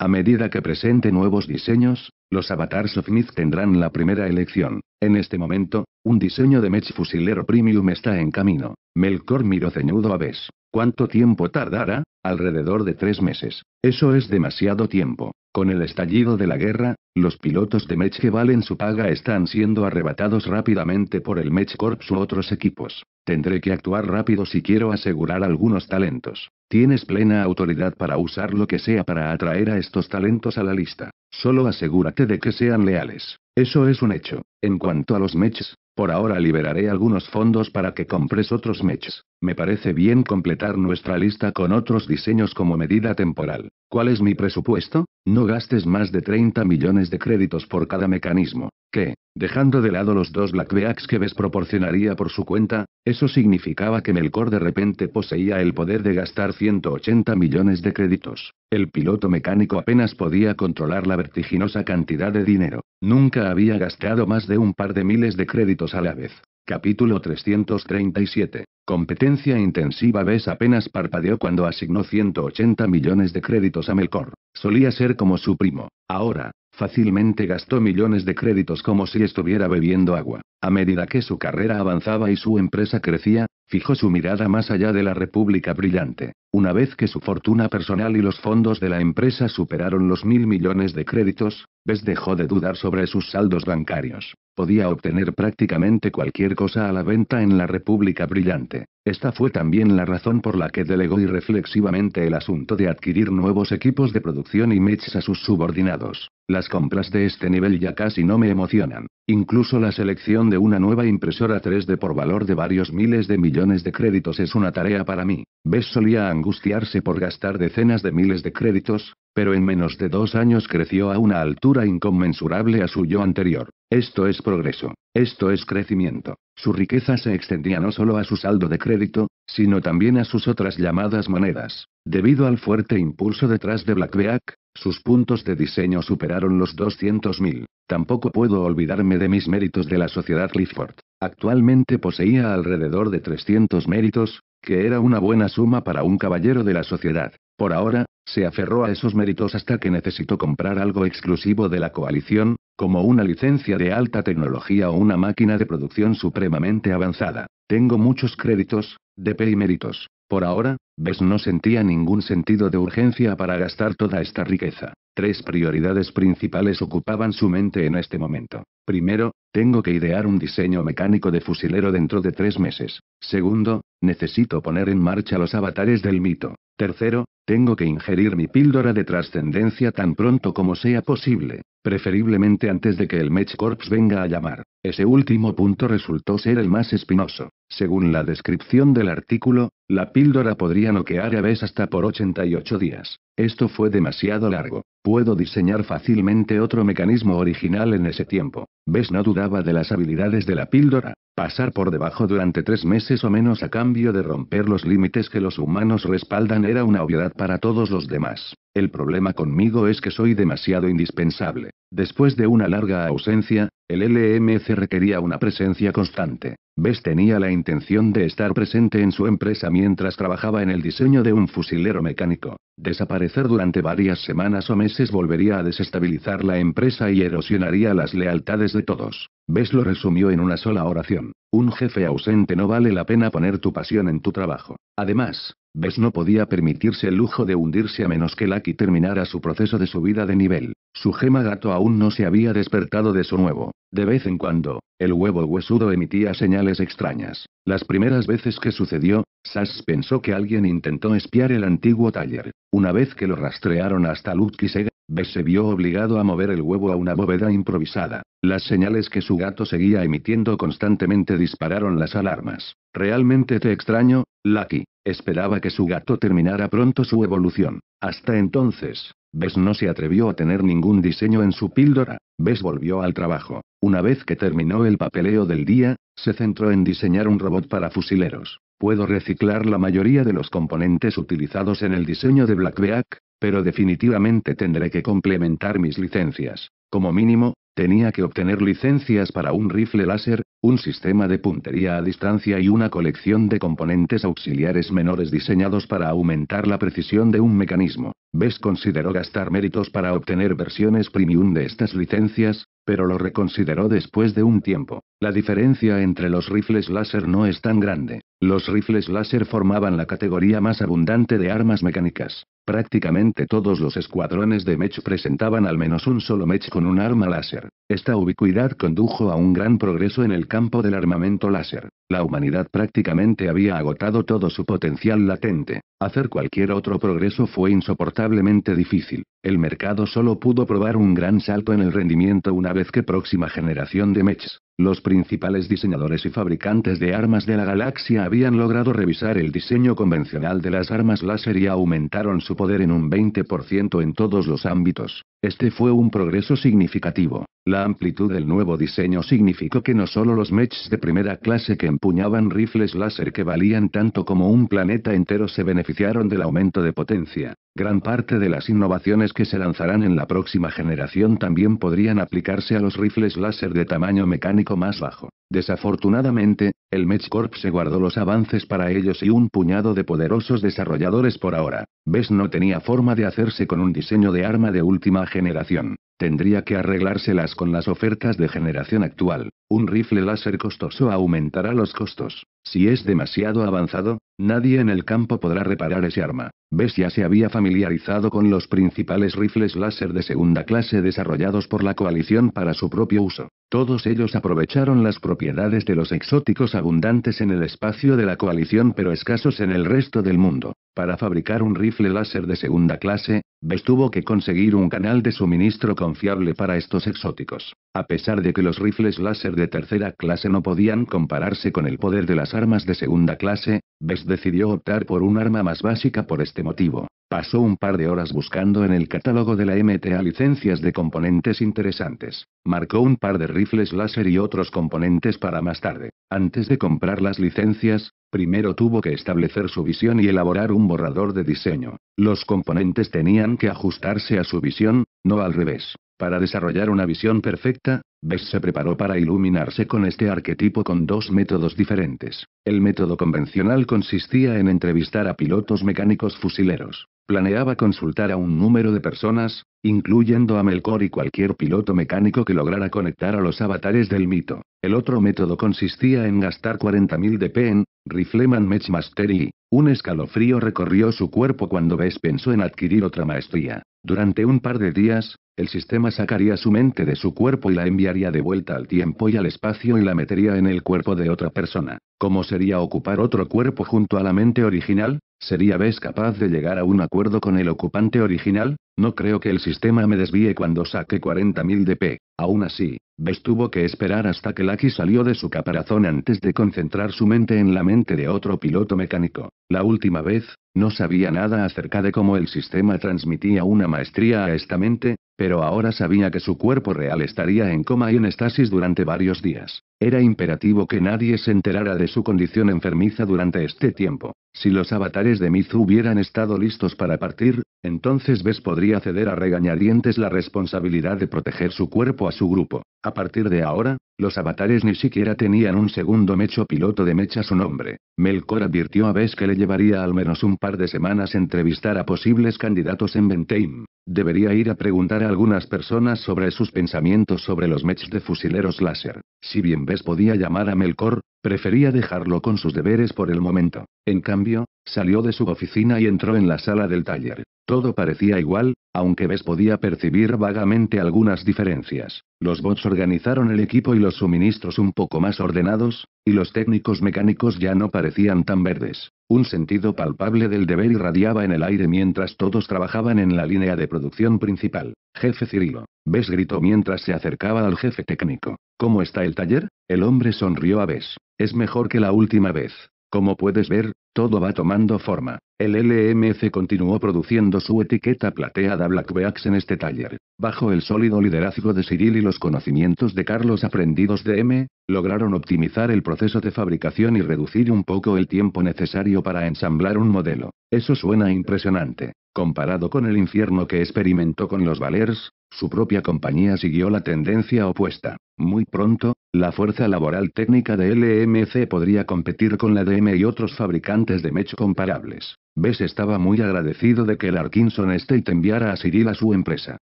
A: A medida que presente nuevos diseños, los avatars of Myth tendrán la primera elección. En este momento, un diseño de mech fusilero premium está en camino. Melkor miró ceñudo a Bess. ¿Cuánto tiempo tardará? Alrededor de tres meses. Eso es demasiado tiempo. Con el estallido de la guerra, los pilotos de Mech que valen su paga están siendo arrebatados rápidamente por el Mech Corps u otros equipos. Tendré que actuar rápido si quiero asegurar algunos talentos. Tienes plena autoridad para usar lo que sea para atraer a estos talentos a la lista. Solo asegúrate de que sean leales. Eso es un hecho. En cuanto a los Mechs, por ahora liberaré algunos fondos para que compres otros mechs. Me parece bien completar nuestra lista con otros diseños como medida temporal. ¿Cuál es mi presupuesto? No gastes más de 30 millones de créditos por cada mecanismo. ¿Qué? Dejando de lado los dos Blackbeaks que Ves proporcionaría por su cuenta, eso significaba que Melkor de repente poseía el poder de gastar 180 millones de créditos. El piloto mecánico apenas podía controlar la vertiginosa cantidad de dinero. Nunca había gastado más de un par de miles de créditos a la vez. Capítulo 337. Competencia intensiva. Ves apenas parpadeó cuando asignó 180 millones de créditos a Melkor. Solía ser como su primo. Ahora, Fácilmente gastó millones de créditos como si estuviera bebiendo agua. A medida que su carrera avanzaba y su empresa crecía, fijó su mirada más allá de la República Brillante. Una vez que su fortuna personal y los fondos de la empresa superaron los mil millones de créditos, Bess dejó de dudar sobre sus saldos bancarios. Podía obtener prácticamente cualquier cosa a la venta en la República Brillante. Esta fue también la razón por la que delegó irreflexivamente el asunto de adquirir nuevos equipos de producción y mechs a sus subordinados. Las compras de este nivel ya casi no me emocionan. Incluso la selección de una nueva impresora 3D por valor de varios miles de millones de créditos es una tarea para mí. Bess solía angustiarse por gastar decenas de miles de créditos, pero en menos de dos años creció a una altura inconmensurable a su yo anterior. Esto es progreso. Esto es crecimiento. Su riqueza se extendía no solo a su saldo de crédito, sino también a sus otras llamadas monedas. Debido al fuerte impulso detrás de Blackbeak, sus puntos de diseño superaron los 200.000. Tampoco puedo olvidarme de mis méritos de la sociedad Clifford. Actualmente poseía alrededor de 300 méritos, que era una buena suma para un caballero de la sociedad. Por ahora, se aferró a esos méritos hasta que necesitó comprar algo exclusivo de la coalición, como una licencia de alta tecnología o una máquina de producción supremamente avanzada. Tengo muchos créditos, DP y méritos. Por ahora, Bess no sentía ningún sentido de urgencia para gastar toda esta riqueza. Tres prioridades principales ocupaban su mente en este momento. Primero, tengo que idear un diseño mecánico de fusilero dentro de tres meses. Segundo, Necesito poner en marcha los avatares del mito. Tercero, tengo que ingerir mi píldora de trascendencia tan pronto como sea posible, preferiblemente antes de que el Mech Corps venga a llamar. Ese último punto resultó ser el más espinoso. Según la descripción del artículo, la píldora podría noquear a Bess hasta por 88 días. Esto fue demasiado largo. Puedo diseñar fácilmente otro mecanismo original en ese tiempo. ¿Ves? No dudaba de las habilidades de la píldora. Pasar por debajo durante tres meses o menos a cambio de romper los límites que los humanos respaldan era una obviedad para todos los demás. El problema conmigo es que soy demasiado indispensable. Después de una larga ausencia, el LMC requería una presencia constante. Bess tenía la intención de estar presente en su empresa mientras trabajaba en el diseño de un fusilero mecánico. Desaparecer durante varias semanas o meses volvería a desestabilizar la empresa y erosionaría las lealtades de todos. Bess lo resumió en una sola oración. Un jefe ausente no vale la pena poner tu pasión en tu trabajo. Además, Bess no podía permitirse el lujo de hundirse a menos que Lucky terminara su proceso de subida de nivel. Su gema gato aún no se había despertado de su nuevo. De vez en cuando, el huevo huesudo emitía señales extrañas. Las primeras veces que sucedió, Sas pensó que alguien intentó espiar el antiguo taller. Una vez que lo rastrearon hasta Lutkiseg, Bess se vio obligado a mover el huevo a una bóveda improvisada. Las señales que su gato seguía emitiendo constantemente dispararon las alarmas. Realmente te extraño, Lucky. Esperaba que su gato terminara pronto su evolución. Hasta entonces, Bess no se atrevió a tener ningún diseño en su píldora. Bess volvió al trabajo. Una vez que terminó el papeleo del día, se centró en diseñar un robot para fusileros. Puedo reciclar la mayoría de los componentes utilizados en el diseño de Blackbeak, pero definitivamente tendré que complementar mis licencias. Como mínimo, tenía que obtener licencias para un rifle láser, un sistema de puntería a distancia y una colección de componentes auxiliares menores diseñados para aumentar la precisión de un mecanismo. Ves, consideró gastar méritos para obtener versiones premium de estas licencias, pero lo reconsideró después de un tiempo. La diferencia entre los rifles láser no es tan grande. Los rifles láser formaban la categoría más abundante de armas mecánicas. Prácticamente todos los escuadrones de mech presentaban al menos un solo mech con un arma láser. Esta ubicuidad condujo a un gran progreso en el campo del armamento láser. La humanidad prácticamente había agotado todo su potencial latente. Hacer cualquier otro progreso fue insoportablemente difícil. El mercado solo pudo probar un gran salto en el rendimiento una vez que próxima generación de mechs los principales diseñadores y fabricantes de armas de la galaxia habían logrado revisar el diseño convencional de las armas láser y aumentaron su poder en un 20% en todos los ámbitos. Este fue un progreso significativo. La amplitud del nuevo diseño significó que no solo los mechs de primera clase que empuñaban rifles láser que valían tanto como un planeta entero se beneficiaron del aumento de potencia. Gran parte de las innovaciones que se lanzarán en la próxima generación también podrían aplicarse a los rifles láser de tamaño mecánico más bajo. Desafortunadamente, el MechCorp se guardó los avances para ellos y un puñado de poderosos desarrolladores por ahora. VES no tenía forma de hacerse con un diseño de arma de última generación. Tendría que arreglárselas con las ofertas de generación actual. Un rifle láser costoso aumentará los costos. Si es demasiado avanzado, Nadie en el campo podrá reparar ese arma. ya se había familiarizado con los principales rifles láser de segunda clase desarrollados por la coalición para su propio uso. Todos ellos aprovecharon las propiedades de los exóticos abundantes en el espacio de la coalición pero escasos en el resto del mundo. Para fabricar un rifle láser de segunda clase, Bess tuvo que conseguir un canal de suministro confiable para estos exóticos. A pesar de que los rifles láser de tercera clase no podían compararse con el poder de las armas de segunda clase, Bess decidió optar por un arma más básica por este motivo. Pasó un par de horas buscando en el catálogo de la MTA licencias de componentes interesantes. Marcó un par de rifles láser y otros componentes para más tarde. Antes de comprar las licencias, primero tuvo que establecer su visión y elaborar un borrador de diseño. Los componentes tenían que ajustarse a su visión, no al revés. Para desarrollar una visión perfecta, Bess se preparó para iluminarse con este arquetipo con dos métodos diferentes. El método convencional consistía en entrevistar a pilotos mecánicos fusileros. Planeaba consultar a un número de personas, incluyendo a Melkor y cualquier piloto mecánico que lograra conectar a los avatares del mito. El otro método consistía en gastar 40.000 DP en Rifleman Mech y, un escalofrío recorrió su cuerpo cuando Bess pensó en adquirir otra maestría. Durante un par de días, el sistema sacaría su mente de su cuerpo y la enviaría de vuelta al tiempo y al espacio y la metería en el cuerpo de otra persona. ¿Cómo sería ocupar otro cuerpo junto a la mente original? ¿Sería Bess capaz de llegar a un acuerdo con el ocupante original? No creo que el sistema me desvíe cuando saque 40.000 DP. Aún así, Bess tuvo que esperar hasta que Lucky salió de su caparazón antes de concentrar su mente en la mente de otro piloto mecánico. La última vez, no sabía nada acerca de cómo el sistema transmitía una maestría a esta mente, pero ahora sabía que su cuerpo real estaría en coma y en estasis durante varios días. Era imperativo que nadie se enterara de su condición enfermiza durante este tiempo. Si los avatares de Mizu hubieran estado listos para partir, entonces Bess podría ceder a regañadientes la responsabilidad de proteger su cuerpo a su grupo. A partir de ahora, los avatares ni siquiera tenían un segundo mecho piloto de mecha su nombre. Melkor advirtió a Bess que le llevaría al menos un par de semanas entrevistar a posibles candidatos en Bentheim. Debería ir a preguntar a algunas personas sobre sus pensamientos sobre los mechs de fusileros láser. Si bien Bess podía llamar a Melkor, prefería dejarlo con sus deberes por el momento. En cambio, Salió de su oficina y entró en la sala del taller. Todo parecía igual, aunque Bess podía percibir vagamente algunas diferencias. Los bots organizaron el equipo y los suministros un poco más ordenados, y los técnicos mecánicos ya no parecían tan verdes. Un sentido palpable del deber irradiaba en el aire mientras todos trabajaban en la línea de producción principal. Jefe Cirilo. Bess gritó mientras se acercaba al jefe técnico. ¿Cómo está el taller? El hombre sonrió a Bess. Es mejor que la última vez. Como puedes ver, todo va tomando forma. El LMC continuó produciendo su etiqueta plateada Black en este taller. Bajo el sólido liderazgo de Cyril y los conocimientos de Carlos aprendidos de M, lograron optimizar el proceso de fabricación y reducir un poco el tiempo necesario para ensamblar un modelo. Eso suena impresionante. Comparado con el infierno que experimentó con los Valers, su propia compañía siguió la tendencia opuesta. Muy pronto, la fuerza laboral técnica de LMC podría competir con la DM y otros fabricantes de mech comparables. Bess estaba muy agradecido de que el Arkinson State enviara a Cyril a su empresa.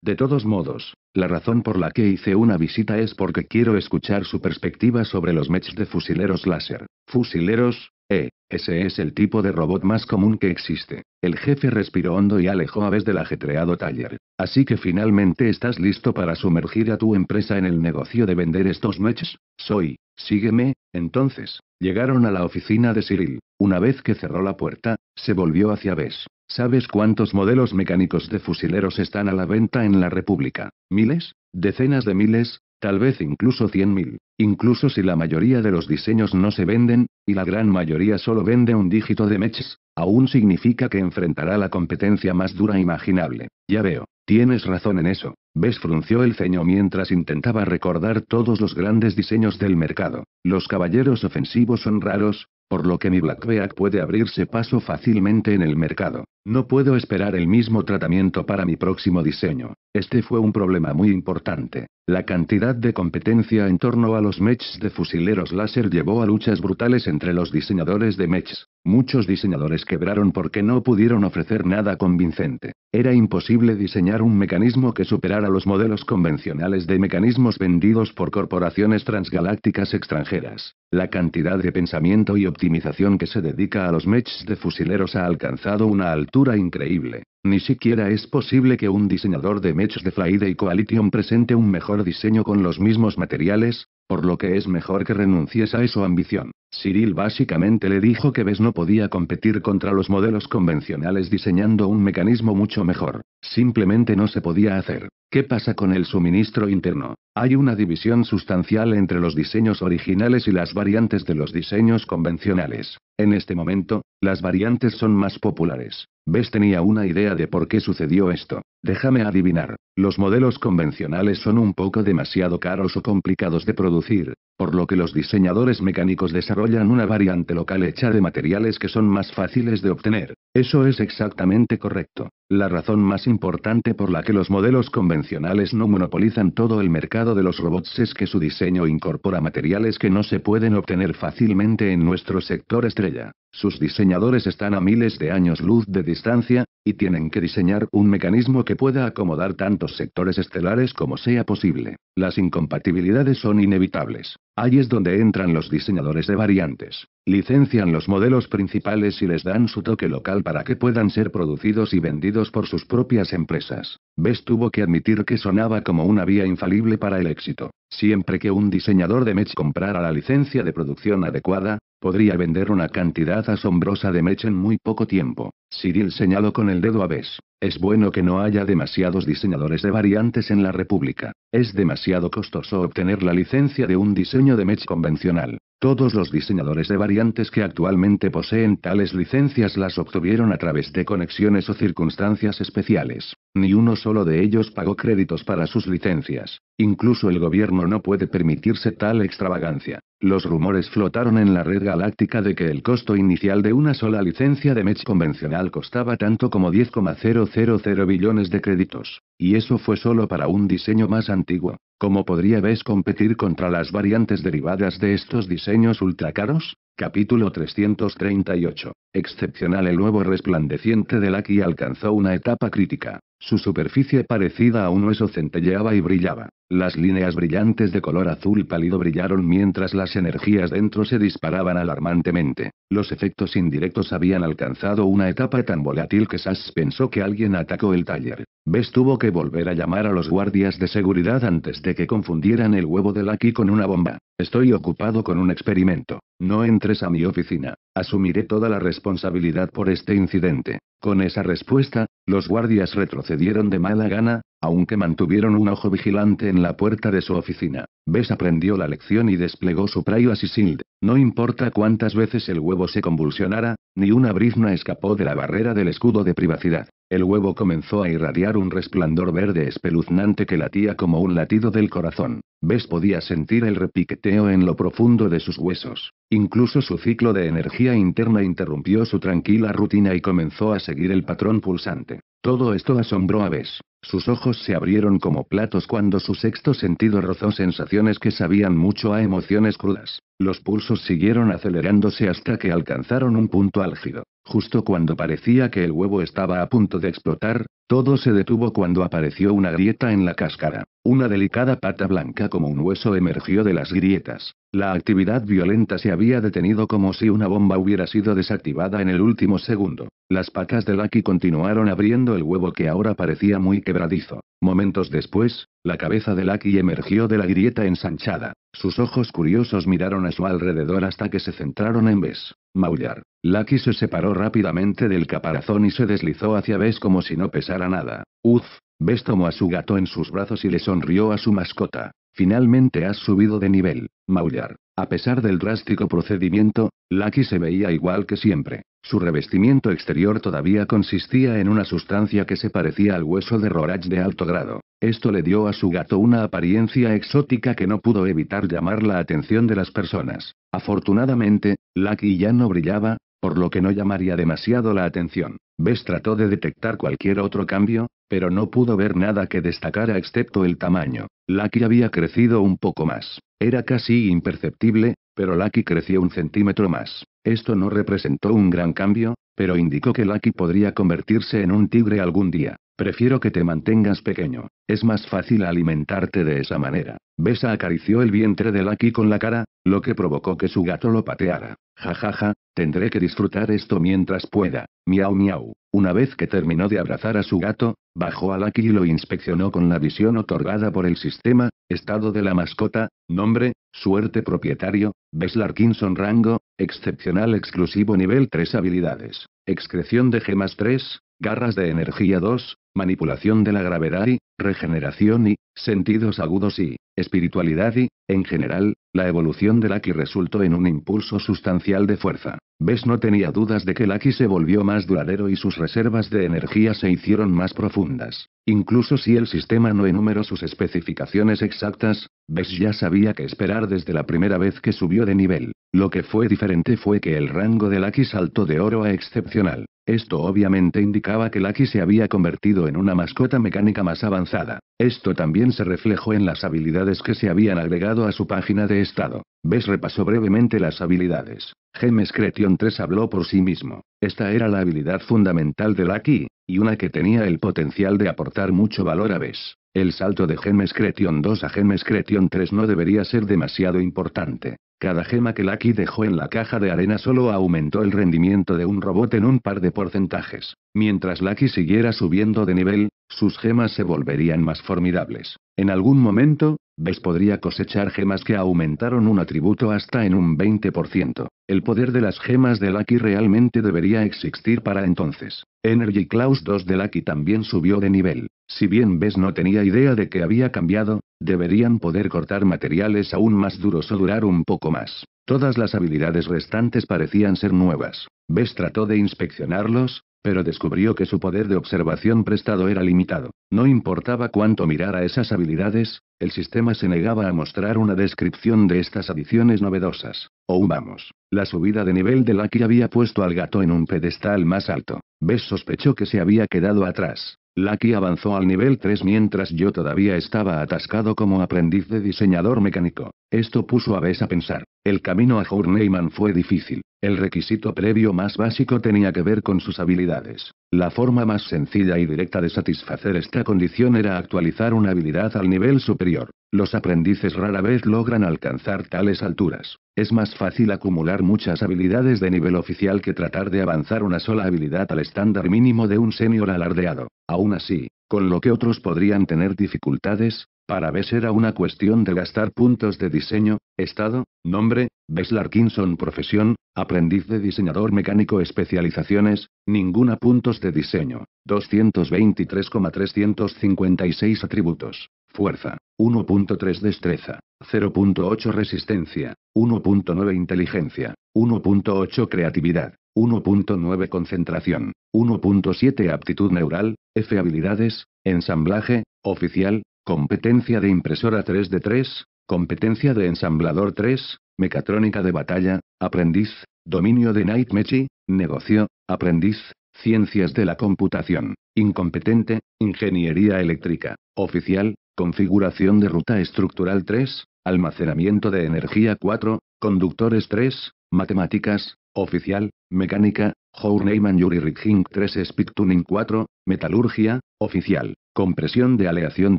A: De todos modos, la razón por la que hice una visita es porque quiero escuchar su perspectiva sobre los mechs de fusileros láser. Fusileros, eh, ese es el tipo de robot más común que existe. El jefe respiró hondo y alejó a vez del ajetreado taller. Así que finalmente estás listo para sumergir a tu empresa en el negocio de vender estos matches. Soy. Sígueme. Entonces, llegaron a la oficina de Cyril. Una vez que cerró la puerta, se volvió hacia Bess. ¿Sabes cuántos modelos mecánicos de fusileros están a la venta en la República? ¿Miles? ¿Decenas de miles? Tal vez incluso 100.000, incluso si la mayoría de los diseños no se venden, y la gran mayoría solo vende un dígito de meches, aún significa que enfrentará la competencia más dura imaginable. Ya veo, tienes razón en eso. Ves frunció el ceño mientras intentaba recordar todos los grandes diseños del mercado. Los caballeros ofensivos son raros, por lo que mi Blackbeard puede abrirse paso fácilmente en el mercado. No puedo esperar el mismo tratamiento para mi próximo diseño. Este fue un problema muy importante. La cantidad de competencia en torno a los mechs de fusileros láser llevó a luchas brutales entre los diseñadores de mechs. Muchos diseñadores quebraron porque no pudieron ofrecer nada convincente. Era imposible diseñar un mecanismo que superara los modelos convencionales de mecanismos vendidos por corporaciones transgalácticas extranjeras. La cantidad de pensamiento y optimización que se dedica a los mechs de fusileros ha alcanzado una altura increíble. Ni siquiera es posible que un diseñador de Mech's de y Coalition presente un mejor diseño con los mismos materiales, por lo que es mejor que renuncies a esa ambición. Cyril básicamente le dijo que VES no podía competir contra los modelos convencionales diseñando un mecanismo mucho mejor. Simplemente no se podía hacer. ¿Qué pasa con el suministro interno? Hay una división sustancial entre los diseños originales y las variantes de los diseños convencionales. En este momento, las variantes son más populares. ¿Ves? tenía una idea de por qué sucedió esto. Déjame adivinar. Los modelos convencionales son un poco demasiado caros o complicados de producir, por lo que los diseñadores mecánicos desarrollan una variante local hecha de materiales que son más fáciles de obtener. Eso es exactamente correcto. La razón más importante por la que los modelos convencionales no monopolizan todo el mercado de los robots es que su diseño incorpora materiales que no se pueden obtener fácilmente en nuestro sector estrella. Sus diseñadores están a miles de años luz de distancia, y tienen que diseñar un mecanismo que pueda acomodar tantos sectores estelares como sea posible. Las incompatibilidades son inevitables. Ahí es donde entran los diseñadores de variantes. Licencian los modelos principales y les dan su toque local para que puedan ser producidos y vendidos por sus propias empresas. Bess tuvo que admitir que sonaba como una vía infalible para el éxito. Siempre que un diseñador de Mech comprara la licencia de producción adecuada, podría vender una cantidad asombrosa de Mech en muy poco tiempo. Cyril señaló con el dedo a Bess. Es bueno que no haya demasiados diseñadores de variantes en la República. Es demasiado costoso obtener la licencia de un diseño de Mech convencional. Todos los diseñadores de variantes que actualmente poseen tales licencias las obtuvieron a través de conexiones o circunstancias especiales. Ni uno solo de ellos pagó créditos para sus licencias. Incluso el gobierno no puede permitirse tal extravagancia. Los rumores flotaron en la red galáctica de que el costo inicial de una sola licencia de Mech convencional costaba tanto como 10,000 billones de créditos. Y eso fue solo para un diseño más antiguo. ¿Cómo podría ves competir contra las variantes derivadas de estos diseños ultracaros? Capítulo 338. Excepcional el nuevo resplandeciente de Aki alcanzó una etapa crítica. Su superficie parecida a un hueso centelleaba y brillaba. Las líneas brillantes de color azul pálido brillaron mientras las energías dentro se disparaban alarmantemente. Los efectos indirectos habían alcanzado una etapa tan volátil que Sass pensó que alguien atacó el taller. Bess tuvo que volver a llamar a los guardias de seguridad antes de que confundieran el huevo de Lucky con una bomba. Estoy ocupado con un experimento. No entres a mi oficina. Asumiré toda la responsabilidad por este incidente. Con esa respuesta, los guardias retrocedieron de mala gana, aunque mantuvieron un ojo vigilante en la puerta de su oficina, Bess aprendió la lección y desplegó su a shield. No importa cuántas veces el huevo se convulsionara, ni una brizna escapó de la barrera del escudo de privacidad. El huevo comenzó a irradiar un resplandor verde espeluznante que latía como un latido del corazón. Bess podía sentir el repiqueteo en lo profundo de sus huesos. Incluso su ciclo de energía interna interrumpió su tranquila rutina y comenzó a seguir el patrón pulsante. Todo esto asombró a Bess. Sus ojos se abrieron como platos cuando su sexto sentido rozó sensaciones que sabían mucho a emociones crudas. Los pulsos siguieron acelerándose hasta que alcanzaron un punto álgido. Justo cuando parecía que el huevo estaba a punto de explotar, todo se detuvo cuando apareció una grieta en la cáscara. Una delicada pata blanca como un hueso emergió de las grietas. La actividad violenta se había detenido como si una bomba hubiera sido desactivada en el último segundo. Las patas de Lucky continuaron abriendo el huevo que ahora parecía muy quebradizo. Momentos después, la cabeza de Lucky emergió de la grieta ensanchada. Sus ojos curiosos miraron a su alrededor hasta que se centraron en Bess maullar. Lucky se separó rápidamente del caparazón y se deslizó hacia Bess como si no pesara nada. Uf, Bess tomó a su gato en sus brazos y le sonrió a su mascota. Finalmente has subido de nivel, maullar. A pesar del drástico procedimiento, Lucky se veía igual que siempre. Su revestimiento exterior todavía consistía en una sustancia que se parecía al hueso de Rorach de alto grado. Esto le dio a su gato una apariencia exótica que no pudo evitar llamar la atención de las personas. Afortunadamente, Lucky ya no brillaba, por lo que no llamaría demasiado la atención. Bess trató de detectar cualquier otro cambio, pero no pudo ver nada que destacara excepto el tamaño. Lucky había crecido un poco más. Era casi imperceptible, pero Lucky creció un centímetro más. Esto no representó un gran cambio, pero indicó que Lucky podría convertirse en un tigre algún día. Prefiero que te mantengas pequeño. Es más fácil alimentarte de esa manera. Besa acarició el vientre de Lucky con la cara, lo que provocó que su gato lo pateara. Jajaja, ja, ja, tendré que disfrutar esto mientras pueda. Miau miau. Una vez que terminó de abrazar a su gato, bajó a Lucky y lo inspeccionó con la visión otorgada por el sistema, estado de la mascota, nombre, suerte propietario, Beslarkinson rango, excepcional exclusivo nivel 3 habilidades, excreción de gemas 3, garras de energía 2, manipulación de la gravedad y, regeneración y, sentidos agudos y, espiritualidad y, en general, la evolución del Aki resultó en un impulso sustancial de fuerza. Bess no tenía dudas de que el se volvió más duradero y sus reservas de energía se hicieron más profundas. Incluso si el sistema no enumeró sus especificaciones exactas, Bess ya sabía que esperar desde la primera vez que subió de nivel. Lo que fue diferente fue que el rango del Aki saltó de oro a excepcional. Esto obviamente indicaba que Lucky se había convertido en una mascota mecánica más avanzada. Esto también se reflejó en las habilidades que se habían agregado a su página de estado. Bess repasó brevemente las habilidades. Gemes Cretion 3 habló por sí mismo. Esta era la habilidad fundamental de Lucky, y una que tenía el potencial de aportar mucho valor a Bess. El salto de Gemes Cretion 2 a Gemes Cretion 3 no debería ser demasiado importante. Cada gema que Lucky dejó en la caja de arena solo aumentó el rendimiento de un robot en un par de porcentajes. Mientras Lucky siguiera subiendo de nivel, sus gemas se volverían más formidables. En algún momento, Bess podría cosechar gemas que aumentaron un atributo hasta en un 20%. El poder de las gemas de Lucky realmente debería existir para entonces. Energy Clause 2 de Lucky también subió de nivel. Si bien Bess no tenía idea de que había cambiado, deberían poder cortar materiales aún más duros o durar un poco más. Todas las habilidades restantes parecían ser nuevas. Bess trató de inspeccionarlos, pero descubrió que su poder de observación prestado era limitado. No importaba cuánto mirara esas habilidades, el sistema se negaba a mostrar una descripción de estas adiciones novedosas. O vamos, la subida de nivel de Lucky había puesto al gato en un pedestal más alto. Bess sospechó que se había quedado atrás. Lucky avanzó al nivel 3 mientras yo todavía estaba atascado como aprendiz de diseñador mecánico. Esto puso a Bess a pensar. El camino a Journeyman fue difícil. El requisito previo más básico tenía que ver con sus habilidades. La forma más sencilla y directa de satisfacer esta condición era actualizar una habilidad al nivel superior. Los aprendices rara vez logran alcanzar tales alturas. Es más fácil acumular muchas habilidades de nivel oficial que tratar de avanzar una sola habilidad al estándar mínimo de un senior alardeado. Aún así, con lo que otros podrían tener dificultades, para Bess era una cuestión de gastar puntos de diseño, estado, nombre, Bess Larkinson profesión, aprendiz de diseñador mecánico especializaciones, ninguna puntos de diseño, 223,356 atributos, fuerza, 1.3 destreza, 0.8 resistencia, 1.9 inteligencia, 1.8 creatividad, 1.9 Concentración. 1.7 Aptitud neural, F habilidades, ensamblaje, oficial, competencia de impresora 3 d 3, competencia de ensamblador 3, mecatrónica de batalla, aprendiz, dominio de Nightmechi, negocio, aprendiz, ciencias de la computación, incompetente, ingeniería eléctrica, oficial, configuración de ruta estructural 3, almacenamiento de energía 4, conductores 3, matemáticas, Oficial, Mecánica, Journeyman Yuri Rigging 3 Speed Tuning 4, Metalurgia, Oficial, Compresión de Aleación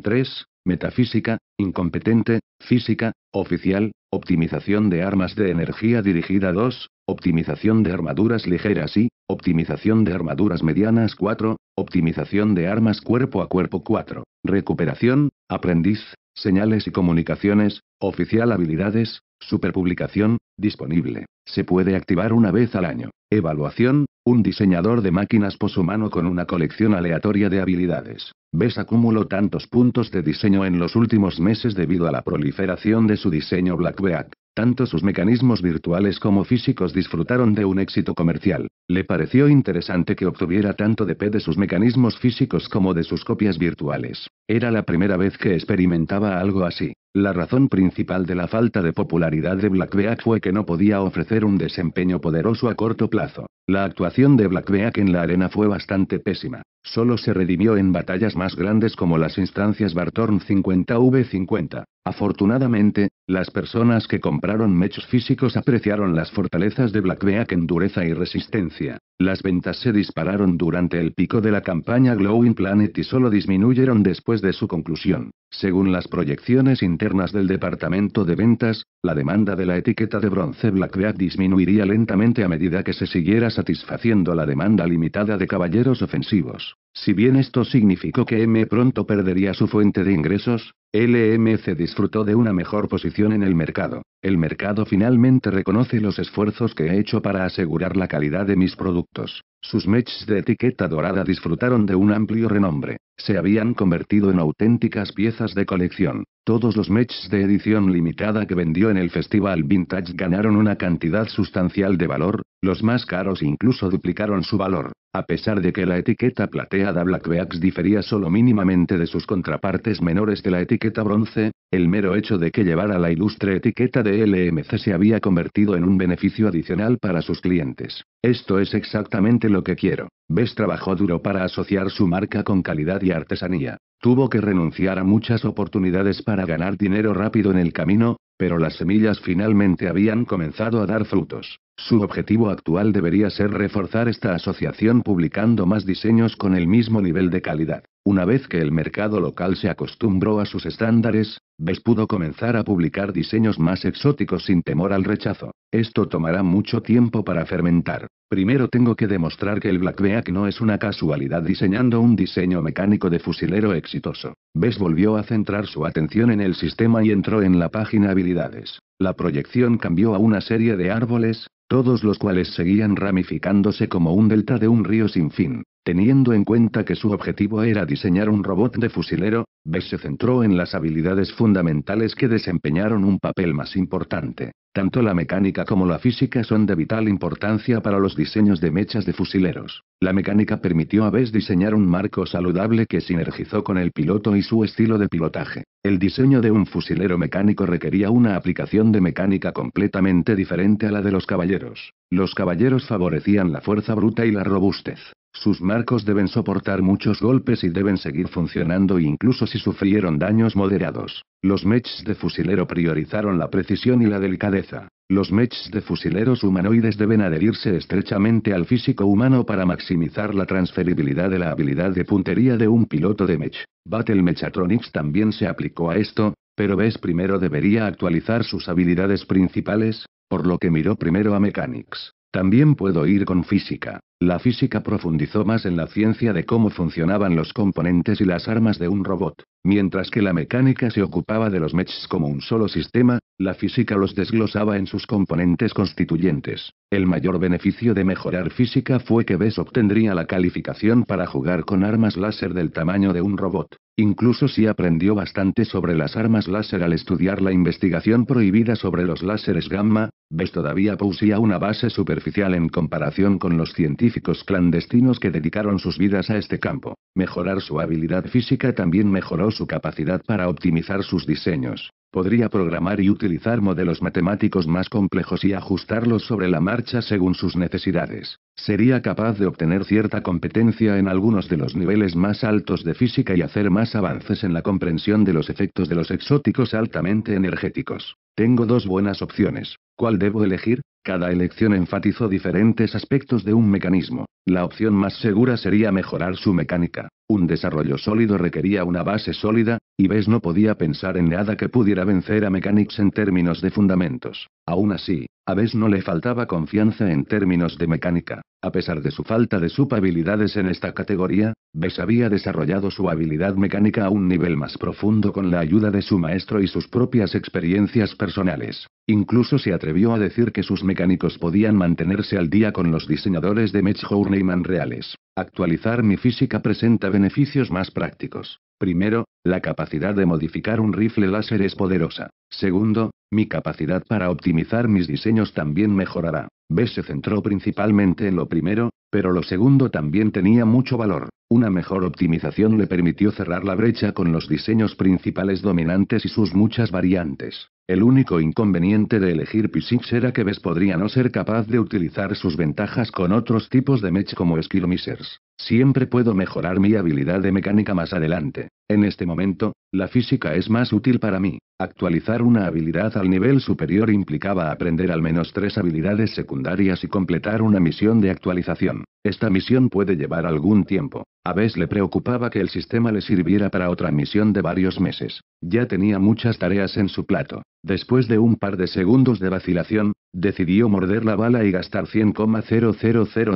A: 3, Metafísica, Incompetente, Física, Oficial, Optimización de Armas de Energía Dirigida 2, Optimización de Armaduras Ligeras y, Optimización de Armaduras Medianas 4, Optimización de Armas Cuerpo a Cuerpo 4, Recuperación, Aprendiz, Señales y Comunicaciones, Oficial Habilidades, Superpublicación, disponible. Se puede activar una vez al año. Evaluación, un diseñador de máquinas poshumano con una colección aleatoria de habilidades. Ves acumuló tantos puntos de diseño en los últimos meses debido a la proliferación de su diseño Black Tanto sus mecanismos virtuales como físicos disfrutaron de un éxito comercial. Le pareció interesante que obtuviera tanto de P de sus mecanismos físicos como de sus copias virtuales. Era la primera vez que experimentaba algo así. La razón principal de la falta de popularidad de Blackbeak fue que no podía ofrecer un desempeño poderoso a corto plazo. La actuación de Black en la arena fue bastante pésima. Solo se redimió en batallas más grandes como las instancias Barton 50V50. Afortunadamente, las personas que compraron mechos físicos apreciaron las fortalezas de Black en dureza y resistencia. Las ventas se dispararon durante el pico de la campaña Glowing Planet y solo disminuyeron después de su conclusión. Según las proyecciones internas del departamento de ventas, la demanda de la etiqueta de bronce Black disminuiría lentamente a medida que se siguiera satisfaciendo la demanda limitada de caballeros ofensivos. Si bien esto significó que M pronto perdería su fuente de ingresos, LMC disfrutó de una mejor posición en el mercado. El mercado finalmente reconoce los esfuerzos que he hecho para asegurar la calidad de mis productos. Sus matches de etiqueta dorada disfrutaron de un amplio renombre. Se habían convertido en auténticas piezas de colección. Todos los matches de edición limitada que vendió en el Festival Vintage ganaron una cantidad sustancial de valor, los más caros incluso duplicaron su valor. A pesar de que la etiqueta platea Black Blackbeaks difería solo mínimamente de sus contrapartes menores de la etiqueta bronce, el mero hecho de que llevara la ilustre etiqueta de LMC se había convertido en un beneficio adicional para sus clientes. Esto es exactamente lo que quiero. Bess trabajó duro para asociar su marca con calidad y artesanía. Tuvo que renunciar a muchas oportunidades para ganar dinero rápido en el camino, pero las semillas finalmente habían comenzado a dar frutos. Su objetivo actual debería ser reforzar esta asociación publicando más diseños con el mismo nivel de calidad. Una vez que el mercado local se acostumbró a sus estándares, Bess pudo comenzar a publicar diseños más exóticos sin temor al rechazo. Esto tomará mucho tiempo para fermentar. Primero tengo que demostrar que el Black no es una casualidad diseñando un diseño mecánico de fusilero exitoso. Bes volvió a centrar su atención en el sistema y entró en la página habilidades. La proyección cambió a una serie de árboles, todos los cuales seguían ramificándose como un delta de un río sin fin. Teniendo en cuenta que su objetivo era diseñar un robot de fusilero, B se centró en las habilidades fundamentales que desempeñaron un papel más importante. Tanto la mecánica como la física son de vital importancia para los diseños de mechas de fusileros. La mecánica permitió a Bess diseñar un marco saludable que sinergizó con el piloto y su estilo de pilotaje. El diseño de un fusilero mecánico requería una aplicación de mecánica completamente diferente a la de los caballeros. Los caballeros favorecían la fuerza bruta y la robustez. Sus marcos deben soportar muchos golpes y deben seguir funcionando incluso si sufrieron daños moderados. Los mechs de fusilero priorizaron la precisión y la delicadeza. Los mechs de fusileros humanoides deben adherirse estrechamente al físico humano para maximizar la transferibilidad de la habilidad de puntería de un piloto de mech. Battle Mechatronics también se aplicó a esto, pero BES primero debería actualizar sus habilidades principales, por lo que miró primero a Mechanics. También puedo ir con física. La física profundizó más en la ciencia de cómo funcionaban los componentes y las armas de un robot. Mientras que la mecánica se ocupaba de los mechs como un solo sistema, la física los desglosaba en sus componentes constituyentes. El mayor beneficio de mejorar física fue que Bess obtendría la calificación para jugar con armas láser del tamaño de un robot. Incluso si aprendió bastante sobre las armas láser al estudiar la investigación prohibida sobre los láseres gamma, ves todavía poseía una base superficial en comparación con los científicos clandestinos que dedicaron sus vidas a este campo. Mejorar su habilidad física también mejoró su capacidad para optimizar sus diseños. Podría programar y utilizar modelos matemáticos más complejos y ajustarlos sobre la marcha según sus necesidades. Sería capaz de obtener cierta competencia en algunos de los niveles más altos de física y hacer más avances en la comprensión de los efectos de los exóticos altamente energéticos. Tengo dos buenas opciones. ¿Cuál debo elegir? Cada elección enfatizó diferentes aspectos de un mecanismo. La opción más segura sería mejorar su mecánica. Un desarrollo sólido requería una base sólida, y Bess no podía pensar en nada que pudiera vencer a Mechanics en términos de fundamentos. Aún así, a Bess no le faltaba confianza en términos de mecánica. A pesar de su falta de supabilidades en esta categoría, Bess había desarrollado su habilidad mecánica a un nivel más profundo con la ayuda de su maestro y sus propias experiencias personales. Incluso se atrevió a decir que sus mecánicos podían mantenerse al día con los diseñadores de Mech y reales. Actualizar mi física presenta beneficios más prácticos. Primero, la capacidad de modificar un rifle láser es poderosa. Segundo, mi capacidad para optimizar mis diseños también mejorará. B se centró principalmente en lo primero, pero lo segundo también tenía mucho valor. Una mejor optimización le permitió cerrar la brecha con los diseños principales dominantes y sus muchas variantes. El único inconveniente de elegir p era que ves podría no ser capaz de utilizar sus ventajas con otros tipos de mech como Missers. Siempre puedo mejorar mi habilidad de mecánica más adelante. En este momento, la física es más útil para mí. Actualizar una habilidad al nivel superior implicaba aprender al menos tres habilidades secundarias y completar una misión de actualización. Esta misión puede llevar algún tiempo. A veces le preocupaba que el sistema le sirviera para otra misión de varios meses. Ya tenía muchas tareas en su plato. Después de un par de segundos de vacilación, decidió morder la bala y gastar 100,000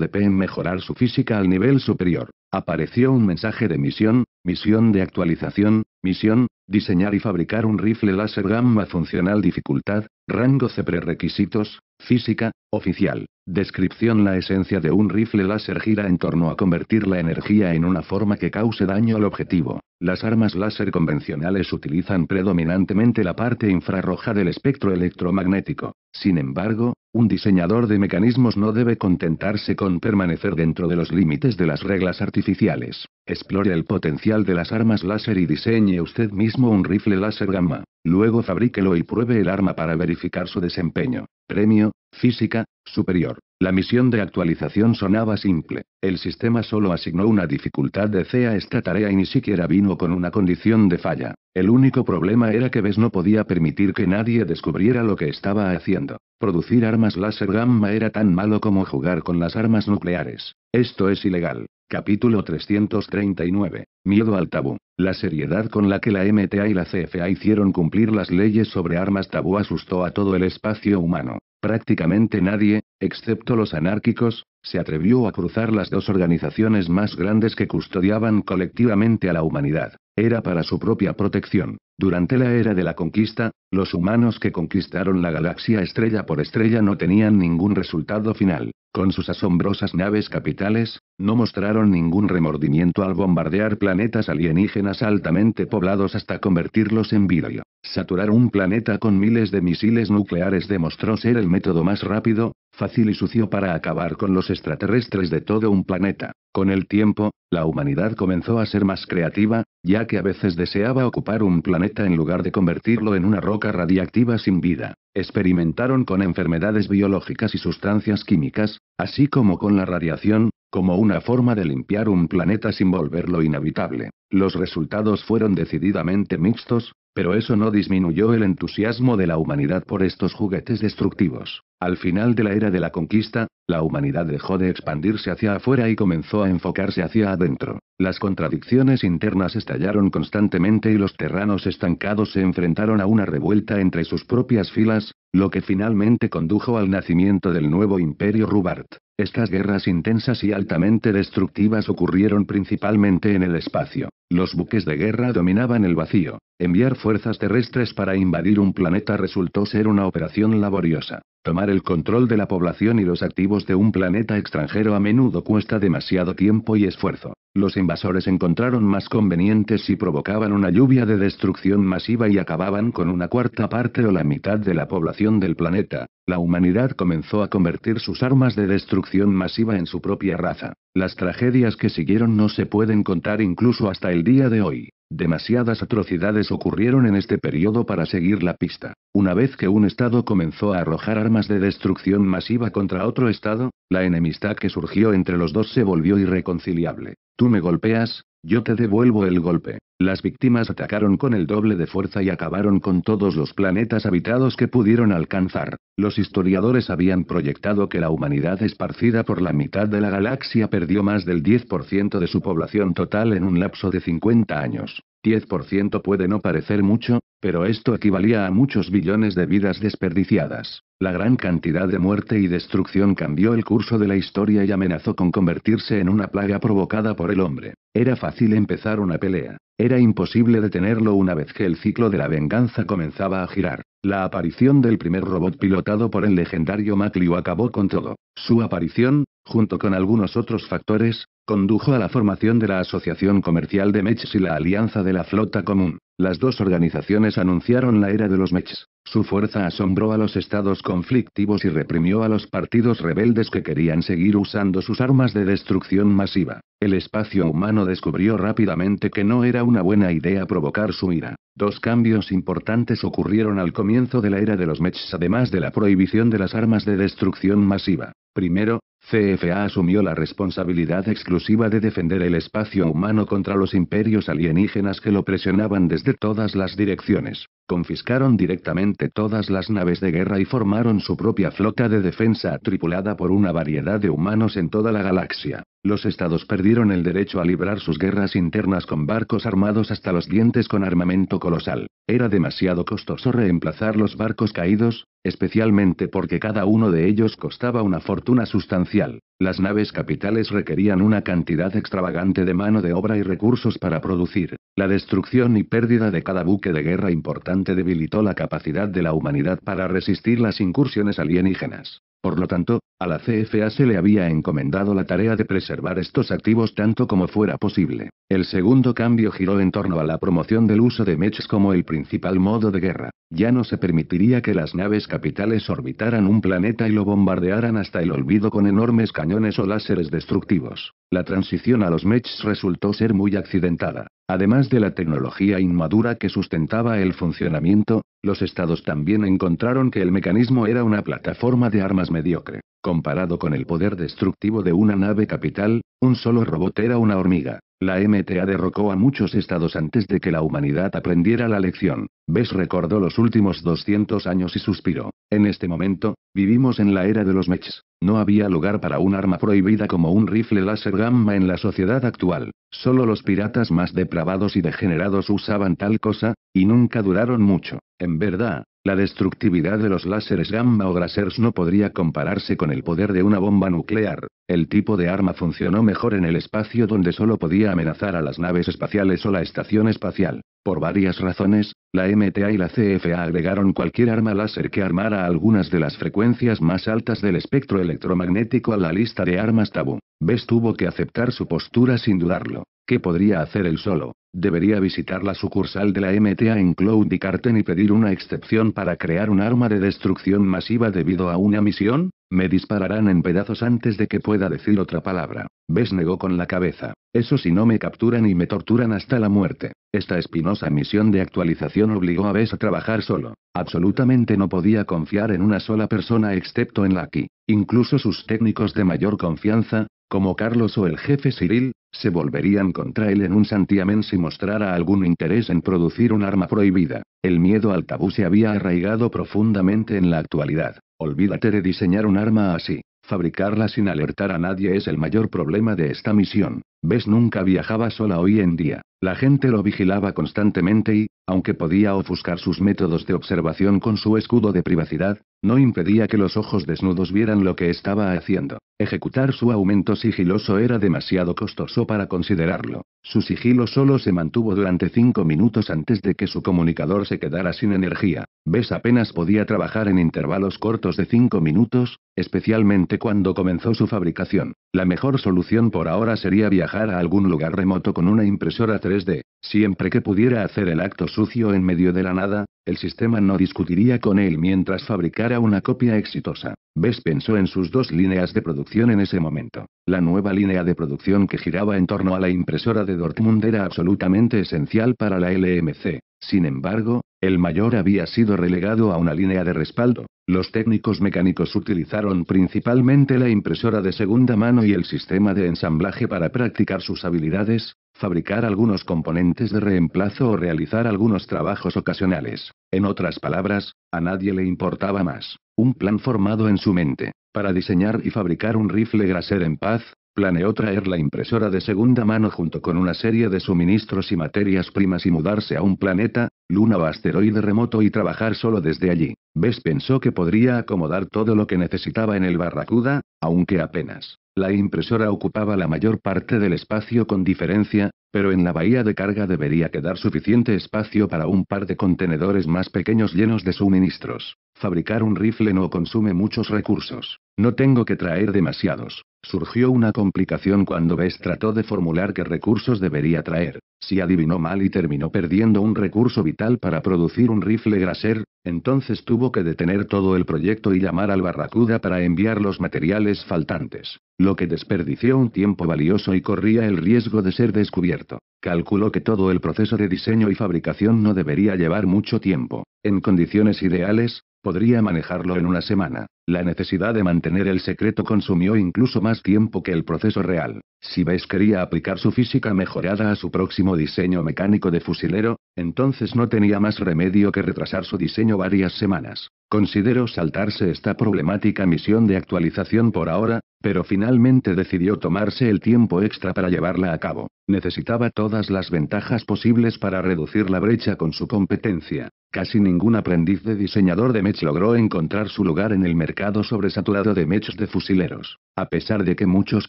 A: de en mejorar su física al nivel superior. Apareció un mensaje de misión, misión de actualización, misión, diseñar y fabricar un rifle láser gamma funcional dificultad, rango C prerequisitos, Física, oficial. Descripción La esencia de un rifle láser gira en torno a convertir la energía en una forma que cause daño al objetivo. Las armas láser convencionales utilizan predominantemente la parte infrarroja del espectro electromagnético. Sin embargo, un diseñador de mecanismos no debe contentarse con permanecer dentro de los límites de las reglas artificiales. Explore el potencial de las armas láser y diseñe usted mismo un rifle láser gamma. Luego fabríquelo y pruebe el arma para verificar su desempeño. Premio, Física, Superior. La misión de actualización sonaba simple. El sistema solo asignó una dificultad de C a esta tarea y ni siquiera vino con una condición de falla. El único problema era que VES no podía permitir que nadie descubriera lo que estaba haciendo. Producir armas láser gamma era tan malo como jugar con las armas nucleares. Esto es ilegal. Capítulo 339. Miedo al tabú. La seriedad con la que la MTA y la CFA hicieron cumplir las leyes sobre armas tabú asustó a todo el espacio humano. Prácticamente nadie, excepto los anárquicos, se atrevió a cruzar las dos organizaciones más grandes que custodiaban colectivamente a la humanidad. Era para su propia protección. Durante la era de la conquista, los humanos que conquistaron la galaxia estrella por estrella no tenían ningún resultado final. Con sus asombrosas naves capitales, no mostraron ningún remordimiento al bombardear planetas alienígenas altamente poblados hasta convertirlos en vidrio. Saturar un planeta con miles de misiles nucleares demostró ser el método más rápido, fácil y sucio para acabar con los extraterrestres de todo un planeta. Con el tiempo, la humanidad comenzó a ser más creativa, ya que a veces deseaba ocupar un planeta en lugar de convertirlo en una roca radiactiva sin vida. Experimentaron con enfermedades biológicas y sustancias químicas, así como con la radiación, como una forma de limpiar un planeta sin volverlo inhabitable. Los resultados fueron decididamente mixtos, pero eso no disminuyó el entusiasmo de la humanidad por estos juguetes destructivos. Al final de la era de la conquista, la humanidad dejó de expandirse hacia afuera y comenzó a enfocarse hacia adentro. Las contradicciones internas estallaron constantemente y los terranos estancados se enfrentaron a una revuelta entre sus propias filas, lo que finalmente condujo al nacimiento del nuevo imperio Rubart. Estas guerras intensas y altamente destructivas ocurrieron principalmente en el espacio. Los buques de guerra dominaban el vacío. Enviar fuerzas terrestres para invadir un planeta resultó ser una operación laboriosa. Tomar el control de la población y los activos de un planeta extranjero a menudo cuesta demasiado tiempo y esfuerzo. Los invasores encontraron más convenientes si provocaban una lluvia de destrucción masiva y acababan con una cuarta parte o la mitad de la población del planeta, la humanidad comenzó a convertir sus armas de destrucción masiva en su propia raza. Las tragedias que siguieron no se pueden contar incluso hasta el día de hoy. Demasiadas atrocidades ocurrieron en este periodo para seguir la pista. Una vez que un Estado comenzó a arrojar armas de destrucción masiva contra otro Estado, la enemistad que surgió entre los dos se volvió irreconciliable. Tú me golpeas, yo te devuelvo el golpe. Las víctimas atacaron con el doble de fuerza y acabaron con todos los planetas habitados que pudieron alcanzar. Los historiadores habían proyectado que la humanidad esparcida por la mitad de la galaxia perdió más del 10% de su población total en un lapso de 50 años. 10% puede no parecer mucho, pero esto equivalía a muchos billones de vidas desperdiciadas. La gran cantidad de muerte y destrucción cambió el curso de la historia y amenazó con convertirse en una plaga provocada por el hombre. Era fácil empezar una pelea. Era imposible detenerlo una vez que el ciclo de la venganza comenzaba a girar. La aparición del primer robot pilotado por el legendario Maclio acabó con todo. Su aparición, junto con algunos otros factores, Condujo a la formación de la Asociación Comercial de Mechs y la Alianza de la Flota Común. Las dos organizaciones anunciaron la era de los Mechs. Su fuerza asombró a los estados conflictivos y reprimió a los partidos rebeldes que querían seguir usando sus armas de destrucción masiva. El espacio humano descubrió rápidamente que no era una buena idea provocar su ira. Dos cambios importantes ocurrieron al comienzo de la era de los Mechs además de la prohibición de las armas de destrucción masiva. Primero, CFA asumió la responsabilidad exclusiva de defender el espacio humano contra los imperios alienígenas que lo presionaban desde todas las direcciones. Confiscaron directamente todas las naves de guerra y formaron su propia flota de defensa tripulada por una variedad de humanos en toda la galaxia. Los estados perdieron el derecho a librar sus guerras internas con barcos armados hasta los dientes con armamento colosal. Era demasiado costoso reemplazar los barcos caídos, especialmente porque cada uno de ellos costaba una fortuna sustancial. Las naves capitales requerían una cantidad extravagante de mano de obra y recursos para producir. La destrucción y pérdida de cada buque de guerra importante debilitó la capacidad de la humanidad para resistir las incursiones alienígenas. Por lo tanto, a la CFA se le había encomendado la tarea de preservar estos activos tanto como fuera posible. El segundo cambio giró en torno a la promoción del uso de mechs como el principal modo de guerra. Ya no se permitiría que las naves capitales orbitaran un planeta y lo bombardearan hasta el olvido con enormes cañones o láseres destructivos. La transición a los mechs resultó ser muy accidentada. Además de la tecnología inmadura que sustentaba el funcionamiento, los estados también encontraron que el mecanismo era una plataforma de armas mediocre, comparado con el poder destructivo de una nave capital, un solo robot era una hormiga. La MTA derrocó a muchos estados antes de que la humanidad aprendiera la lección. Bess recordó los últimos 200 años y suspiró. En este momento, vivimos en la era de los mechs. No había lugar para un arma prohibida como un rifle láser gamma en la sociedad actual. Solo los piratas más depravados y degenerados usaban tal cosa, y nunca duraron mucho. En verdad, la destructividad de los láseres gamma o Grasers no podría compararse con el poder de una bomba nuclear. El tipo de arma funcionó mejor en el espacio donde solo podía amenazar a las naves espaciales o la estación espacial. Por varias razones, la MTA y la CFA agregaron cualquier arma láser que armara algunas de las frecuencias más altas del espectro electromagnético a la lista de armas tabú. Bess tuvo que aceptar su postura sin dudarlo. ¿Qué podría hacer él solo? Debería visitar la sucursal de la MTA en Cloud y Carten y pedir una excepción para crear un arma de destrucción masiva debido a una misión. Me dispararán en pedazos antes de que pueda decir otra palabra. Ves negó con la cabeza. Eso si no me capturan y me torturan hasta la muerte. Esta espinosa misión de actualización obligó a Bess a trabajar solo. Absolutamente no podía confiar en una sola persona excepto en Lucky. Incluso sus técnicos de mayor confianza, como Carlos o el jefe Cyril, se volverían contra él en un santiamén si mostrara algún interés en producir un arma prohibida. El miedo al tabú se había arraigado profundamente en la actualidad. Olvídate de diseñar un arma así. Fabricarla sin alertar a nadie es el mayor problema de esta misión. Ves nunca viajaba sola hoy en día. La gente lo vigilaba constantemente y, aunque podía ofuscar sus métodos de observación con su escudo de privacidad, no impedía que los ojos desnudos vieran lo que estaba haciendo. Ejecutar su aumento sigiloso era demasiado costoso para considerarlo. Su sigilo solo se mantuvo durante cinco minutos antes de que su comunicador se quedara sin energía. Bess apenas podía trabajar en intervalos cortos de cinco minutos, especialmente cuando comenzó su fabricación. La mejor solución por ahora sería viajar a algún lugar remoto con una impresora 3D, siempre que pudiera hacer el acto sucio en medio de la nada, el sistema no discutiría con él mientras fabricara una copia exitosa. Bess pensó en sus dos líneas de producción en ese momento. La nueva línea de producción que giraba en torno a la impresora de Dortmund era absolutamente esencial para la LMC. Sin embargo, el mayor había sido relegado a una línea de respaldo, los técnicos mecánicos utilizaron principalmente la impresora de segunda mano y el sistema de ensamblaje para practicar sus habilidades, fabricar algunos componentes de reemplazo o realizar algunos trabajos ocasionales. En otras palabras, a nadie le importaba más. Un plan formado en su mente, para diseñar y fabricar un rifle Graser en paz, Planeó traer la impresora de segunda mano junto con una serie de suministros y materias primas y mudarse a un planeta, luna o asteroide remoto y trabajar solo desde allí. Bess pensó que podría acomodar todo lo que necesitaba en el Barracuda, aunque apenas. La impresora ocupaba la mayor parte del espacio con diferencia, pero en la bahía de carga debería quedar suficiente espacio para un par de contenedores más pequeños llenos de suministros. Fabricar un rifle no consume muchos recursos. No tengo que traer demasiados. Surgió una complicación cuando Bess trató de formular qué recursos debería traer. Si adivinó mal y terminó perdiendo un recurso vital para producir un rifle Graser, entonces tuvo que detener todo el proyecto y llamar al Barracuda para enviar los materiales faltantes, lo que desperdició un tiempo valioso y corría el riesgo de ser descubierto. Calculó que todo el proceso de diseño y fabricación no debería llevar mucho tiempo. En condiciones ideales, Podría manejarlo en una semana. La necesidad de mantener el secreto consumió incluso más tiempo que el proceso real. Si Bess quería aplicar su física mejorada a su próximo diseño mecánico de fusilero, entonces no tenía más remedio que retrasar su diseño varias semanas. Consideró saltarse esta problemática misión de actualización por ahora, pero finalmente decidió tomarse el tiempo extra para llevarla a cabo. Necesitaba todas las ventajas posibles para reducir la brecha con su competencia. Casi ningún aprendiz de diseñador de mech logró encontrar su lugar en el mercado sobresaturado de mechs de fusileros. A pesar de que muchos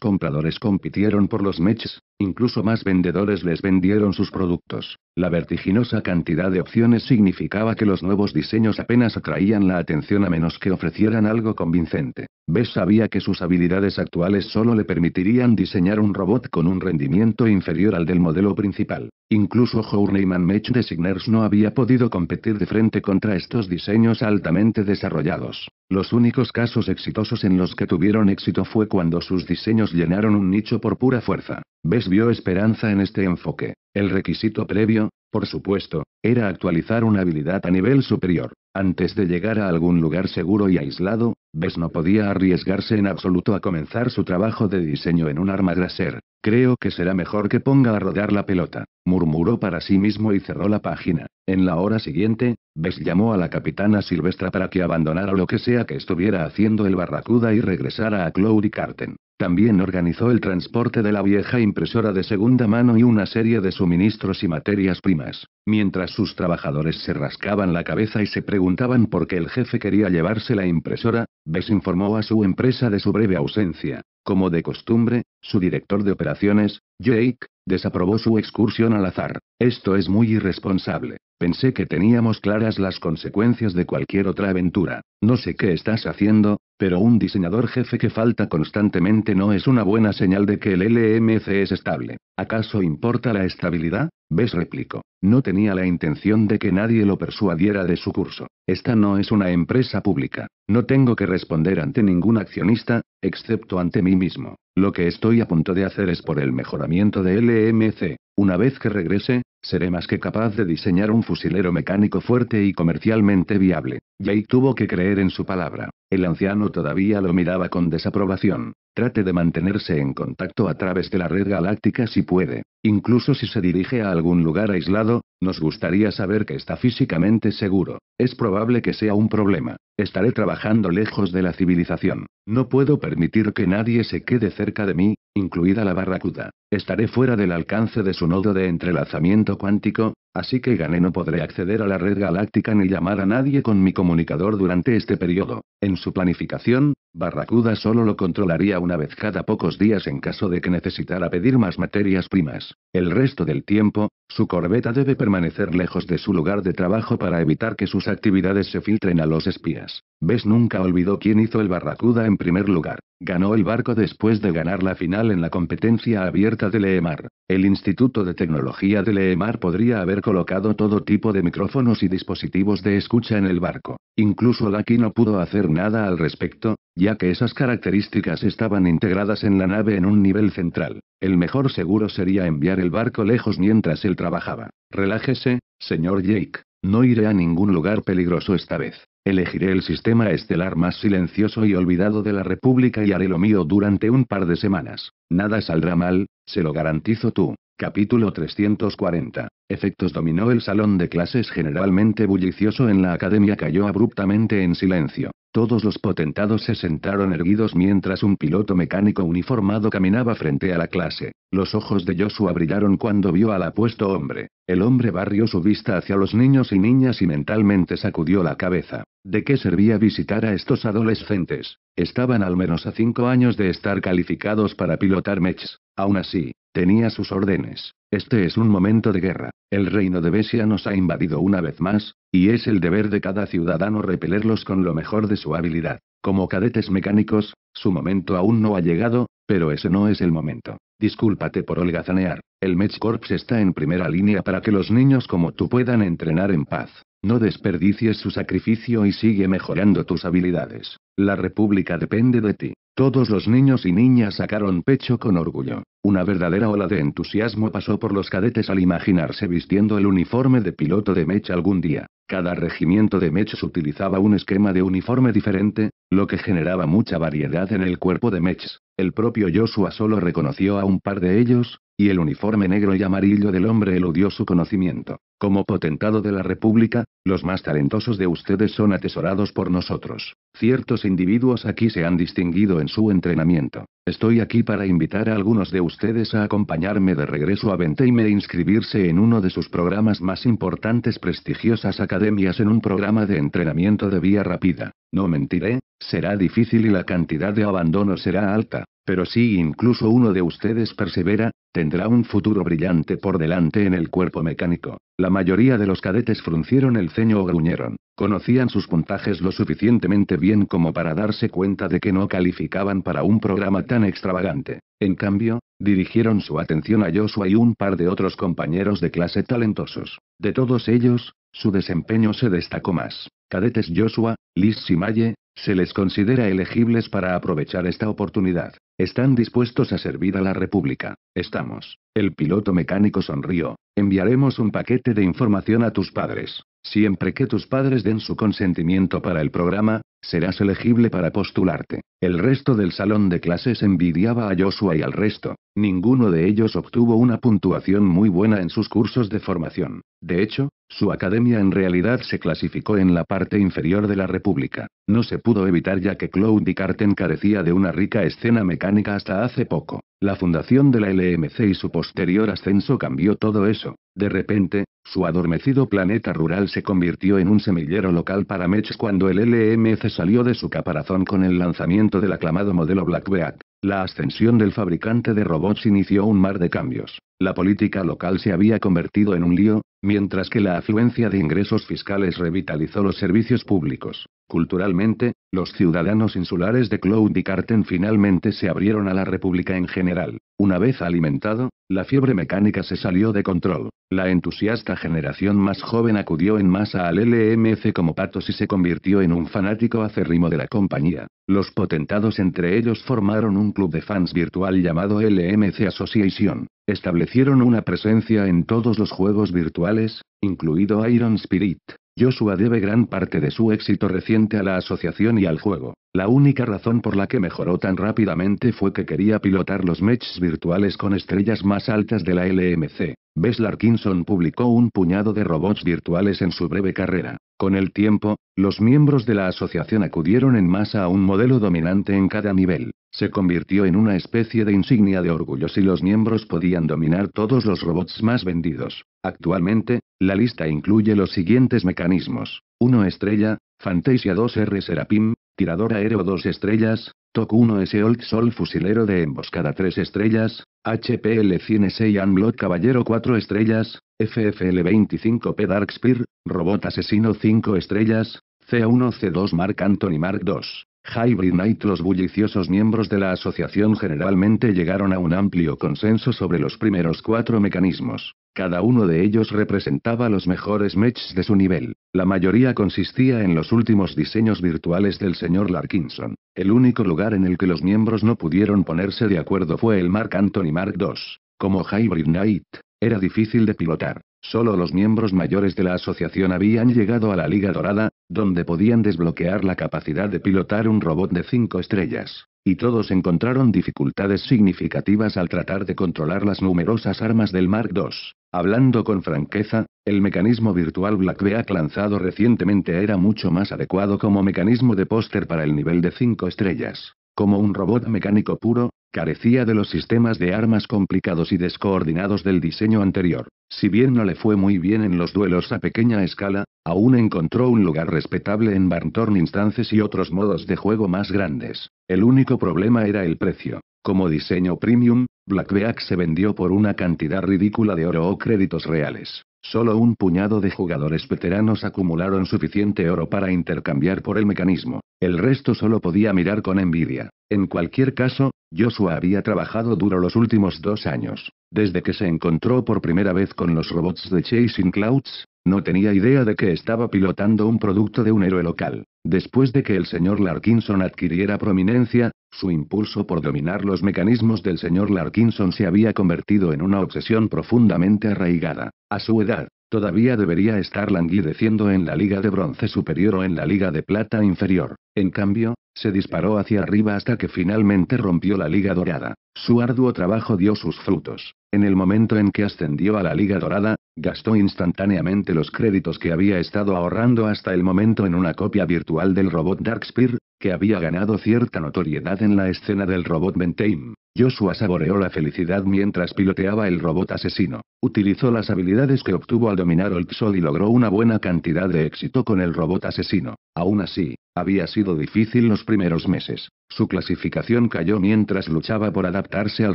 A: compradores compitieron por los mechs, incluso más vendedores les vendieron sus productos. La vertiginosa cantidad de opciones significaba que los nuevos diseños apenas atraían la atención a menos que ofrecieran algo convincente. Bess sabía que sus habilidades actuales solo le permitirían diseñar un robot con un rendimiento inferior al del modelo principal. Incluso Journeyman Mech Designers no había podido competir de frente contra estos diseños altamente desarrollados. Los únicos casos exitosos en los que tuvieron éxito fue cuando sus diseños llenaron un nicho por pura fuerza. Bess vio esperanza en este enfoque. El requisito previo, por supuesto, era actualizar una habilidad a nivel superior. Antes de llegar a algún lugar seguro y aislado, Bess no podía arriesgarse en absoluto a comenzar su trabajo de diseño en un arma graser. Creo que será mejor que ponga a rodar la pelota, murmuró para sí mismo y cerró la página. En la hora siguiente, Bess llamó a la capitana Silvestra para que abandonara lo que sea que estuviera haciendo el Barracuda y regresara a Cloudy Carten. También organizó el transporte de la vieja impresora de segunda mano y una serie de suministros y materias primas, mientras sus trabajadores se rascaban la cabeza y se preguntaban por qué el jefe quería llevarse la impresora, Bess informó a su empresa de su breve ausencia. Como de costumbre, su director de operaciones, Jake, Desaprobó su excursión al azar. Esto es muy irresponsable. Pensé que teníamos claras las consecuencias de cualquier otra aventura. No sé qué estás haciendo, pero un diseñador jefe que falta constantemente no es una buena señal de que el LMC es estable. ¿Acaso importa la estabilidad? Ves replicó. No tenía la intención de que nadie lo persuadiera de su curso. Esta no es una empresa pública. No tengo que responder ante ningún accionista, excepto ante mí mismo. Lo que estoy a punto de hacer es por el mejoramiento de LMC. Una vez que regrese, seré más que capaz de diseñar un fusilero mecánico fuerte y comercialmente viable. Jake tuvo que creer en su palabra. El anciano todavía lo miraba con desaprobación. Trate de mantenerse en contacto a través de la red galáctica si puede. Incluso si se dirige a algún lugar aislado, nos gustaría saber que está físicamente seguro. Es probable que sea un problema. Estaré trabajando lejos de la civilización. No puedo permitir que nadie se quede cerca de mí, incluida la barracuda. Estaré fuera del alcance de su nodo de entrelazamiento cuántico, Así que Gané no podré acceder a la red galáctica ni llamar a nadie con mi comunicador durante este periodo. En su planificación, Barracuda solo lo controlaría una vez cada pocos días en caso de que necesitara pedir más materias primas. El resto del tiempo, su corbeta debe permanecer lejos de su lugar de trabajo para evitar que sus actividades se filtren a los espías. Ves nunca olvidó quién hizo el Barracuda en primer lugar. Ganó el barco después de ganar la final en la competencia abierta de Leemar. El Instituto de Tecnología de Leemar podría haber colocado todo tipo de micrófonos y dispositivos de escucha en el barco. Incluso Lucky no pudo hacer nada al respecto, ya que esas características estaban integradas en la nave en un nivel central. El mejor seguro sería enviar el barco lejos mientras él trabajaba. Relájese, señor Jake. No iré a ningún lugar peligroso esta vez. Elegiré el sistema estelar más silencioso y olvidado de la República y haré lo mío durante un par de semanas. Nada saldrá mal, se lo garantizo tú. Capítulo 340. Efectos dominó el salón de clases generalmente bullicioso en la academia cayó abruptamente en silencio. Todos los potentados se sentaron erguidos mientras un piloto mecánico uniformado caminaba frente a la clase. Los ojos de Joshua brillaron cuando vio al apuesto hombre. El hombre barrió su vista hacia los niños y niñas y mentalmente sacudió la cabeza. ¿De qué servía visitar a estos adolescentes? Estaban al menos a cinco años de estar calificados para pilotar mechs. Aún así, Tenía sus órdenes. Este es un momento de guerra. El reino de Besia nos ha invadido una vez más, y es el deber de cada ciudadano repelerlos con lo mejor de su habilidad. Como cadetes mecánicos, su momento aún no ha llegado, pero ese no es el momento. Discúlpate por holgazanear. El Mech Corps está en primera línea para que los niños como tú puedan entrenar en paz. No desperdicies su sacrificio y sigue mejorando tus habilidades. La República depende de ti. Todos los niños y niñas sacaron pecho con orgullo. Una verdadera ola de entusiasmo pasó por los cadetes al imaginarse vistiendo el uniforme de piloto de Mech algún día. Cada regimiento de Mechs utilizaba un esquema de uniforme diferente, lo que generaba mucha variedad en el cuerpo de Mechs. El propio Joshua solo reconoció a un par de ellos, y el uniforme negro y amarillo del hombre eludió su conocimiento. Como potentado de la República, los más talentosos de ustedes son atesorados por nosotros. Ciertos individuos aquí se han distinguido en su entrenamiento. Estoy aquí para invitar a algunos de ustedes a acompañarme de regreso a Bentheim e inscribirse en uno de sus programas más importantes prestigiosas academias en un programa de entrenamiento de vía rápida. No mentiré, será difícil y la cantidad de abandono será alta, pero si incluso uno de ustedes persevera, tendrá un futuro brillante por delante en el cuerpo mecánico. La mayoría de los cadetes fruncieron el ceño o gruñeron. Conocían sus puntajes lo suficientemente bien como para darse cuenta de que no calificaban para un programa tan extravagante. En cambio, dirigieron su atención a Joshua y un par de otros compañeros de clase talentosos. De todos ellos, su desempeño se destacó más. Cadetes Joshua, Liz y Maye, se les considera elegibles para aprovechar esta oportunidad. Están dispuestos a servir a la República. Estamos. El piloto mecánico sonrió. Enviaremos un paquete de información a tus padres. Siempre que tus padres den su consentimiento para el programa, serás elegible para postularte. El resto del salón de clases envidiaba a Joshua y al resto. Ninguno de ellos obtuvo una puntuación muy buena en sus cursos de formación. De hecho, su academia en realidad se clasificó en la parte inferior de la República. No se pudo evitar ya que y Carten carecía de una rica escena mecánica hasta hace poco. La fundación de la LMC y su posterior ascenso cambió todo eso. De repente, su adormecido planeta rural se convirtió en un semillero local para Mech cuando el LMC salió de su caparazón con el lanzamiento del aclamado modelo Blackback. La ascensión del fabricante de robots inició un mar de cambios. La política local se había convertido en un lío, mientras que la afluencia de ingresos fiscales revitalizó los servicios públicos. Culturalmente, los ciudadanos insulares de Cloud y Carten finalmente se abrieron a la República en general. Una vez alimentado, la fiebre mecánica se salió de control. La entusiasta generación más joven acudió en masa al LMC como patos y se convirtió en un fanático acérrimo de la compañía. Los potentados entre ellos formaron un club de fans virtual llamado LMC Association, establecido Hicieron una presencia en todos los juegos virtuales, incluido Iron Spirit. Joshua debe gran parte de su éxito reciente a la asociación y al juego. La única razón por la que mejoró tan rápidamente fue que quería pilotar los matches virtuales con estrellas más altas de la LMC. Bess Larkinson publicó un puñado de robots virtuales en su breve carrera. Con el tiempo, los miembros de la asociación acudieron en masa a un modelo dominante en cada nivel. Se convirtió en una especie de insignia de orgullo si los miembros podían dominar todos los robots más vendidos. Actualmente, la lista incluye los siguientes mecanismos. 1 estrella, Fantasia 2R Serapim, tirador aéreo 2 estrellas, TOC 1S Old Sol fusilero de emboscada 3 estrellas, HPL 100S Unblock caballero 4 estrellas, FFL 25P Spear, robot asesino 5 estrellas, C1C2 Mark Anthony Mark II. Hybrid Knight los bulliciosos miembros de la asociación generalmente llegaron a un amplio consenso sobre los primeros cuatro mecanismos. Cada uno de ellos representaba los mejores matches de su nivel. La mayoría consistía en los últimos diseños virtuales del señor Larkinson. El único lugar en el que los miembros no pudieron ponerse de acuerdo fue el Mark Anthony Mark II. Como Hybrid Knight, era difícil de pilotar. Solo los miembros mayores de la asociación habían llegado a la Liga Dorada, donde podían desbloquear la capacidad de pilotar un robot de cinco estrellas, y todos encontraron dificultades significativas al tratar de controlar las numerosas armas del Mark II. Hablando con franqueza, el mecanismo virtual Black lanzado recientemente era mucho más adecuado como mecanismo de póster para el nivel de cinco estrellas. Como un robot mecánico puro, Carecía de los sistemas de armas complicados y descoordinados del diseño anterior. Si bien no le fue muy bien en los duelos a pequeña escala, aún encontró un lugar respetable en Barntorn Instances y otros modos de juego más grandes. El único problema era el precio. Como diseño premium, Blackbeak se vendió por una cantidad ridícula de oro o créditos reales. Solo un puñado de jugadores veteranos acumularon suficiente oro para intercambiar por el mecanismo. El resto solo podía mirar con envidia. En cualquier caso, Joshua había trabajado duro los últimos dos años. Desde que se encontró por primera vez con los robots de Chasing Clouds, no tenía idea de que estaba pilotando un producto de un héroe local. Después de que el señor Larkinson adquiriera prominencia, su impulso por dominar los mecanismos del señor Larkinson se había convertido en una obsesión profundamente arraigada. A su edad, todavía debería estar languideciendo en la Liga de Bronce Superior o en la Liga de Plata Inferior. En cambio, se disparó hacia arriba hasta que finalmente rompió la Liga Dorada. Su arduo trabajo dio sus frutos. En el momento en que ascendió a la Liga Dorada, gastó instantáneamente los créditos que había estado ahorrando hasta el momento en una copia virtual del robot Darkspear, que había ganado cierta notoriedad en la escena del robot Bentheim. Joshua saboreó la felicidad mientras piloteaba el robot asesino. Utilizó las habilidades que obtuvo al dominar Old Sol y logró una buena cantidad de éxito con el robot asesino. Aún así, había sido difícil los primeros meses. Su clasificación cayó mientras luchaba por adaptarse al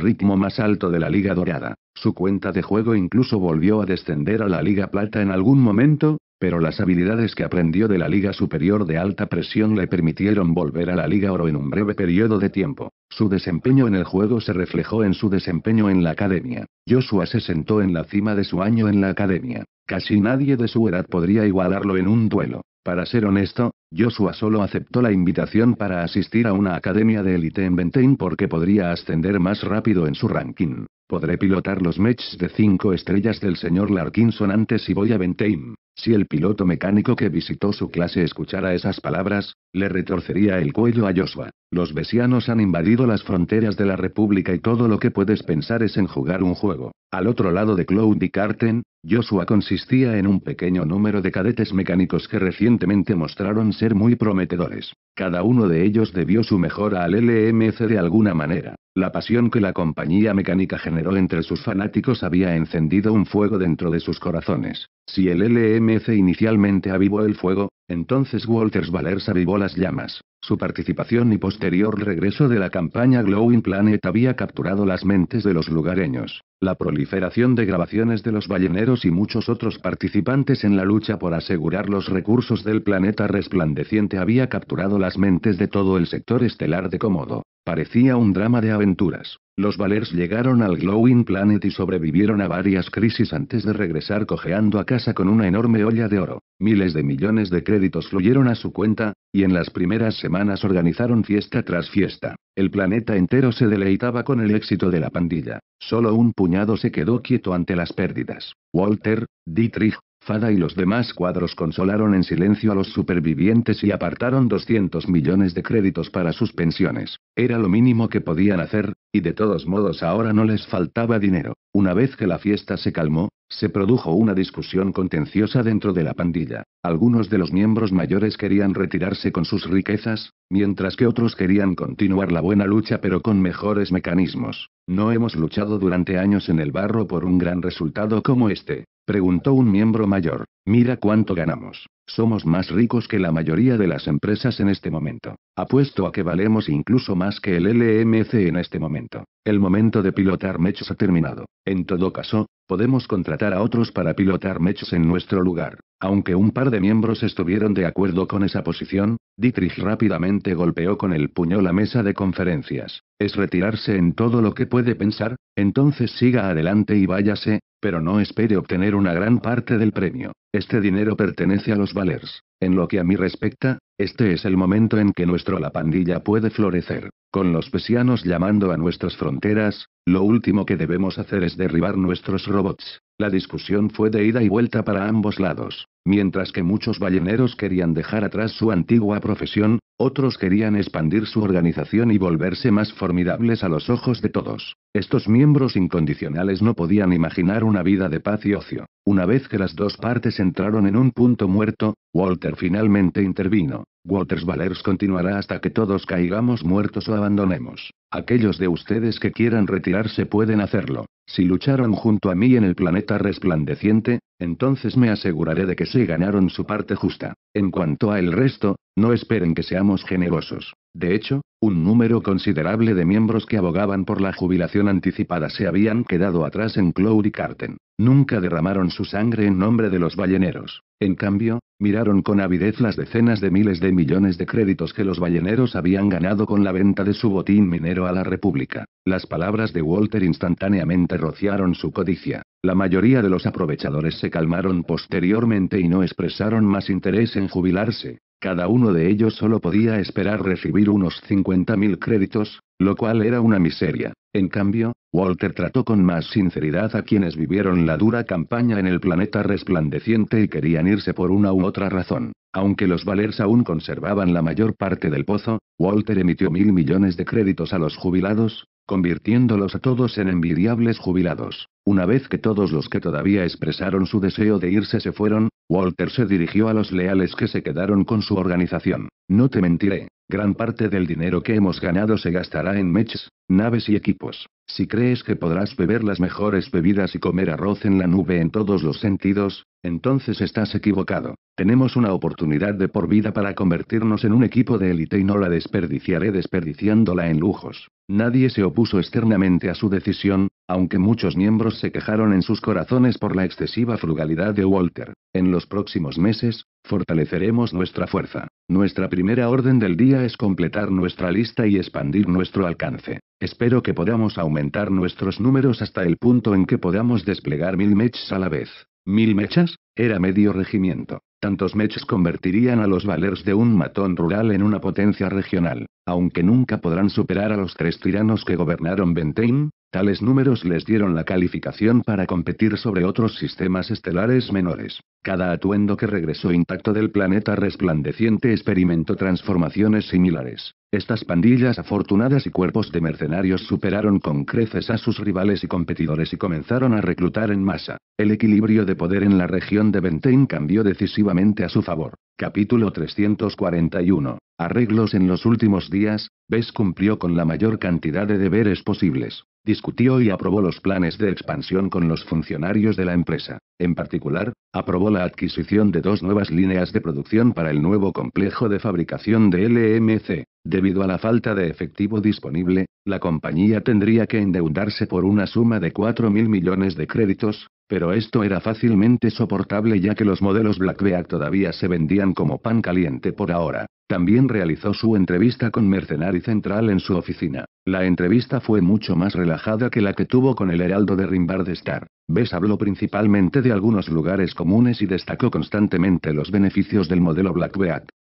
A: ritmo más alto de la Liga Dorada. Su cuenta de juego incluso volvió a descender a la Liga Plata en algún momento, pero las habilidades que aprendió de la Liga Superior de Alta Presión le permitieron volver a la Liga Oro en un breve periodo de tiempo. Su desempeño en el juego se reflejó en su desempeño en la academia. Joshua se sentó en la cima de su año en la academia. Casi nadie de su edad podría igualarlo en un duelo. Para ser honesto, Joshua solo aceptó la invitación para asistir a una academia de élite en Bentain porque podría ascender más rápido en su ranking. Podré pilotar los matches de 5 estrellas del señor Larkinson antes si voy a Bentain. Si el piloto mecánico que visitó su clase escuchara esas palabras, le retorcería el cuello a Joshua. Los besianos han invadido las fronteras de la República y todo lo que puedes pensar es en jugar un juego. Al otro lado de Cloudy Carten, Joshua consistía en un pequeño número de cadetes mecánicos que recientemente mostraron ser muy prometedores. Cada uno de ellos debió su mejora al LMC de alguna manera. La pasión que la compañía mecánica generó entre sus fanáticos había encendido un fuego dentro de sus corazones. Si el LM MC inicialmente avivó el fuego, entonces Walters Valers avivó las llamas. Su participación y posterior regreso de la campaña Glowing Planet había capturado las mentes de los lugareños. La proliferación de grabaciones de los balleneros y muchos otros participantes en la lucha por asegurar los recursos del planeta resplandeciente había capturado las mentes de todo el sector estelar de Cómodo. Parecía un drama de aventuras. Los Valers llegaron al Glowing Planet y sobrevivieron a varias crisis antes de regresar cojeando a casa con una enorme olla de oro. Miles de millones de créditos fluyeron a su cuenta, y en las primeras semanas organizaron fiesta tras fiesta. El planeta entero se deleitaba con el éxito de la pandilla. Solo un puñado se quedó quieto ante las pérdidas. Walter, Dietrich, Fada y los demás cuadros consolaron en silencio a los supervivientes y apartaron 200 millones de créditos para sus pensiones. Era lo mínimo que podían hacer, y de todos modos ahora no les faltaba dinero. Una vez que la fiesta se calmó, se produjo una discusión contenciosa dentro de la pandilla. Algunos de los miembros mayores querían retirarse con sus riquezas, mientras que otros querían continuar la buena lucha pero con mejores mecanismos. No hemos luchado durante años en el barro por un gran resultado como este. Preguntó un miembro mayor. Mira cuánto ganamos. Somos más ricos que la mayoría de las empresas en este momento. Apuesto a que valemos incluso más que el LMC en este momento. El momento de pilotar mechos ha terminado. En todo caso, podemos contratar a otros para pilotar mechos en nuestro lugar. Aunque un par de miembros estuvieron de acuerdo con esa posición, Dietrich rápidamente golpeó con el puño la mesa de conferencias. Es retirarse en todo lo que puede pensar, entonces siga adelante y váyase, pero no espere obtener una gran parte del premio. Este dinero pertenece a los Valers. En lo que a mí respecta, este es el momento en que nuestro la pandilla puede florecer, con los pesianos llamando a nuestras fronteras, lo último que debemos hacer es derribar nuestros robots. La discusión fue de ida y vuelta para ambos lados. Mientras que muchos balleneros querían dejar atrás su antigua profesión, otros querían expandir su organización y volverse más formidables a los ojos de todos. Estos miembros incondicionales no podían imaginar una vida de paz y ocio. Una vez que las dos partes entraron en un punto muerto, Walter finalmente intervino. Waters Valers continuará hasta que todos caigamos muertos o abandonemos. Aquellos de ustedes que quieran retirarse pueden hacerlo. Si lucharon junto a mí en el planeta resplandeciente, entonces me aseguraré de que se ganaron su parte justa. En cuanto a el resto, no esperen que seamos generosos. De hecho, un número considerable de miembros que abogaban por la jubilación anticipada se habían quedado atrás en Cloud y Carten. Nunca derramaron su sangre en nombre de los balleneros. En cambio, miraron con avidez las decenas de miles de millones de créditos que los balleneros habían ganado con la venta de su botín minero a la República. Las palabras de Walter instantáneamente rociaron su codicia. La mayoría de los aprovechadores se calmaron posteriormente y no expresaron más interés en jubilarse. Cada uno de ellos solo podía esperar recibir unos 50.000 créditos, lo cual era una miseria. En cambio, Walter trató con más sinceridad a quienes vivieron la dura campaña en el planeta resplandeciente y querían irse por una u otra razón. Aunque los Valers aún conservaban la mayor parte del pozo, Walter emitió mil millones de créditos a los jubilados, convirtiéndolos a todos en envidiables jubilados. Una vez que todos los que todavía expresaron su deseo de irse se fueron, Walter se dirigió a los leales que se quedaron con su organización. No te mentiré, gran parte del dinero que hemos ganado se gastará en mechs, naves y equipos. Si crees que podrás beber las mejores bebidas y comer arroz en la nube en todos los sentidos, entonces estás equivocado. Tenemos una oportunidad de por vida para convertirnos en un equipo de élite y no la desperdiciaré desperdiciándola en lujos. Nadie se opuso externamente a su decisión, aunque muchos miembros se quejaron en sus corazones por la excesiva frugalidad de Walter. En los próximos meses, fortaleceremos nuestra fuerza. Nuestra primera orden del día es completar nuestra lista y expandir nuestro alcance. Espero que podamos aumentar nuestros números hasta el punto en que podamos desplegar mil mechs a la vez. Mil mechas, era medio regimiento. Tantos mechs convertirían a los valers de un matón rural en una potencia regional, aunque nunca podrán superar a los tres tiranos que gobernaron Bentheim, Tales números les dieron la calificación para competir sobre otros sistemas estelares menores. Cada atuendo que regresó intacto del planeta resplandeciente experimentó transformaciones similares. Estas pandillas afortunadas y cuerpos de mercenarios superaron con creces a sus rivales y competidores y comenzaron a reclutar en masa. El equilibrio de poder en la región de Bentain cambió decisivamente a su favor. Capítulo 341 arreglos en los últimos días, Bess cumplió con la mayor cantidad de deberes posibles. Discutió y aprobó los planes de expansión con los funcionarios de la empresa. En particular, aprobó la adquisición de dos nuevas líneas de producción para el nuevo complejo de fabricación de LMC. Debido a la falta de efectivo disponible, la compañía tendría que endeudarse por una suma de 4.000 millones de créditos, pero esto era fácilmente soportable ya que los modelos Blackback todavía se vendían como pan caliente por ahora. También realizó su entrevista con Mercenari Central en su oficina. La entrevista fue mucho más relajada que la que tuvo con el heraldo de de Star Bess habló principalmente de algunos lugares comunes y destacó constantemente los beneficios del modelo Black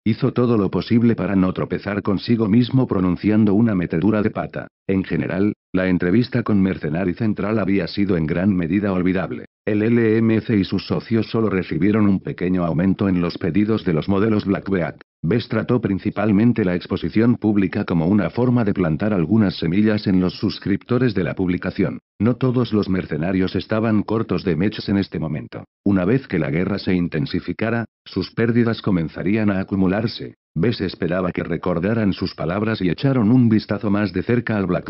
A: Hizo todo lo posible para no tropezar consigo mismo pronunciando una metedura de pata. En general, la entrevista con Mercenari Central había sido en gran medida olvidable. El LMC y sus socios solo recibieron un pequeño aumento en los pedidos de los modelos Black Bess trató principalmente la exposición pública como una forma de plantar algunas semillas en los suscriptores de la publicación. No todos los mercenarios estaban cortos de mechas en este momento. Una vez que la guerra se intensificara, sus pérdidas comenzarían a acumularse, Bess esperaba que recordaran sus palabras y echaron un vistazo más de cerca al Black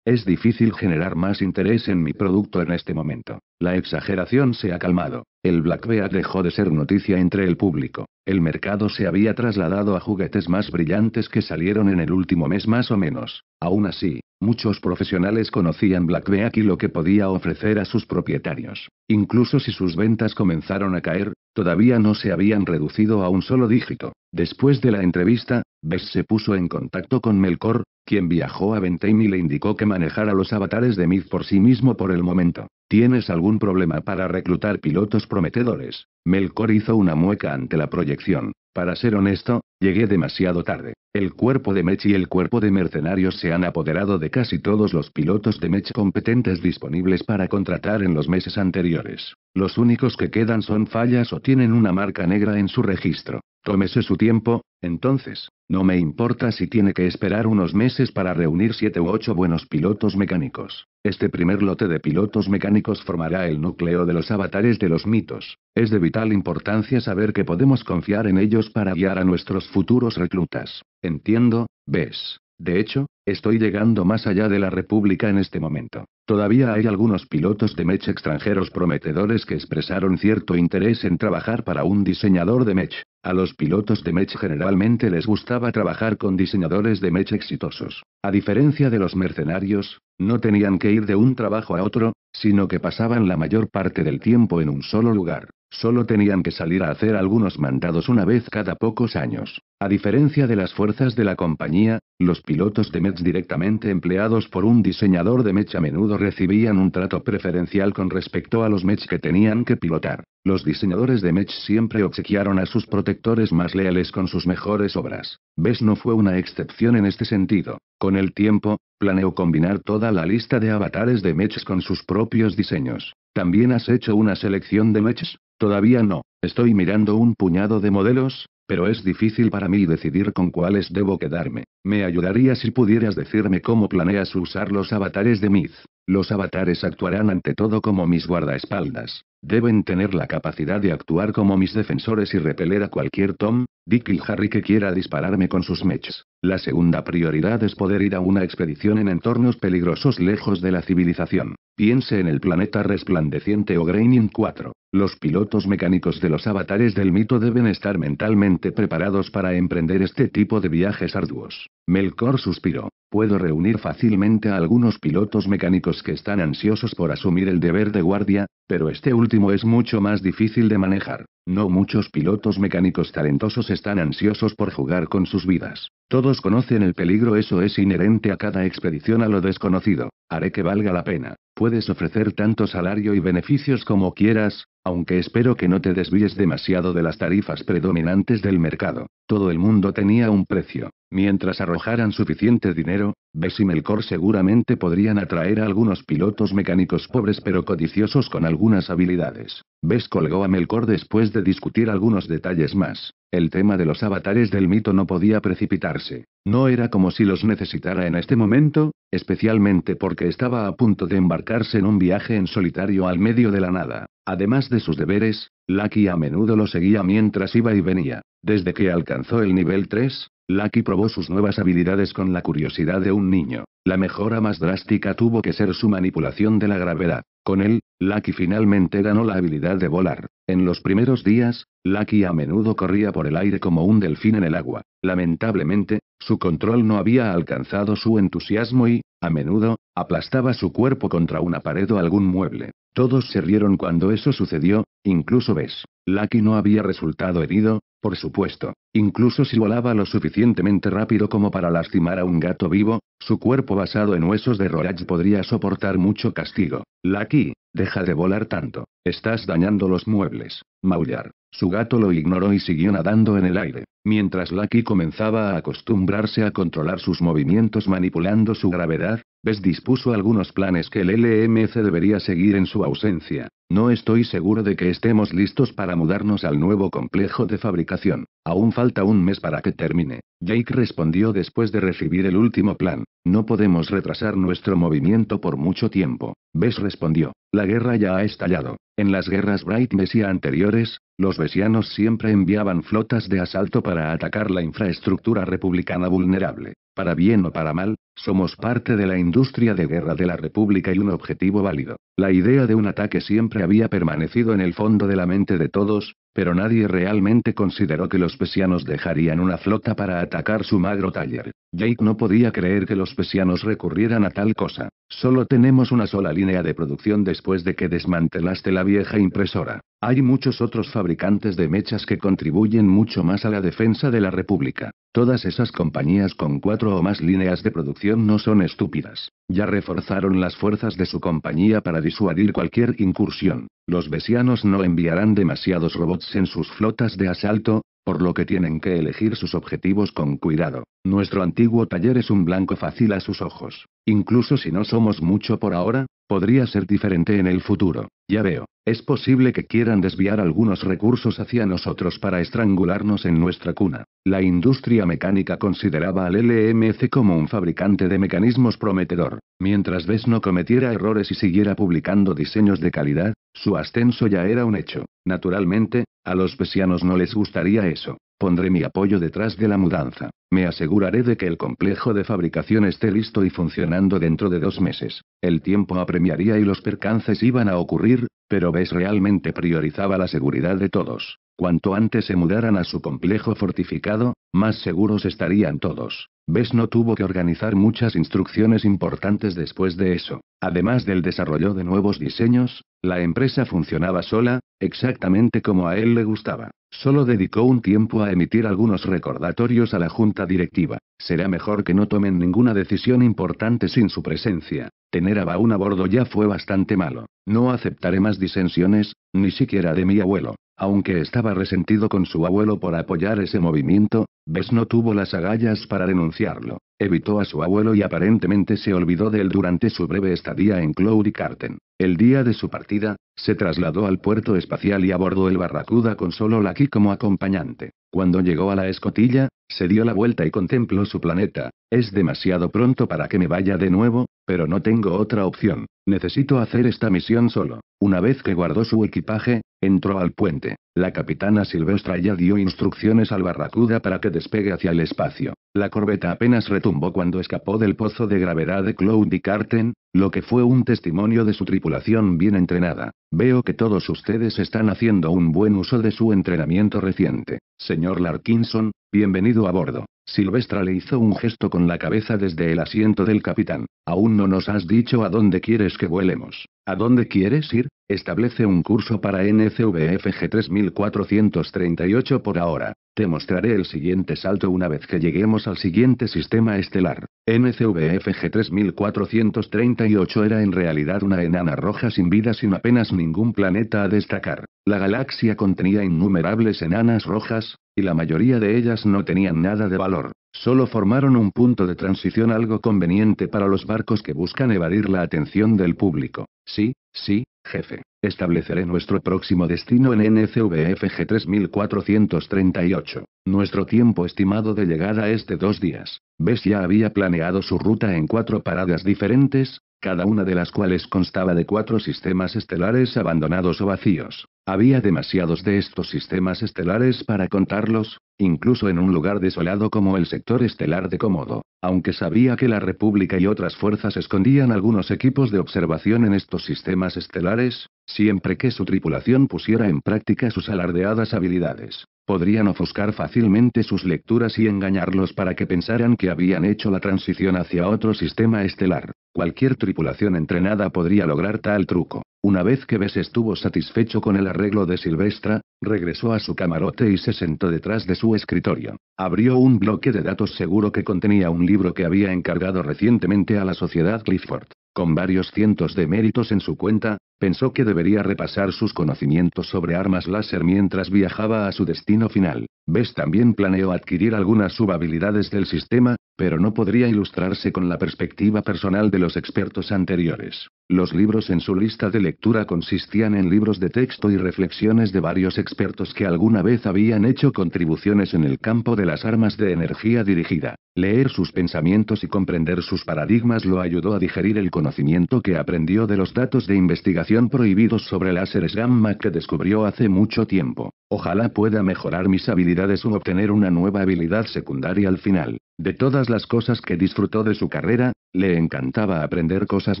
A: Es difícil generar más interés en mi producto en este momento. La exageración se ha calmado. El Black dejó de ser noticia entre el público. El mercado se había trasladado a juguetes más brillantes que salieron en el último mes más o menos. Aún así, muchos profesionales conocían Black y lo que podía ofrecer a sus propietarios. Incluso si sus ventas comenzaron a caer, todavía no se habían reducido a un solo dígito. Después de la entrevista, Bess se puso en contacto con Melkor, quien viajó a Bentheim y le indicó que manejara los avatares de Mith por sí mismo por el momento. ¿Tienes algún problema para reclutar pilotos prometedores? Melkor hizo una mueca ante la proyección. Para ser honesto, llegué demasiado tarde. El cuerpo de Mech y el cuerpo de mercenarios se han apoderado de casi todos los pilotos de Mech competentes disponibles para contratar en los meses anteriores. Los únicos que quedan son fallas o tienen una marca negra en su registro. Tómese su tiempo, entonces, no me importa si tiene que esperar unos meses para reunir siete u ocho buenos pilotos mecánicos. Este primer lote de pilotos mecánicos formará el núcleo de los avatares de los mitos. Es de vital importancia saber que podemos confiar en ellos para guiar a nuestros futuros reclutas. Entiendo, ¿ves? De hecho, estoy llegando más allá de la República en este momento. Todavía hay algunos pilotos de mech extranjeros prometedores que expresaron cierto interés en trabajar para un diseñador de mech. A los pilotos de mech generalmente les gustaba trabajar con diseñadores de mech exitosos. A diferencia de los mercenarios, no tenían que ir de un trabajo a otro, sino que pasaban la mayor parte del tiempo en un solo lugar. Solo tenían que salir a hacer algunos mandados una vez cada pocos años. A diferencia de las fuerzas de la compañía, los pilotos de Mets directamente empleados por un diseñador de Mech a menudo recibían un trato preferencial con respecto a los Mech que tenían que pilotar. Los diseñadores de Mech siempre obsequiaron a sus protectores más leales con sus mejores obras. Bess no fue una excepción en este sentido. Con el tiempo, planeó combinar toda la lista de avatares de Mechs con sus propios diseños. ¿También has hecho una selección de Mechs? Todavía no, estoy mirando un puñado de modelos, pero es difícil para mí decidir con cuáles debo quedarme. Me ayudaría si pudieras decirme cómo planeas usar los avatares de Myth. Los avatares actuarán ante todo como mis guardaespaldas. Deben tener la capacidad de actuar como mis defensores y repeler a cualquier Tom, Dick y Harry que quiera dispararme con sus mechs. La segunda prioridad es poder ir a una expedición en entornos peligrosos lejos de la civilización. Piense en el planeta resplandeciente o Graining 4. Los pilotos mecánicos de los avatares del mito deben estar mentalmente preparados para emprender este tipo de viajes arduos. Melkor suspiró. Puedo reunir fácilmente a algunos pilotos mecánicos que están ansiosos por asumir el deber de guardia, pero este último es mucho más difícil de manejar. No muchos pilotos mecánicos talentosos están ansiosos por jugar con sus vidas. Todos conocen el peligro, eso es inherente a cada expedición a lo desconocido. Haré que valga la pena. Puedes ofrecer tanto salario y beneficios como quieras, aunque espero que no te desvíes demasiado de las tarifas predominantes del mercado. Todo el mundo tenía un precio. Mientras arrojaran suficiente dinero, Bess y Melkor seguramente podrían atraer a algunos pilotos mecánicos pobres pero codiciosos con algunas habilidades. Bess colgó a Melkor después de discutir algunos detalles más. El tema de los avatares del mito no podía precipitarse. No era como si los necesitara en este momento, especialmente porque estaba a punto de embarcarse en un viaje en solitario al medio de la nada. Además de sus deberes, Lucky a menudo lo seguía mientras iba y venía. Desde que alcanzó el nivel 3, Lucky probó sus nuevas habilidades con la curiosidad de un niño. La mejora más drástica tuvo que ser su manipulación de la gravedad con él, Lucky finalmente ganó la habilidad de volar. En los primeros días, Lucky a menudo corría por el aire como un delfín en el agua. Lamentablemente, su control no había alcanzado su entusiasmo y, a menudo, aplastaba su cuerpo contra una pared o algún mueble. Todos se rieron cuando eso sucedió, incluso Bess. Lucky no había resultado herido, por supuesto, incluso si volaba lo suficientemente rápido como para lastimar a un gato vivo, su cuerpo basado en huesos de Rorach podría soportar mucho castigo. Lucky, deja de volar tanto, estás dañando los muebles, maullar. Su gato lo ignoró y siguió nadando en el aire, mientras Lucky comenzaba a acostumbrarse a controlar sus movimientos manipulando su gravedad, Bess dispuso algunos planes que el LMC debería seguir en su ausencia. No estoy seguro de que estemos listos para mudarnos al nuevo complejo de fabricación. Aún falta un mes para que termine. Jake respondió después de recibir el último plan. No podemos retrasar nuestro movimiento por mucho tiempo. Bess respondió. La guerra ya ha estallado. En las guerras Bright Messia anteriores, los besianos siempre enviaban flotas de asalto para atacar la infraestructura republicana vulnerable. Para bien o para mal, somos parte de la industria de guerra de la República y un objetivo válido. La idea de un ataque siempre había permanecido en el fondo de la mente de todos, pero nadie realmente consideró que los pesianos dejarían una flota para atacar su magro taller. Jake no podía creer que los pesianos recurrieran a tal cosa. Solo tenemos una sola línea de producción después de que desmantelaste la vieja impresora. Hay muchos otros fabricantes de mechas que contribuyen mucho más a la defensa de la República. Todas esas compañías con cuatro o más líneas de producción no son estúpidas. Ya reforzaron las fuerzas de su compañía para disuadir cualquier incursión. Los vesianos no enviarán demasiados robots en sus flotas de asalto, por lo que tienen que elegir sus objetivos con cuidado. Nuestro antiguo taller es un blanco fácil a sus ojos. Incluso si no somos mucho por ahora, podría ser diferente en el futuro. Ya veo, es posible que quieran desviar algunos recursos hacia nosotros para estrangularnos en nuestra cuna. La industria mecánica consideraba al LMC como un fabricante de mecanismos prometedor. Mientras Bess no cometiera errores y siguiera publicando diseños de calidad, su ascenso ya era un hecho. Naturalmente, a los pesianos no les gustaría eso. Pondré mi apoyo detrás de la mudanza. Me aseguraré de que el complejo de fabricación esté listo y funcionando dentro de dos meses. El tiempo apremiaría y los percances iban a ocurrir, pero ves realmente priorizaba la seguridad de todos. Cuanto antes se mudaran a su complejo fortificado, más seguros estarían todos. Bess no tuvo que organizar muchas instrucciones importantes después de eso. Además del desarrollo de nuevos diseños, la empresa funcionaba sola, exactamente como a él le gustaba. Solo dedicó un tiempo a emitir algunos recordatorios a la junta directiva. Será mejor que no tomen ninguna decisión importante sin su presencia. Tener a Baun a bordo ya fue bastante malo. No aceptaré más disensiones, ni siquiera de mi abuelo. Aunque estaba resentido con su abuelo por apoyar ese movimiento, Bess no tuvo las agallas para denunciarlo. Evitó a su abuelo y aparentemente se olvidó de él durante su breve estadía en Cloudy Carten. El día de su partida, se trasladó al puerto espacial y abordó el Barracuda con solo Lucky como acompañante. Cuando llegó a la escotilla, se dio la vuelta y contempló su planeta. Es demasiado pronto para que me vaya de nuevo, pero no tengo otra opción. Necesito hacer esta misión solo. Una vez que guardó su equipaje, Entró al puente. La capitana Silvestra ya dio instrucciones al Barracuda para que despegue hacia el espacio. La corbeta apenas retumbó cuando escapó del pozo de gravedad de Cloudy Carten, lo que fue un testimonio de su tripulación bien entrenada. Veo que todos ustedes están haciendo un buen uso de su entrenamiento reciente. Señor Larkinson, bienvenido a bordo. Silvestra le hizo un gesto con la cabeza desde el asiento del capitán. Aún no nos has dicho a dónde quieres que vuelemos. ¿A dónde quieres ir? Establece un curso para NCVFG 3438 por ahora. Demostraré el siguiente salto una vez que lleguemos al siguiente sistema estelar. NCVFG 3438 era en realidad una enana roja sin vida sin apenas ningún planeta a destacar. La galaxia contenía innumerables enanas rojas, y la mayoría de ellas no tenían nada de valor. Solo formaron un punto de transición algo conveniente para los barcos que buscan evadir la atención del público. Sí, sí, jefe. Estableceré nuestro próximo destino en NCVFG 3438. Nuestro tiempo estimado de llegada es de dos días. Bess ya había planeado su ruta en cuatro paradas diferentes, cada una de las cuales constaba de cuatro sistemas estelares abandonados o vacíos. Había demasiados de estos sistemas estelares para contarlos, incluso en un lugar desolado como el sector estelar de Cómodo, aunque sabía que la República y otras fuerzas escondían algunos equipos de observación en estos sistemas estelares, siempre que su tripulación pusiera en práctica sus alardeadas habilidades podrían ofuscar fácilmente sus lecturas y engañarlos para que pensaran que habían hecho la transición hacia otro sistema estelar. Cualquier tripulación entrenada podría lograr tal truco. Una vez que Bess estuvo satisfecho con el arreglo de Silvestra, regresó a su camarote y se sentó detrás de su escritorio. Abrió un bloque de datos seguro que contenía un libro que había encargado recientemente a la sociedad Clifford. Con varios cientos de méritos en su cuenta, Pensó que debería repasar sus conocimientos sobre armas láser mientras viajaba a su destino final. Bess también planeó adquirir algunas subhabilidades del sistema, pero no podría ilustrarse con la perspectiva personal de los expertos anteriores. Los libros en su lista de lectura consistían en libros de texto y reflexiones de varios expertos que alguna vez habían hecho contribuciones en el campo de las armas de energía dirigida. Leer sus pensamientos y comprender sus paradigmas lo ayudó a digerir el conocimiento que aprendió de los datos de investigación prohibidos sobre láseres gamma que descubrió hace mucho tiempo. Ojalá pueda mejorar mis habilidades o obtener una nueva habilidad secundaria al final. De todas las cosas que disfrutó de su carrera, le encantaba aprender cosas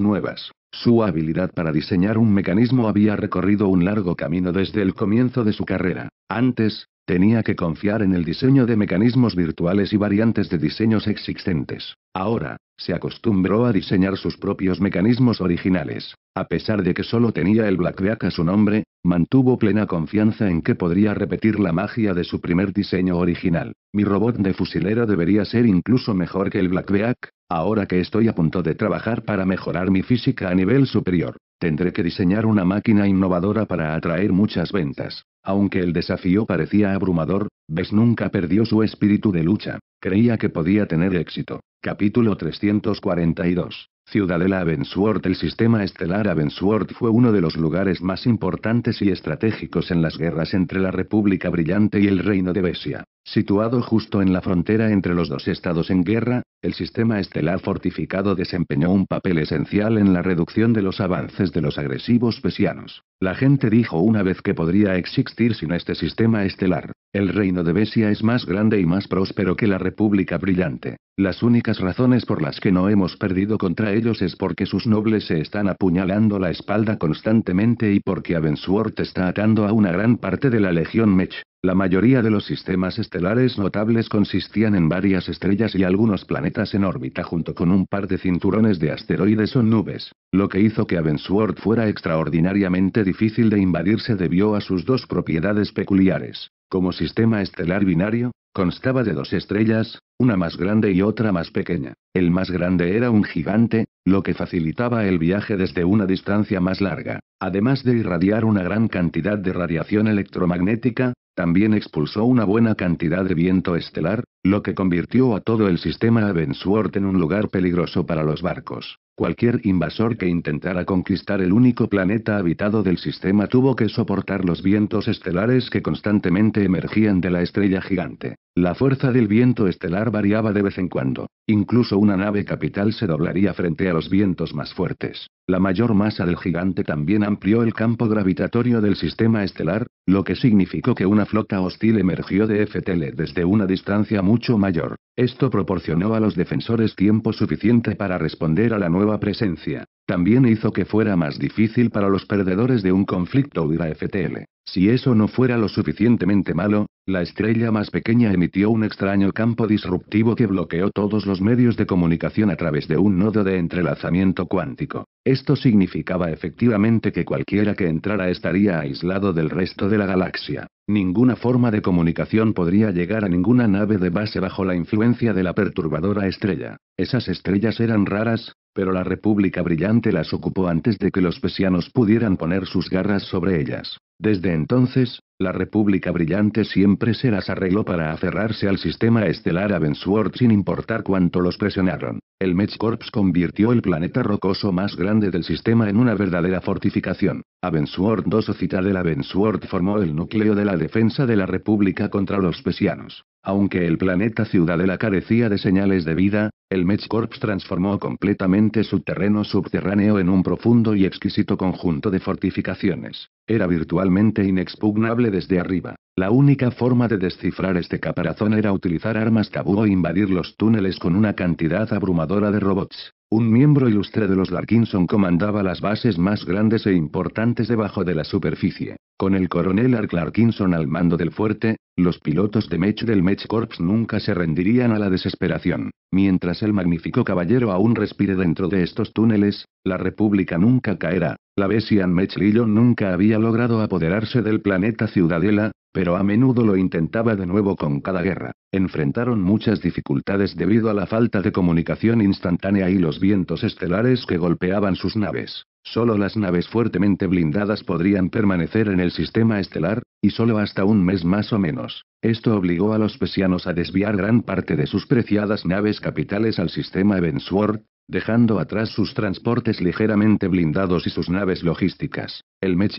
A: nuevas. Su habilidad para diseñar un mecanismo había recorrido un largo camino desde el comienzo de su carrera. Antes, tenía que confiar en el diseño de mecanismos virtuales y variantes de diseños existentes. Ahora, se acostumbró a diseñar sus propios mecanismos originales. A pesar de que solo tenía el Blackbeak a su nombre, mantuvo plena confianza en que podría repetir la magia de su primer diseño original. Mi robot de fusilero debería ser incluso mejor que el Blackbeak, ahora que estoy a punto de trabajar para mejorar mi física a nivel superior. Tendré que diseñar una máquina innovadora para atraer muchas ventas. Aunque el desafío parecía abrumador, Bess nunca perdió su espíritu de lucha. Creía que podía tener éxito. Capítulo 342. Ciudadela Avensworth El sistema estelar Avensworth fue uno de los lugares más importantes y estratégicos en las guerras entre la República Brillante y el Reino de Besia. Situado justo en la frontera entre los dos estados en guerra, el sistema estelar fortificado desempeñó un papel esencial en la reducción de los avances de los agresivos besianos. La gente dijo una vez que podría existir sin este sistema estelar. El reino de Besia es más grande y más próspero que la República Brillante. Las únicas razones por las que no hemos perdido contra ellos es porque sus nobles se están apuñalando la espalda constantemente y porque Avensworth está atando a una gran parte de la Legión Mech. La mayoría de los sistemas estelares notables consistían en varias estrellas y algunos planetas en órbita junto con un par de cinturones de asteroides o nubes. Lo que hizo que Abensworth fuera extraordinariamente difícil de invadirse debió a sus dos propiedades peculiares. Como sistema estelar binario, constaba de dos estrellas, una más grande y otra más pequeña. El más grande era un gigante, lo que facilitaba el viaje desde una distancia más larga. Además de irradiar una gran cantidad de radiación electromagnética, también expulsó una buena cantidad de viento estelar, lo que convirtió a todo el sistema Avensworth en un lugar peligroso para los barcos. Cualquier invasor que intentara conquistar el único planeta habitado del sistema tuvo que soportar los vientos estelares que constantemente emergían de la estrella gigante. La fuerza del viento estelar variaba de vez en cuando. Incluso una nave capital se doblaría frente a los vientos más fuertes. La mayor masa del gigante también amplió el campo gravitatorio del sistema estelar, lo que significó que una flota hostil emergió de FTL desde una distancia mucho mayor. Esto proporcionó a los defensores tiempo suficiente para responder a la nueva presencia. También hizo que fuera más difícil para los perdedores de un conflicto URA-FTL. Si eso no fuera lo suficientemente malo, la estrella más pequeña emitió un extraño campo disruptivo que bloqueó todos los medios de comunicación a través de un nodo de entrelazamiento cuántico. Esto significaba efectivamente que cualquiera que entrara estaría aislado del resto de la galaxia. Ninguna forma de comunicación podría llegar a ninguna nave de base bajo la influencia de la perturbadora estrella. Esas estrellas eran raras, pero la República Brillante las ocupó antes de que los pesianos pudieran poner sus garras sobre ellas. Desde entonces, la República Brillante siempre se las arregló para aferrarse al sistema estelar Avensworth sin importar cuánto los presionaron. El Corps convirtió el planeta rocoso más grande del sistema en una verdadera fortificación. Avensworth II o Citadel Avensworth formó el núcleo de la defensa de la República contra los pesianos. Aunque el planeta Ciudadela carecía de señales de vida, el Corps transformó completamente su terreno subterráneo en un profundo y exquisito conjunto de fortificaciones. Era virtualmente inexpugnable desde arriba. La única forma de descifrar este caparazón era utilizar armas tabú o invadir los túneles con una cantidad abrumadora de robots. Un miembro ilustre de los Larkinson comandaba las bases más grandes e importantes debajo de la superficie. Con el coronel Ark Larkinson al mando del fuerte, los pilotos de Mech del Mech Corps nunca se rendirían a la desesperación. Mientras el magnífico caballero aún respire dentro de estos túneles, la República nunca caerá. La Bessian Mech Lillo nunca había logrado apoderarse del planeta Ciudadela, pero a menudo lo intentaba de nuevo con cada guerra. Enfrentaron muchas dificultades debido a la falta de comunicación instantánea y los vientos estelares que golpeaban sus naves. Solo las naves fuertemente blindadas podrían permanecer en el sistema estelar, y solo hasta un mes más o menos. Esto obligó a los pesianos a desviar gran parte de sus preciadas naves capitales al sistema Evansworth, dejando atrás sus transportes ligeramente blindados y sus naves logísticas. El Mech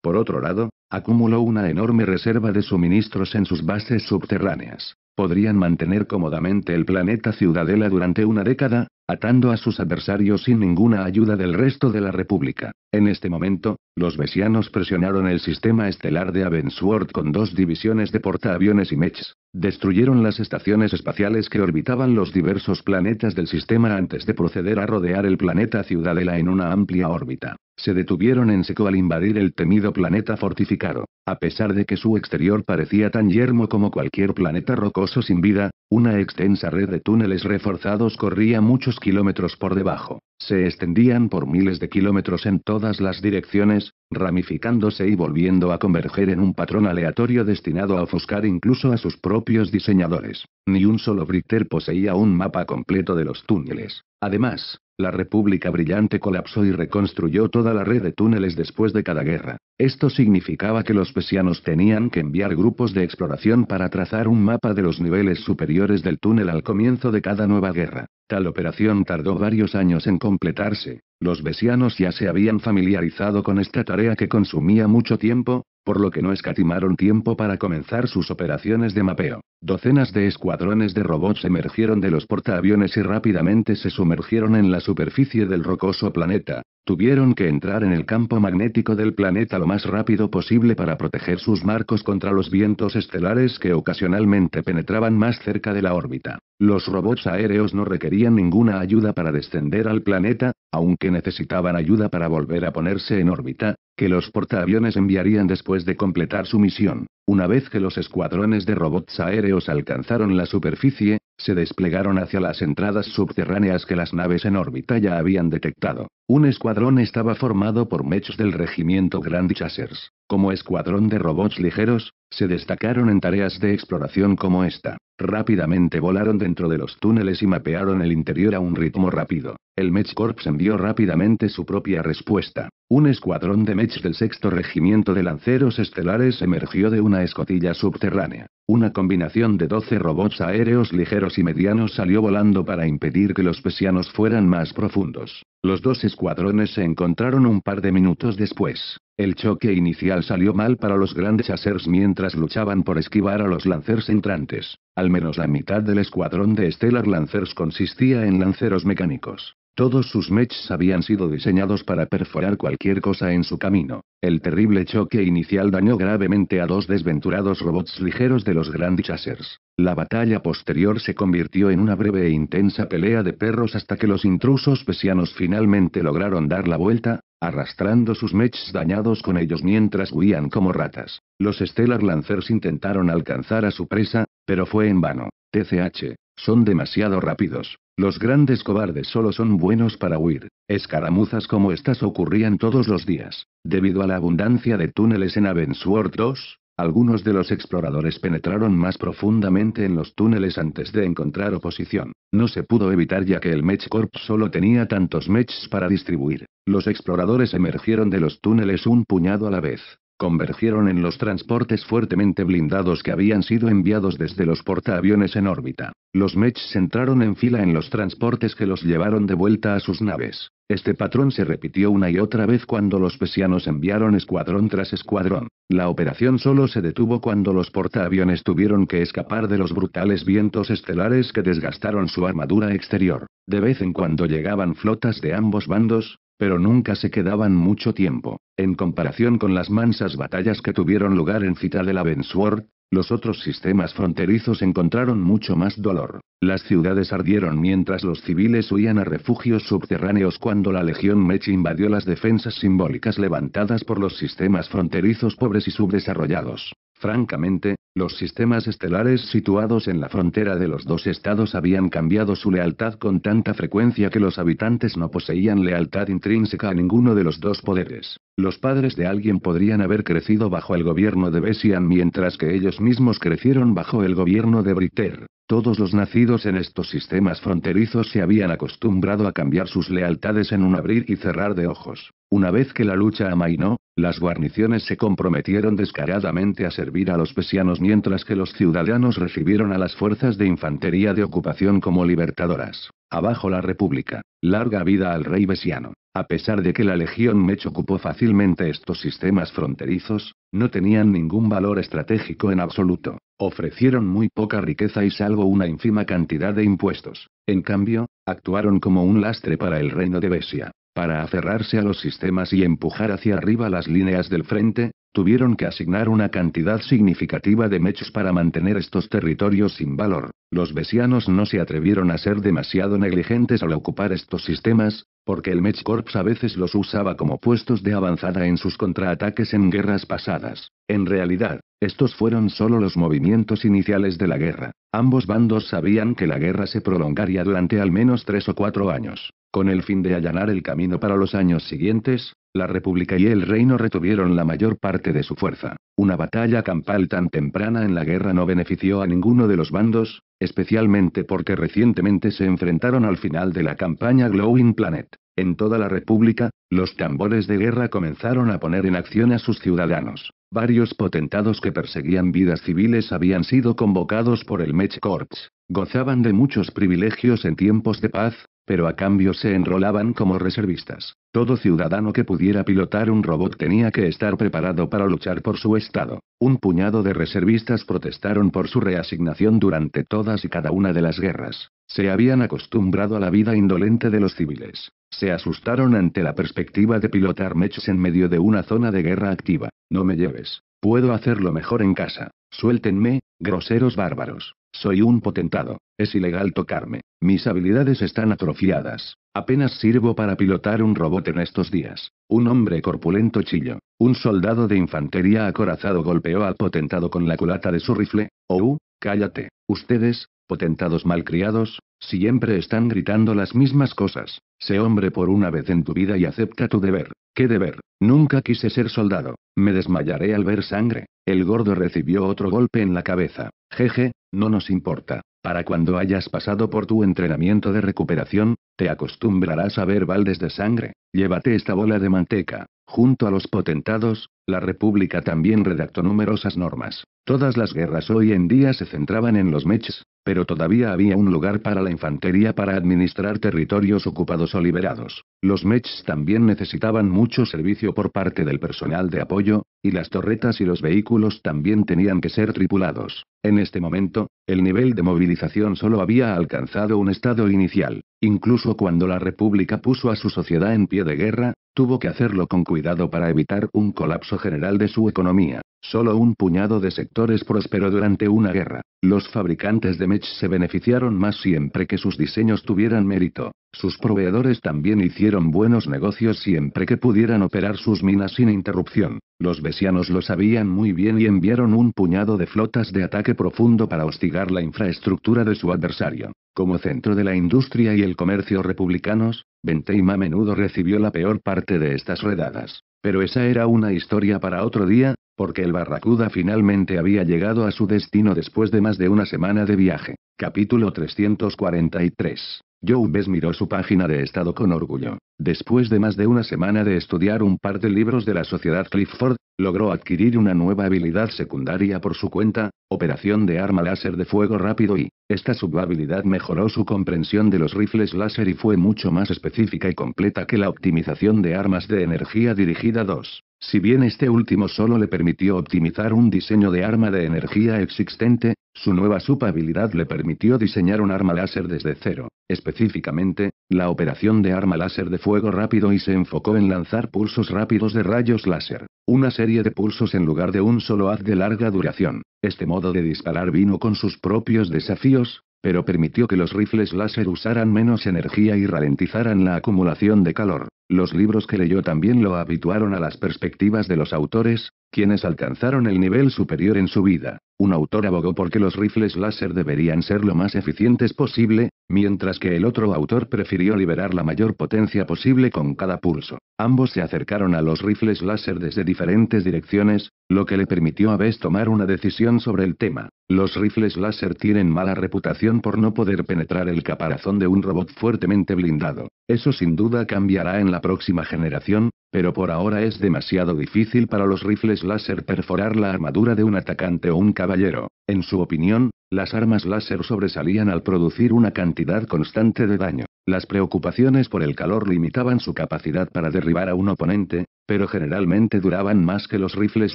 A: por otro lado, acumuló una enorme reserva de suministros en sus bases subterráneas. Podrían mantener cómodamente el planeta Ciudadela durante una década, atando a sus adversarios sin ninguna ayuda del resto de la República. En este momento, los Vesianos presionaron el sistema estelar de Avensworth con dos divisiones de portaaviones y mechs. Destruyeron las estaciones espaciales que orbitaban los diversos planetas del sistema antes de proceder a rodear el planeta Ciudadela en una amplia órbita se detuvieron en seco al invadir el temido planeta fortificado. A pesar de que su exterior parecía tan yermo como cualquier planeta rocoso sin vida, una extensa red de túneles reforzados corría muchos kilómetros por debajo. Se extendían por miles de kilómetros en todas las direcciones, ramificándose y volviendo a converger en un patrón aleatorio destinado a ofuscar incluso a sus propios diseñadores. Ni un solo britter poseía un mapa completo de los túneles. Además, la República Brillante colapsó y reconstruyó toda la red de túneles después de cada guerra. Esto significaba que los Vesianos tenían que enviar grupos de exploración para trazar un mapa de los niveles superiores del túnel al comienzo de cada nueva guerra. Tal operación tardó varios años en completarse. Los besianos ya se habían familiarizado con esta tarea que consumía mucho tiempo, por lo que no escatimaron tiempo para comenzar sus operaciones de mapeo. Docenas de escuadrones de robots emergieron de los portaaviones y rápidamente se sumergieron en la superficie del rocoso planeta. Tuvieron que entrar en el campo magnético del planeta lo más rápido posible para proteger sus marcos contra los vientos estelares que ocasionalmente penetraban más cerca de la órbita. Los robots aéreos no requerían ninguna ayuda para descender al planeta, aunque necesitaban ayuda para volver a ponerse en órbita, que los portaaviones enviarían después de completar su misión. Una vez que los escuadrones de robots aéreos alcanzaron la superficie, se desplegaron hacia las entradas subterráneas que las naves en órbita ya habían detectado. Un escuadrón estaba formado por mechs del regimiento Grand Chasers. Como escuadrón de robots ligeros, se destacaron en tareas de exploración como esta. Rápidamente volaron dentro de los túneles y mapearon el interior a un ritmo rápido. El Mech Corps envió rápidamente su propia respuesta. Un escuadrón de mechs del sexto regimiento de lanceros estelares emergió de una escotilla subterránea. Una combinación de 12 robots aéreos ligeros y medianos salió volando para impedir que los pesianos fueran más profundos. Los dos escuadrones se encontraron un par de minutos después. El choque inicial salió mal para los grandes Chasers mientras luchaban por esquivar a los lancers entrantes. Al menos la mitad del escuadrón de Stellar Lancers consistía en lanceros mecánicos. Todos sus mechs habían sido diseñados para perforar cualquier cosa en su camino. El terrible choque inicial dañó gravemente a dos desventurados robots ligeros de los Grand Chasers. La batalla posterior se convirtió en una breve e intensa pelea de perros hasta que los intrusos pesianos finalmente lograron dar la vuelta, arrastrando sus mechs dañados con ellos mientras huían como ratas. Los Stellar Lancers intentaron alcanzar a su presa, pero fue en vano. TCH. Son demasiado rápidos. Los grandes cobardes solo son buenos para huir. Escaramuzas como estas ocurrían todos los días. Debido a la abundancia de túneles en Avensworth 2, algunos de los exploradores penetraron más profundamente en los túneles antes de encontrar oposición. No se pudo evitar ya que el Mech Corp solo tenía tantos mechs para distribuir. Los exploradores emergieron de los túneles un puñado a la vez convergieron en los transportes fuertemente blindados que habían sido enviados desde los portaaviones en órbita. Los Mechs entraron en fila en los transportes que los llevaron de vuelta a sus naves. Este patrón se repitió una y otra vez cuando los pesianos enviaron escuadrón tras escuadrón. La operación solo se detuvo cuando los portaaviones tuvieron que escapar de los brutales vientos estelares que desgastaron su armadura exterior. De vez en cuando llegaban flotas de ambos bandos, pero nunca se quedaban mucho tiempo. En comparación con las mansas batallas que tuvieron lugar en Citadel Avensworth, los otros sistemas fronterizos encontraron mucho más dolor. Las ciudades ardieron mientras los civiles huían a refugios subterráneos cuando la Legión Mech invadió las defensas simbólicas levantadas por los sistemas fronterizos pobres y subdesarrollados. Francamente, los sistemas estelares situados en la frontera de los dos estados habían cambiado su lealtad con tanta frecuencia que los habitantes no poseían lealtad intrínseca a ninguno de los dos poderes. Los padres de alguien podrían haber crecido bajo el gobierno de Bessian mientras que ellos mismos crecieron bajo el gobierno de Briter. Todos los nacidos en estos sistemas fronterizos se habían acostumbrado a cambiar sus lealtades en un abrir y cerrar de ojos. Una vez que la lucha amainó, las guarniciones se comprometieron descaradamente a servir a los pesianos mientras que los ciudadanos recibieron a las fuerzas de infantería de ocupación como libertadoras. Abajo la República. Larga vida al rey besiano. A pesar de que la Legión Mech ocupó fácilmente estos sistemas fronterizos, no tenían ningún valor estratégico en absoluto. Ofrecieron muy poca riqueza y salvo una ínfima cantidad de impuestos. En cambio, actuaron como un lastre para el reino de Besia, para aferrarse a los sistemas y empujar hacia arriba las líneas del frente, Tuvieron que asignar una cantidad significativa de mechs para mantener estos territorios sin valor. Los Vesianos no se atrevieron a ser demasiado negligentes al ocupar estos sistemas, porque el Mech Corps a veces los usaba como puestos de avanzada en sus contraataques en guerras pasadas. En realidad, estos fueron solo los movimientos iniciales de la guerra. Ambos bandos sabían que la guerra se prolongaría durante al menos tres o cuatro años. Con el fin de allanar el camino para los años siguientes, la República y el Reino retuvieron la mayor parte de su fuerza. Una batalla campal tan temprana en la guerra no benefició a ninguno de los bandos, especialmente porque recientemente se enfrentaron al final de la campaña Glowing Planet. En toda la República, los tambores de guerra comenzaron a poner en acción a sus ciudadanos. Varios potentados que perseguían vidas civiles habían sido convocados por el Mech Corps. Gozaban de muchos privilegios en tiempos de paz, pero a cambio se enrolaban como reservistas. Todo ciudadano que pudiera pilotar un robot tenía que estar preparado para luchar por su estado. Un puñado de reservistas protestaron por su reasignación durante todas y cada una de las guerras. Se habían acostumbrado a la vida indolente de los civiles. Se asustaron ante la perspectiva de pilotar mechs en medio de una zona de guerra activa. No me lleves. Puedo hacerlo mejor en casa. Suéltenme, Groseros bárbaros. Soy un potentado. Es ilegal tocarme. Mis habilidades están atrofiadas. Apenas sirvo para pilotar un robot en estos días. Un hombre corpulento chillo. Un soldado de infantería acorazado golpeó al potentado con la culata de su rifle. Oh, cállate. Ustedes, potentados malcriados, siempre están gritando las mismas cosas. Sé hombre por una vez en tu vida y acepta tu deber. ¿Qué deber? Nunca quise ser soldado. Me desmayaré al ver sangre. El gordo recibió otro golpe en la cabeza. Jeje, no nos importa. Para cuando hayas pasado por tu entrenamiento de recuperación, te acostumbrarás a ver baldes de sangre. Llévate esta bola de manteca. Junto a los potentados, la República también redactó numerosas normas. Todas las guerras hoy en día se centraban en los meches pero todavía había un lugar para la infantería para administrar territorios ocupados o liberados. Los Mechs también necesitaban mucho servicio por parte del personal de apoyo, y las torretas y los vehículos también tenían que ser tripulados. En este momento, el nivel de movilización solo había alcanzado un estado inicial. Incluso cuando la República puso a su sociedad en pie de guerra, tuvo que hacerlo con cuidado para evitar un colapso general de su economía. Solo un puñado de sectores prosperó durante una guerra. Los fabricantes de mech se beneficiaron más siempre que sus diseños tuvieran mérito. Sus proveedores también hicieron buenos negocios siempre que pudieran operar sus minas sin interrupción. Los besianos lo sabían muy bien y enviaron un puñado de flotas de ataque profundo para hostigar la infraestructura de su adversario. Como centro de la industria y el comercio republicanos, Benteim a menudo recibió la peor parte de estas redadas. Pero esa era una historia para otro día, porque el Barracuda finalmente había llegado a su destino después de más de una semana de viaje. Capítulo 343. Joe Bess miró su página de estado con orgullo. Después de más de una semana de estudiar un par de libros de la Sociedad Clifford, logró adquirir una nueva habilidad secundaria por su cuenta, operación de arma láser de fuego rápido y, esta subhabilidad mejoró su comprensión de los rifles láser y fue mucho más específica y completa que la optimización de armas de energía dirigida 2. Si bien este último solo le permitió optimizar un diseño de arma de energía existente, su nueva supabilidad le permitió diseñar un arma láser desde cero, específicamente, la operación de arma láser de fuego rápido y se enfocó en lanzar pulsos rápidos de rayos láser, una serie de pulsos en lugar de un solo haz de larga duración. Este modo de disparar vino con sus propios desafíos, pero permitió que los rifles láser usaran menos energía y ralentizaran la acumulación de calor. Los libros que leyó también lo habituaron a las perspectivas de los autores, quienes alcanzaron el nivel superior en su vida. Un autor abogó porque los rifles láser deberían ser lo más eficientes posible, mientras que el otro autor prefirió liberar la mayor potencia posible con cada pulso. Ambos se acercaron a los rifles láser desde diferentes direcciones, lo que le permitió a Bess tomar una decisión sobre el tema. Los rifles láser tienen mala reputación por no poder penetrar el caparazón de un robot fuertemente blindado. Eso sin duda cambiará en la próxima generación, pero por ahora es demasiado difícil para los rifles láser perforar la armadura de un atacante o un caballero. En su opinión, las armas láser sobresalían al producir una cantidad constante de daño. Las preocupaciones por el calor limitaban su capacidad para derribar a un oponente, pero generalmente duraban más que los rifles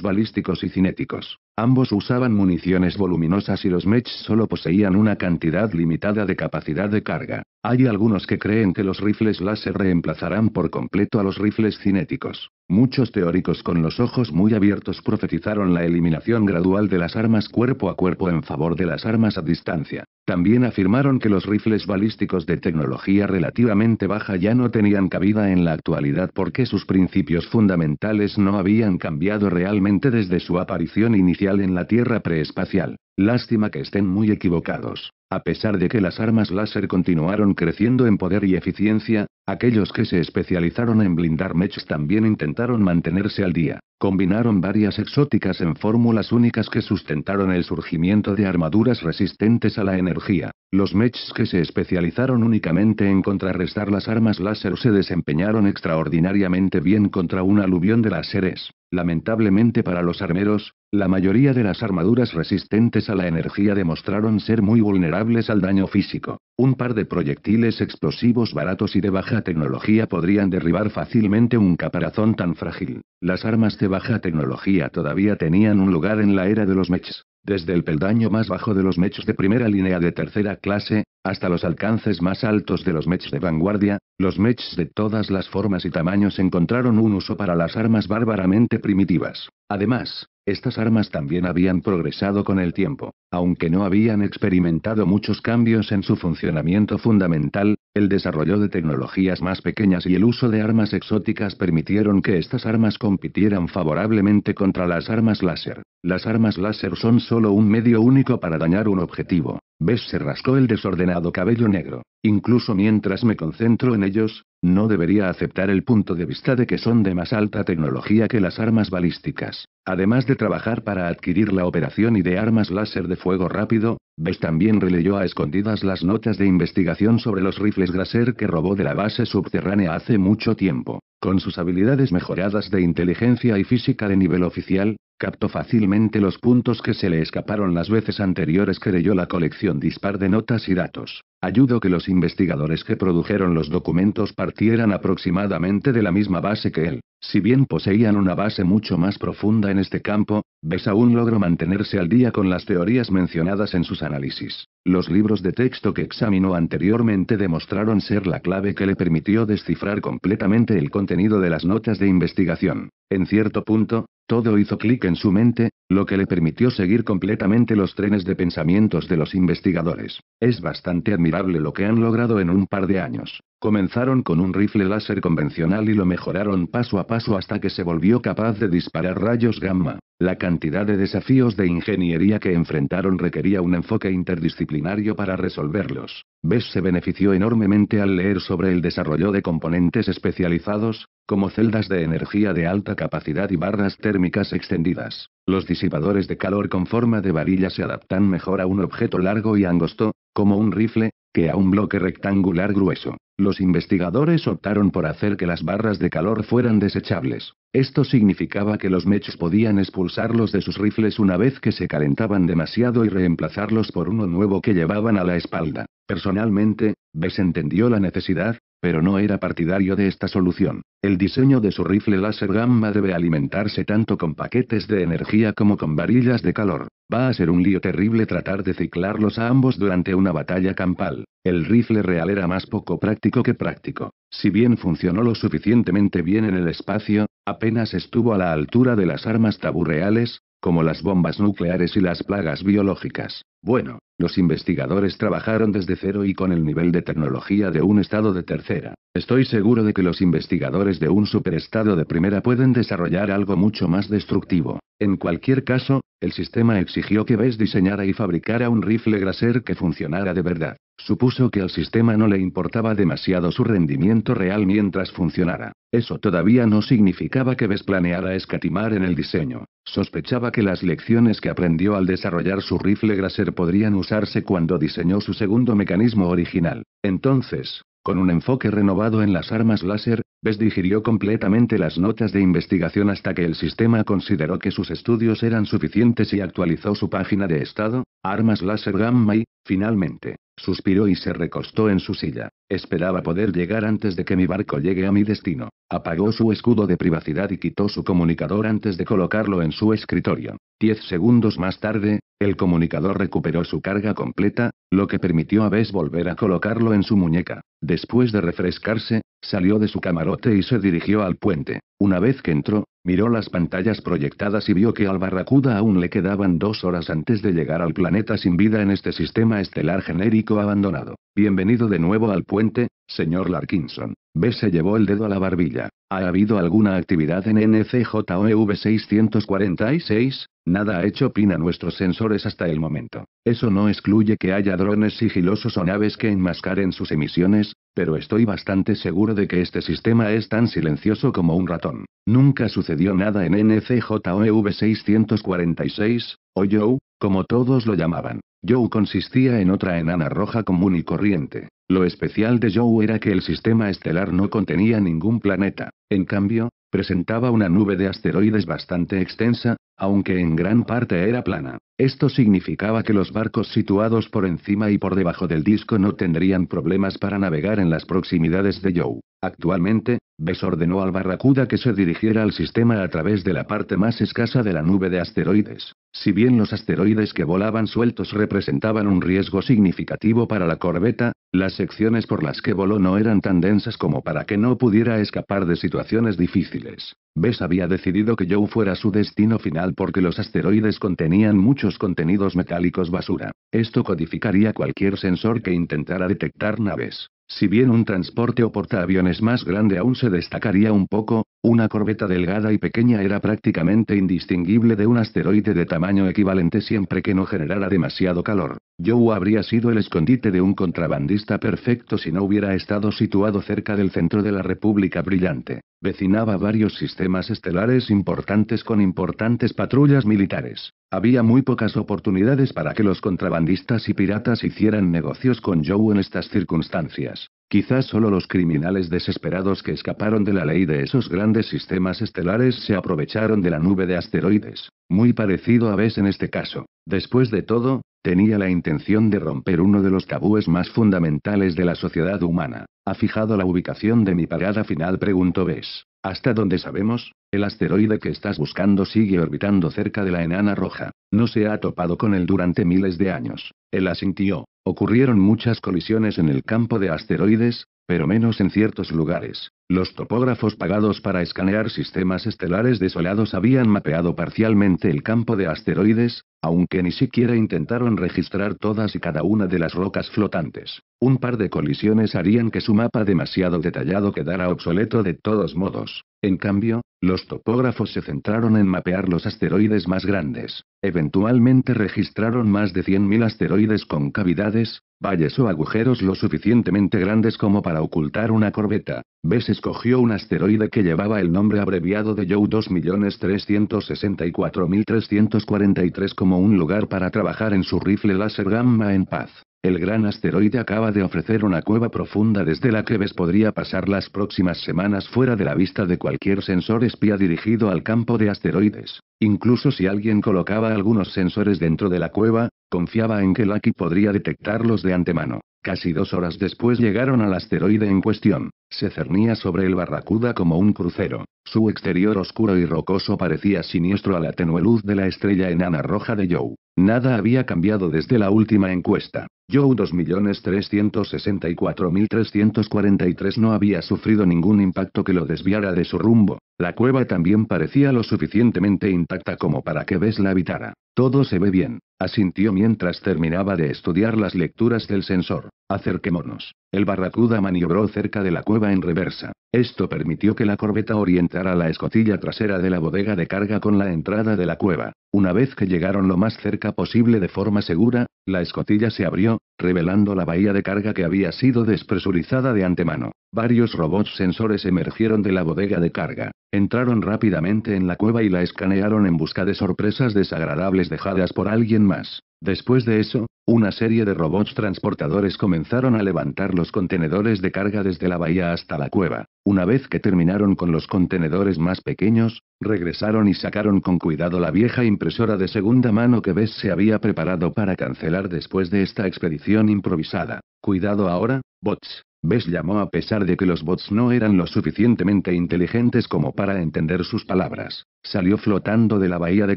A: balísticos y cinéticos. Ambos usaban municiones voluminosas y los mech solo poseían una cantidad limitada de capacidad de carga. Hay algunos que creen que los rifles láser reemplazarán por completo a los rifles cinéticos. Muchos teóricos con los ojos muy abiertos profetizaron la eliminación gradual de las armas cuerpo a cuerpo en favor de las armas a distancia. También afirmaron que los rifles balísticos de tecnología relativamente baja ya no tenían cabida en la actualidad porque sus principios fundamentales fundamentales no habían cambiado realmente desde su aparición inicial en la Tierra preespacial. Lástima que estén muy equivocados. A pesar de que las armas láser continuaron creciendo en poder y eficiencia, aquellos que se especializaron en blindar mechs también intentaron mantenerse al día. Combinaron varias exóticas en fórmulas únicas que sustentaron el surgimiento de armaduras resistentes a la energía. Los mechs que se especializaron únicamente en contrarrestar las armas láser se desempeñaron extraordinariamente bien contra un aluvión de láseres. Lamentablemente para los armeros, la mayoría de las armaduras resistentes a la energía demostraron ser muy vulnerables al daño físico. Un par de proyectiles explosivos baratos y de baja tecnología podrían derribar fácilmente un caparazón tan frágil. Las armas de baja tecnología todavía tenían un lugar en la era de los mechs desde el peldaño más bajo de los mechs de primera línea de tercera clase, hasta los alcances más altos de los mechs de vanguardia, los mechs de todas las formas y tamaños encontraron un uso para las armas bárbaramente primitivas. Además, estas armas también habían progresado con el tiempo, aunque no habían experimentado muchos cambios en su funcionamiento fundamental, el desarrollo de tecnologías más pequeñas y el uso de armas exóticas permitieron que estas armas compitieran favorablemente contra las armas láser. Las armas láser son solo un medio único para dañar un objetivo. ¿Ves? se rascó el desordenado cabello negro. Incluso mientras me concentro en ellos, no debería aceptar el punto de vista de que son de más alta tecnología que las armas balísticas. Además de trabajar para adquirir la operación y de armas láser de fuego rápido, Bess también releyó a escondidas las notas de investigación sobre los rifles Graser que robó de la base subterránea hace mucho tiempo. Con sus habilidades mejoradas de inteligencia y física de nivel oficial, captó fácilmente los puntos que se le escaparon las veces anteriores que leyó la colección dispar de notas y datos. Ayudó que los investigadores que produjeron los documentos partieran aproximadamente de la misma base que él. Si bien poseían una base mucho más profunda en este campo, Bess aún logró mantenerse al día con las teorías mencionadas en sus análisis. Los libros de texto que examinó anteriormente demostraron ser la clave que le permitió descifrar completamente el contenido de las notas de investigación. En cierto punto, todo hizo clic en su mente, lo que le permitió seguir completamente los trenes de pensamientos de los investigadores. Es bastante admirable lo que han logrado en un par de años. Comenzaron con un rifle láser convencional y lo mejoraron paso a paso hasta que se volvió capaz de disparar rayos gamma. La cantidad de desafíos de ingeniería que enfrentaron requería un enfoque interdisciplinario para resolverlos. Bess se benefició enormemente al leer sobre el desarrollo de componentes especializados, como celdas de energía de alta capacidad y barras térmicas extendidas. Los disipadores de calor con forma de varilla se adaptan mejor a un objeto largo y angosto, como un rifle, que a un bloque rectangular grueso. Los investigadores optaron por hacer que las barras de calor fueran desechables. Esto significaba que los mechs podían expulsarlos de sus rifles una vez que se calentaban demasiado y reemplazarlos por uno nuevo que llevaban a la espalda. Personalmente, Bess entendió la necesidad, pero no era partidario de esta solución. El diseño de su rifle láser gamma debe alimentarse tanto con paquetes de energía como con varillas de calor. Va a ser un lío terrible tratar de ciclarlos a ambos durante una batalla campal. El rifle real era más poco práctico que práctico. Si bien funcionó lo suficientemente bien en el espacio, apenas estuvo a la altura de las armas tabú reales, como las bombas nucleares y las plagas biológicas. Bueno, los investigadores trabajaron desde cero y con el nivel de tecnología de un estado de tercera. Estoy seguro de que los investigadores de un superestado de primera pueden desarrollar algo mucho más destructivo. En cualquier caso, el sistema exigió que Bess diseñara y fabricara un rifle Graser que funcionara de verdad. Supuso que al sistema no le importaba demasiado su rendimiento real mientras funcionara. Eso todavía no significaba que Bess planeara escatimar en el diseño. Sospechaba que las lecciones que aprendió al desarrollar su rifle Graser podrían usarse cuando diseñó su segundo mecanismo original. Entonces, con un enfoque renovado en las armas láser, Bess digirió completamente las notas de investigación hasta que el sistema consideró que sus estudios eran suficientes y actualizó su página de estado, Armas Láser Gamma y, finalmente, Suspiró y se recostó en su silla. Esperaba poder llegar antes de que mi barco llegue a mi destino. Apagó su escudo de privacidad y quitó su comunicador antes de colocarlo en su escritorio. Diez segundos más tarde, el comunicador recuperó su carga completa, lo que permitió a Bess volver a colocarlo en su muñeca. Después de refrescarse, salió de su camarote y se dirigió al puente. Una vez que entró, Miró las pantallas proyectadas y vio que al Barracuda aún le quedaban dos horas antes de llegar al planeta sin vida en este sistema estelar genérico abandonado. Bienvenido de nuevo al puente, señor Larkinson. B se llevó el dedo a la barbilla. ¿Ha habido alguna actividad en NCJOEV 646? Nada ha hecho a nuestros sensores hasta el momento. Eso no excluye que haya drones sigilosos o naves que enmascaren sus emisiones, pero estoy bastante seguro de que este sistema es tan silencioso como un ratón. Nunca sucedió nada en NCJOEV 646, o Joe, como todos lo llamaban. Joe consistía en otra enana roja común y corriente. Lo especial de Joe era que el sistema estelar no contenía ningún planeta. En cambio, presentaba una nube de asteroides bastante extensa, aunque en gran parte era plana. Esto significaba que los barcos situados por encima y por debajo del disco no tendrían problemas para navegar en las proximidades de Joe. Actualmente, Bess ordenó al Barracuda que se dirigiera al sistema a través de la parte más escasa de la nube de asteroides. Si bien los asteroides que volaban sueltos representaban un riesgo significativo para la corbeta, las secciones por las que voló no eran tan densas como para que no pudiera escapar de situaciones difíciles. Bess había decidido que Joe fuera su destino final porque los asteroides contenían muchos contenidos metálicos basura. Esto codificaría cualquier sensor que intentara detectar naves. Si bien un transporte o portaaviones más grande aún se destacaría un poco, una corbeta delgada y pequeña era prácticamente indistinguible de un asteroide de tamaño equivalente siempre que no generara demasiado calor. Joe habría sido el escondite de un contrabandista perfecto si no hubiera estado situado cerca del centro de la República Brillante. Vecinaba varios sistemas estelares importantes con importantes patrullas militares. Había muy pocas oportunidades para que los contrabandistas y piratas hicieran negocios con Joe en estas circunstancias. Quizás solo los criminales desesperados que escaparon de la ley de esos grandes sistemas estelares se aprovecharon de la nube de asteroides, muy parecido a Bess en este caso. Después de todo, Tenía la intención de romper uno de los tabúes más fundamentales de la sociedad humana. ¿Ha fijado la ubicación de mi parada final? Preguntó ¿Ves? Hasta donde sabemos, el asteroide que estás buscando sigue orbitando cerca de la enana roja. No se ha topado con él durante miles de años. Él asintió. Ocurrieron muchas colisiones en el campo de asteroides, pero menos en ciertos lugares. Los topógrafos pagados para escanear sistemas estelares desolados habían mapeado parcialmente el campo de asteroides, aunque ni siquiera intentaron registrar todas y cada una de las rocas flotantes. Un par de colisiones harían que su mapa demasiado detallado quedara obsoleto de todos modos. En cambio, los topógrafos se centraron en mapear los asteroides más grandes. Eventualmente registraron más de 100.000 asteroides con cavidades, valles o agujeros lo suficientemente grandes como para ocultar una corbeta. Bess escogió un asteroide que llevaba el nombre abreviado de Joe 2.364.343 como un lugar para trabajar en su rifle láser gamma en paz. El gran asteroide acaba de ofrecer una cueva profunda desde la que Ves podría pasar las próximas semanas fuera de la vista de cualquier sensor espía dirigido al campo de asteroides. Incluso si alguien colocaba algunos sensores dentro de la cueva, confiaba en que Lucky podría detectarlos de antemano. Casi dos horas después llegaron al asteroide en cuestión. Se cernía sobre el Barracuda como un crucero. Su exterior oscuro y rocoso parecía siniestro a la tenue luz de la estrella enana roja de Joe. Nada había cambiado desde la última encuesta. Joe 2.364.343 no había sufrido ningún impacto que lo desviara de su rumbo. La cueva también parecía lo suficientemente intacta como para que Bess la habitara. Todo se ve bien, asintió mientras terminaba de estudiar las lecturas del sensor. Acerquémonos. El Barracuda maniobró cerca de la cueva en reversa. Esto permitió que la corbeta orientara la escotilla trasera de la bodega de carga con la entrada de la cueva. Una vez que llegaron lo más cerca posible de forma segura, la escotilla se abrió, revelando la bahía de carga que había sido despresurizada de antemano. Varios robots sensores emergieron de la bodega de carga. Entraron rápidamente en la cueva y la escanearon en busca de sorpresas desagradables dejadas por alguien más. Después de eso, una serie de robots transportadores comenzaron a levantar los contenedores de carga desde la bahía hasta la cueva. Una vez que terminaron con los contenedores más pequeños, regresaron y sacaron con cuidado la vieja impresora de segunda mano que Bess se había preparado para cancelar después de esta expedición improvisada. Cuidado ahora, Bots. Bess llamó a pesar de que los bots no eran lo suficientemente inteligentes como para entender sus palabras. Salió flotando de la bahía de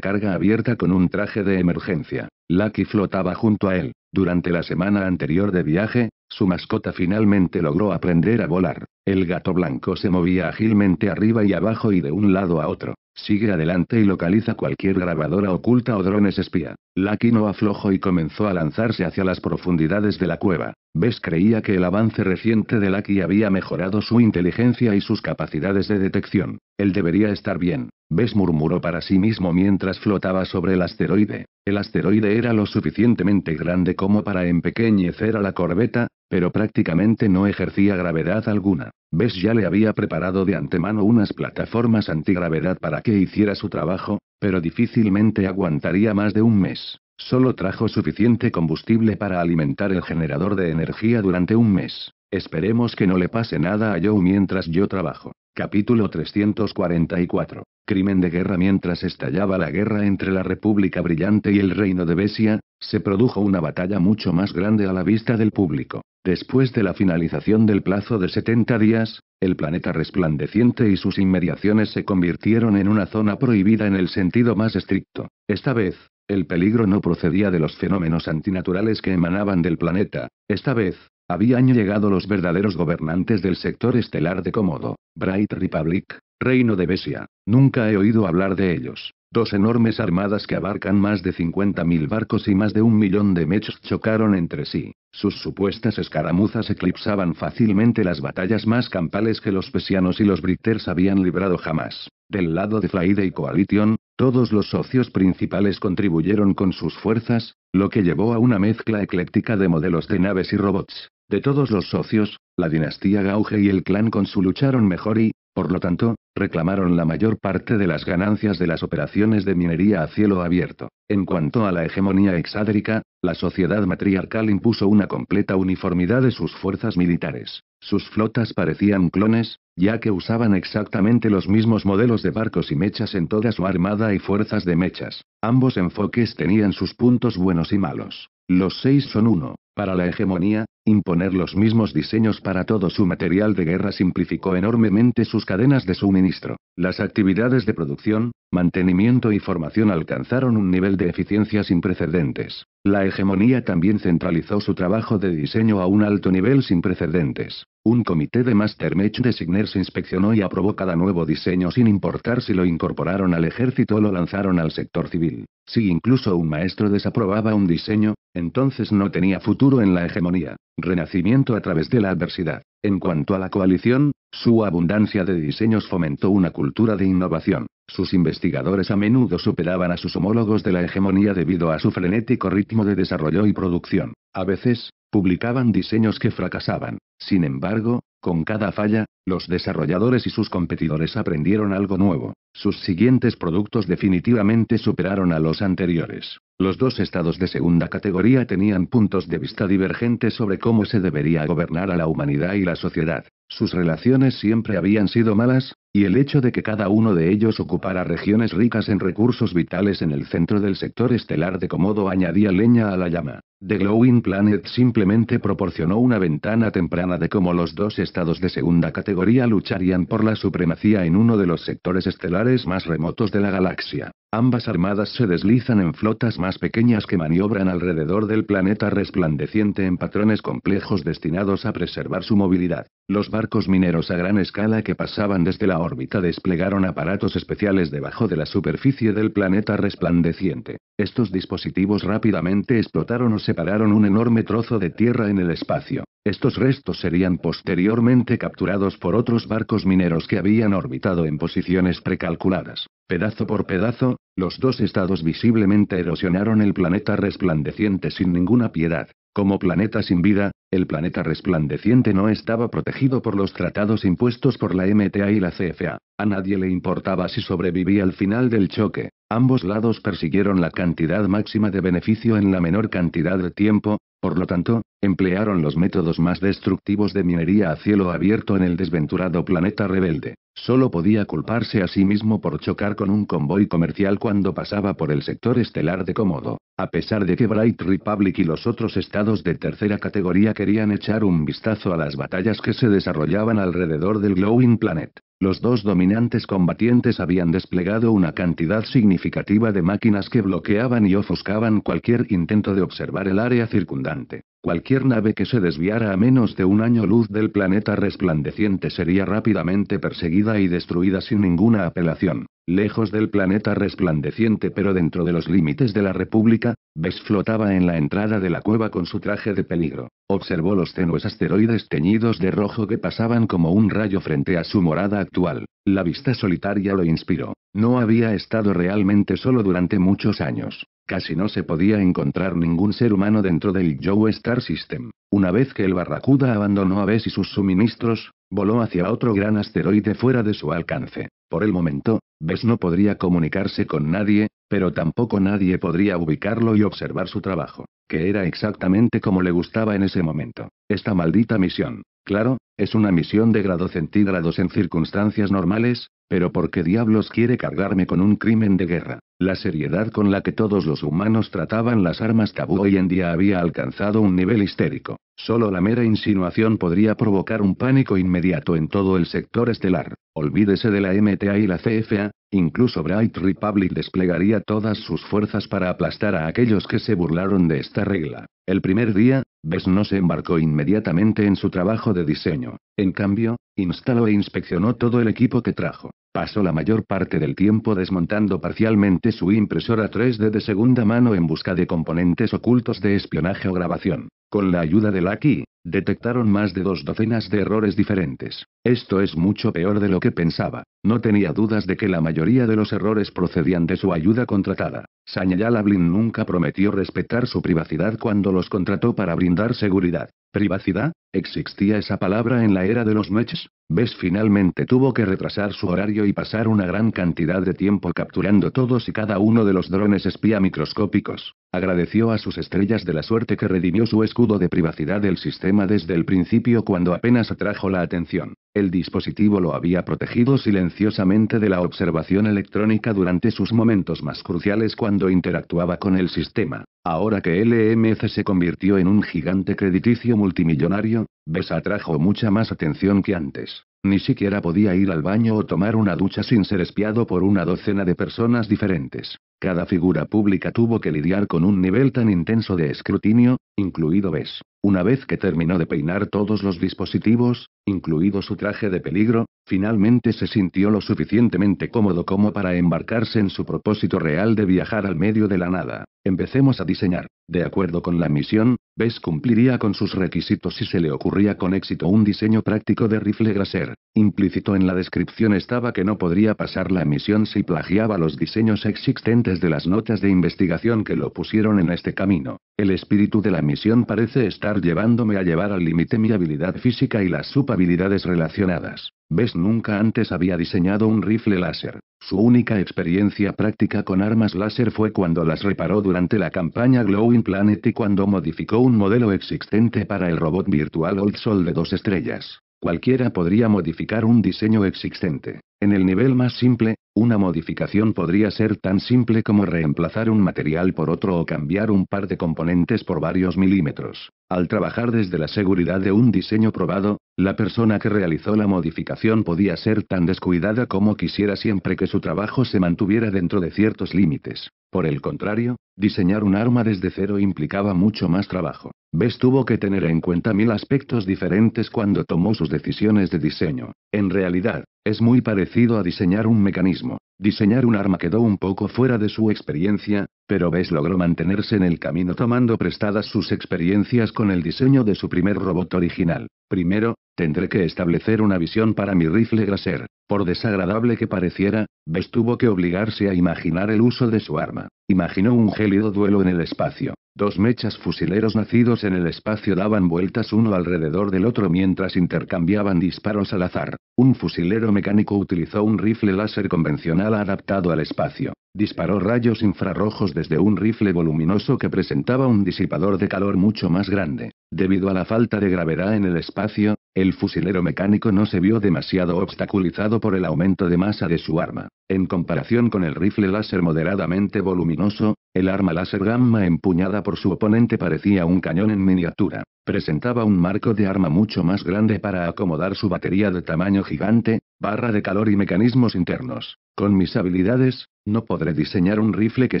A: carga abierta con un traje de emergencia. Lucky flotaba junto a él. Durante la semana anterior de viaje, su mascota finalmente logró aprender a volar. El gato blanco se movía ágilmente arriba y abajo y de un lado a otro. Sigue adelante y localiza cualquier grabadora oculta o drones espía. Lucky no aflojó y comenzó a lanzarse hacia las profundidades de la cueva. Bess creía que el avance reciente de Lucky había mejorado su inteligencia y sus capacidades de detección. Él debería estar bien. Bess murmuró para sí mismo mientras flotaba sobre el asteroide. El asteroide era lo suficientemente grande como para empequeñecer a la corbeta, pero prácticamente no ejercía gravedad alguna. Bess ya le había preparado de antemano unas plataformas antigravedad para que hiciera su trabajo, pero difícilmente aguantaría más de un mes. Solo trajo suficiente combustible para alimentar el generador de energía durante un mes. Esperemos que no le pase nada a Joe mientras yo trabajo. Capítulo 344. Crimen de guerra Mientras estallaba la guerra entre la República Brillante y el Reino de Besia, se produjo una batalla mucho más grande a la vista del público. Después de la finalización del plazo de 70 días, el planeta resplandeciente y sus inmediaciones se convirtieron en una zona prohibida en el sentido más estricto. Esta vez, el peligro no procedía de los fenómenos antinaturales que emanaban del planeta, esta vez, habían llegado los verdaderos gobernantes del sector estelar de cómodo Bright Republic, Reino de Besia. Nunca he oído hablar de ellos. Dos enormes armadas que abarcan más de 50.000 barcos y más de un millón de mechs chocaron entre sí. Sus supuestas escaramuzas eclipsaban fácilmente las batallas más campales que los pesianos y los britters habían librado jamás. Del lado de Flaide y Coalition, todos los socios principales contribuyeron con sus fuerzas, lo que llevó a una mezcla ecléctica de modelos de naves y robots. De todos los socios, la dinastía Gauge y el clan su lucharon mejor y, por lo tanto, reclamaron la mayor parte de las ganancias de las operaciones de minería a cielo abierto. En cuanto a la hegemonía exádrica, la sociedad matriarcal impuso una completa uniformidad de sus fuerzas militares. Sus flotas parecían clones, ya que usaban exactamente los mismos modelos de barcos y mechas en toda su armada y fuerzas de mechas. Ambos enfoques tenían sus puntos buenos y malos. Los seis son uno. Para la hegemonía, imponer los mismos diseños para todo su material de guerra simplificó enormemente sus cadenas de suministro. Las actividades de producción, mantenimiento y formación alcanzaron un nivel de eficiencia sin precedentes. La hegemonía también centralizó su trabajo de diseño a un alto nivel sin precedentes. Un comité de Mastermech se inspeccionó y aprobó cada nuevo diseño sin importar si lo incorporaron al ejército o lo lanzaron al sector civil. Si incluso un maestro desaprobaba un diseño, entonces no tenía futuro en la hegemonía, renacimiento a través de la adversidad. En cuanto a la coalición, su abundancia de diseños fomentó una cultura de innovación. Sus investigadores a menudo superaban a sus homólogos de la hegemonía debido a su frenético ritmo de desarrollo y producción. A veces, publicaban diseños que fracasaban. Sin embargo, con cada falla, los desarrolladores y sus competidores aprendieron algo nuevo. Sus siguientes productos definitivamente superaron a los anteriores. Los dos estados de segunda categoría tenían puntos de vista divergentes sobre cómo se debería gobernar a la humanidad y la sociedad. Sus relaciones siempre habían sido malas, y el hecho de que cada uno de ellos ocupara regiones ricas en recursos vitales en el centro del sector estelar de Comodo añadía leña a la llama. The Glowing Planet simplemente proporcionó una ventana temprana de cómo los dos estados de segunda categoría categoría lucharían por la supremacía en uno de los sectores estelares más remotos de la galaxia. Ambas armadas se deslizan en flotas más pequeñas que maniobran alrededor del planeta resplandeciente en patrones complejos destinados a preservar su movilidad. Los barcos mineros a gran escala que pasaban desde la órbita desplegaron aparatos especiales debajo de la superficie del planeta resplandeciente. Estos dispositivos rápidamente explotaron o separaron un enorme trozo de tierra en el espacio. Estos restos serían posteriormente capturados por otros barcos mineros que habían orbitado en posiciones precalculadas. Pedazo por pedazo, los dos estados visiblemente erosionaron el planeta resplandeciente sin ninguna piedad. Como planeta sin vida, el planeta resplandeciente no estaba protegido por los tratados impuestos por la MTA y la CFA. A nadie le importaba si sobrevivía al final del choque. Ambos lados persiguieron la cantidad máxima de beneficio en la menor cantidad de tiempo, por lo tanto, emplearon los métodos más destructivos de minería a cielo abierto en el desventurado planeta rebelde. Solo podía culparse a sí mismo por chocar con un convoy comercial cuando pasaba por el sector estelar de cómodo, A pesar de que Bright Republic y los otros estados de tercera categoría querían echar un vistazo a las batallas que se desarrollaban alrededor del Glowing Planet, los dos dominantes combatientes habían desplegado una cantidad significativa de máquinas que bloqueaban y ofuscaban cualquier intento de observar el área circundante. Cualquier nave que se desviara a menos de un año luz del planeta resplandeciente sería rápidamente perseguida y destruida sin ninguna apelación. Lejos del planeta resplandeciente pero dentro de los límites de la República, Ves flotaba en la entrada de la cueva con su traje de peligro. Observó los tenues asteroides teñidos de rojo que pasaban como un rayo frente a su morada actual. La vista solitaria lo inspiró. No había estado realmente solo durante muchos años. Casi no se podía encontrar ningún ser humano dentro del Joe Star System. Una vez que el Barracuda abandonó a Bess y sus suministros, voló hacia otro gran asteroide fuera de su alcance. Por el momento, Bess no podría comunicarse con nadie, pero tampoco nadie podría ubicarlo y observar su trabajo, que era exactamente como le gustaba en ese momento. Esta maldita misión, claro, es una misión de grado centígrados en circunstancias normales, pero ¿por qué diablos quiere cargarme con un crimen de guerra? La seriedad con la que todos los humanos trataban las armas tabú hoy en día había alcanzado un nivel histérico. Solo la mera insinuación podría provocar un pánico inmediato en todo el sector estelar. Olvídese de la MTA y la CFA, incluso Bright Republic desplegaría todas sus fuerzas para aplastar a aquellos que se burlaron de esta regla. El primer día, Bess no se embarcó inmediatamente en su trabajo de diseño. En cambio, instaló e inspeccionó todo el equipo que trajo. Pasó la mayor parte del tiempo desmontando parcialmente su impresora 3D de segunda mano en busca de componentes ocultos de espionaje o grabación. Con la ayuda de Lucky, detectaron más de dos docenas de errores diferentes. Esto es mucho peor de lo que pensaba. No tenía dudas de que la mayoría de los errores procedían de su ayuda contratada. Sanyala Blin nunca prometió respetar su privacidad cuando los contrató para brindar seguridad. ¿Privacidad? ¿Existía esa palabra en la era de los mechs? Bess finalmente tuvo que retrasar su horario y pasar una gran cantidad de tiempo capturando todos y cada uno de los drones espía microscópicos. Agradeció a sus estrellas de la suerte que redimió su escudo de privacidad del sistema desde el principio cuando apenas atrajo la atención. El dispositivo lo había protegido silenciosamente de la observación electrónica durante sus momentos más cruciales cuando interactuaba con el sistema. Ahora que LMC se convirtió en un gigante crediticio multimillonario, Besa atrajo mucha más atención que antes. Ni siquiera podía ir al baño o tomar una ducha sin ser espiado por una docena de personas diferentes. Cada figura pública tuvo que lidiar con un nivel tan intenso de escrutinio, incluido Bess. Una vez que terminó de peinar todos los dispositivos, incluido su traje de peligro, finalmente se sintió lo suficientemente cómodo como para embarcarse en su propósito real de viajar al medio de la nada. Empecemos a diseñar, de acuerdo con la misión, Bess cumpliría con sus requisitos si se le ocurría con éxito un diseño práctico de rifle láser. Implícito en la descripción estaba que no podría pasar la misión si plagiaba los diseños existentes de las notas de investigación que lo pusieron en este camino. El espíritu de la misión parece estar llevándome a llevar al límite mi habilidad física y las sub-habilidades relacionadas. Bess nunca antes había diseñado un rifle láser. Su única experiencia práctica con armas láser fue cuando las reparó durante la campaña Glowing Planet y cuando modificó un modelo existente para el robot virtual Old Sol de dos estrellas. Cualquiera podría modificar un diseño existente. En el nivel más simple, una modificación podría ser tan simple como reemplazar un material por otro o cambiar un par de componentes por varios milímetros. Al trabajar desde la seguridad de un diseño probado, la persona que realizó la modificación podía ser tan descuidada como quisiera siempre que su trabajo se mantuviera dentro de ciertos límites. Por el contrario, diseñar un arma desde cero implicaba mucho más trabajo. Best tuvo que tener en cuenta mil aspectos diferentes cuando tomó sus decisiones de diseño. En realidad, es muy parecido a diseñar un mecanismo. Diseñar un arma quedó un poco fuera de su experiencia, pero Bess logró mantenerse en el camino tomando prestadas sus experiencias con el diseño de su primer robot original. Primero, tendré que establecer una visión para mi rifle Graser. Por desagradable que pareciera, Bess tuvo que obligarse a imaginar el uso de su arma. Imaginó un gélido duelo en el espacio. Dos mechas fusileros nacidos en el espacio daban vueltas uno alrededor del otro mientras intercambiaban disparos al azar. Un fusilero mecánico utilizó un rifle láser convencional adaptado al espacio. Disparó rayos infrarrojos desde un rifle voluminoso que presentaba un disipador de calor mucho más grande. Debido a la falta de gravedad en el espacio, el fusilero mecánico no se vio demasiado obstaculizado por el aumento de masa de su arma. En comparación con el rifle láser moderadamente voluminoso, el arma láser gamma empuñada por su oponente parecía un cañón en miniatura. Presentaba un marco de arma mucho más grande para acomodar su batería de tamaño gigante, barra de calor y mecanismos internos. Con mis habilidades, no podré diseñar un rifle que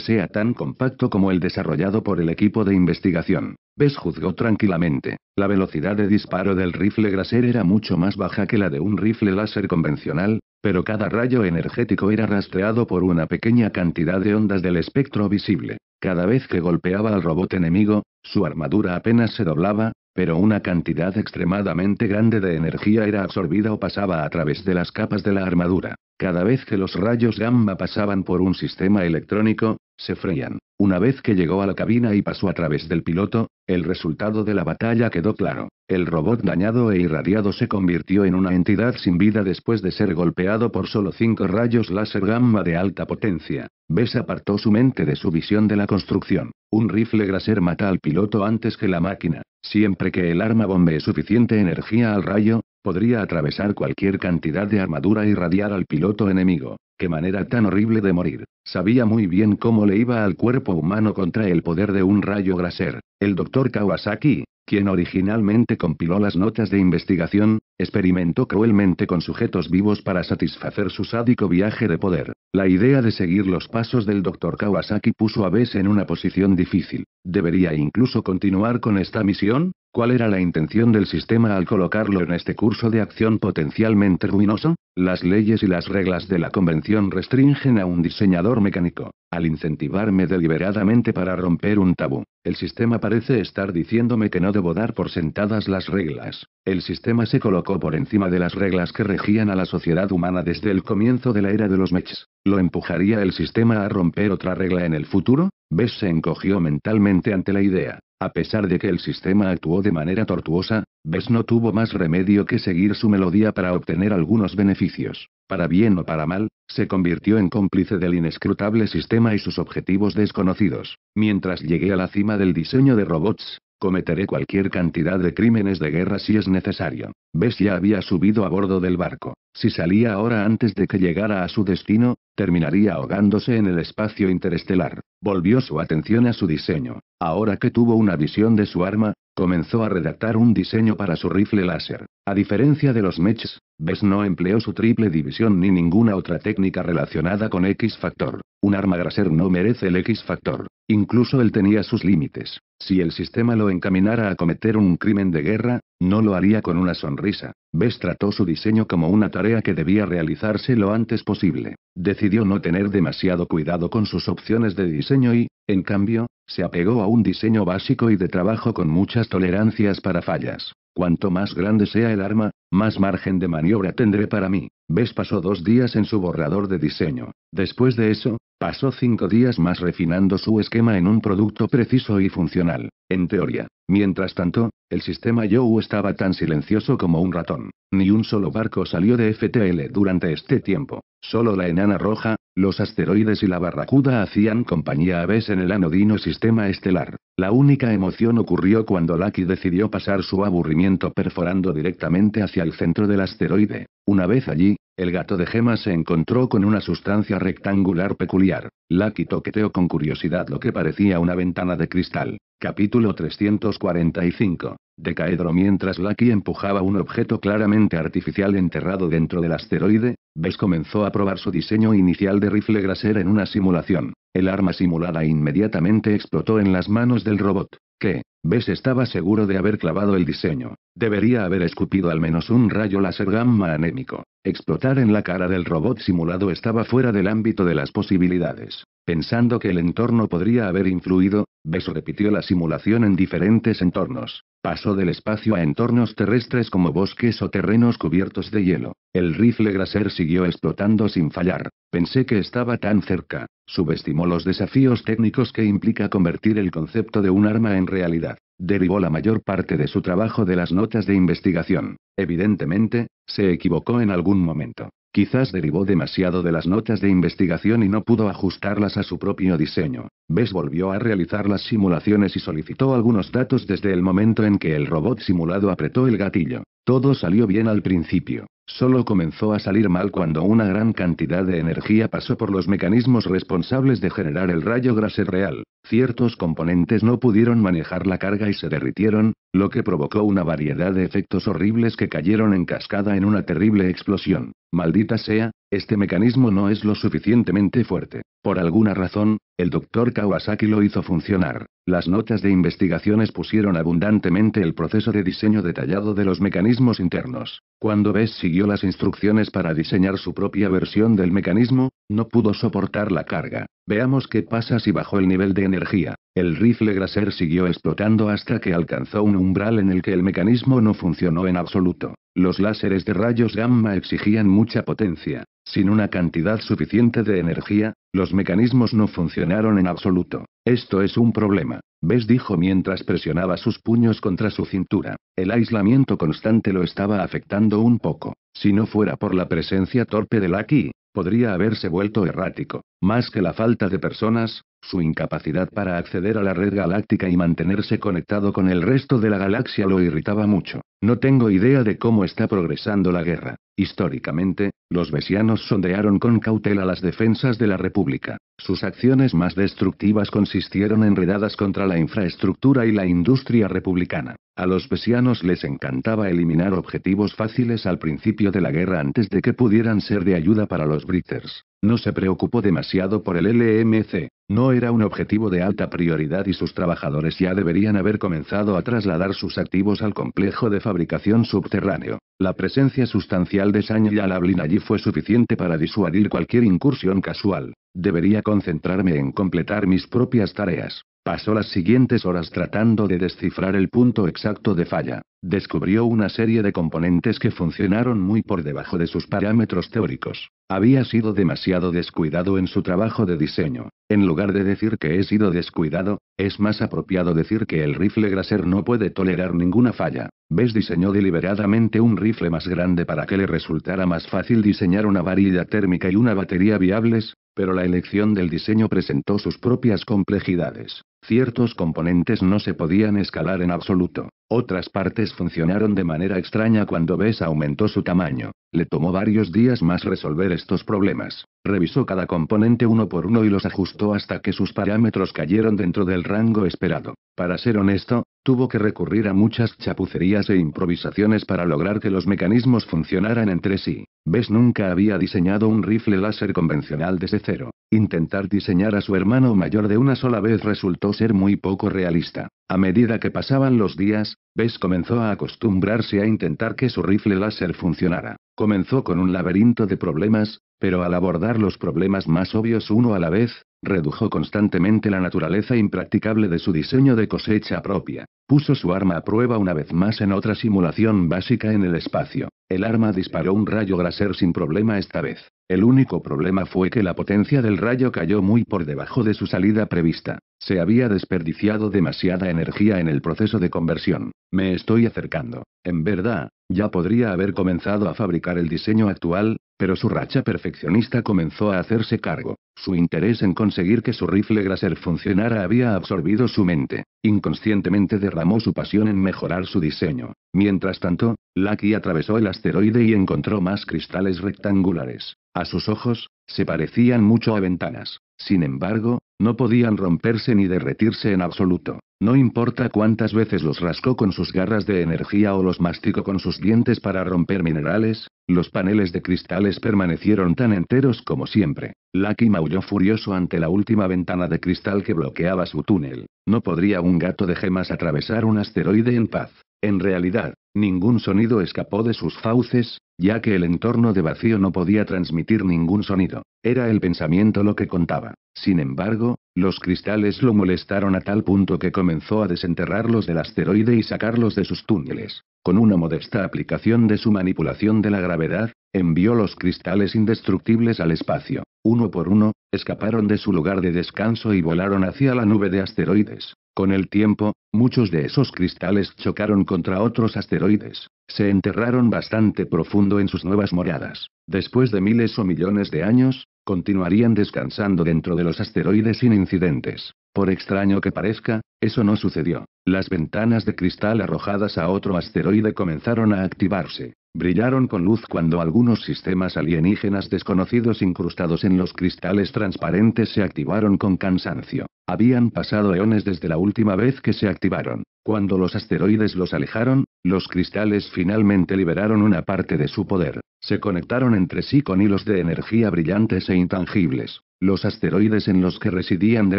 A: sea tan compacto como el desarrollado por el equipo de investigación. Bess juzgó tranquilamente. La velocidad de disparo del rifle Graser era mucho más baja que la de un rifle láser convencional, pero cada rayo energético era rastreado por una pequeña cantidad de ondas del espectro visible. Cada vez que golpeaba al robot enemigo, su armadura apenas se doblaba, pero una cantidad extremadamente grande de energía era absorbida o pasaba a través de las capas de la armadura. Cada vez que los rayos gamma pasaban por un sistema electrónico, se freían. Una vez que llegó a la cabina y pasó a través del piloto, el resultado de la batalla quedó claro. El robot dañado e irradiado se convirtió en una entidad sin vida después de ser golpeado por solo cinco rayos láser gamma de alta potencia. Bess apartó su mente de su visión de la construcción. Un rifle Graser mata al piloto antes que la máquina. Siempre que el arma bombee suficiente energía al rayo, podría atravesar cualquier cantidad de armadura y radiar al piloto enemigo. Qué manera tan horrible de morir. Sabía muy bien cómo le iba al cuerpo humano contra el poder de un rayo Graser. El doctor Kawasaki, quien originalmente compiló las notas de investigación, experimentó cruelmente con sujetos vivos para satisfacer su sádico viaje de poder. La idea de seguir los pasos del doctor Kawasaki puso a Bess en una posición difícil. ¿Debería incluso continuar con esta misión? ¿Cuál era la intención del sistema al colocarlo en este curso de acción potencialmente ruinoso? Las leyes y las reglas de la convención restringen a un diseñador mecánico. Al incentivarme deliberadamente para romper un tabú, el sistema parece estar diciéndome que no debo dar por sentadas las reglas. El sistema se colocó por encima de las reglas que regían a la sociedad humana desde el comienzo de la era de los mechs. ¿Lo empujaría el sistema a romper otra regla en el futuro? Bess se encogió mentalmente ante la idea. A pesar de que el sistema actuó de manera tortuosa, Bess no tuvo más remedio que seguir su melodía para obtener algunos beneficios. Para bien o para mal, se convirtió en cómplice del inescrutable sistema y sus objetivos desconocidos. Mientras llegué a la cima del diseño de robots, cometeré cualquier cantidad de crímenes de guerra si es necesario. Bess ya había subido a bordo del barco. Si salía ahora antes de que llegara a su destino, terminaría ahogándose en el espacio interestelar. Volvió su atención a su diseño. Ahora que tuvo una visión de su arma, Comenzó a redactar un diseño para su rifle láser. A diferencia de los Mechs, Bess no empleó su triple división ni ninguna otra técnica relacionada con X-Factor. Un arma Graser no merece el X-Factor. Incluso él tenía sus límites. Si el sistema lo encaminara a cometer un crimen de guerra, no lo haría con una sonrisa. Bess trató su diseño como una tarea que debía realizarse lo antes posible. Decidió no tener demasiado cuidado con sus opciones de diseño y, en cambio, se apegó a un diseño básico y de trabajo con muchas tolerancias para fallas. Cuanto más grande sea el arma, más margen de maniobra tendré para mí. Ves pasó dos días en su borrador de diseño. Después de eso, pasó cinco días más refinando su esquema en un producto preciso y funcional, en teoría. Mientras tanto, el sistema Joe estaba tan silencioso como un ratón. Ni un solo barco salió de FTL durante este tiempo. Solo la enana roja, los asteroides y la barracuda hacían compañía a veces en el anodino sistema estelar. La única emoción ocurrió cuando Lucky decidió pasar su aburrimiento perforando directamente hacia el centro del asteroide. Una vez allí, el gato de Gema se encontró con una sustancia rectangular peculiar. Lucky toqueteó con curiosidad lo que parecía una ventana de cristal. Capítulo 345. Decaedro mientras Lucky empujaba un objeto claramente artificial enterrado dentro del asteroide, Bess comenzó a probar su diseño inicial de rifle Graser en una simulación. El arma simulada inmediatamente explotó en las manos del robot. Que, Bess estaba seguro de haber clavado el diseño. Debería haber escupido al menos un rayo láser gamma anémico. Explotar en la cara del robot simulado estaba fuera del ámbito de las posibilidades. Pensando que el entorno podría haber influido, Beso repitió la simulación en diferentes entornos. Pasó del espacio a entornos terrestres como bosques o terrenos cubiertos de hielo. El rifle Graser siguió explotando sin fallar. Pensé que estaba tan cerca. Subestimó los desafíos técnicos que implica convertir el concepto de un arma en realidad. Derivó la mayor parte de su trabajo de las notas de investigación. Evidentemente, se equivocó en algún momento. Quizás derivó demasiado de las notas de investigación y no pudo ajustarlas a su propio diseño. Bess volvió a realizar las simulaciones y solicitó algunos datos desde el momento en que el robot simulado apretó el gatillo. Todo salió bien al principio. Solo comenzó a salir mal cuando una gran cantidad de energía pasó por los mecanismos responsables de generar el rayo Graser real. Ciertos componentes no pudieron manejar la carga y se derritieron, lo que provocó una variedad de efectos horribles que cayeron en cascada en una terrible explosión. Maldita sea, este mecanismo no es lo suficientemente fuerte. Por alguna razón, el doctor Kawasaki lo hizo funcionar. Las notas de investigaciones pusieron abundantemente el proceso de diseño detallado de los mecanismos internos. Cuando Bess siguió las instrucciones para diseñar su propia versión del mecanismo, no pudo soportar la carga. Veamos qué pasa si bajó el nivel de energía. El rifle Graser siguió explotando hasta que alcanzó un umbral en el que el mecanismo no funcionó en absoluto. Los láseres de rayos gamma exigían mucha potencia. Sin una cantidad suficiente de energía, los mecanismos no funcionaron en absoluto. Esto es un problema. Bess dijo mientras presionaba sus puños contra su cintura. El aislamiento constante lo estaba afectando un poco. Si no fuera por la presencia torpe de Lucky, podría haberse vuelto errático. Más que la falta de personas, su incapacidad para acceder a la red galáctica y mantenerse conectado con el resto de la galaxia lo irritaba mucho. No tengo idea de cómo está progresando la guerra. Históricamente, los vesianos sondearon con cautela las defensas de la República. Sus acciones más destructivas consistieron en redadas contra la infraestructura y la industria republicana. A los pesianos les encantaba eliminar objetivos fáciles al principio de la guerra antes de que pudieran ser de ayuda para los Britters. No se preocupó demasiado por el LMC, no era un objetivo de alta prioridad y sus trabajadores ya deberían haber comenzado a trasladar sus activos al complejo de fabricación subterráneo. La presencia sustancial de Sanya allí fue suficiente para disuadir cualquier incursión casual. Debería concentrarme en completar mis propias tareas. Pasó las siguientes horas tratando de descifrar el punto exacto de falla. Descubrió una serie de componentes que funcionaron muy por debajo de sus parámetros teóricos. Había sido demasiado descuidado en su trabajo de diseño. En lugar de decir que he sido descuidado, es más apropiado decir que el rifle Graser no puede tolerar ninguna falla. Bess diseñó deliberadamente un rifle más grande para que le resultara más fácil diseñar una varilla térmica y una batería viables, pero la elección del diseño presentó sus propias complejidades. Ciertos componentes no se podían escalar en absoluto. Otras partes funcionaron de manera extraña cuando Bess aumentó su tamaño. Le tomó varios días más resolver estos problemas. Revisó cada componente uno por uno y los ajustó hasta que sus parámetros cayeron dentro del rango esperado. Para ser honesto, tuvo que recurrir a muchas chapucerías e improvisaciones para lograr que los mecanismos funcionaran entre sí. Bess nunca había diseñado un rifle láser convencional desde cero. Intentar diseñar a su hermano mayor de una sola vez resultó ser muy poco realista. A medida que pasaban los días, Bess comenzó a acostumbrarse a intentar que su rifle láser funcionara. Comenzó con un laberinto de problemas, pero al abordar los problemas más obvios uno a la vez, Redujo constantemente la naturaleza impracticable de su diseño de cosecha propia. Puso su arma a prueba una vez más en otra simulación básica en el espacio. El arma disparó un rayo graser sin problema esta vez. El único problema fue que la potencia del rayo cayó muy por debajo de su salida prevista. Se había desperdiciado demasiada energía en el proceso de conversión. Me estoy acercando. En verdad, ya podría haber comenzado a fabricar el diseño actual, pero su racha perfeccionista comenzó a hacerse cargo. Su interés en conseguir que su rifle Graser funcionara había absorbido su mente. Inconscientemente derramó su pasión en mejorar su diseño. Mientras tanto, Lucky atravesó el asteroide y encontró más cristales rectangulares. A sus ojos, se parecían mucho a ventanas. Sin embargo, no podían romperse ni derretirse en absoluto. No importa cuántas veces los rascó con sus garras de energía o los masticó con sus dientes para romper minerales, los paneles de cristales permanecieron tan enteros como siempre. Lucky maulló furioso ante la última ventana de cristal que bloqueaba su túnel. No podría un gato de gemas atravesar un asteroide en paz. En realidad, ningún sonido escapó de sus fauces, ya que el entorno de vacío no podía transmitir ningún sonido. Era el pensamiento lo que contaba. Sin embargo, los cristales lo molestaron a tal punto que comenzó a desenterrarlos del asteroide y sacarlos de sus túneles. Con una modesta aplicación de su manipulación de la gravedad, envió los cristales indestructibles al espacio. Uno por uno, escaparon de su lugar de descanso y volaron hacia la nube de asteroides. Con el tiempo, muchos de esos cristales chocaron contra otros asteroides. Se enterraron bastante profundo en sus nuevas moradas. Después de miles o millones de años, continuarían descansando dentro de los asteroides sin incidentes. Por extraño que parezca, eso no sucedió. Las ventanas de cristal arrojadas a otro asteroide comenzaron a activarse. Brillaron con luz cuando algunos sistemas alienígenas desconocidos incrustados en los cristales transparentes se activaron con cansancio. Habían pasado eones desde la última vez que se activaron. Cuando los asteroides los alejaron, los cristales finalmente liberaron una parte de su poder se conectaron entre sí con hilos de energía brillantes e intangibles. Los asteroides en los que residían de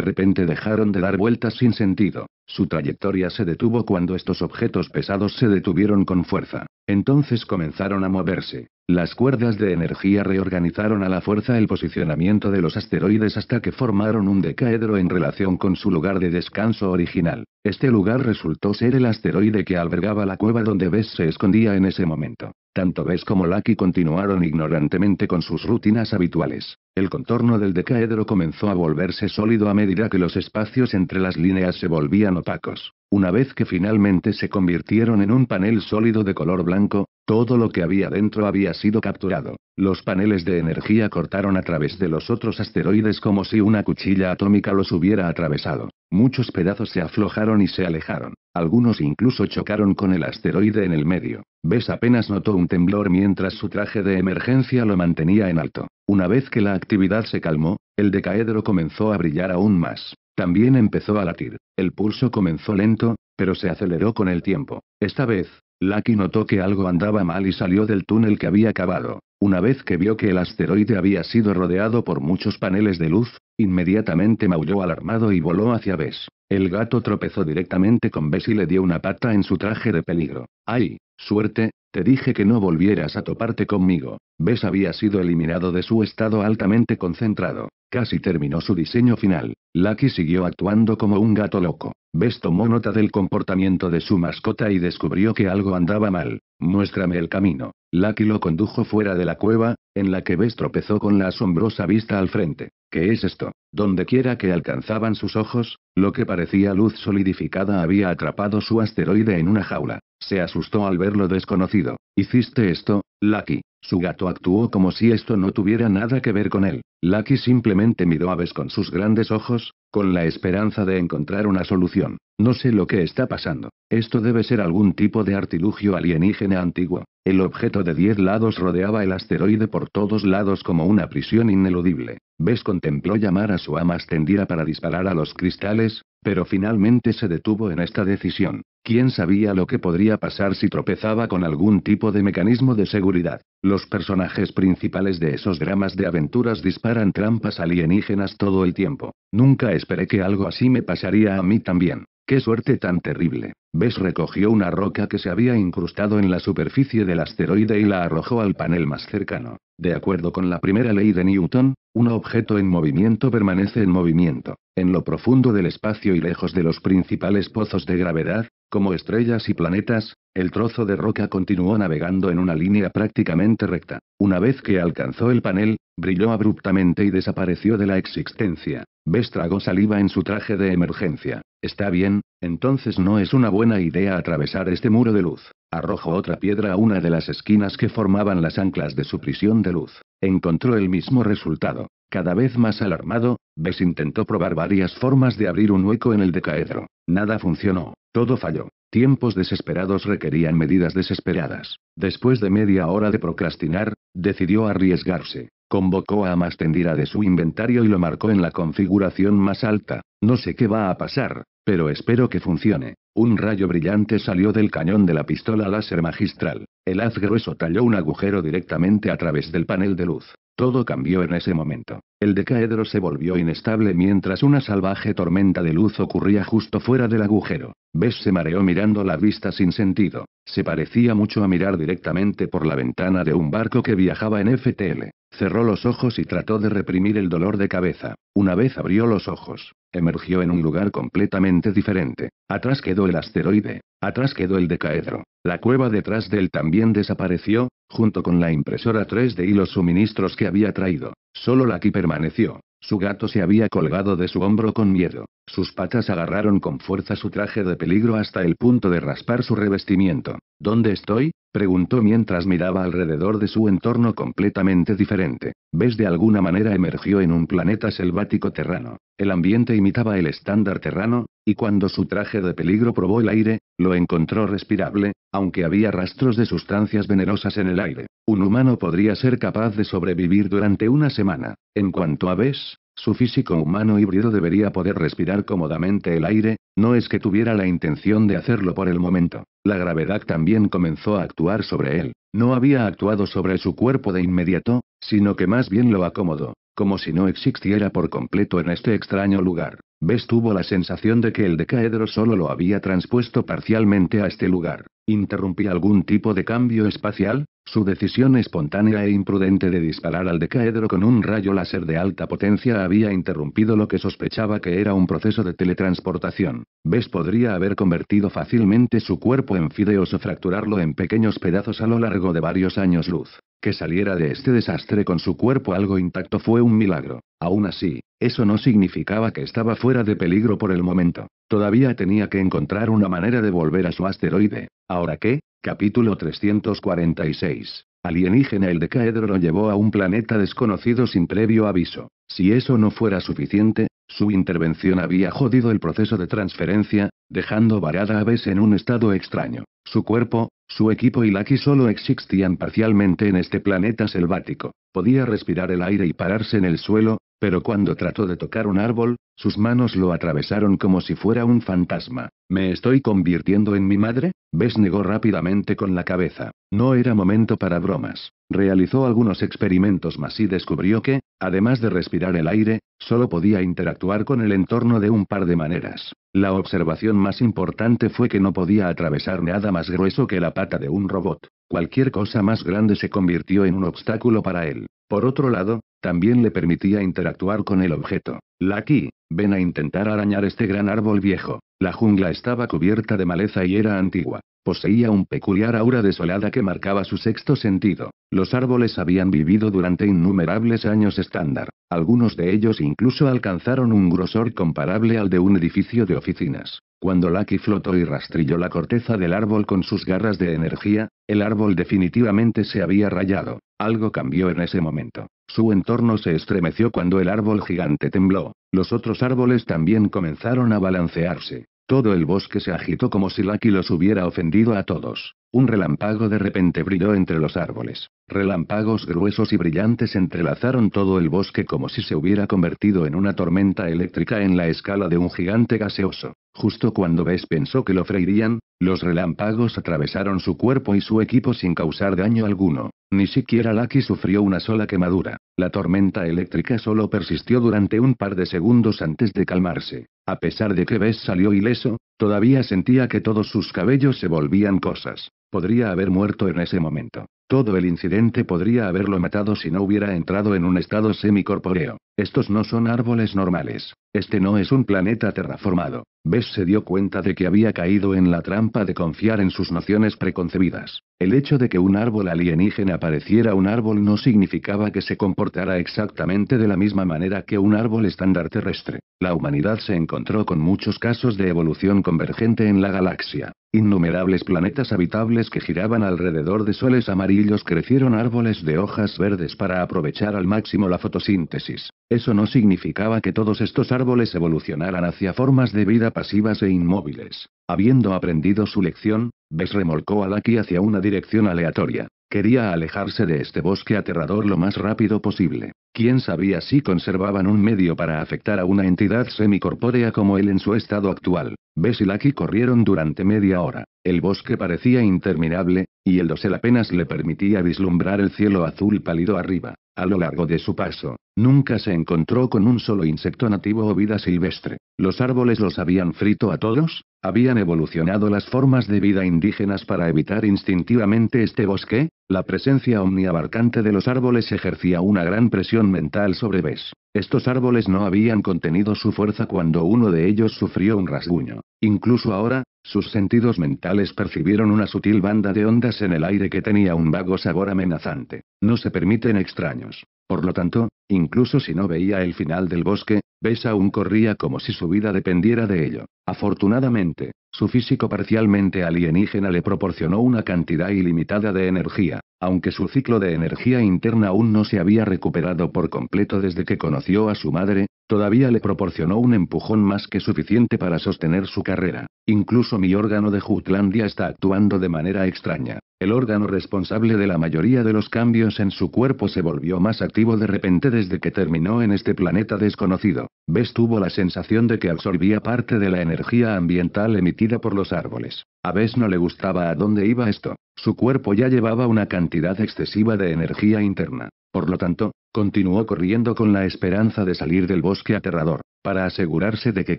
A: repente dejaron de dar vueltas sin sentido. Su trayectoria se detuvo cuando estos objetos pesados se detuvieron con fuerza. Entonces comenzaron a moverse. Las cuerdas de energía reorganizaron a la fuerza el posicionamiento de los asteroides hasta que formaron un decaedro en relación con su lugar de descanso original. Este lugar resultó ser el asteroide que albergaba la cueva donde Bess se escondía en ese momento. Tanto Bess como Lucky continuaron ignorantemente con sus rutinas habituales el contorno del decaedro comenzó a volverse sólido a medida que los espacios entre las líneas se volvían opacos. Una vez que finalmente se convirtieron en un panel sólido de color blanco, todo lo que había dentro había sido capturado. Los paneles de energía cortaron a través de los otros asteroides como si una cuchilla atómica los hubiera atravesado. Muchos pedazos se aflojaron y se alejaron. Algunos incluso chocaron con el asteroide en el medio. Bess apenas notó un temblor mientras su traje de emergencia lo mantenía en alto. Una vez que la actividad se calmó, el decaedro comenzó a brillar aún más. También empezó a latir. El pulso comenzó lento, pero se aceleró con el tiempo. Esta vez, Lucky notó que algo andaba mal y salió del túnel que había cavado. Una vez que vio que el asteroide había sido rodeado por muchos paneles de luz, inmediatamente maulló alarmado y voló hacia Bess. El gato tropezó directamente con Bess y le dio una pata en su traje de peligro. ¡Ay! Suerte, te dije que no volvieras a toparte conmigo. Bess había sido eliminado de su estado altamente concentrado. Casi terminó su diseño final. Lucky siguió actuando como un gato loco. Bess tomó nota del comportamiento de su mascota y descubrió que algo andaba mal. Muéstrame el camino. Lucky lo condujo fuera de la cueva, en la que Bess tropezó con la asombrosa vista al frente. ¿Qué es esto? Donde quiera que alcanzaban sus ojos, lo que parecía luz solidificada había atrapado su asteroide en una jaula. Se asustó al verlo desconocido. ¿Hiciste esto, Lucky? Su gato actuó como si esto no tuviera nada que ver con él. Lucky simplemente miró a Bess con sus grandes ojos, con la esperanza de encontrar una solución. No sé lo que está pasando. Esto debe ser algún tipo de artilugio alienígena antiguo. El objeto de diez lados rodeaba el asteroide por todos lados como una prisión ineludible. Bess contempló llamar a su ama extendida para disparar a los cristales, pero finalmente se detuvo en esta decisión. ¿Quién sabía lo que podría pasar si tropezaba con algún tipo de mecanismo de seguridad? Los personajes principales de esos dramas de aventuras disparan trampas alienígenas todo el tiempo. Nunca esperé que algo así me pasaría a mí también. ¡Qué suerte tan terrible! Bess recogió una roca que se había incrustado en la superficie del asteroide y la arrojó al panel más cercano. De acuerdo con la primera ley de Newton, un objeto en movimiento permanece en movimiento. En lo profundo del espacio y lejos de los principales pozos de gravedad, como estrellas y planetas, el trozo de roca continuó navegando en una línea prácticamente recta. Una vez que alcanzó el panel, brilló abruptamente y desapareció de la existencia. Bess tragó saliva en su traje de emergencia. Está bien, entonces no es una buena idea atravesar este muro de luz. Arrojó otra piedra a una de las esquinas que formaban las anclas de su prisión de luz. Encontró el mismo resultado. Cada vez más alarmado, Bess intentó probar varias formas de abrir un hueco en el decaedro. Nada funcionó. Todo falló. Tiempos desesperados requerían medidas desesperadas. Después de media hora de procrastinar, decidió arriesgarse. Convocó a Mastendira de su inventario y lo marcó en la configuración más alta. No sé qué va a pasar, pero espero que funcione. Un rayo brillante salió del cañón de la pistola láser magistral. El haz grueso talló un agujero directamente a través del panel de luz. Todo cambió en ese momento. El decaedro se volvió inestable mientras una salvaje tormenta de luz ocurría justo fuera del agujero. Bess se mareó mirando la vista sin sentido. Se parecía mucho a mirar directamente por la ventana de un barco que viajaba en FTL. Cerró los ojos y trató de reprimir el dolor de cabeza. Una vez abrió los ojos, emergió en un lugar completamente diferente. Atrás quedó el asteroide, atrás quedó el decaedro. La cueva detrás de él también desapareció, junto con la impresora 3D y los suministros que había traído. Solo la Lucky permaneció. Su gato se había colgado de su hombro con miedo. Sus patas agarraron con fuerza su traje de peligro hasta el punto de raspar su revestimiento. ¿Dónde estoy? Preguntó mientras miraba alrededor de su entorno completamente diferente. Ves de alguna manera emergió en un planeta selvático terrano. El ambiente imitaba el estándar terrano, y cuando su traje de peligro probó el aire, lo encontró respirable, aunque había rastros de sustancias venenosas en el aire. Un humano podría ser capaz de sobrevivir durante una semana. En cuanto a Ves, su físico humano híbrido debería poder respirar cómodamente el aire, no es que tuviera la intención de hacerlo por el momento. La gravedad también comenzó a actuar sobre él. No había actuado sobre su cuerpo de inmediato, sino que más bien lo acomodó como si no existiera por completo en este extraño lugar. Bess tuvo la sensación de que el decaedro solo lo había transpuesto parcialmente a este lugar. ¿Interrumpía algún tipo de cambio espacial? Su decisión espontánea e imprudente de disparar al decaedro con un rayo láser de alta potencia había interrumpido lo que sospechaba que era un proceso de teletransportación. Bess podría haber convertido fácilmente su cuerpo en fideos o fracturarlo en pequeños pedazos a lo largo de varios años luz. Que saliera de este desastre con su cuerpo algo intacto fue un milagro. Aún así, eso no significaba que estaba fuera de peligro por el momento. Todavía tenía que encontrar una manera de volver a su asteroide. ¿Ahora qué? Capítulo 346. Alienígena El decaedro lo llevó a un planeta desconocido sin previo aviso. Si eso no fuera suficiente, su intervención había jodido el proceso de transferencia, dejando varada a Bess en un estado extraño. Su cuerpo, su equipo y Lucky solo existían parcialmente en este planeta selvático. Podía respirar el aire y pararse en el suelo, pero cuando trató de tocar un árbol, sus manos lo atravesaron como si fuera un fantasma. ¿Me estoy convirtiendo en mi madre? Bess negó rápidamente con la cabeza. No era momento para bromas. Realizó algunos experimentos más y descubrió que, Además de respirar el aire, solo podía interactuar con el entorno de un par de maneras. La observación más importante fue que no podía atravesar nada más grueso que la pata de un robot. Cualquier cosa más grande se convirtió en un obstáculo para él. Por otro lado, también le permitía interactuar con el objeto. Lucky, ven a intentar arañar este gran árbol viejo. La jungla estaba cubierta de maleza y era antigua. Poseía un peculiar aura desolada que marcaba su sexto sentido. Los árboles habían vivido durante innumerables años estándar. Algunos de ellos incluso alcanzaron un grosor comparable al de un edificio de oficinas. Cuando Lucky flotó y rastrilló la corteza del árbol con sus garras de energía, el árbol definitivamente se había rayado. Algo cambió en ese momento. Su entorno se estremeció cuando el árbol gigante tembló. Los otros árboles también comenzaron a balancearse. Todo el bosque se agitó como si Lucky los hubiera ofendido a todos. Un relámpago de repente brilló entre los árboles. Relámpagos gruesos y brillantes entrelazaron todo el bosque como si se hubiera convertido en una tormenta eléctrica en la escala de un gigante gaseoso. Justo cuando Bess pensó que lo freirían, los relámpagos atravesaron su cuerpo y su equipo sin causar daño alguno. Ni siquiera Lucky sufrió una sola quemadura. La tormenta eléctrica solo persistió durante un par de segundos antes de calmarse. A pesar de que Bess salió ileso, todavía sentía que todos sus cabellos se volvían cosas. Podría haber muerto en ese momento. Todo el incidente podría haberlo matado si no hubiera entrado en un estado semicorpóreo. Estos no son árboles normales. Este no es un planeta terraformado. Bess se dio cuenta de que había caído en la trampa de confiar en sus nociones preconcebidas. El hecho de que un árbol alienígena pareciera un árbol no significaba que se comportara exactamente de la misma manera que un árbol estándar terrestre. La humanidad se encontró con muchos casos de evolución convergente en la galaxia. Innumerables planetas habitables que giraban alrededor de soles amarillos crecieron árboles de hojas verdes para aprovechar al máximo la fotosíntesis. Eso no significaba que todos estos árboles evolucionaran hacia formas de vida pasivas e inmóviles. Habiendo aprendido su lección, Bess remolcó a Lucky hacia una dirección aleatoria. Quería alejarse de este bosque aterrador lo más rápido posible. Quién sabía si conservaban un medio para afectar a una entidad semicorpórea como él en su estado actual. Bess corrieron durante media hora. El bosque parecía interminable, y el dosel apenas le permitía vislumbrar el cielo azul pálido arriba. A lo largo de su paso, nunca se encontró con un solo insecto nativo o vida silvestre. Los árboles los habían frito a todos, habían evolucionado las formas de vida indígenas para evitar instintivamente este bosque, la presencia omniabarcante de los árboles ejercía una gran presión mental sobre Bess. Estos árboles no habían contenido su fuerza cuando uno de ellos sufrió un rasguño. Incluso ahora, sus sentidos mentales percibieron una sutil banda de ondas en el aire que tenía un vago sabor amenazante. No se permiten extraños. Por lo tanto, incluso si no veía el final del bosque, Bess aún corría como si su vida dependiera de ello. Afortunadamente, su físico parcialmente alienígena le proporcionó una cantidad ilimitada de energía. Aunque su ciclo de energía interna aún no se había recuperado por completo desde que conoció a su madre, todavía le proporcionó un empujón más que suficiente para sostener su carrera. Incluso mi órgano de Jutlandia está actuando de manera extraña. El órgano responsable de la mayoría de los cambios en su cuerpo se volvió más activo de repente desde que terminó en este planeta desconocido. Bess tuvo la sensación de que absorbía parte de la energía ambiental emitida por los árboles. A Bess no le gustaba a dónde iba esto. Su cuerpo ya llevaba una cantidad excesiva de energía interna. Por lo tanto, continuó corriendo con la esperanza de salir del bosque aterrador. Para asegurarse de que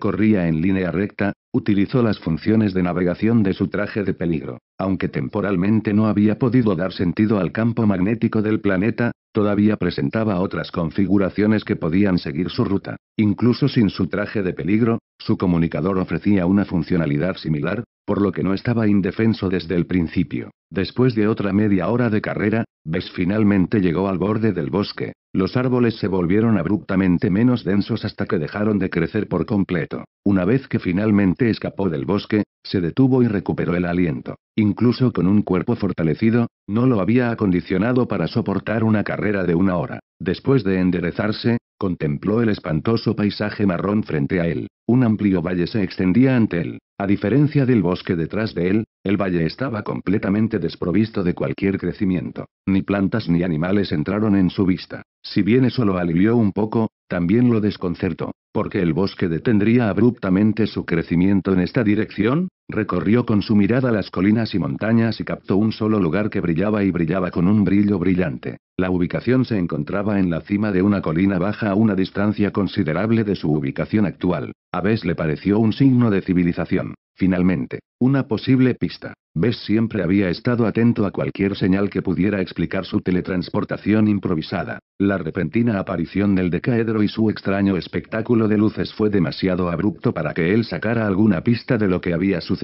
A: corría en línea recta, utilizó las funciones de navegación de su traje de peligro. Aunque temporalmente no había podido dar sentido al campo magnético del planeta, todavía presentaba otras configuraciones que podían seguir su ruta. Incluso sin su traje de peligro, su comunicador ofrecía una funcionalidad similar, por lo que no estaba indefenso desde el principio. Después de otra media hora de carrera, Bess finalmente llegó al borde del bosque. Los árboles se volvieron abruptamente menos densos hasta que dejaron de crecer por completo. Una vez que finalmente escapó del bosque, se detuvo y recuperó el aliento. Incluso con un cuerpo fortalecido, no lo había acondicionado para soportar una carrera de una hora. Después de enderezarse, contempló el espantoso paisaje marrón frente a él. Un amplio valle se extendía ante él. A diferencia del bosque detrás de él, el valle estaba completamente desprovisto de cualquier crecimiento. Ni plantas ni animales entraron en su vista. Si bien eso lo alivió un poco, también lo desconcertó, porque el bosque detendría abruptamente su crecimiento en esta dirección, Recorrió con su mirada las colinas y montañas y captó un solo lugar que brillaba y brillaba con un brillo brillante. La ubicación se encontraba en la cima de una colina baja a una distancia considerable de su ubicación actual. A Bess le pareció un signo de civilización. Finalmente, una posible pista. Bess siempre había estado atento a cualquier señal que pudiera explicar su teletransportación improvisada. La repentina aparición del decaedro y su extraño espectáculo de luces fue demasiado abrupto para que él sacara alguna pista de lo que había sucedido.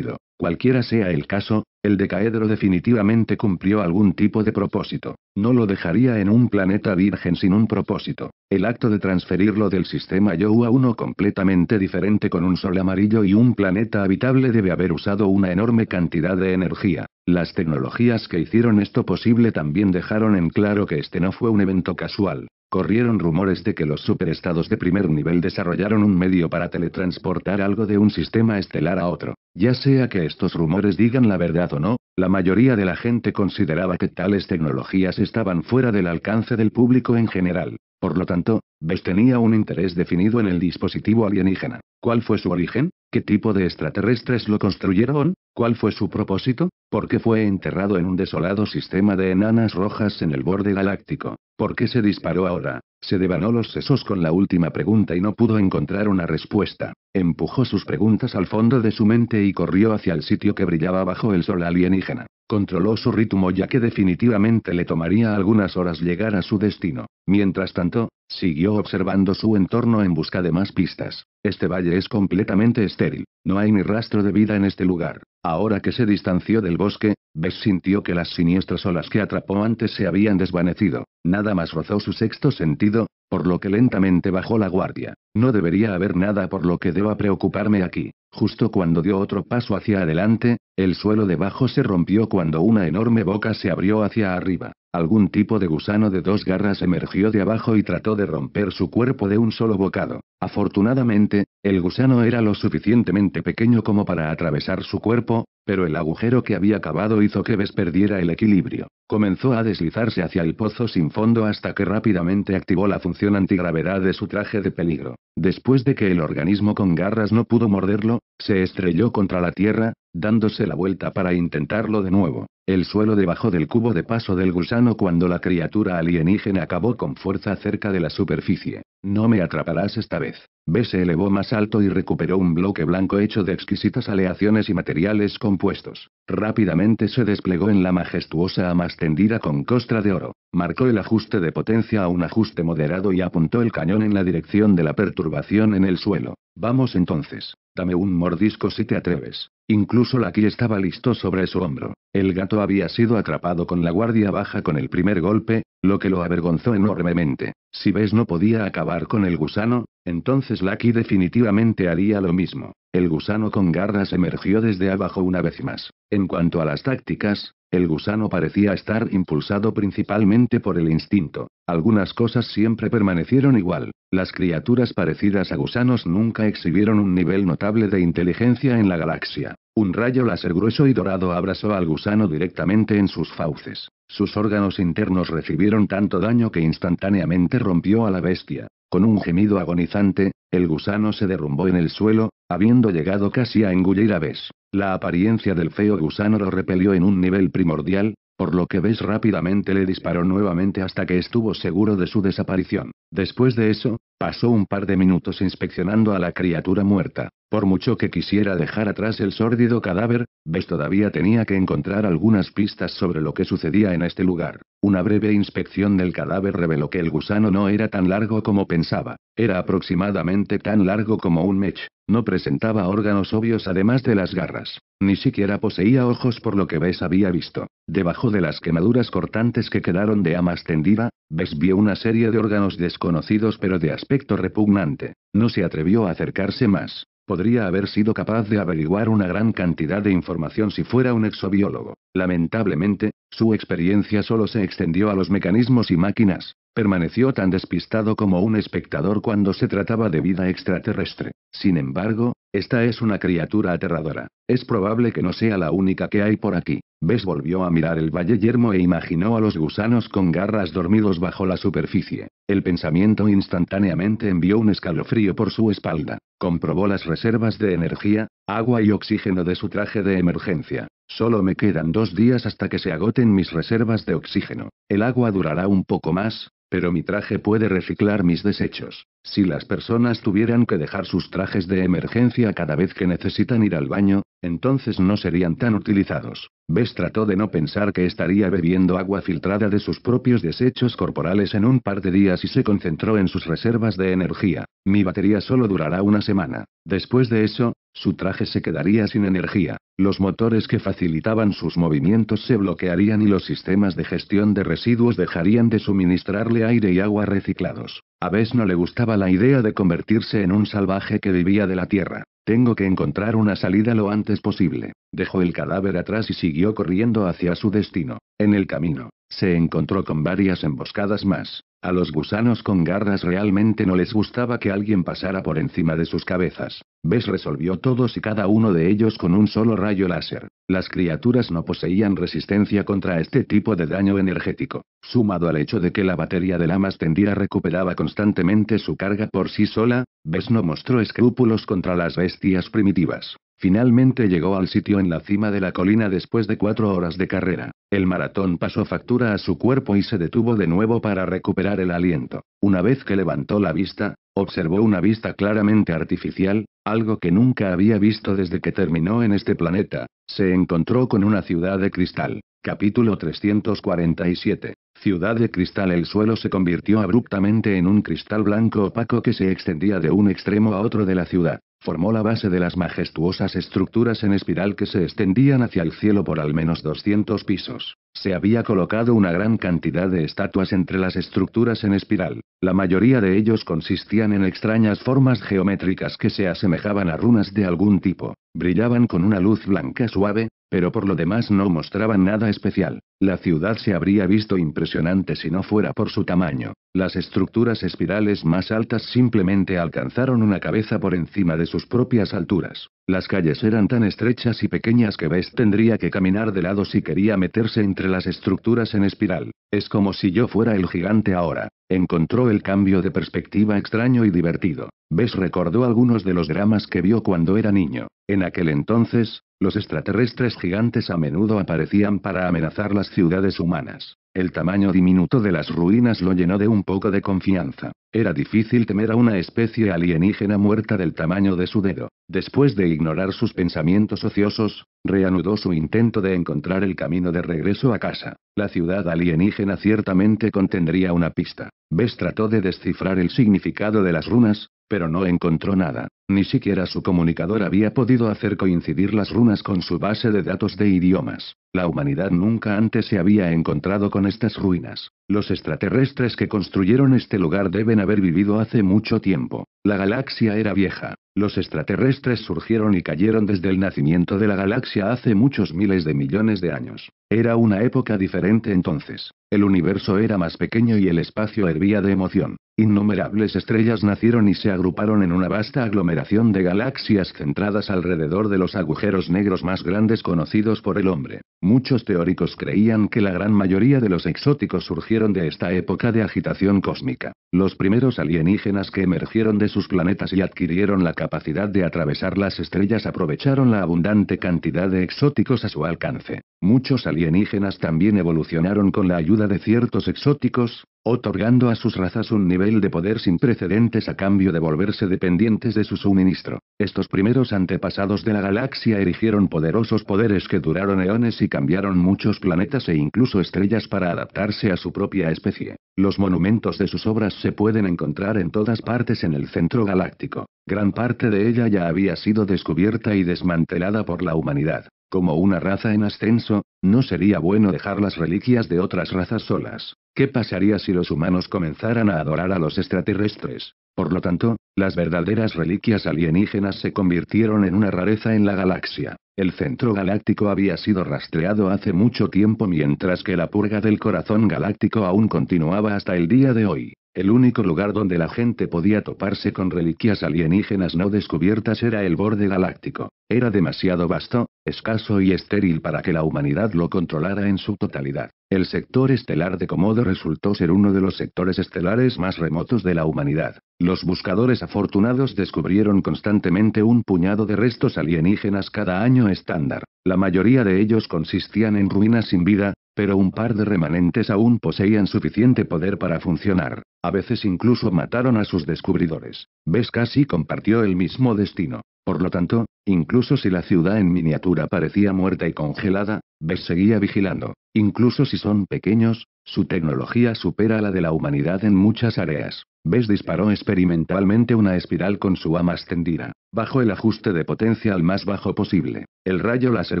A: Cualquiera sea el caso, el decaedro definitivamente cumplió algún tipo de propósito. No lo dejaría en un planeta virgen sin un propósito. El acto de transferirlo del sistema You a uno completamente diferente con un sol amarillo y un planeta habitable debe haber usado una enorme cantidad de energía. Las tecnologías que hicieron esto posible también dejaron en claro que este no fue un evento casual. Corrieron rumores de que los superestados de primer nivel desarrollaron un medio para teletransportar algo de un sistema estelar a otro. Ya sea que estos rumores digan la verdad o no, la mayoría de la gente consideraba que tales tecnologías estaban fuera del alcance del público en general. Por lo tanto, Bess tenía un interés definido en el dispositivo alienígena. ¿Cuál fue su origen? ¿Qué tipo de extraterrestres lo construyeron? ¿Cuál fue su propósito? ¿Por qué fue enterrado en un desolado sistema de enanas rojas en el borde galáctico? ¿Por qué se disparó ahora? Se devanó los sesos con la última pregunta y no pudo encontrar una respuesta. Empujó sus preguntas al fondo de su mente y corrió hacia el sitio que brillaba bajo el sol alienígena. Controló su ritmo ya que definitivamente le tomaría algunas horas llegar a su destino. Mientras tanto, siguió observando su entorno en busca de más pistas. Este valle es completamente estéril. No hay ni rastro de vida en este lugar. Ahora que se distanció del bosque, Bess sintió que las siniestras olas que atrapó antes se habían desvanecido. Nada más rozó su sexto sentido, por lo que lentamente bajó la guardia. No debería haber nada por lo que deba preocuparme aquí. Justo cuando dio otro paso hacia adelante, el suelo debajo se rompió cuando una enorme boca se abrió hacia arriba. Algún tipo de gusano de dos garras emergió de abajo y trató de romper su cuerpo de un solo bocado. Afortunadamente, el gusano era lo suficientemente pequeño como para atravesar su cuerpo, pero el agujero que había cavado hizo que Bess perdiera el equilibrio. Comenzó a deslizarse hacia el pozo sin fondo hasta que rápidamente activó la función antigravedad de su traje de peligro. Después de que el organismo con garras no pudo morderlo, se estrelló contra la tierra, dándose la vuelta para intentarlo de nuevo. El suelo debajo del cubo de paso del gusano cuando la criatura alienígena acabó con fuerza cerca de la superficie. No me atraparás esta vez. B se elevó más alto y recuperó un bloque blanco hecho de exquisitas aleaciones y materiales compuestos. Rápidamente se desplegó en la majestuosa amas tendida con costra de oro. Marcó el ajuste de potencia a un ajuste moderado y apuntó el cañón en la dirección de la perturbación en el suelo. Vamos entonces. Dame un mordisco si te atreves. Incluso Lucky estaba listo sobre su hombro. El gato había sido atrapado con la guardia baja con el primer golpe, lo que lo avergonzó enormemente. Si ves no podía acabar con el gusano, entonces Lucky definitivamente haría lo mismo. El gusano con garras emergió desde abajo una vez más. En cuanto a las tácticas, el gusano parecía estar impulsado principalmente por el instinto. Algunas cosas siempre permanecieron igual. Las criaturas parecidas a gusanos nunca exhibieron un nivel notable de inteligencia en la galaxia. Un rayo láser grueso y dorado abrazó al gusano directamente en sus fauces. Sus órganos internos recibieron tanto daño que instantáneamente rompió a la bestia. Con un gemido agonizante, el gusano se derrumbó en el suelo, habiendo llegado casi a engullir a Bess. La apariencia del feo gusano lo repelió en un nivel primordial, por lo que ves rápidamente le disparó nuevamente hasta que estuvo seguro de su desaparición. Después de eso, pasó un par de minutos inspeccionando a la criatura muerta. Por mucho que quisiera dejar atrás el sórdido cadáver, Bess todavía tenía que encontrar algunas pistas sobre lo que sucedía en este lugar. Una breve inspección del cadáver reveló que el gusano no era tan largo como pensaba, era aproximadamente tan largo como un mech. No presentaba órganos obvios además de las garras. Ni siquiera poseía ojos por lo que Bess había visto. Debajo de las quemaduras cortantes que quedaron de amas extendida, Bess vio una serie de órganos desconocidos pero de aspecto repugnante. No se atrevió a acercarse más. Podría haber sido capaz de averiguar una gran cantidad de información si fuera un exobiólogo. Lamentablemente, su experiencia solo se extendió a los mecanismos y máquinas, Permaneció tan despistado como un espectador cuando se trataba de vida extraterrestre. Sin embargo, esta es una criatura aterradora. Es probable que no sea la única que hay por aquí. Bess volvió a mirar el valle yermo e imaginó a los gusanos con garras dormidos bajo la superficie. El pensamiento instantáneamente envió un escalofrío por su espalda. Comprobó las reservas de energía, agua y oxígeno de su traje de emergencia. Solo me quedan dos días hasta que se agoten mis reservas de oxígeno. El agua durará un poco más, pero mi traje puede reciclar mis desechos. Si las personas tuvieran que dejar sus trajes de emergencia cada vez que necesitan ir al baño, entonces no serían tan utilizados. Bess trató de no pensar que estaría bebiendo agua filtrada de sus propios desechos corporales en un par de días y se concentró en sus reservas de energía. Mi batería solo durará una semana. Después de eso, su traje se quedaría sin energía, los motores que facilitaban sus movimientos se bloquearían y los sistemas de gestión de residuos dejarían de suministrarle aire y agua reciclados. A Bess no le gustaba la idea de convertirse en un salvaje que vivía de la tierra. Tengo que encontrar una salida lo antes posible. Dejó el cadáver atrás y siguió corriendo hacia su destino. En el camino, se encontró con varias emboscadas más. A los gusanos con garras realmente no les gustaba que alguien pasara por encima de sus cabezas. Bess resolvió todos y cada uno de ellos con un solo rayo láser. Las criaturas no poseían resistencia contra este tipo de daño energético, sumado al hecho de que la batería de lamas tendida recuperaba constantemente su carga por sí sola, Bess no mostró escrúpulos contra las bestias primitivas. Finalmente llegó al sitio en la cima de la colina después de cuatro horas de carrera. El maratón pasó factura a su cuerpo y se detuvo de nuevo para recuperar el aliento. Una vez que levantó la vista, observó una vista claramente artificial, algo que nunca había visto desde que terminó en este planeta. Se encontró con una ciudad de cristal. Capítulo 347. Ciudad de cristal El suelo se convirtió abruptamente en un cristal blanco opaco que se extendía de un extremo a otro de la ciudad formó la base de las majestuosas estructuras en espiral que se extendían hacia el cielo por al menos 200 pisos. Se había colocado una gran cantidad de estatuas entre las estructuras en espiral. La mayoría de ellos consistían en extrañas formas geométricas que se asemejaban a runas de algún tipo. Brillaban con una luz blanca suave, pero por lo demás no mostraban nada especial. La ciudad se habría visto impresionante si no fuera por su tamaño. Las estructuras espirales más altas simplemente alcanzaron una cabeza por encima de sus propias alturas. Las calles eran tan estrechas y pequeñas que Best tendría que caminar de lado si quería meterse entre las estructuras en espiral. Es como si yo fuera el gigante ahora. Encontró el cambio de perspectiva extraño y divertido. Bess recordó algunos de los dramas que vio cuando era niño. En aquel entonces, los extraterrestres gigantes a menudo aparecían para amenazar las ciudades humanas. El tamaño diminuto de las ruinas lo llenó de un poco de confianza. Era difícil temer a una especie alienígena muerta del tamaño de su dedo. Después de ignorar sus pensamientos ociosos, reanudó su intento de encontrar el camino de regreso a casa. La ciudad alienígena ciertamente contendría una pista. Bess trató de descifrar el significado de las runas, pero no encontró nada. Ni siquiera su comunicador había podido hacer coincidir las runas con su base de datos de idiomas. La humanidad nunca antes se había encontrado con estas ruinas. Los extraterrestres que construyeron este lugar deben haber vivido hace mucho tiempo. La galaxia era vieja. Los extraterrestres surgieron y cayeron desde el nacimiento de la galaxia hace muchos miles de millones de años. Era una época diferente entonces. El universo era más pequeño y el espacio hervía de emoción. Innumerables estrellas nacieron y se agruparon en una vasta aglomeración de galaxias centradas alrededor de los agujeros negros más grandes conocidos por el hombre. Muchos teóricos creían que la gran mayoría de los exóticos surgieron de esta época de agitación cósmica. Los primeros alienígenas que emergieron de sus planetas y adquirieron la capacidad de atravesar las estrellas aprovecharon la abundante cantidad de exóticos a su alcance. Muchos alienígenas también evolucionaron con la ayuda de ciertos exóticos, otorgando a sus razas un nivel de poder sin precedentes a cambio de volverse dependientes de su suministro. Estos primeros antepasados de la galaxia erigieron poderosos poderes que duraron eones y cambiaron muchos planetas e incluso estrellas para adaptarse a su propia especie. Los monumentos de sus obras se pueden encontrar en todas partes en el centro galáctico. Gran parte de ella ya había sido descubierta y desmantelada por la humanidad. Como una raza en ascenso, no sería bueno dejar las reliquias de otras razas solas. ¿Qué pasaría si los humanos comenzaran a adorar a los extraterrestres? Por lo tanto, las verdaderas reliquias alienígenas se convirtieron en una rareza en la galaxia. El centro galáctico había sido rastreado hace mucho tiempo mientras que la purga del corazón galáctico aún continuaba hasta el día de hoy. El único lugar donde la gente podía toparse con reliquias alienígenas no descubiertas era el borde galáctico. Era demasiado vasto, escaso y estéril para que la humanidad lo controlara en su totalidad. El sector estelar de Komodo resultó ser uno de los sectores estelares más remotos de la humanidad. Los buscadores afortunados descubrieron constantemente un puñado de restos alienígenas cada año estándar. La mayoría de ellos consistían en ruinas sin vida, pero un par de remanentes aún poseían suficiente poder para funcionar. A veces incluso mataron a sus descubridores. Ves casi compartió el mismo destino. Por lo tanto, incluso si la ciudad en miniatura parecía muerta y congelada, Bess seguía vigilando. Incluso si son pequeños, su tecnología supera la de la humanidad en muchas áreas. Bess disparó experimentalmente una espiral con su ama extendida, bajo el ajuste de potencia al más bajo posible. El rayo láser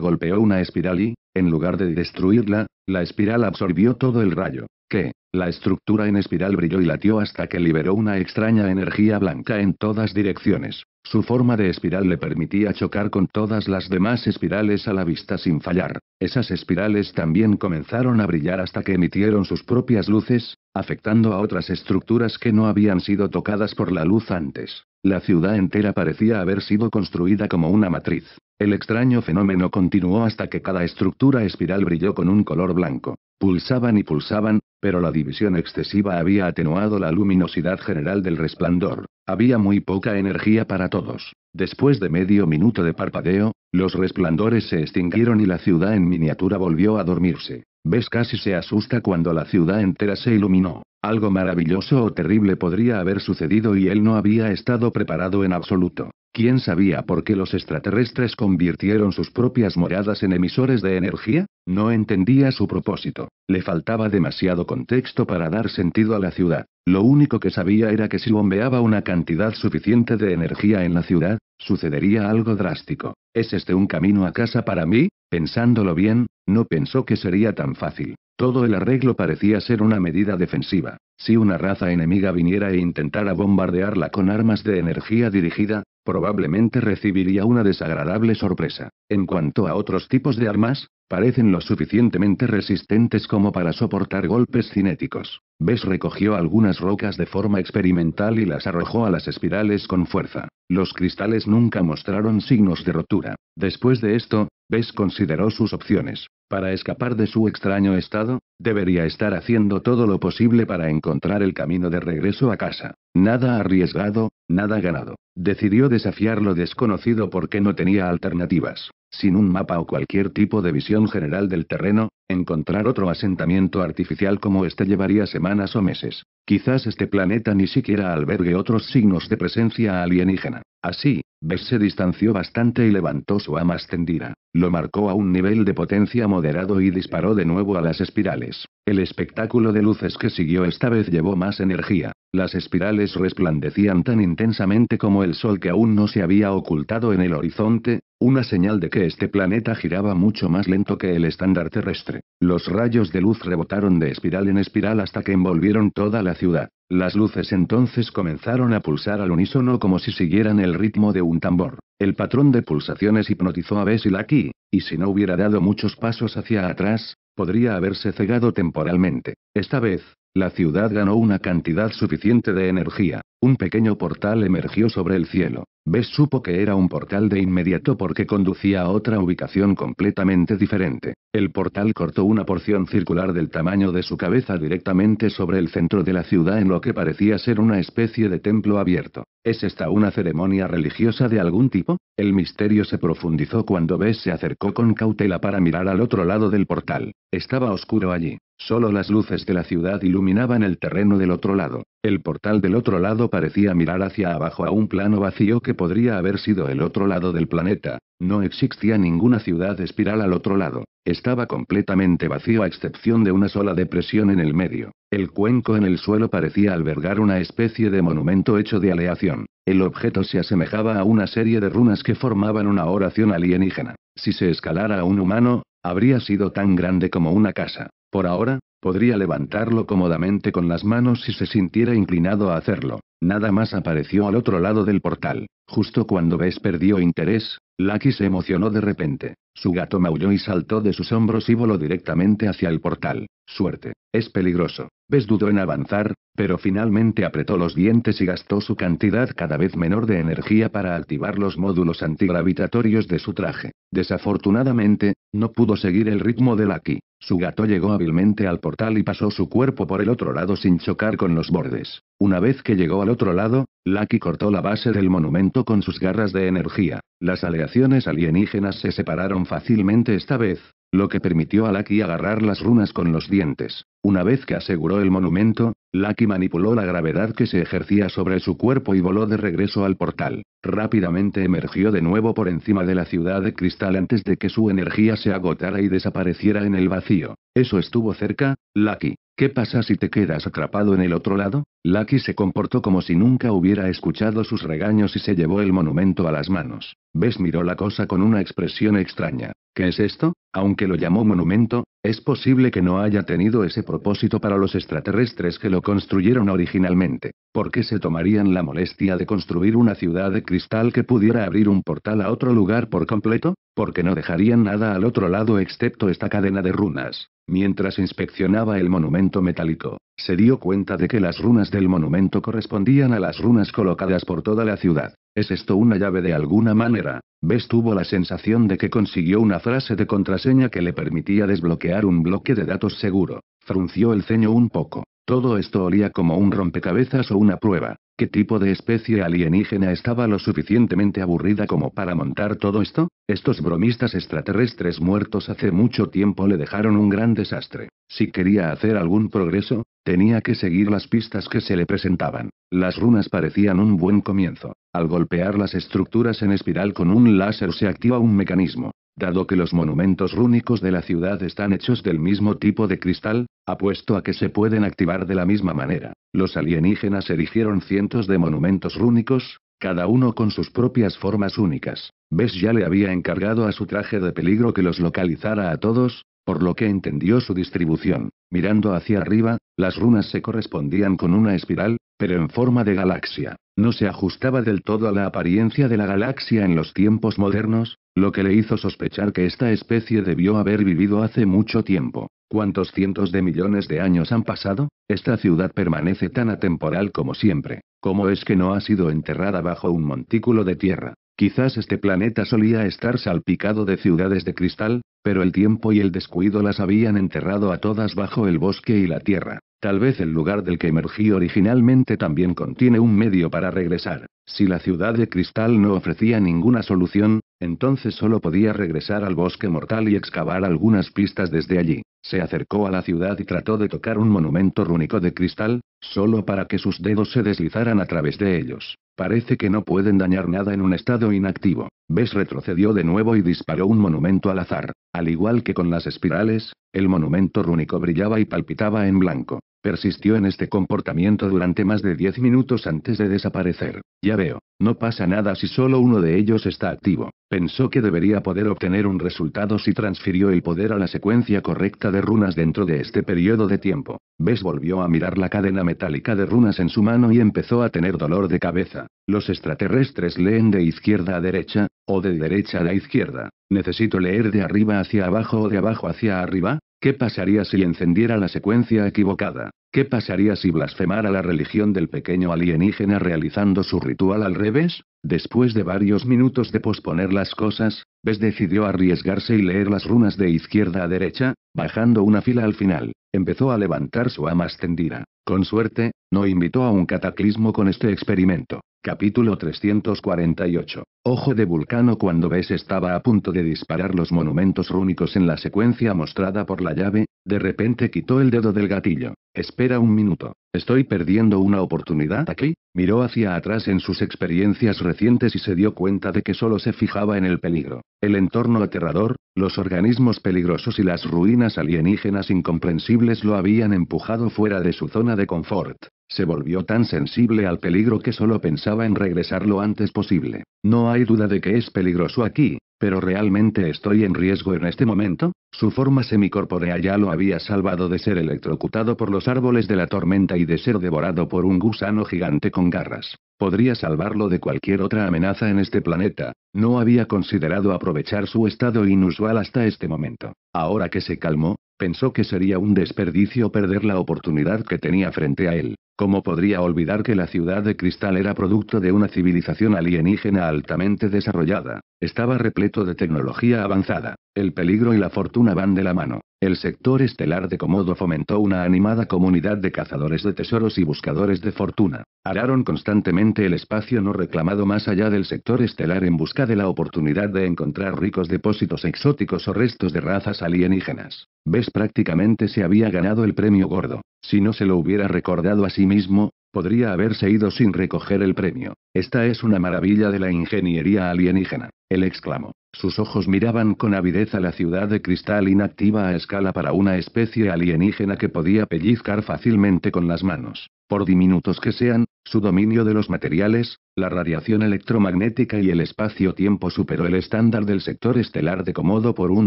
A: golpeó una espiral y, en lugar de destruirla, la espiral absorbió todo el rayo, que, la estructura en espiral brilló y latió hasta que liberó una extraña energía blanca en todas direcciones. Su forma de espiral le permitía chocar con todas las demás espirales a la vista sin fallar. Esas espirales también comenzaron a brillar hasta que emitieron sus propias luces, afectando a otras estructuras que no habían sido tocadas por la luz antes. La ciudad entera parecía haber sido construida como una matriz. El extraño fenómeno continuó hasta que cada estructura espiral brilló con un color blanco. Pulsaban y pulsaban, pero la división excesiva había atenuado la luminosidad general del resplandor. Había muy poca energía para todos. Después de medio minuto de parpadeo, los resplandores se extinguieron y la ciudad en miniatura volvió a dormirse. Ves casi se asusta cuando la ciudad entera se iluminó. Algo maravilloso o terrible podría haber sucedido y él no había estado preparado en absoluto. ¿Quién sabía por qué los extraterrestres convirtieron sus propias moradas en emisores de energía? No entendía su propósito. Le faltaba demasiado contexto para dar sentido a la ciudad. Lo único que sabía era que si bombeaba una cantidad suficiente de energía en la ciudad, sucedería algo drástico. ¿Es este un camino a casa para mí? Pensándolo bien, no pensó que sería tan fácil. Todo el arreglo parecía ser una medida defensiva. Si una raza enemiga viniera e intentara bombardearla con armas de energía dirigida, probablemente recibiría una desagradable sorpresa. En cuanto a otros tipos de armas, parecen lo suficientemente resistentes como para soportar golpes cinéticos. Bess recogió algunas rocas de forma experimental y las arrojó a las espirales con fuerza. Los cristales nunca mostraron signos de rotura. Después de esto, Bess consideró sus opciones. Para escapar de su extraño estado, debería estar haciendo todo lo posible para encontrar encontrar el camino de regreso a casa. Nada arriesgado, nada ganado. Decidió desafiar lo desconocido porque no tenía alternativas. Sin un mapa o cualquier tipo de visión general del terreno, encontrar otro asentamiento artificial como este llevaría semanas o meses. Quizás este planeta ni siquiera albergue otros signos de presencia alienígena. Así, Bess se distanció bastante y levantó su ama extendida. Lo marcó a un nivel de potencia moderado y disparó de nuevo a las espirales. El espectáculo de luces que siguió esta vez llevó más energía. Las espirales resplandecían tan intensamente como el sol que aún no se había ocultado en el horizonte, una señal de que este planeta giraba mucho más lento que el estándar terrestre. Los rayos de luz rebotaron de espiral en espiral hasta que envolvieron toda la ciudad. Las luces entonces comenzaron a pulsar al unísono como si siguieran el ritmo de un tambor. El patrón de pulsaciones hipnotizó a Bessie aquí, y si no hubiera dado muchos pasos hacia atrás, podría haberse cegado temporalmente. Esta vez, la ciudad ganó una cantidad suficiente de energía. Un pequeño portal emergió sobre el cielo. Bess supo que era un portal de inmediato porque conducía a otra ubicación completamente diferente. El portal cortó una porción circular del tamaño de su cabeza directamente sobre el centro de la ciudad en lo que parecía ser una especie de templo abierto. ¿Es esta una ceremonia religiosa de algún tipo? El misterio se profundizó cuando Bess se acercó con cautela para mirar al otro lado del portal. Estaba oscuro allí. Solo las luces de la ciudad iluminaban el terreno del otro lado. El portal del otro lado parecía mirar hacia abajo a un plano vacío que podría haber sido el otro lado del planeta. No existía ninguna ciudad espiral al otro lado. Estaba completamente vacío a excepción de una sola depresión en el medio. El cuenco en el suelo parecía albergar una especie de monumento hecho de aleación. El objeto se asemejaba a una serie de runas que formaban una oración alienígena. Si se escalara a un humano, habría sido tan grande como una casa. Por ahora, podría levantarlo cómodamente con las manos si se sintiera inclinado a hacerlo. Nada más apareció al otro lado del portal. Justo cuando Bess perdió interés, Lucky se emocionó de repente. Su gato maulló y saltó de sus hombros y voló directamente hacia el portal. Suerte. Es peligroso. Ves dudó en avanzar, pero finalmente apretó los dientes y gastó su cantidad cada vez menor de energía para activar los módulos antigravitatorios de su traje. Desafortunadamente, no pudo seguir el ritmo de Lucky. Su gato llegó hábilmente al portal y pasó su cuerpo por el otro lado sin chocar con los bordes. Una vez que llegó al otro lado, Lucky cortó la base del monumento con sus garras de energía. Las aleaciones alienígenas se separaron fácilmente esta vez, lo que permitió a Lucky agarrar las runas con los dientes. Una vez que aseguró el monumento, Lucky manipuló la gravedad que se ejercía sobre su cuerpo y voló de regreso al portal. Rápidamente emergió de nuevo por encima de la ciudad de cristal antes de que su energía se agotara y desapareciera en el vacío. Eso estuvo cerca, Lucky. ¿Qué pasa si te quedas atrapado en el otro lado? Lucky se comportó como si nunca hubiera escuchado sus regaños y se llevó el monumento a las manos. Bess miró la cosa con una expresión extraña. ¿Qué es esto? Aunque lo llamó monumento, es posible que no haya tenido ese propósito para los extraterrestres que lo construyeron originalmente. ¿Por qué se tomarían la molestia de construir una ciudad de cristal que pudiera abrir un portal a otro lugar por completo? Porque no dejarían nada al otro lado excepto esta cadena de runas. Mientras inspeccionaba el monumento metálico, se dio cuenta de que las runas del monumento correspondían a las runas colocadas por toda la ciudad. ¿Es esto una llave de alguna manera? Bess tuvo la sensación de que consiguió una frase de contraseña que le permitía desbloquear un bloque de datos seguro. Frunció el ceño un poco. Todo esto olía como un rompecabezas o una prueba. ¿Qué tipo de especie alienígena estaba lo suficientemente aburrida como para montar todo esto? Estos bromistas extraterrestres muertos hace mucho tiempo le dejaron un gran desastre. Si quería hacer algún progreso, tenía que seguir las pistas que se le presentaban. Las runas parecían un buen comienzo. Al golpear las estructuras en espiral con un láser se activa un mecanismo. Dado que los monumentos rúnicos de la ciudad están hechos del mismo tipo de cristal, apuesto a que se pueden activar de la misma manera. Los alienígenas erigieron cientos de monumentos rúnicos, cada uno con sus propias formas únicas. Bess ya le había encargado a su traje de peligro que los localizara a todos, por lo que entendió su distribución. Mirando hacia arriba, las runas se correspondían con una espiral, pero en forma de galaxia. No se ajustaba del todo a la apariencia de la galaxia en los tiempos modernos, lo que le hizo sospechar que esta especie debió haber vivido hace mucho tiempo. ¿Cuántos cientos de millones de años han pasado? Esta ciudad permanece tan atemporal como siempre. ¿Cómo es que no ha sido enterrada bajo un montículo de tierra? Quizás este planeta solía estar salpicado de ciudades de cristal, pero el tiempo y el descuido las habían enterrado a todas bajo el bosque y la tierra. Tal vez el lugar del que emergí originalmente también contiene un medio para regresar. Si la ciudad de cristal no ofrecía ninguna solución, entonces solo podía regresar al bosque mortal y excavar algunas pistas desde allí. Se acercó a la ciudad y trató de tocar un monumento rúnico de cristal, solo para que sus dedos se deslizaran a través de ellos. Parece que no pueden dañar nada en un estado inactivo. Bess retrocedió de nuevo y disparó un monumento al azar. Al igual que con las espirales, el monumento rúnico brillaba y palpitaba en blanco. Persistió en este comportamiento durante más de 10 minutos antes de desaparecer. Ya veo, no pasa nada si solo uno de ellos está activo. Pensó que debería poder obtener un resultado si transfirió el poder a la secuencia correcta de runas dentro de este periodo de tiempo. Bess volvió a mirar la cadena metálica de runas en su mano y empezó a tener dolor de cabeza. Los extraterrestres leen de izquierda a derecha, o de derecha a la izquierda. Necesito leer de arriba hacia abajo o de abajo hacia arriba. ¿Qué pasaría si encendiera la secuencia equivocada? ¿Qué pasaría si blasfemara la religión del pequeño alienígena realizando su ritual al revés? Después de varios minutos de posponer las cosas, Bess decidió arriesgarse y leer las runas de izquierda a derecha, bajando una fila al final. Empezó a levantar su ama extendida. Con suerte, no invitó a un cataclismo con este experimento. Capítulo 348. Ojo de Vulcano cuando ves estaba a punto de disparar los monumentos rúnicos en la secuencia mostrada por la llave, de repente quitó el dedo del gatillo. Espera un minuto. ¿Estoy perdiendo una oportunidad aquí? Miró hacia atrás en sus experiencias recientes y se dio cuenta de que solo se fijaba en el peligro. El entorno aterrador, los organismos peligrosos y las ruinas alienígenas incomprensibles lo habían empujado fuera de su zona de confort. Se volvió tan sensible al peligro que solo pensaba en regresar lo antes posible. No hay duda de que es peligroso aquí, pero ¿realmente estoy en riesgo en este momento? Su forma semicorpórea ya lo había salvado de ser electrocutado por los árboles de la tormenta y de ser devorado por un gusano gigante con garras. Podría salvarlo de cualquier otra amenaza en este planeta. No había considerado aprovechar su estado inusual hasta este momento. Ahora que se calmó, pensó que sería un desperdicio perder la oportunidad que tenía frente a él. ¿Cómo podría olvidar que la ciudad de cristal era producto de una civilización alienígena altamente desarrollada? Estaba repleto de tecnología avanzada. El peligro y la fortuna van de la mano. El sector estelar de Komodo fomentó una animada comunidad de cazadores de tesoros y buscadores de fortuna. Araron constantemente el espacio no reclamado más allá del sector estelar en busca de la oportunidad de encontrar ricos depósitos exóticos o restos de razas alienígenas. Ves prácticamente se había ganado el premio gordo. Si no se lo hubiera recordado a sí mismo, Podría haberse ido sin recoger el premio. Esta es una maravilla de la ingeniería alienígena. Él exclamó. Sus ojos miraban con avidez a la ciudad de cristal inactiva a escala para una especie alienígena que podía pellizcar fácilmente con las manos. Por diminutos que sean, su dominio de los materiales, la radiación electromagnética y el espacio-tiempo superó el estándar del sector estelar de Comodo por un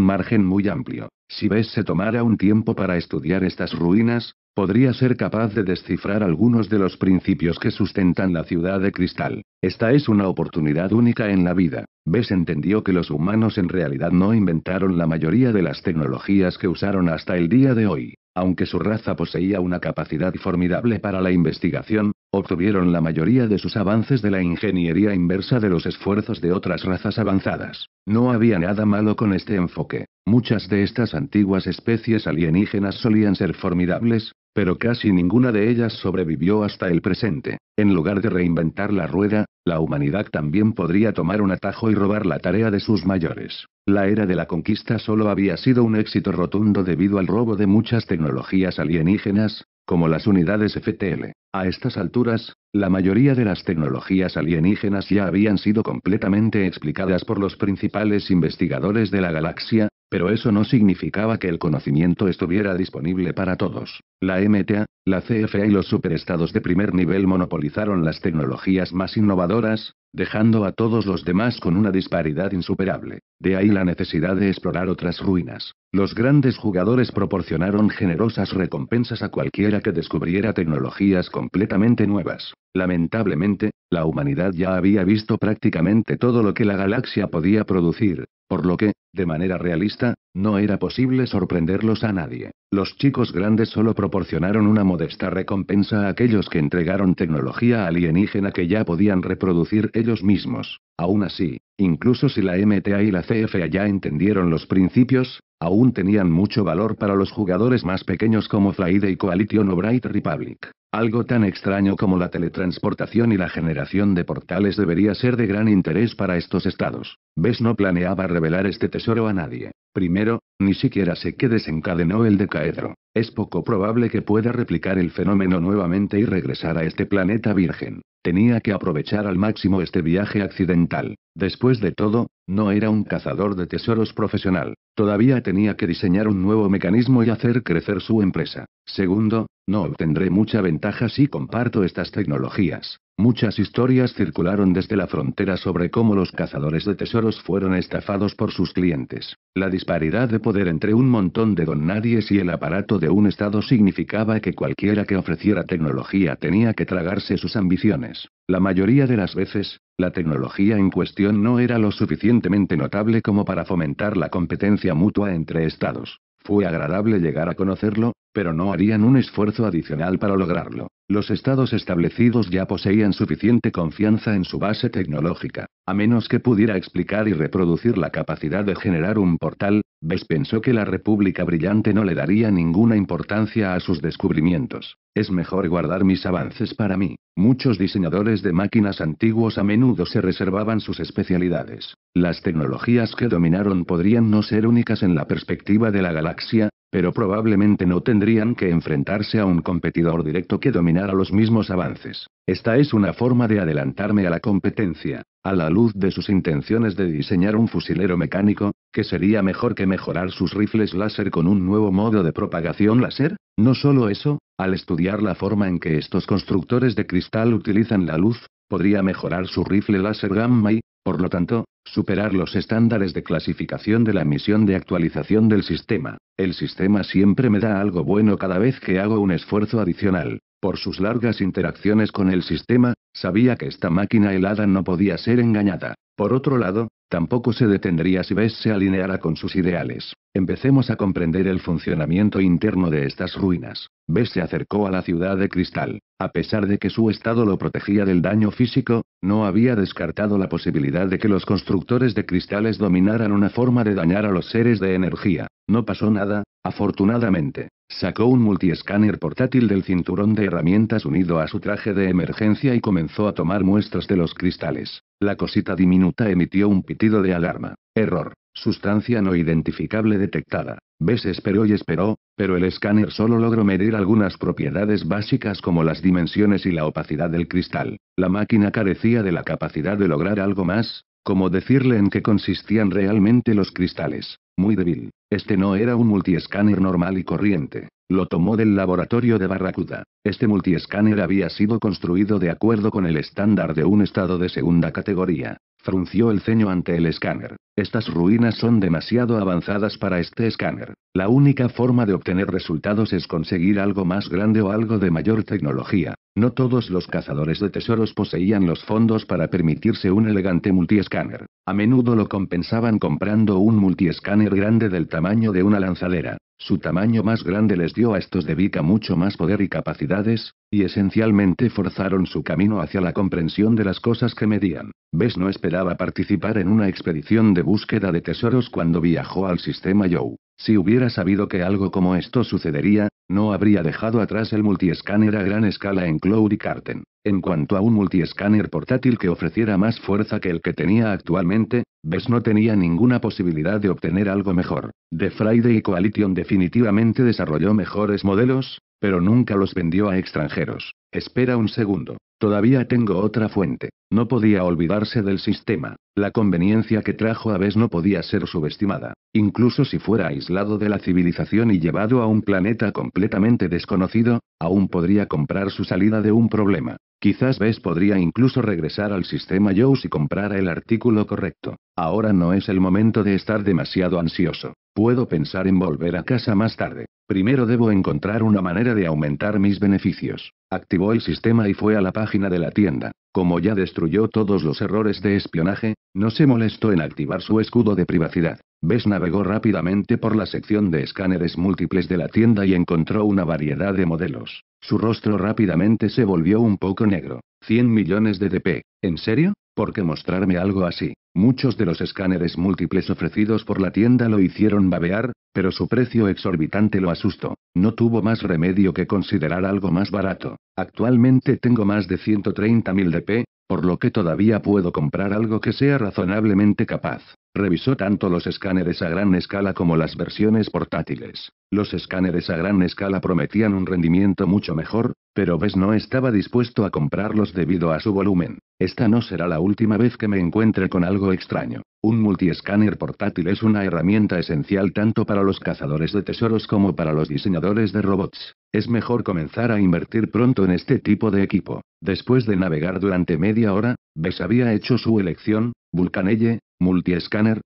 A: margen muy amplio. Si Bess se tomara un tiempo para estudiar estas ruinas, podría ser capaz de descifrar algunos de los principios que sustentan la ciudad de cristal. Esta es una oportunidad única en la vida. Bess entendió que los humanos en realidad no inventaron la mayoría de las tecnologías que usaron hasta el día de hoy. Aunque su raza poseía una capacidad formidable para la investigación, obtuvieron la mayoría de sus avances de la ingeniería inversa de los esfuerzos de otras razas avanzadas. No había nada malo con este enfoque. Muchas de estas antiguas especies alienígenas solían ser formidables, pero casi ninguna de ellas sobrevivió hasta el presente. En lugar de reinventar la rueda, la humanidad también podría tomar un atajo y robar la tarea de sus mayores. La era de la conquista solo había sido un éxito rotundo debido al robo de muchas tecnologías alienígenas, como las unidades FTL. A estas alturas, la mayoría de las tecnologías alienígenas ya habían sido completamente explicadas por los principales investigadores de la galaxia, pero eso no significaba que el conocimiento estuviera disponible para todos. La MTA, la CFA y los superestados de primer nivel monopolizaron las tecnologías más innovadoras, dejando a todos los demás con una disparidad insuperable. De ahí la necesidad de explorar otras ruinas. Los grandes jugadores proporcionaron generosas recompensas a cualquiera que descubriera tecnologías completamente nuevas. Lamentablemente, la humanidad ya había visto prácticamente todo lo que la galaxia podía producir, por lo que, de manera realista, no era posible sorprenderlos a nadie. Los chicos grandes solo proporcionaron una modesta recompensa a aquellos que entregaron tecnología alienígena que ya podían reproducir mismos. Aún así, incluso si la MTA y la CFA ya entendieron los principios, aún tenían mucho valor para los jugadores más pequeños como y Coalition o Bright Republic. Algo tan extraño como la teletransportación y la generación de portales debería ser de gran interés para estos estados. Bess no planeaba revelar este tesoro a nadie. Primero, ni siquiera sé qué desencadenó el decaedro. Es poco probable que pueda replicar el fenómeno nuevamente y regresar a este planeta virgen. Tenía que aprovechar al máximo este viaje accidental. Después de todo, no era un cazador de tesoros profesional. Todavía tenía que diseñar un nuevo mecanismo y hacer crecer su empresa. Segundo, no obtendré mucha ventaja si comparto estas tecnologías. Muchas historias circularon desde la frontera sobre cómo los cazadores de tesoros fueron estafados por sus clientes. La disparidad de poder entre un montón de nadie y el aparato de un Estado significaba que cualquiera que ofreciera tecnología tenía que tragarse sus ambiciones. La mayoría de las veces, la tecnología en cuestión no era lo suficientemente notable como para fomentar la competencia mutua entre Estados. Fue agradable llegar a conocerlo, pero no harían un esfuerzo adicional para lograrlo. Los estados establecidos ya poseían suficiente confianza en su base tecnológica, a menos que pudiera explicar y reproducir la capacidad de generar un portal, Ves pensó que la República Brillante no le daría ninguna importancia a sus descubrimientos. Es mejor guardar mis avances para mí. Muchos diseñadores de máquinas antiguos a menudo se reservaban sus especialidades. Las tecnologías que dominaron podrían no ser únicas en la perspectiva de la galaxia, pero probablemente no tendrían que enfrentarse a un competidor directo que dominara los mismos avances. Esta es una forma de adelantarme a la competencia, a la luz de sus intenciones de diseñar un fusilero mecánico, que sería mejor que mejorar sus rifles láser con un nuevo modo de propagación láser. No solo eso, al estudiar la forma en que estos constructores de cristal utilizan la luz, podría mejorar su rifle láser gamma y, por lo tanto, superar los estándares de clasificación de la misión de actualización del sistema. El sistema siempre me da algo bueno cada vez que hago un esfuerzo adicional. Por sus largas interacciones con el sistema, sabía que esta máquina helada no podía ser engañada. Por otro lado, Tampoco se detendría si Bess se alineara con sus ideales. Empecemos a comprender el funcionamiento interno de estas ruinas. Bess se acercó a la ciudad de cristal. A pesar de que su estado lo protegía del daño físico, no había descartado la posibilidad de que los constructores de cristales dominaran una forma de dañar a los seres de energía. No pasó nada, afortunadamente. Sacó un multiescáner portátil del cinturón de herramientas unido a su traje de emergencia y comenzó a tomar muestras de los cristales. La cosita diminuta emitió un Sentido de alarma. Error. Sustancia no identificable detectada. Bess esperó y esperó, pero el escáner solo logró medir algunas propiedades básicas como las dimensiones y la opacidad del cristal. La máquina carecía de la capacidad de lograr algo más, como decirle en qué consistían realmente los cristales. Muy débil. Este no era un multiescáner normal y corriente. Lo tomó del laboratorio de Barracuda. Este multiescáner había sido construido de acuerdo con el estándar de un estado de segunda categoría. Frunció el ceño ante el escáner. Estas ruinas son demasiado avanzadas para este escáner. La única forma de obtener resultados es conseguir algo más grande o algo de mayor tecnología. No todos los cazadores de tesoros poseían los fondos para permitirse un elegante multiescáner. A menudo lo compensaban comprando un multiescáner grande del tamaño de una lanzadera. Su tamaño más grande les dio a estos de Vika mucho más poder y capacidades, y esencialmente forzaron su camino hacia la comprensión de las cosas que medían. Bess no esperaba participar en una expedición de búsqueda de tesoros cuando viajó al sistema Joe. Si hubiera sabido que algo como esto sucedería, no habría dejado atrás el multiescáner a gran escala en Cloud y Carten. En cuanto a un multiescáner portátil que ofreciera más fuerza que el que tenía actualmente, BES no tenía ninguna posibilidad de obtener algo mejor. The Friday Coalition definitivamente desarrolló mejores modelos, pero nunca los vendió a extranjeros. Espera un segundo. Todavía tengo otra fuente. No podía olvidarse del sistema. La conveniencia que trajo a Bess no podía ser subestimada, incluso si fuera aislado de la civilización y llevado a un planeta completamente desconocido, aún podría comprar su salida de un problema. Quizás Bess podría incluso regresar al sistema Joe y comprar el artículo correcto. Ahora no es el momento de estar demasiado ansioso. Puedo pensar en volver a casa más tarde. Primero debo encontrar una manera de aumentar mis beneficios. Activó el sistema y fue a la página de la tienda. Como ya destruyó todos los errores de espionaje, no se molestó en activar su escudo de privacidad. Bess navegó rápidamente por la sección de escáneres múltiples de la tienda y encontró una variedad de modelos. Su rostro rápidamente se volvió un poco negro. 100 millones de DP. ¿En serio? qué mostrarme algo así. Muchos de los escáneres múltiples ofrecidos por la tienda lo hicieron babear, pero su precio exorbitante lo asustó. No tuvo más remedio que considerar algo más barato. Actualmente tengo más de 130.000 DP, por lo que todavía puedo comprar algo que sea razonablemente capaz. Revisó tanto los escáneres a gran escala como las versiones portátiles. Los escáneres a gran escala prometían un rendimiento mucho mejor, pero ves no estaba dispuesto a comprarlos debido a su volumen. Esta no será la última vez que me encuentre con algo extraño. Un multiescáner portátil es una herramienta esencial tanto para los cazadores de tesoros como para los diseñadores de robots. Es mejor comenzar a invertir pronto en este tipo de equipo. Después de navegar durante media hora, ves había hecho su elección, Vulcanelle, multi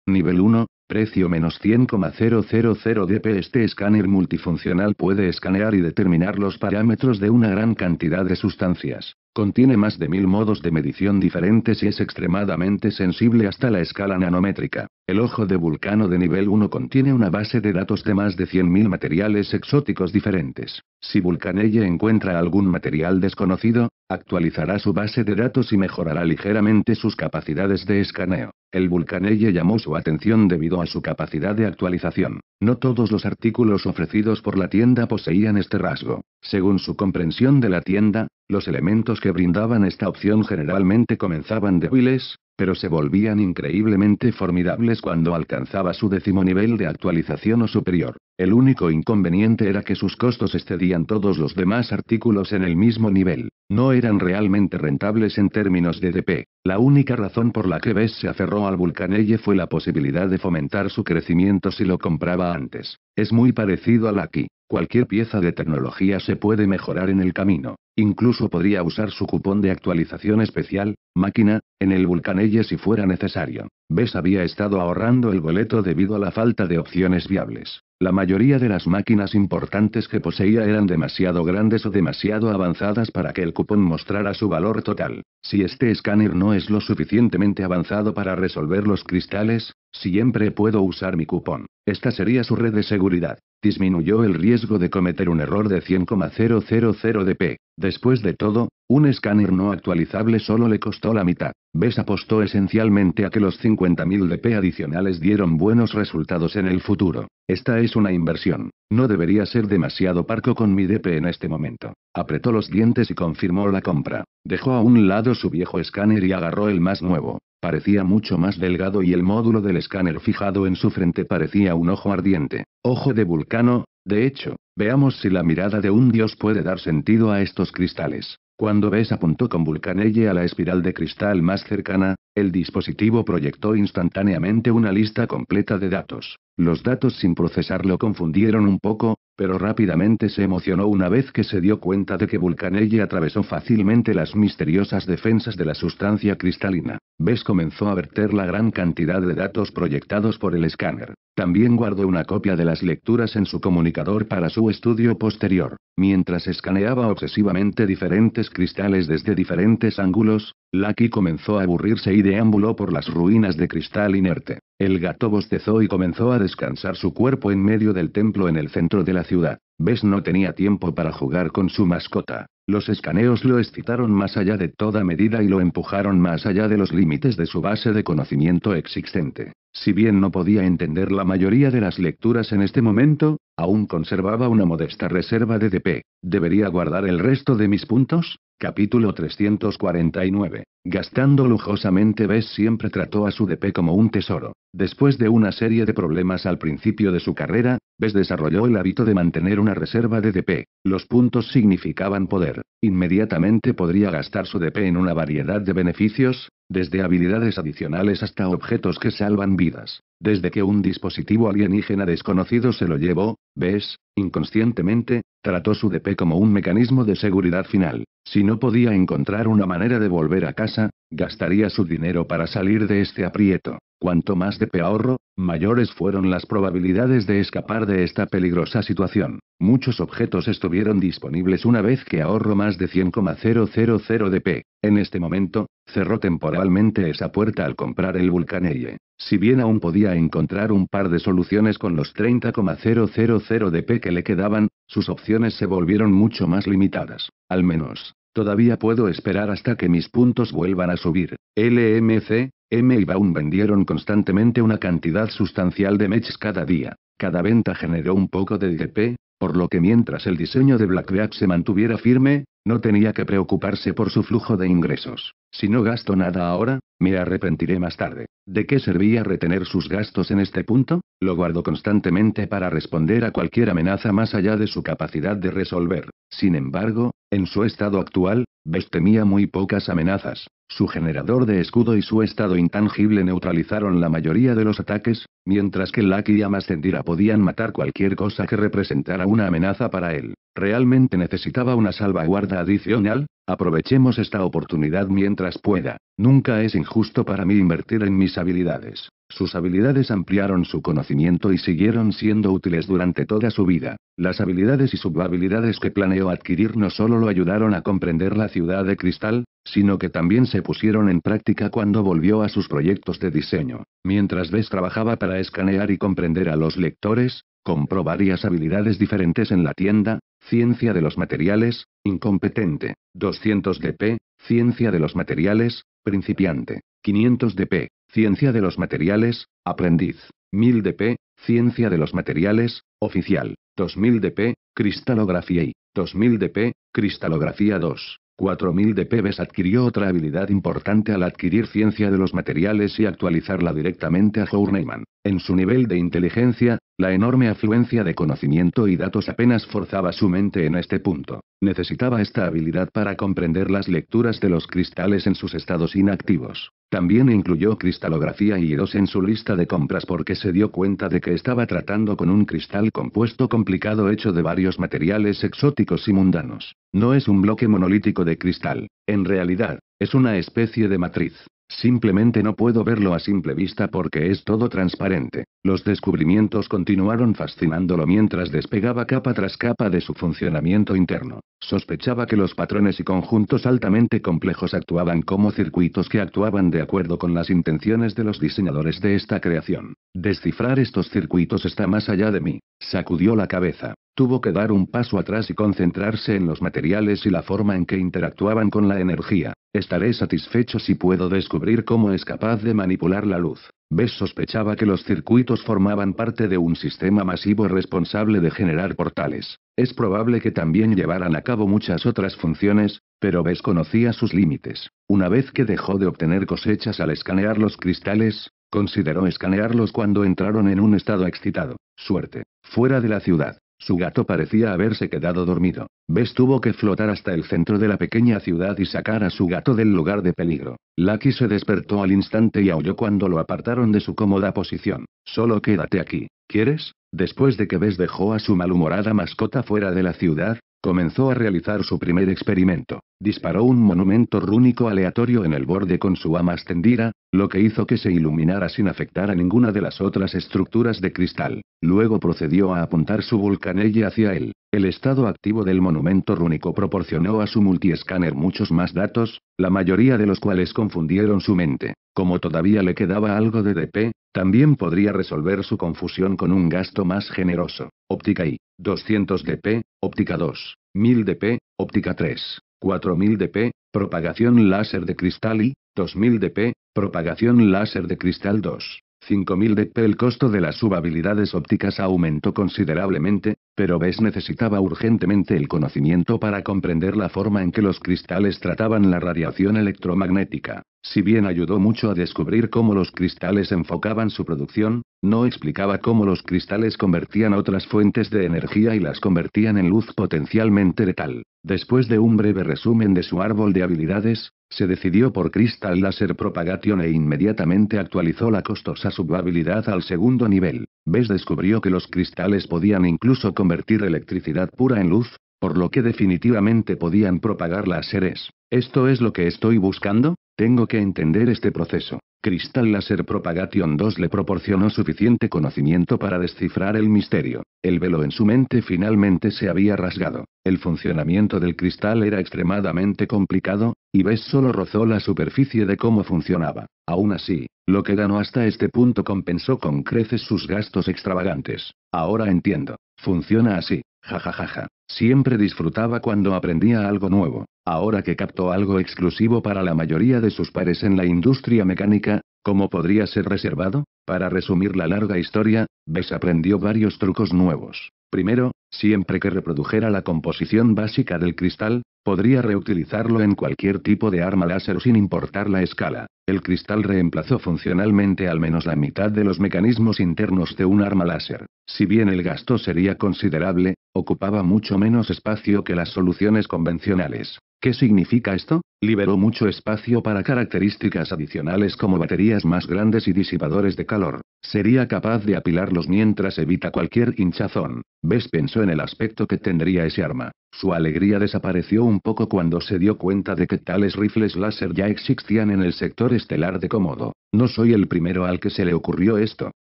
A: nivel 1, precio menos 100,000 DP. Este escáner multifuncional puede escanear y determinar los parámetros de una gran cantidad de sustancias. Contiene más de mil modos de medición diferentes y es extremadamente sensible hasta la escala nanométrica. El ojo de vulcano de nivel 1 contiene una base de datos de más de 100.000 materiales exóticos diferentes. Si Vulcanelle encuentra algún material desconocido, actualizará su base de datos y mejorará ligeramente sus capacidades de escaneo. El Vulcanelle llamó su atención debido a su capacidad de actualización. No todos los artículos ofrecidos por la tienda poseían este rasgo. Según su comprensión de la tienda, los elementos que brindaban esta opción generalmente comenzaban débiles, pero se volvían increíblemente formidables cuando alcanzaba su décimo nivel de actualización o superior. El único inconveniente era que sus costos excedían todos los demás artículos en el mismo nivel. No eran realmente rentables en términos de DP. La única razón por la que Bess se aferró al Vulcanelle fue la posibilidad de fomentar su crecimiento si lo compraba antes. Es muy parecido al aquí. Cualquier pieza de tecnología se puede mejorar en el camino. Incluso podría usar su cupón de actualización especial, máquina, en el Vulcanelle si fuera necesario. Bess había estado ahorrando el boleto debido a la falta de opciones viables. La mayoría de las máquinas importantes que poseía eran demasiado grandes o demasiado avanzadas para que el cupón mostrara su valor total. Si este escáner no es lo suficientemente avanzado para resolver los cristales, siempre puedo usar mi cupón. Esta sería su red de seguridad. Disminuyó el riesgo de cometer un error de 100,000 dp. Después de todo, un escáner no actualizable solo le costó la mitad. Bess apostó esencialmente a que los 50.000 DP adicionales dieron buenos resultados en el futuro. Esta es una inversión. No debería ser demasiado parco con mi DP en este momento. Apretó los dientes y confirmó la compra. Dejó a un lado su viejo escáner y agarró el más nuevo. Parecía mucho más delgado y el módulo del escáner fijado en su frente parecía un ojo ardiente. Ojo de vulcano, de hecho, veamos si la mirada de un dios puede dar sentido a estos cristales. Cuando Bess apuntó con Vulcanelle a la espiral de cristal más cercana, el dispositivo proyectó instantáneamente una lista completa de datos. Los datos sin procesar lo confundieron un poco, pero rápidamente se emocionó una vez que se dio cuenta de que Vulcanelle atravesó fácilmente las misteriosas defensas de la sustancia cristalina. Bess comenzó a verter la gran cantidad de datos proyectados por el escáner. También guardó una copia de las lecturas en su comunicador para su estudio posterior. Mientras escaneaba obsesivamente diferentes cristales desde diferentes ángulos, Lucky comenzó a aburrirse y deambuló por las ruinas de cristal inerte. El gato bostezó y comenzó a descansar su cuerpo en medio del templo en el centro de la ciudad. Bess no tenía tiempo para jugar con su mascota. Los escaneos lo excitaron más allá de toda medida y lo empujaron más allá de los límites de su base de conocimiento existente. Si bien no podía entender la mayoría de las lecturas en este momento, Aún conservaba una modesta reserva de DP. ¿Debería guardar el resto de mis puntos? Capítulo 349. Gastando lujosamente, Bess siempre trató a su DP como un tesoro. Después de una serie de problemas al principio de su carrera, Bess desarrolló el hábito de mantener una reserva de DP. Los puntos significaban poder. Inmediatamente podría gastar su DP en una variedad de beneficios, desde habilidades adicionales hasta objetos que salvan vidas desde que un dispositivo alienígena desconocido se lo llevó, ¿ves? Inconscientemente, trató su DP como un mecanismo de seguridad final. Si no podía encontrar una manera de volver a casa, Gastaría su dinero para salir de este aprieto. Cuanto más de ahorro, mayores fueron las probabilidades de escapar de esta peligrosa situación. Muchos objetos estuvieron disponibles una vez que ahorro más de 100,000 DP. En este momento, cerró temporalmente esa puerta al comprar el Vulcaneye. Si bien aún podía encontrar un par de soluciones con los 30,000 DP que le quedaban, sus opciones se volvieron mucho más limitadas. Al menos, Todavía puedo esperar hasta que mis puntos vuelvan a subir. LMC, M y Baum vendieron constantemente una cantidad sustancial de mechs cada día. Cada venta generó un poco de DP, por lo que mientras el diseño de Black se mantuviera firme, no tenía que preocuparse por su flujo de ingresos. Si no gasto nada ahora, me arrepentiré más tarde. ¿De qué servía retener sus gastos en este punto? Lo guardó constantemente para responder a cualquier amenaza más allá de su capacidad de resolver. Sin embargo, en su estado actual, bestemía muy pocas amenazas. Su generador de escudo y su estado intangible neutralizaron la mayoría de los ataques, mientras que Lucky y Amastendira podían matar cualquier cosa que representara una amenaza para él. Realmente necesitaba una salvaguarda adicional, aprovechemos esta oportunidad mientras pueda. Nunca es injusto para mí invertir en mis habilidades. Sus habilidades ampliaron su conocimiento y siguieron siendo útiles durante toda su vida. Las habilidades y subhabilidades que planeó adquirir no solo lo ayudaron a comprender la ciudad de cristal, sino que también se pusieron en práctica cuando volvió a sus proyectos de diseño. Mientras Bess trabajaba para escanear y comprender a los lectores, compró varias habilidades diferentes en la tienda, Ciencia de los Materiales, Incompetente, 200 DP, Ciencia de los Materiales, Principiante, 500 DP, Ciencia de los Materiales, Aprendiz, 1000 DP, Ciencia de los Materiales, Oficial, 2000 DP, Cristalografía y 2000 DP, Cristalografía 2. 4000 de Pebes adquirió otra habilidad importante al adquirir ciencia de los materiales y actualizarla directamente a Journeyman. En su nivel de inteligencia, la enorme afluencia de conocimiento y datos apenas forzaba su mente en este punto. Necesitaba esta habilidad para comprender las lecturas de los cristales en sus estados inactivos. También incluyó cristalografía y EOS en su lista de compras porque se dio cuenta de que estaba tratando con un cristal compuesto complicado hecho de varios materiales exóticos y mundanos. No es un bloque monolítico de cristal. En realidad, es una especie de matriz. Simplemente no puedo verlo a simple vista porque es todo transparente. Los descubrimientos continuaron fascinándolo mientras despegaba capa tras capa de su funcionamiento interno. Sospechaba que los patrones y conjuntos altamente complejos actuaban como circuitos que actuaban de acuerdo con las intenciones de los diseñadores de esta creación. Descifrar estos circuitos está más allá de mí. Sacudió la cabeza. Tuvo que dar un paso atrás y concentrarse en los materiales y la forma en que interactuaban con la energía. Estaré satisfecho si puedo descubrir cómo es capaz de manipular la luz. Bess sospechaba que los circuitos formaban parte de un sistema masivo responsable de generar portales. Es probable que también llevaran a cabo muchas otras funciones, pero Bess conocía sus límites. Una vez que dejó de obtener cosechas al escanear los cristales, consideró escanearlos cuando entraron en un estado excitado. Suerte. Fuera de la ciudad. Su gato parecía haberse quedado dormido. Bess tuvo que flotar hasta el centro de la pequeña ciudad y sacar a su gato del lugar de peligro. Lucky se despertó al instante y aulló cuando lo apartaron de su cómoda posición. Solo quédate aquí. ¿Quieres? Después de que Bess dejó a su malhumorada mascota fuera de la ciudad, comenzó a realizar su primer experimento. Disparó un monumento rúnico aleatorio en el borde con su ama extendida, lo que hizo que se iluminara sin afectar a ninguna de las otras estructuras de cristal. Luego procedió a apuntar su vulcanelle hacia él. El estado activo del monumento rúnico proporcionó a su multiescáner muchos más datos, la mayoría de los cuales confundieron su mente. Como todavía le quedaba algo de DP, también podría resolver su confusión con un gasto más generoso. Óptica I. 200 DP, óptica 2. 1000 DP, óptica 3. 4000 DP, propagación láser de cristal y 2000 DP, Propagación láser de cristal 2. 5000 DP El costo de las subhabilidades ópticas aumentó considerablemente, pero Bess necesitaba urgentemente el conocimiento para comprender la forma en que los cristales trataban la radiación electromagnética. Si bien ayudó mucho a descubrir cómo los cristales enfocaban su producción, no explicaba cómo los cristales convertían otras fuentes de energía y las convertían en luz potencialmente letal. Después de un breve resumen de su árbol de habilidades, se decidió por Crystal Laser Propagation e inmediatamente actualizó la costosa subhabilidad al segundo nivel. Bess descubrió que los cristales podían incluso convertir electricidad pura en luz, por lo que definitivamente podían propagar láseres. ¿Esto es lo que estoy buscando? Tengo que entender este proceso. Crystal Laser Propagation 2 le proporcionó suficiente conocimiento para descifrar el misterio. El velo en su mente finalmente se había rasgado. El funcionamiento del cristal era extremadamente complicado, y Bess solo rozó la superficie de cómo funcionaba. Aún así, lo que ganó hasta este punto compensó con creces sus gastos extravagantes. Ahora entiendo. Funciona así. Jajajaja. Ja, ja, ja. Siempre disfrutaba cuando aprendía algo nuevo. Ahora que captó algo exclusivo para la mayoría de sus pares en la industria mecánica, como podría ser reservado? Para resumir la larga historia, Bess aprendió varios trucos nuevos. Primero, Siempre que reprodujera la composición básica del cristal, podría reutilizarlo en cualquier tipo de arma láser sin importar la escala. El cristal reemplazó funcionalmente al menos la mitad de los mecanismos internos de un arma láser. Si bien el gasto sería considerable, ocupaba mucho menos espacio que las soluciones convencionales. ¿Qué significa esto? Liberó mucho espacio para características adicionales como baterías más grandes y disipadores de calor. Sería capaz de apilarlos mientras evita cualquier hinchazón. Bess pensó en el aspecto que tendría ese arma. Su alegría desapareció un poco cuando se dio cuenta de que tales rifles láser ya existían en el sector estelar de cómodo. No soy el primero al que se le ocurrió esto.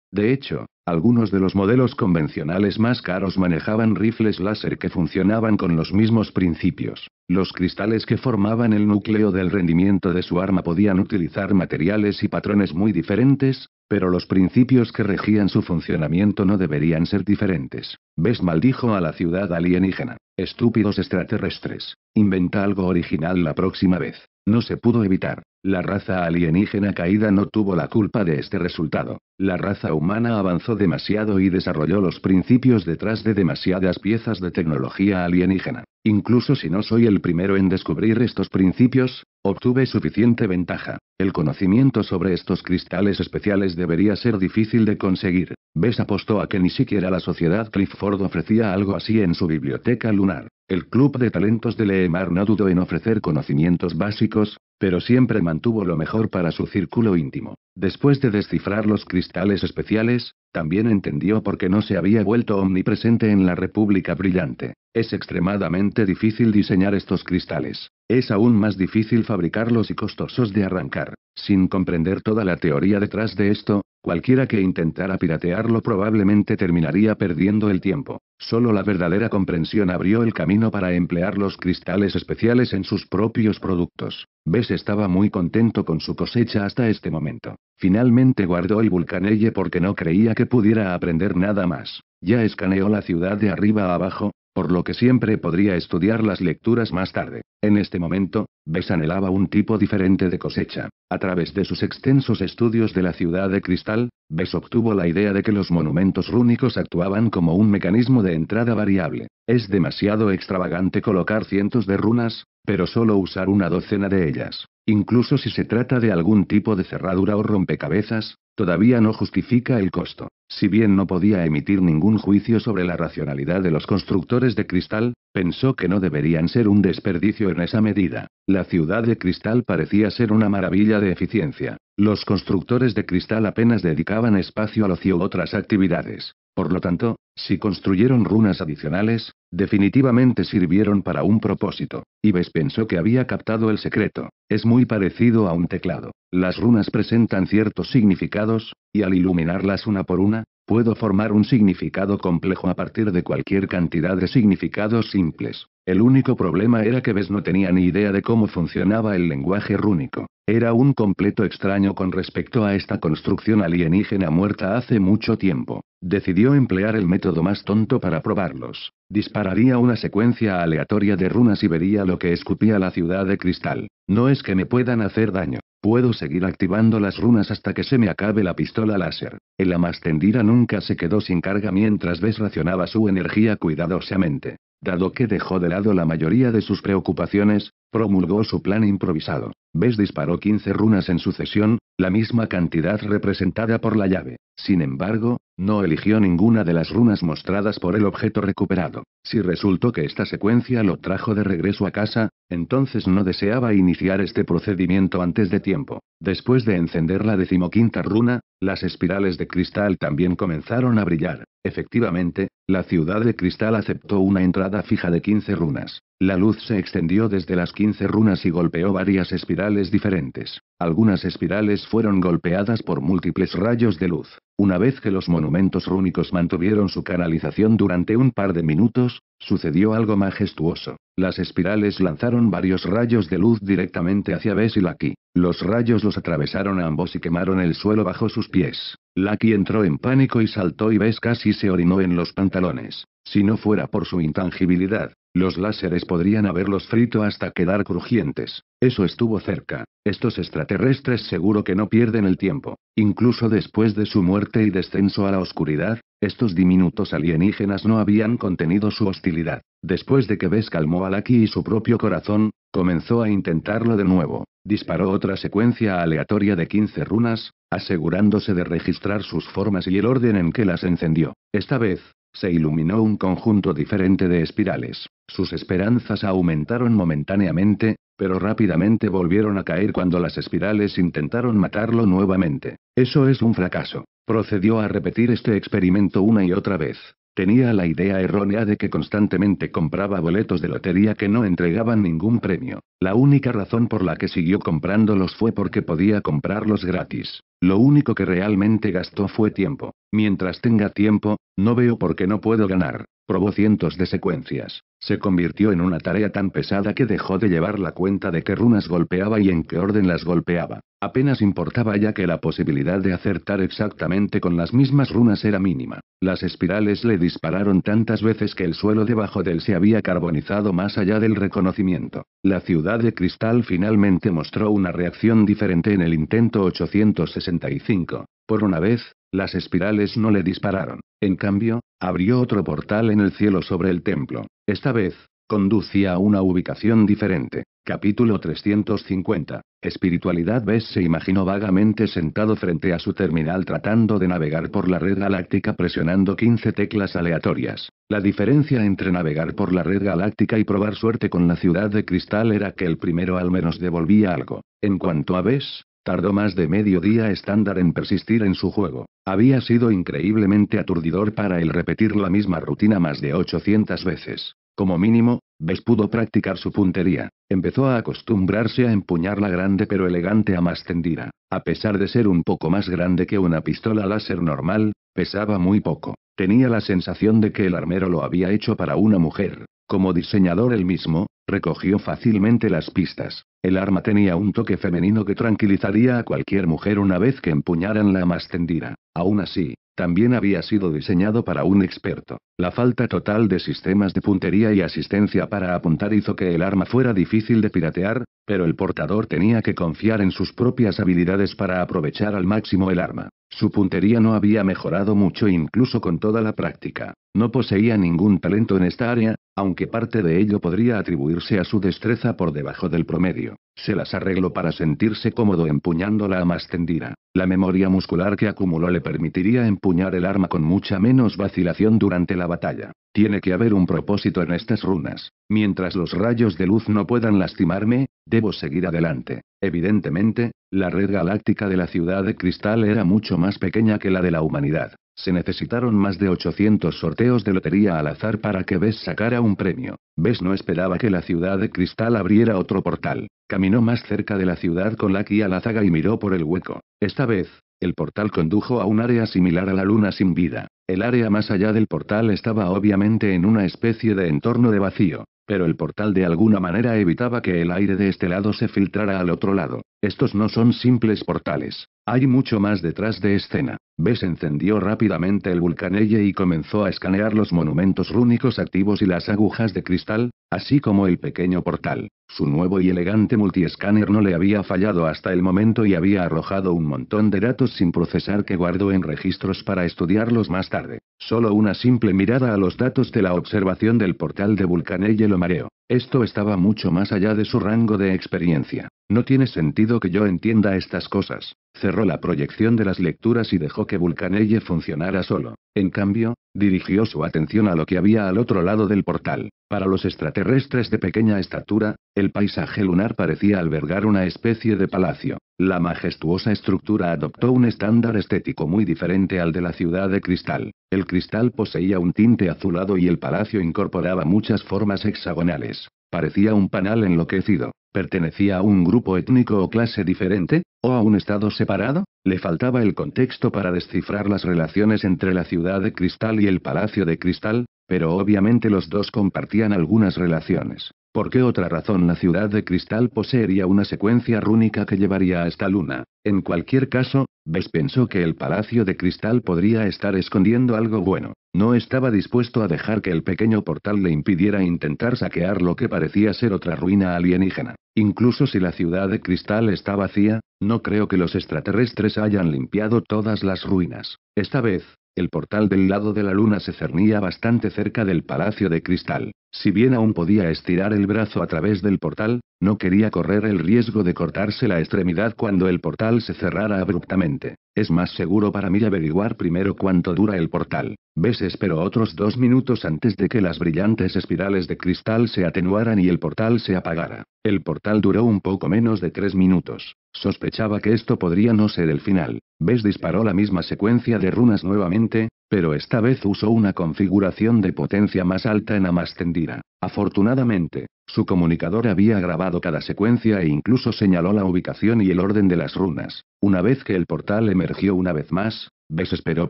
A: De hecho, algunos de los modelos convencionales más caros manejaban rifles láser que funcionaban con los mismos principios. Los cristales que formaban el núcleo del rendimiento de su arma podían utilizar materiales y patrones muy diferentes, pero los principios que regían su funcionamiento no deberían ser diferentes. Ves maldijo a la ciudad alienígena. Estúpidos extraterrestres. Inventa algo original la próxima vez. No se pudo evitar. La raza alienígena caída no tuvo la culpa de este resultado. La raza humana avanzó demasiado y desarrolló los principios detrás de demasiadas piezas de tecnología alienígena. Incluso si no soy el primero en descubrir estos principios, obtuve suficiente ventaja. El conocimiento sobre estos cristales especiales debería ser difícil de conseguir. Bess apostó a que ni siquiera la sociedad Clifford ofrecía algo así en su biblioteca lunar. El Club de Talentos de Leemar no dudó en ofrecer conocimientos básicos, pero siempre mantuvo lo mejor para su círculo íntimo. Después de descifrar los cristales especiales, también entendió por qué no se había vuelto omnipresente en la República Brillante. Es extremadamente difícil diseñar estos cristales. Es aún más difícil fabricarlos y costosos de arrancar. Sin comprender toda la teoría detrás de esto, cualquiera que intentara piratearlo probablemente terminaría perdiendo el tiempo. Solo la verdadera comprensión abrió el camino para emplear los cristales especiales en sus propios productos. Bess estaba muy contento con su cosecha hasta este momento. Finalmente guardó el vulcanelle porque no creía que pudiera aprender nada más. Ya escaneó la ciudad de arriba a abajo, por lo que siempre podría estudiar las lecturas más tarde. En este momento, Bess anhelaba un tipo diferente de cosecha. A través de sus extensos estudios de la ciudad de cristal, Bess obtuvo la idea de que los monumentos rúnicos actuaban como un mecanismo de entrada variable. Es demasiado extravagante colocar cientos de runas, pero solo usar una docena de ellas, incluso si se trata de algún tipo de cerradura o rompecabezas, todavía no justifica el costo. Si bien no podía emitir ningún juicio sobre la racionalidad de los constructores de cristal, pensó que no deberían ser un desperdicio en esa medida. La ciudad de cristal parecía ser una maravilla de eficiencia. Los constructores de cristal apenas dedicaban espacio al ocio u otras actividades. Por lo tanto, si construyeron runas adicionales, definitivamente sirvieron para un propósito. Ives pensó que había captado el secreto. Es muy parecido a un teclado. Las runas presentan ciertos significados, y al iluminarlas una por una, Puedo formar un significado complejo a partir de cualquier cantidad de significados simples. El único problema era que ves no tenía ni idea de cómo funcionaba el lenguaje rúnico. Era un completo extraño con respecto a esta construcción alienígena muerta hace mucho tiempo. Decidió emplear el método más tonto para probarlos. Dispararía una secuencia aleatoria de runas y vería lo que escupía la ciudad de cristal. No es que me puedan hacer daño. Puedo seguir activando las runas hasta que se me acabe la pistola láser. El amastendira tendida nunca se quedó sin carga mientras racionaba su energía cuidadosamente. Dado que dejó de lado la mayoría de sus preocupaciones, promulgó su plan improvisado. Bess disparó 15 runas en sucesión, la misma cantidad representada por la llave. Sin embargo, no eligió ninguna de las runas mostradas por el objeto recuperado. Si resultó que esta secuencia lo trajo de regreso a casa, entonces no deseaba iniciar este procedimiento antes de tiempo. Después de encender la decimoquinta runa, las espirales de cristal también comenzaron a brillar. Efectivamente, la ciudad de cristal aceptó una entrada fija de 15 runas. La luz se extendió desde las 15 runas y golpeó varias espirales diferentes. Algunas espirales fueron golpeadas por múltiples rayos de luz. Una vez que los monumentos rúnicos mantuvieron su canalización durante un par de minutos, sucedió algo majestuoso. Las espirales lanzaron varios rayos de luz directamente hacia Bess y Lucky. Los rayos los atravesaron a ambos y quemaron el suelo bajo sus pies. Lucky entró en pánico y saltó y Ves casi se orinó en los pantalones. Si no fuera por su intangibilidad, los láseres podrían haberlos frito hasta quedar crujientes. Eso estuvo cerca. Estos extraterrestres seguro que no pierden el tiempo. Incluso después de su muerte y descenso a la oscuridad, estos diminutos alienígenas no habían contenido su hostilidad. Después de que Bess calmó a Laki y su propio corazón, comenzó a intentarlo de nuevo. Disparó otra secuencia aleatoria de 15 runas, asegurándose de registrar sus formas y el orden en que las encendió. Esta vez, se iluminó un conjunto diferente de espirales. Sus esperanzas aumentaron momentáneamente, pero rápidamente volvieron a caer cuando las espirales intentaron matarlo nuevamente. Eso es un fracaso. Procedió a repetir este experimento una y otra vez. Tenía la idea errónea de que constantemente compraba boletos de lotería que no entregaban ningún premio. La única razón por la que siguió comprándolos fue porque podía comprarlos gratis. Lo único que realmente gastó fue tiempo. Mientras tenga tiempo, no veo por qué no puedo ganar. Probó cientos de secuencias. Se convirtió en una tarea tan pesada que dejó de llevar la cuenta de qué runas golpeaba y en qué orden las golpeaba. Apenas importaba ya que la posibilidad de acertar exactamente con las mismas runas era mínima. Las espirales le dispararon tantas veces que el suelo debajo de él se había carbonizado más allá del reconocimiento. La ciudad de cristal finalmente mostró una reacción diferente en el intento 865. Por una vez, las espirales no le dispararon. En cambio, abrió otro portal en el cielo sobre el templo. Esta vez, conducía a una ubicación diferente. Capítulo 350. Espiritualidad Bess se imaginó vagamente sentado frente a su terminal tratando de navegar por la red galáctica presionando 15 teclas aleatorias. La diferencia entre navegar por la red galáctica y probar suerte con la ciudad de cristal era que el primero al menos devolvía algo. En cuanto a Bess, Tardó más de medio día estándar en persistir en su juego. Había sido increíblemente aturdidor para él repetir la misma rutina más de 800 veces. Como mínimo, Bess pudo practicar su puntería. Empezó a acostumbrarse a empuñar la grande pero elegante a más tendida. A pesar de ser un poco más grande que una pistola láser normal, pesaba muy poco. Tenía la sensación de que el armero lo había hecho para una mujer. Como diseñador él mismo, recogió fácilmente las pistas. El arma tenía un toque femenino que tranquilizaría a cualquier mujer una vez que empuñaran la más tendida. Aún así, también había sido diseñado para un experto. La falta total de sistemas de puntería y asistencia para apuntar hizo que el arma fuera difícil de piratear, pero el portador tenía que confiar en sus propias habilidades para aprovechar al máximo el arma. Su puntería no había mejorado mucho incluso con toda la práctica. No poseía ningún talento en esta área, aunque parte de ello podría atribuirse a su destreza por debajo del promedio, se las arregló para sentirse cómodo empuñándola a más tendida. La memoria muscular que acumuló le permitiría empuñar el arma con mucha menos vacilación durante la batalla. Tiene que haber un propósito en estas runas. Mientras los rayos de luz no puedan lastimarme, debo seguir adelante. Evidentemente, la red galáctica de la ciudad de cristal era mucho más pequeña que la de la humanidad. Se necesitaron más de 800 sorteos de lotería al azar para que Bess sacara un premio. Bess no esperaba que la ciudad de cristal abriera otro portal. Caminó más cerca de la ciudad con Lucky a la zaga y miró por el hueco. Esta vez, el portal condujo a un área similar a la luna sin vida. El área más allá del portal estaba obviamente en una especie de entorno de vacío, pero el portal de alguna manera evitaba que el aire de este lado se filtrara al otro lado. Estos no son simples portales, hay mucho más detrás de escena. Bess encendió rápidamente el vulcanelle y comenzó a escanear los monumentos rúnicos activos y las agujas de cristal, así como el pequeño portal. Su nuevo y elegante multiescáner no le había fallado hasta el momento y había arrojado un montón de datos sin procesar que guardó en registros para estudiarlos más tarde. Solo una simple mirada a los datos de la observación del portal de vulcanelle lo mareó. Esto estaba mucho más allá de su rango de experiencia. No tiene sentido que yo entienda estas cosas. Cerró la proyección de las lecturas y dejó que Vulcanelle funcionara solo. En cambio, dirigió su atención a lo que había al otro lado del portal. Para los extraterrestres de pequeña estatura, el paisaje lunar parecía albergar una especie de palacio. La majestuosa estructura adoptó un estándar estético muy diferente al de la ciudad de cristal. El cristal poseía un tinte azulado y el palacio incorporaba muchas formas hexagonales. Parecía un panal enloquecido. ¿Pertenecía a un grupo étnico o clase diferente? ¿O a un estado separado? Le faltaba el contexto para descifrar las relaciones entre la ciudad de cristal y el palacio de cristal, pero obviamente los dos compartían algunas relaciones. ¿Por qué otra razón la ciudad de cristal poseería una secuencia rúnica que llevaría a esta Luna? En cualquier caso, Ves pensó que el palacio de cristal podría estar escondiendo algo bueno. No estaba dispuesto a dejar que el pequeño portal le impidiera intentar saquear lo que parecía ser otra ruina alienígena. Incluso si la ciudad de cristal está vacía, no creo que los extraterrestres hayan limpiado todas las ruinas. Esta vez, el portal del lado de la luna se cernía bastante cerca del palacio de cristal. Si bien aún podía estirar el brazo a través del portal, no quería correr el riesgo de cortarse la extremidad cuando el portal se cerrara abruptamente. Es más seguro para mí averiguar primero cuánto dura el portal. Ves, esperó otros dos minutos antes de que las brillantes espirales de cristal se atenuaran y el portal se apagara. El portal duró un poco menos de tres minutos. Sospechaba que esto podría no ser el final. Ves disparó la misma secuencia de runas nuevamente, pero esta vez usó una configuración de potencia más alta en más tendida. Afortunadamente, su comunicador había grabado cada secuencia e incluso señaló la ubicación y el orden de las runas. Una vez que el portal emergió una vez más, Bess esperó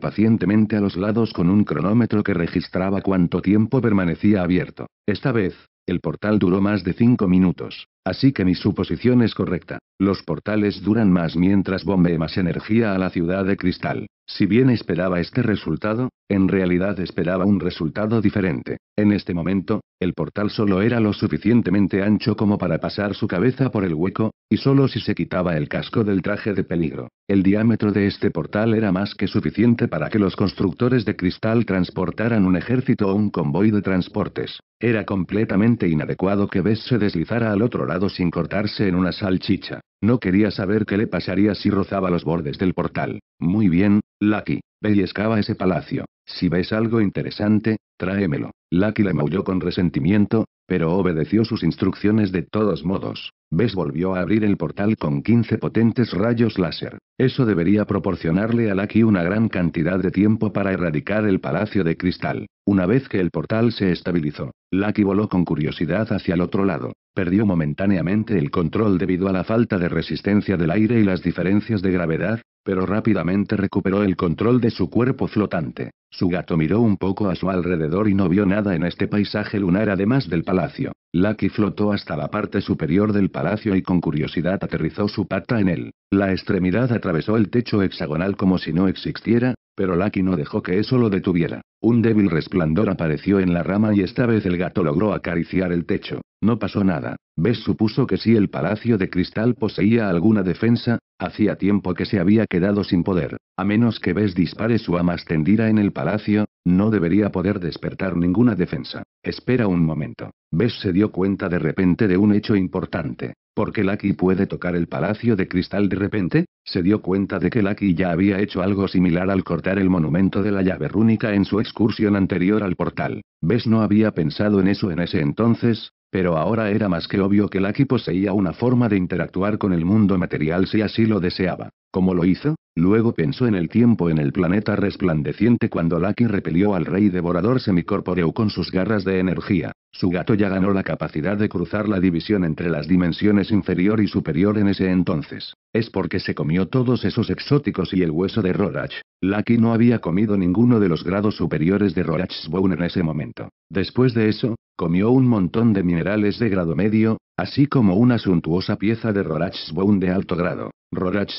A: pacientemente a los lados con un cronómetro que registraba cuánto tiempo permanecía abierto. Esta vez, el portal duró más de cinco minutos, así que mi suposición es correcta. Los portales duran más mientras bombee más energía a la ciudad de cristal. Si bien esperaba este resultado, en realidad esperaba un resultado diferente. En este momento, el portal solo era lo suficientemente ancho como para pasar su cabeza por el hueco, y solo si se quitaba el casco del traje de peligro. El diámetro de este portal era más que suficiente para que los constructores de cristal transportaran un ejército o un convoy de transportes. Era completamente inadecuado que Bess se deslizara al otro lado sin cortarse en una salchicha. No quería saber qué le pasaría si rozaba los bordes del portal. Muy bien, Lucky, bellescaba ese palacio. Si ves algo interesante, tráemelo. Lucky le maulló con resentimiento, pero obedeció sus instrucciones de todos modos. Bess volvió a abrir el portal con 15 potentes rayos láser. Eso debería proporcionarle a Lucky una gran cantidad de tiempo para erradicar el palacio de cristal. Una vez que el portal se estabilizó, Lucky voló con curiosidad hacia el otro lado. Perdió momentáneamente el control debido a la falta de resistencia del aire y las diferencias de gravedad, pero rápidamente recuperó el control de su cuerpo flotante. Su gato miró un poco a su alrededor y no vio nada en este paisaje lunar además del palacio. Lucky flotó hasta la parte superior del palacio y con curiosidad aterrizó su pata en él. La extremidad atravesó el techo hexagonal como si no existiera, pero Lucky no dejó que eso lo detuviera. Un débil resplandor apareció en la rama y esta vez el gato logró acariciar el techo. No pasó nada. Ves supuso que si el palacio de cristal poseía alguna defensa, hacía tiempo que se había quedado sin poder. A menos que Ves dispare su amas tendida en el palacio, no debería poder despertar ninguna defensa. Espera un momento. Bess se dio cuenta de repente de un hecho importante. ¿Por qué Lucky puede tocar el palacio de cristal de repente? Se dio cuenta de que Lucky ya había hecho algo similar al cortar el monumento de la llave rúnica en su excursión anterior al portal. Bess no había pensado en eso en ese entonces, pero ahora era más que obvio que Lucky poseía una forma de interactuar con el mundo material si así lo deseaba. ¿Cómo lo hizo? Luego pensó en el tiempo en el planeta resplandeciente cuando Lucky repelió al rey devorador semicorpóreo con sus garras de energía. Su gato ya ganó la capacidad de cruzar la división entre las dimensiones inferior y superior en ese entonces. Es porque se comió todos esos exóticos y el hueso de Rorach. Lucky no había comido ninguno de los grados superiores de Rorach's Bone en ese momento. Después de eso, comió un montón de minerales de grado medio, así como una suntuosa pieza de Rorach's Bone de alto grado.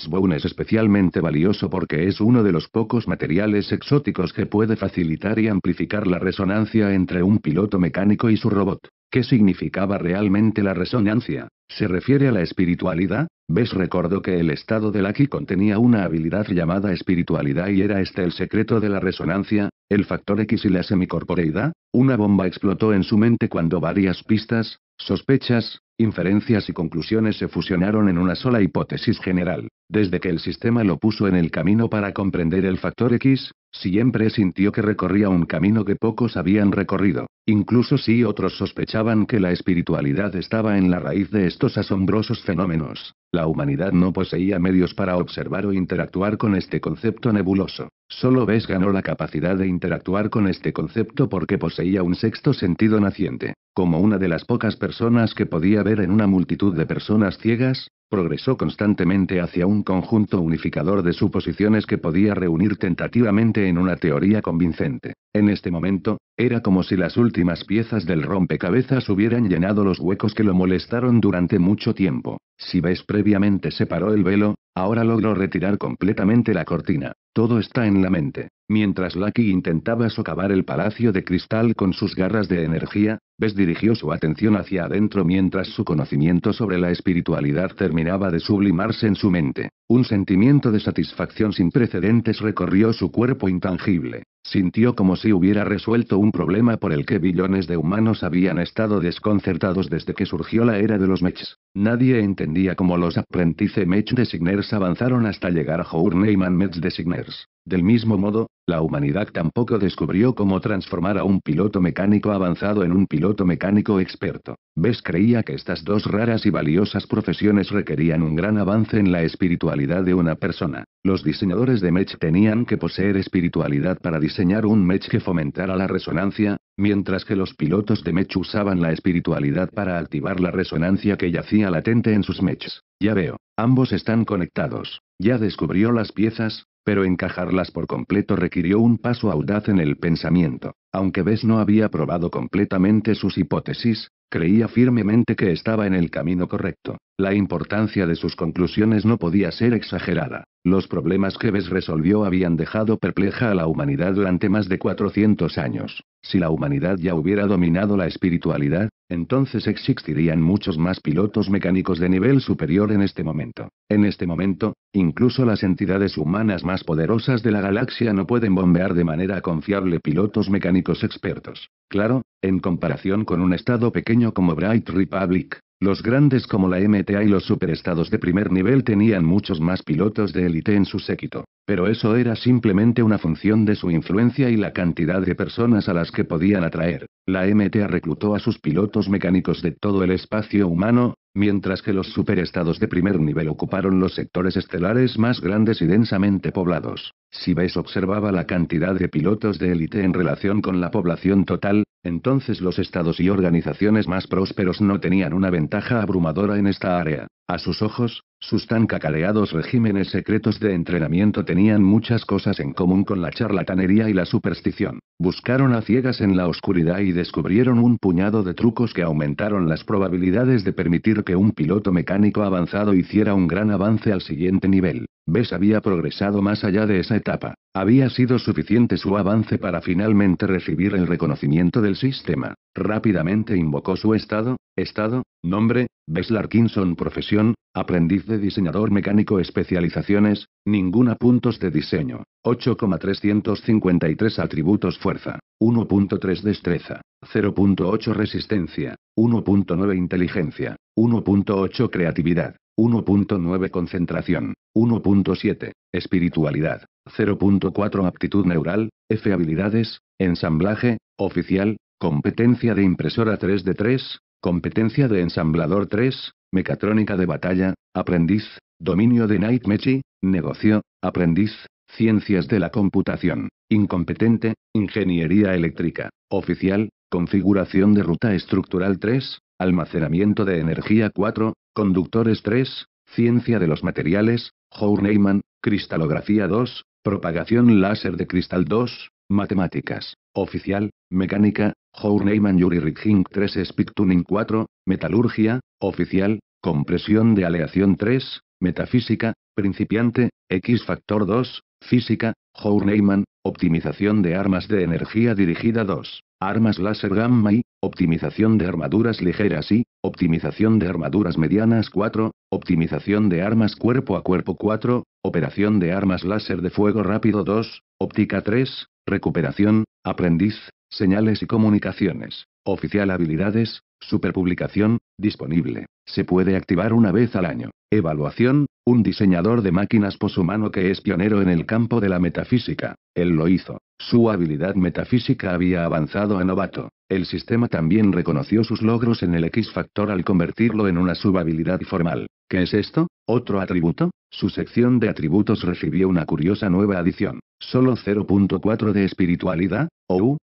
A: Bone es especialmente valioso porque es uno de los pocos materiales exóticos que puede facilitar y amplificar la resonancia entre un piloto mecánico y su robot. ¿Qué significaba realmente la resonancia? ¿Se refiere a la espiritualidad? ¿Ves? recordó que el estado del Aki contenía una habilidad llamada espiritualidad y era este el secreto de la resonancia, el factor X y la semicorporeidad. Una bomba explotó en su mente cuando varias pistas, sospechas, inferencias y conclusiones se fusionaron en una sola hipótesis general. Desde que el sistema lo puso en el camino para comprender el factor X, Siempre sintió que recorría un camino que pocos habían recorrido, incluso si otros sospechaban que la espiritualidad estaba en la raíz de estos asombrosos fenómenos. La humanidad no poseía medios para observar o interactuar con este concepto nebuloso. Solo Bess ganó la capacidad de interactuar con este concepto porque poseía un sexto sentido naciente. Como una de las pocas personas que podía ver en una multitud de personas ciegas, progresó constantemente hacia un conjunto unificador de suposiciones que podía reunir tentativamente en una teoría convincente. En este momento, era como si las últimas piezas del rompecabezas hubieran llenado los huecos que lo molestaron durante mucho tiempo. Si Bess previamente separó el velo, Ahora logró retirar completamente la cortina. Todo está en la mente. Mientras Lucky intentaba socavar el palacio de cristal con sus garras de energía, Bess dirigió su atención hacia adentro mientras su conocimiento sobre la espiritualidad terminaba de sublimarse en su mente. Un sentimiento de satisfacción sin precedentes recorrió su cuerpo intangible. Sintió como si hubiera resuelto un problema por el que billones de humanos habían estado desconcertados desde que surgió la era de los mechs. Nadie entendía cómo los aprendices mech designers avanzaron hasta llegar a journeyman de designers. Del mismo modo, la humanidad tampoco descubrió cómo transformar a un piloto mecánico avanzado en un piloto mecánico experto. Bess creía que estas dos raras y valiosas profesiones requerían un gran avance en la espiritualidad de una persona. Los diseñadores de mech tenían que poseer espiritualidad para diseñar un mech que fomentara la resonancia, mientras que los pilotos de mech usaban la espiritualidad para activar la resonancia que yacía latente en sus mechs. Ya veo, ambos están conectados. Ya descubrió las piezas, pero encajarlas por completo requirió un paso audaz en el pensamiento. Aunque Bess no había probado completamente sus hipótesis, creía firmemente que estaba en el camino correcto. La importancia de sus conclusiones no podía ser exagerada. Los problemas que Bess resolvió habían dejado perpleja a la humanidad durante más de 400 años. Si la humanidad ya hubiera dominado la espiritualidad, entonces existirían muchos más pilotos mecánicos de nivel superior en este momento. En este momento, incluso las entidades humanas más poderosas de la galaxia no pueden bombear de manera confiable pilotos mecánicos expertos. Claro, en comparación con un estado pequeño como Bright Republic, los grandes como la MTA y los superestados de primer nivel tenían muchos más pilotos de élite en su séquito, pero eso era simplemente una función de su influencia y la cantidad de personas a las que podían atraer. La MTA reclutó a sus pilotos mecánicos de todo el espacio humano, mientras que los superestados de primer nivel ocuparon los sectores estelares más grandes y densamente poblados. Si ves observaba la cantidad de pilotos de élite en relación con la población total, entonces los estados y organizaciones más prósperos no tenían una ventaja abrumadora en esta área. A sus ojos, sus tan cacareados regímenes secretos de entrenamiento tenían muchas cosas en común con la charlatanería y la superstición. Buscaron a ciegas en la oscuridad y descubrieron un puñado de trucos que aumentaron las probabilidades de permitir que un piloto mecánico avanzado hiciera un gran avance al siguiente nivel. Bess había progresado más allá de esa etapa. Había sido suficiente su avance para finalmente recibir el reconocimiento del sistema. Rápidamente invocó su estado, estado, nombre, Bess Larkinson profesión, aprendiz de diseñador mecánico especializaciones, ninguna puntos de diseño, 8,353 atributos fuerza, 1.3 destreza, 0.8 resistencia, 1.9 inteligencia, 1.8 creatividad, 1.9 Concentración. 1.7. Espiritualidad. 0.4 Aptitud neural. F. Habilidades. Ensamblaje. Oficial. Competencia de impresora 3 de 3. Competencia de ensamblador 3. Mecatrónica de batalla. Aprendiz. Dominio de Nightmechi, Negocio. Aprendiz. Ciencias de la computación. Incompetente. Ingeniería eléctrica. Oficial. Configuración de ruta estructural 3. Almacenamiento de energía 4, Conductores 3, Ciencia de los Materiales, Horneyman, Cristalografía 2, Propagación Láser de Cristal 2, Matemáticas, Oficial, Mecánica, Horneyman Yuri Rigging 3 Spectuning 4, Metalurgia, Oficial, Compresión de Aleación 3, Metafísica, Principiante, X Factor 2, Física, Horneyman, Optimización de Armas de Energía Dirigida 2, Armas Láser Gamma y, optimización de armaduras ligeras y, optimización de armaduras medianas 4, optimización de armas cuerpo a cuerpo 4, operación de armas láser de fuego rápido 2, óptica 3, recuperación, aprendiz, señales y comunicaciones, oficial habilidades, superpublicación, disponible, se puede activar una vez al año, evaluación, un diseñador de máquinas poshumano que es pionero en el campo de la metafísica, él lo hizo, su habilidad metafísica había avanzado a novato, el sistema también reconoció sus logros en el X factor al convertirlo en una subhabilidad formal. ¿Qué es esto? ¿Otro atributo? Su sección de atributos recibió una curiosa nueva adición. Solo 0.4 de espiritualidad,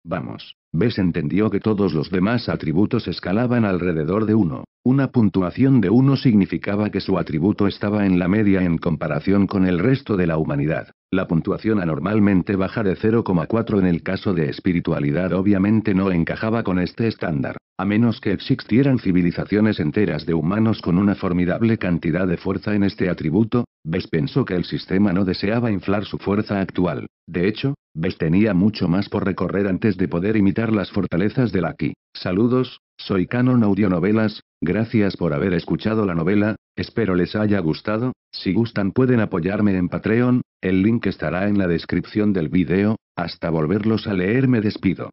A: vamos. Bess entendió que todos los demás atributos escalaban alrededor de uno. Una puntuación de uno significaba que su atributo estaba en la media en comparación con el resto de la humanidad. La puntuación anormalmente baja de 0,4 en el caso de espiritualidad obviamente no encajaba con este estándar, a menos que existieran civilizaciones enteras de humanos con una formidable cantidad de fuerza en este atributo, Bess pensó que el sistema no deseaba inflar su fuerza actual. De hecho, Ves, tenía mucho más por recorrer antes de poder imitar las fortalezas del aquí. Saludos, soy Canon Audionovelas, gracias por haber escuchado la novela, espero les haya gustado, si gustan pueden apoyarme en Patreon, el link estará en la descripción del video, hasta volverlos a leer me despido.